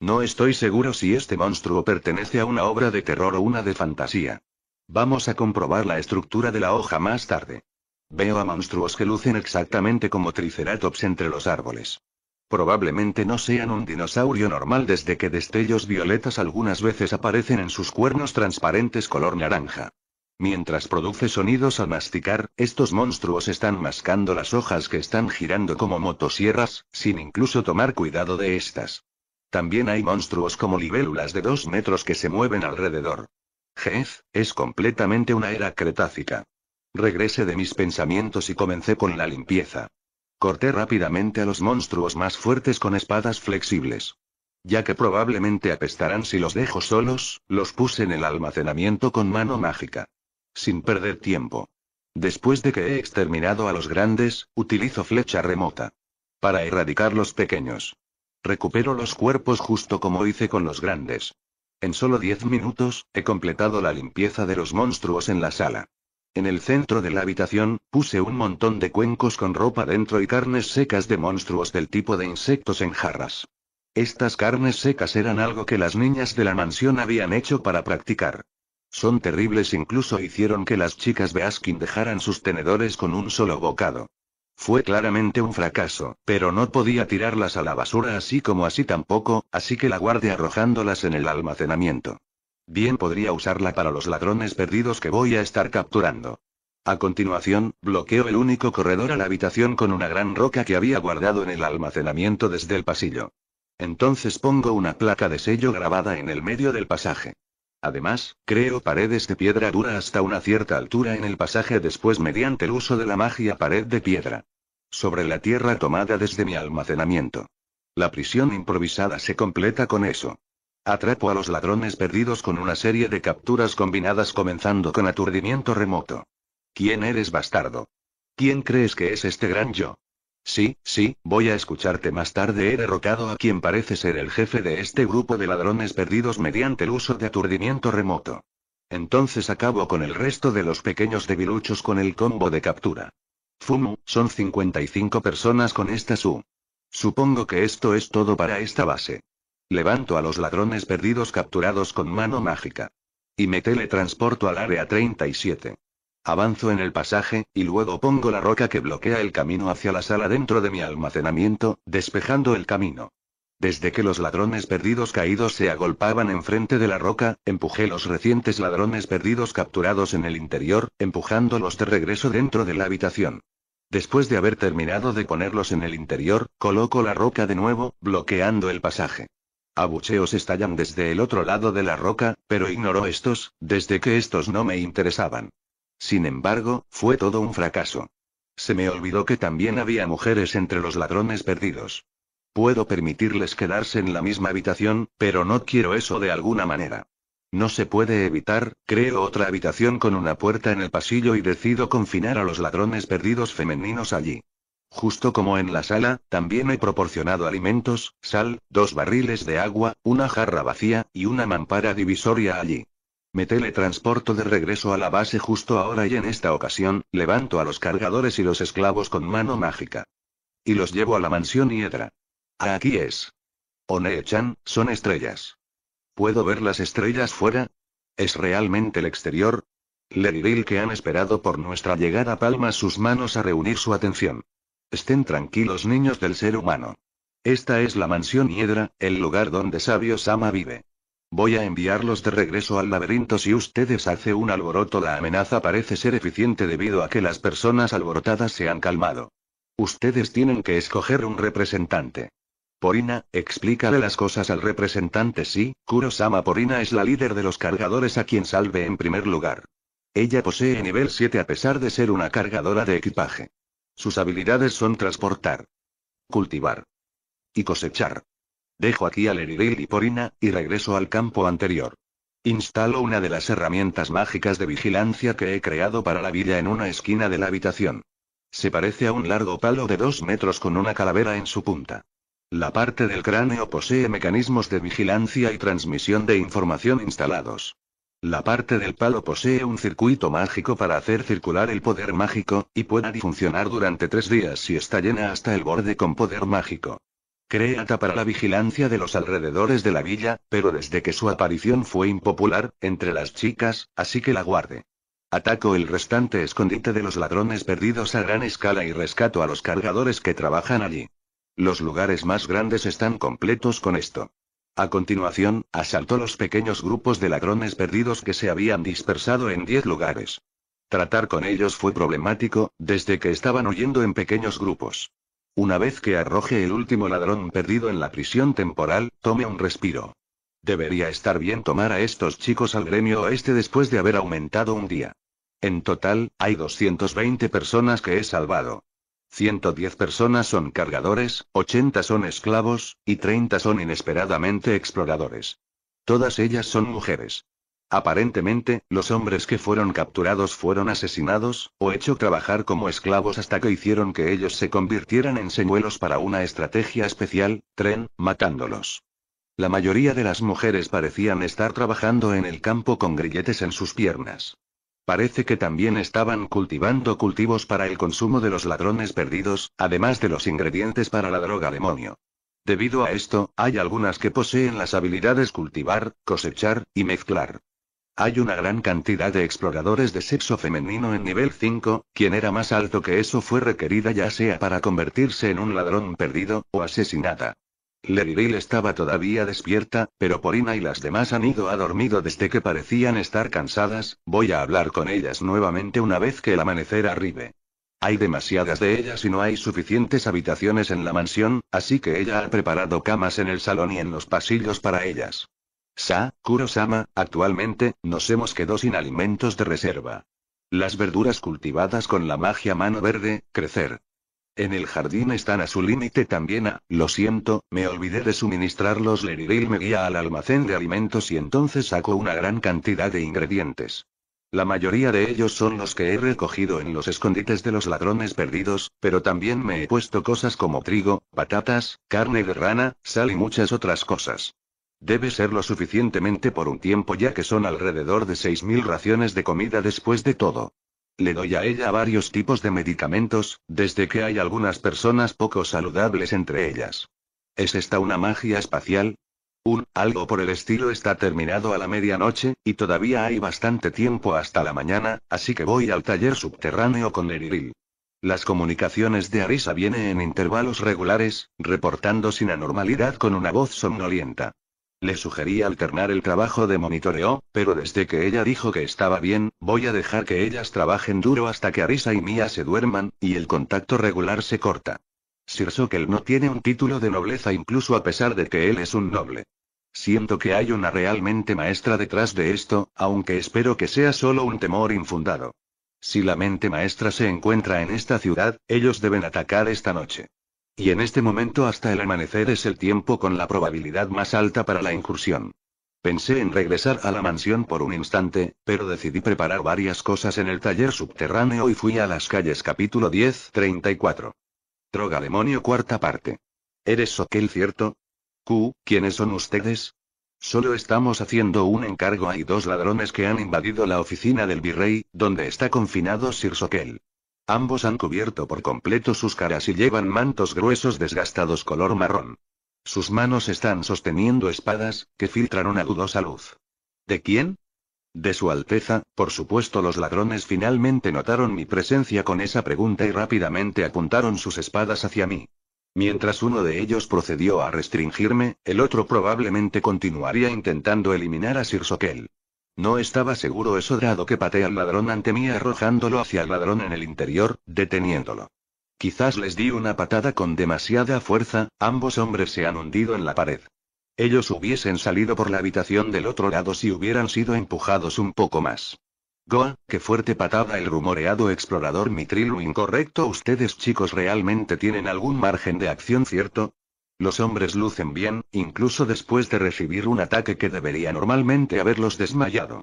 No estoy seguro si este monstruo pertenece a una obra de terror o una de fantasía. Vamos a comprobar la estructura de la hoja más tarde. Veo a monstruos que lucen exactamente como Triceratops entre los árboles. Probablemente no sean un dinosaurio normal desde que destellos violetas algunas veces aparecen en sus cuernos transparentes color naranja. Mientras produce sonidos al masticar, estos monstruos están mascando las hojas que están girando como motosierras, sin incluso tomar cuidado de estas. También hay monstruos como libélulas de dos metros que se mueven alrededor. Jez, es completamente una era cretácica. Regresé de mis pensamientos y comencé con la limpieza. Corté rápidamente a los monstruos más fuertes con espadas flexibles ya que probablemente apestarán si los dejo solos, los puse en el almacenamiento con mano mágica sin perder tiempo. Después de que he exterminado a los grandes, utilizo flecha remota. Para erradicar los pequeños. Recupero los cuerpos justo como hice con los grandes. En solo 10 minutos, he completado la limpieza de los monstruos en la sala. En el centro de la habitación, puse un montón de cuencos con ropa dentro y carnes secas de monstruos del tipo de insectos en jarras. Estas carnes secas eran algo que las niñas de la mansión habían hecho para practicar. Son terribles incluso hicieron que las chicas de Askin dejaran sus tenedores con un solo bocado. Fue claramente un fracaso, pero no podía tirarlas a la basura así como así tampoco, así que la guardé arrojándolas en el almacenamiento. Bien podría usarla para los ladrones perdidos que voy a estar capturando. A continuación, bloqueo el único corredor a la habitación con una gran roca que había guardado en el almacenamiento desde el pasillo. Entonces pongo una placa de sello grabada en el medio del pasaje. Además, creo paredes de piedra dura hasta una cierta altura en el pasaje después mediante el uso de la magia pared de piedra. Sobre la tierra tomada desde mi almacenamiento. La prisión improvisada se completa con eso. Atrapo a los ladrones perdidos con una serie de capturas combinadas comenzando con aturdimiento remoto. ¿Quién eres bastardo? ¿Quién crees que es este gran yo? Sí, sí, voy a escucharte más tarde. He derrocado a quien parece ser el jefe de este grupo de ladrones perdidos mediante el uso de aturdimiento remoto. Entonces acabo con el resto de los pequeños debiluchos con el combo de captura. Fumu, son 55 personas con esta su. Supongo que esto es todo para esta base. Levanto a los ladrones perdidos capturados con mano mágica. Y me teletransporto al área 37. Avanzo en el pasaje, y luego pongo la roca que bloquea el camino hacia la sala dentro de mi almacenamiento, despejando el camino. Desde que los ladrones perdidos caídos se agolpaban enfrente de la roca, empujé los recientes ladrones perdidos capturados en el interior, empujándolos de regreso dentro de la habitación. Después de haber terminado de ponerlos en el interior, coloco la roca de nuevo, bloqueando el pasaje. Abucheos estallan desde el otro lado de la roca, pero ignoro estos, desde que estos no me interesaban. Sin embargo, fue todo un fracaso. Se me olvidó que también había mujeres entre los ladrones perdidos. Puedo permitirles quedarse en la misma habitación, pero no quiero eso de alguna manera. No se puede evitar, creo otra habitación con una puerta en el pasillo y decido confinar a los ladrones perdidos femeninos allí. Justo como en la sala, también he proporcionado alimentos, sal, dos barriles de agua, una jarra vacía, y una mampara divisoria allí. Me teletransporto de regreso a la base justo ahora y en esta ocasión, levanto a los cargadores y los esclavos con mano mágica. Y los llevo a la mansión Hiedra. Aquí es. Onee-chan, son estrellas. ¿Puedo ver las estrellas fuera? ¿Es realmente el exterior? Leriril que han esperado por nuestra llegada palma sus manos a reunir su atención. Estén tranquilos niños del ser humano. Esta es la mansión Hiedra, el lugar donde Sabio Sama vive. Voy a enviarlos de regreso al laberinto si ustedes hace un alboroto. La amenaza parece ser eficiente debido a que las personas alborotadas se han calmado. Ustedes tienen que escoger un representante. Porina, explícale las cosas al representante sí, Kurosama Porina es la líder de los cargadores a quien salve en primer lugar. Ella posee nivel 7 a pesar de ser una cargadora de equipaje. Sus habilidades son transportar, cultivar y cosechar. Dejo aquí al Eridil y Porina, y regreso al campo anterior. Instalo una de las herramientas mágicas de vigilancia que he creado para la villa en una esquina de la habitación. Se parece a un largo palo de dos metros con una calavera en su punta. La parte del cráneo posee mecanismos de vigilancia y transmisión de información instalados. La parte del palo posee un circuito mágico para hacer circular el poder mágico, y puede funcionar durante tres días si está llena hasta el borde con poder mágico. Créata para la vigilancia de los alrededores de la villa, pero desde que su aparición fue impopular, entre las chicas, así que la guarde. Ataco el restante escondite de los ladrones perdidos a gran escala y rescato a los cargadores que trabajan allí. Los lugares más grandes están completos con esto. A continuación, asaltó los pequeños grupos de ladrones perdidos que se habían dispersado en 10 lugares. Tratar con ellos fue problemático, desde que estaban huyendo en pequeños grupos. Una vez que arroje el último ladrón perdido en la prisión temporal, tome un respiro. Debería estar bien tomar a estos chicos al gremio oeste después de haber aumentado un día. En total, hay 220 personas que he salvado. 110 personas son cargadores, 80 son esclavos, y 30 son inesperadamente exploradores. Todas ellas son mujeres. Aparentemente, los hombres que fueron capturados fueron asesinados, o hecho trabajar como esclavos hasta que hicieron que ellos se convirtieran en señuelos para una estrategia especial, tren, matándolos. La mayoría de las mujeres parecían estar trabajando en el campo con grilletes en sus piernas. Parece que también estaban cultivando cultivos para el consumo de los ladrones perdidos, además de los ingredientes para la droga demonio. Debido a esto, hay algunas que poseen las habilidades cultivar, cosechar y mezclar. Hay una gran cantidad de exploradores de sexo femenino en nivel 5, quien era más alto que eso fue requerida ya sea para convertirse en un ladrón perdido, o asesinada. Leriril estaba todavía despierta, pero Porina y las demás han ido a dormido desde que parecían estar cansadas, voy a hablar con ellas nuevamente una vez que el amanecer arribe. Hay demasiadas de ellas y no hay suficientes habitaciones en la mansión, así que ella ha preparado camas en el salón y en los pasillos para ellas. Sa, Kurosama, actualmente, nos hemos quedado sin alimentos de reserva. Las verduras cultivadas con la magia mano verde, crecer. En el jardín están a su límite también a, lo siento, me olvidé de suministrarlos. Leriril me guía al almacén de alimentos y entonces saco una gran cantidad de ingredientes. La mayoría de ellos son los que he recogido en los escondites de los ladrones perdidos, pero también me he puesto cosas como trigo, patatas, carne de rana, sal y muchas otras cosas. Debe ser lo suficientemente por un tiempo ya que son alrededor de 6.000 raciones de comida después de todo. Le doy a ella varios tipos de medicamentos, desde que hay algunas personas poco saludables entre ellas. ¿Es esta una magia espacial? Un, algo por el estilo está terminado a la medianoche, y todavía hay bastante tiempo hasta la mañana, así que voy al taller subterráneo con Eriril. Las comunicaciones de Arisa vienen en intervalos regulares, reportando sin anormalidad con una voz somnolienta. Le sugerí alternar el trabajo de monitoreo, pero desde que ella dijo que estaba bien, voy a dejar que ellas trabajen duro hasta que Arisa y Mia se duerman, y el contacto regular se corta. Sir Sokel no tiene un título de nobleza incluso a pesar de que él es un noble. Siento que hay una realmente maestra detrás de esto, aunque espero que sea solo un temor infundado. Si la mente maestra se encuentra en esta ciudad, ellos deben atacar esta noche. Y en este momento hasta el amanecer es el tiempo con la probabilidad más alta para la incursión. Pensé en regresar a la mansión por un instante, pero decidí preparar varias cosas en el taller subterráneo y fui a las calles capítulo 10, 34. Droga demonio cuarta parte. ¿Eres Soquel cierto? Q, ¿quiénes son ustedes? Solo estamos haciendo un encargo. Hay dos ladrones que han invadido la oficina del virrey, donde está confinado Sir Soquel. Ambos han cubierto por completo sus caras y llevan mantos gruesos desgastados color marrón. Sus manos están sosteniendo espadas, que filtran una dudosa luz. ¿De quién? De Su Alteza, por supuesto los ladrones finalmente notaron mi presencia con esa pregunta y rápidamente apuntaron sus espadas hacia mí. Mientras uno de ellos procedió a restringirme, el otro probablemente continuaría intentando eliminar a Sir Soquel. No estaba seguro eso dado que pateé al ladrón ante mí arrojándolo hacia el ladrón en el interior, deteniéndolo. Quizás les di una patada con demasiada fuerza, ambos hombres se han hundido en la pared. Ellos hubiesen salido por la habitación del otro lado si hubieran sido empujados un poco más. Goa, qué fuerte patada el rumoreado explorador mitrilo incorrecto. Ustedes chicos realmente tienen algún margen de acción cierto, los hombres lucen bien, incluso después de recibir un ataque que debería normalmente haberlos desmayado.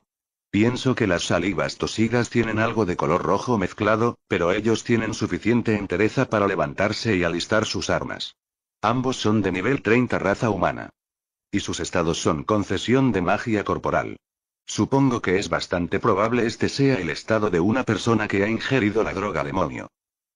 Pienso que las salivas tosigas tienen algo de color rojo mezclado, pero ellos tienen suficiente entereza para levantarse y alistar sus armas. Ambos son de nivel 30 raza humana. Y sus estados son concesión de magia corporal. Supongo que es bastante probable este sea el estado de una persona que ha ingerido la droga demonio.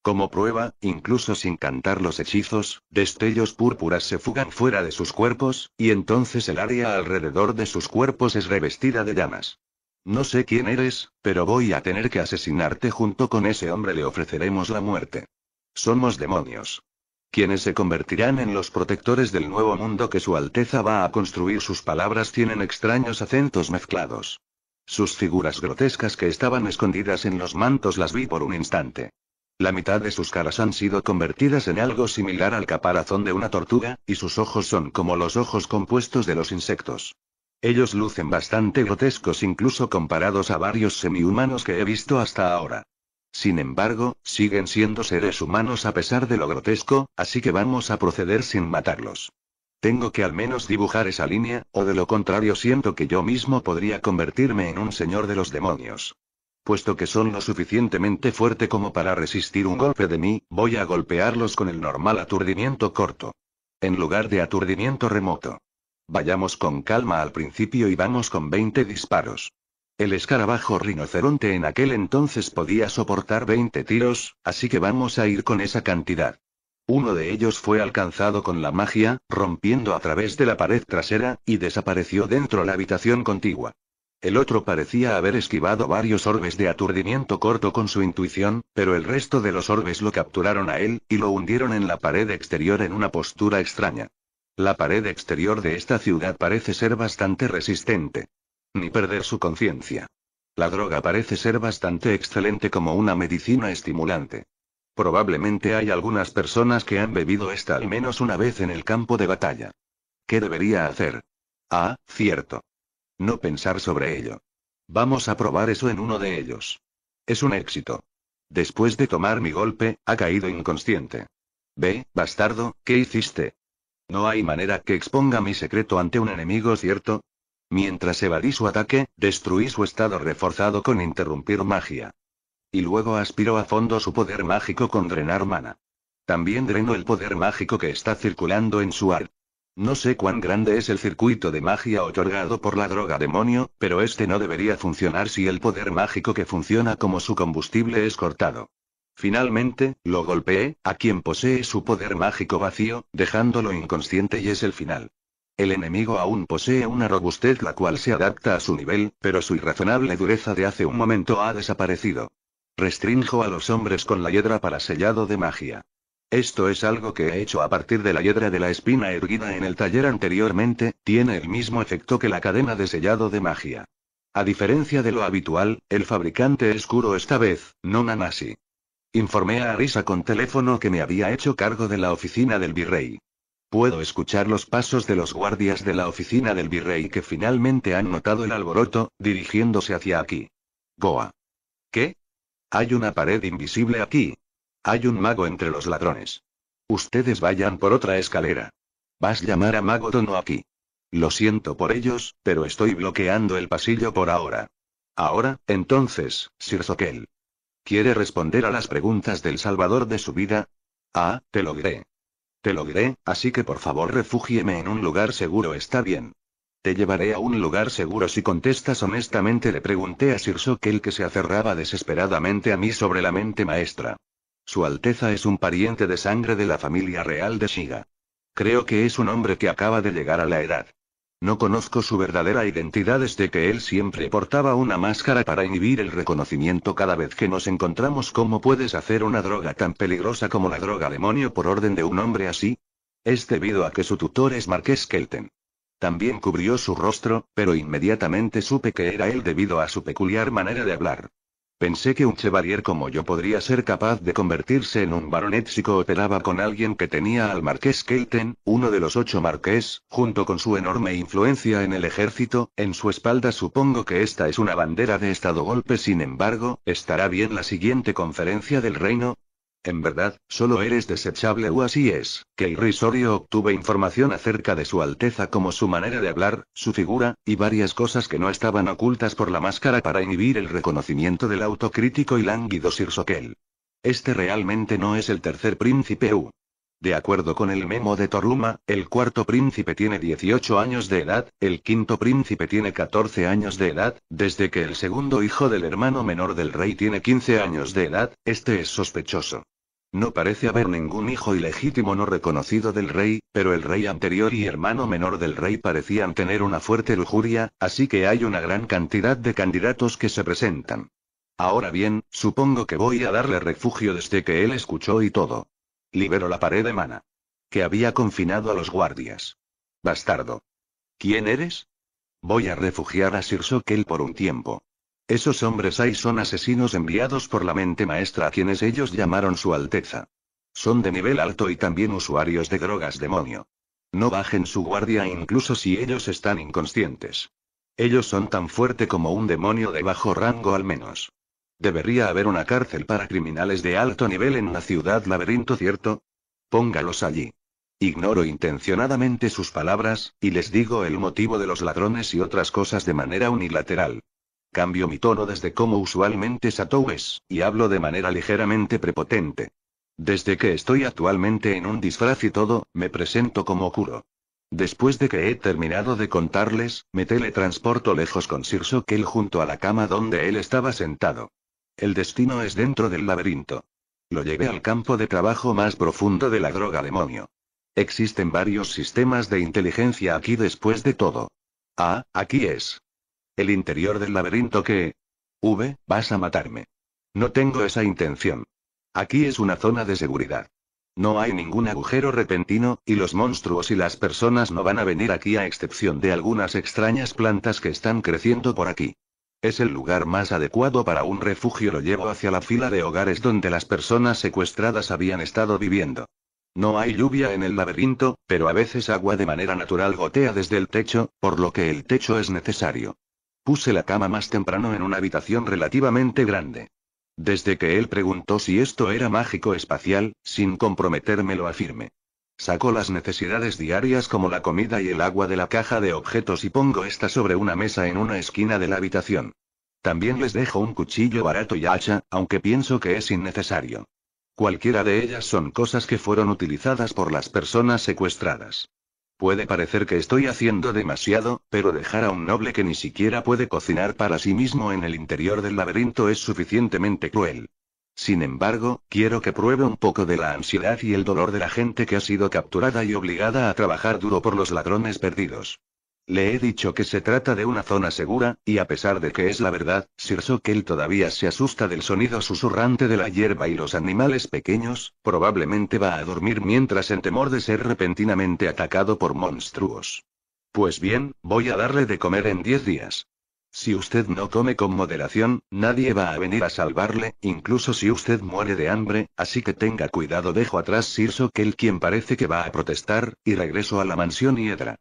Como prueba, incluso sin cantar los hechizos, destellos púrpuras se fugan fuera de sus cuerpos, y entonces el área alrededor de sus cuerpos es revestida de llamas. No sé quién eres, pero voy a tener que asesinarte junto con ese hombre le ofreceremos la muerte. Somos demonios. Quienes se convertirán en los protectores del nuevo mundo que Su Alteza va a construir sus palabras tienen extraños acentos mezclados. Sus figuras grotescas que estaban escondidas en los mantos las vi por un instante. La mitad de sus caras han sido convertidas en algo similar al caparazón de una tortuga, y sus ojos son como los ojos compuestos de los insectos. Ellos lucen bastante grotescos incluso comparados a varios semihumanos que he visto hasta ahora. Sin embargo, siguen siendo seres humanos a pesar de lo grotesco, así que vamos a proceder sin matarlos. Tengo que al menos dibujar esa línea, o de lo contrario siento que yo mismo podría convertirme en un señor de los demonios. Puesto que son lo suficientemente fuerte como para resistir un golpe de mí, voy a golpearlos con el normal aturdimiento corto. En lugar de aturdimiento remoto. Vayamos con calma al principio y vamos con 20 disparos. El escarabajo rinoceronte en aquel entonces podía soportar 20 tiros, así que vamos a ir con esa cantidad. Uno de ellos fue alcanzado con la magia, rompiendo a través de la pared trasera, y desapareció dentro la habitación contigua. El otro parecía haber esquivado varios orbes de aturdimiento corto con su intuición, pero el resto de los orbes lo capturaron a él, y lo hundieron en la pared exterior en una postura extraña. La pared exterior de esta ciudad parece ser bastante resistente. Ni perder su conciencia. La droga parece ser bastante excelente como una medicina estimulante. Probablemente hay algunas personas que han bebido esta al menos una vez en el campo de batalla. ¿Qué debería hacer? Ah, cierto. No pensar sobre ello. Vamos a probar eso en uno de ellos. Es un éxito. Después de tomar mi golpe, ha caído inconsciente. Ve, bastardo, ¿qué hiciste? No hay manera que exponga mi secreto ante un enemigo, ¿cierto? Mientras evadí su ataque, destruí su estado reforzado con interrumpir magia. Y luego aspiró a fondo su poder mágico con drenar mana. También dreno el poder mágico que está circulando en su arte. No sé cuán grande es el circuito de magia otorgado por la droga demonio, pero este no debería funcionar si el poder mágico que funciona como su combustible es cortado. Finalmente, lo golpeé, a quien posee su poder mágico vacío, dejándolo inconsciente y es el final. El enemigo aún posee una robustez la cual se adapta a su nivel, pero su irrazonable dureza de hace un momento ha desaparecido. Restrinjo a los hombres con la hiedra para sellado de magia. Esto es algo que he hecho a partir de la hiedra de la espina erguida en el taller anteriormente, tiene el mismo efecto que la cadena de sellado de magia. A diferencia de lo habitual, el fabricante es Kuro esta vez, no Nanasi. Informé a Arisa con teléfono que me había hecho cargo de la oficina del virrey. Puedo escuchar los pasos de los guardias de la oficina del virrey que finalmente han notado el alboroto, dirigiéndose hacia aquí. Goa. ¿Qué? Hay una pared invisible aquí, hay un mago entre los ladrones. Ustedes vayan por otra escalera. Vas a llamar a Mago Dono aquí. Lo siento por ellos, pero estoy bloqueando el pasillo por ahora. Ahora, entonces, Sir ¿Quiere responder a las preguntas del salvador de su vida? Ah, te lo diré. Te lo diré, así que por favor refúgieme en un lugar seguro, está bien. Te llevaré a un lugar seguro si contestas honestamente, le pregunté a Sir Sokel que se aferraba desesperadamente a mí sobre la mente maestra. Su Alteza es un pariente de sangre de la familia real de Shiga. Creo que es un hombre que acaba de llegar a la edad. No conozco su verdadera identidad desde que él siempre portaba una máscara para inhibir el reconocimiento cada vez que nos encontramos. ¿Cómo puedes hacer una droga tan peligrosa como la droga demonio por orden de un hombre así? Es debido a que su tutor es Marqués Kelten. También cubrió su rostro, pero inmediatamente supe que era él debido a su peculiar manera de hablar. Pensé que un chevalier como yo podría ser capaz de convertirse en un baronet si cooperaba con alguien que tenía al marqués Kelten, uno de los ocho marqués, junto con su enorme influencia en el ejército, en su espalda supongo que esta es una bandera de estado golpe sin embargo, estará bien la siguiente conferencia del reino, en verdad, solo eres desechable o así es. rey Sorio obtuve información acerca de su alteza como su manera de hablar, su figura, y varias cosas que no estaban ocultas por la máscara para inhibir el reconocimiento del autocrítico y lánguido Sir Este realmente no es el tercer príncipe U. De acuerdo con el memo de Toruma, el cuarto príncipe tiene 18 años de edad, el quinto príncipe tiene 14 años de edad, desde que el segundo hijo del hermano menor del rey tiene 15 años de edad, este es sospechoso. No parece haber ningún hijo ilegítimo no reconocido del rey, pero el rey anterior y hermano menor del rey parecían tener una fuerte lujuria, así que hay una gran cantidad de candidatos que se presentan. Ahora bien, supongo que voy a darle refugio desde que él escuchó y todo. Libero la pared de mana. Que había confinado a los guardias. Bastardo. ¿Quién eres? Voy a refugiar a Sir Soquel por un tiempo. Esos hombres ahí son asesinos enviados por la mente maestra a quienes ellos llamaron su alteza. Son de nivel alto y también usuarios de drogas demonio. No bajen su guardia incluso si ellos están inconscientes. Ellos son tan fuerte como un demonio de bajo rango al menos. Debería haber una cárcel para criminales de alto nivel en la ciudad laberinto, ¿cierto? Póngalos allí. Ignoro intencionadamente sus palabras, y les digo el motivo de los ladrones y otras cosas de manera unilateral. Cambio mi tono desde como usualmente Satou es, y hablo de manera ligeramente prepotente. Desde que estoy actualmente en un disfraz y todo, me presento como Kuro. Después de que he terminado de contarles, me teletransporto lejos con Sir Sokel junto a la cama donde él estaba sentado. El destino es dentro del laberinto. Lo llevé al campo de trabajo más profundo de la droga demonio. Existen varios sistemas de inteligencia aquí después de todo. Ah, aquí es el interior del laberinto que... V, vas a matarme. No tengo esa intención. Aquí es una zona de seguridad. No hay ningún agujero repentino, y los monstruos y las personas no van a venir aquí a excepción de algunas extrañas plantas que están creciendo por aquí. Es el lugar más adecuado para un refugio, lo llevo hacia la fila de hogares donde las personas secuestradas habían estado viviendo. No hay lluvia en el laberinto, pero a veces agua de manera natural gotea desde el techo, por lo que el techo es necesario. Puse la cama más temprano en una habitación relativamente grande. Desde que él preguntó si esto era mágico espacial, sin comprometerme lo afirme. Saco las necesidades diarias como la comida y el agua de la caja de objetos y pongo esta sobre una mesa en una esquina de la habitación. También les dejo un cuchillo barato y hacha, aunque pienso que es innecesario. Cualquiera de ellas son cosas que fueron utilizadas por las personas secuestradas. Puede parecer que estoy haciendo demasiado, pero dejar a un noble que ni siquiera puede cocinar para sí mismo en el interior del laberinto es suficientemente cruel. Sin embargo, quiero que pruebe un poco de la ansiedad y el dolor de la gente que ha sido capturada y obligada a trabajar duro por los ladrones perdidos. Le he dicho que se trata de una zona segura, y a pesar de que es la verdad, Sir Soquel todavía se asusta del sonido susurrante de la hierba y los animales pequeños, probablemente va a dormir mientras en temor de ser repentinamente atacado por monstruos. Pues bien, voy a darle de comer en diez días. Si usted no come con moderación, nadie va a venir a salvarle, incluso si usted muere de hambre, así que tenga cuidado. Dejo atrás Sir Soquel quien parece que va a protestar, y regreso a la mansión Hiedra.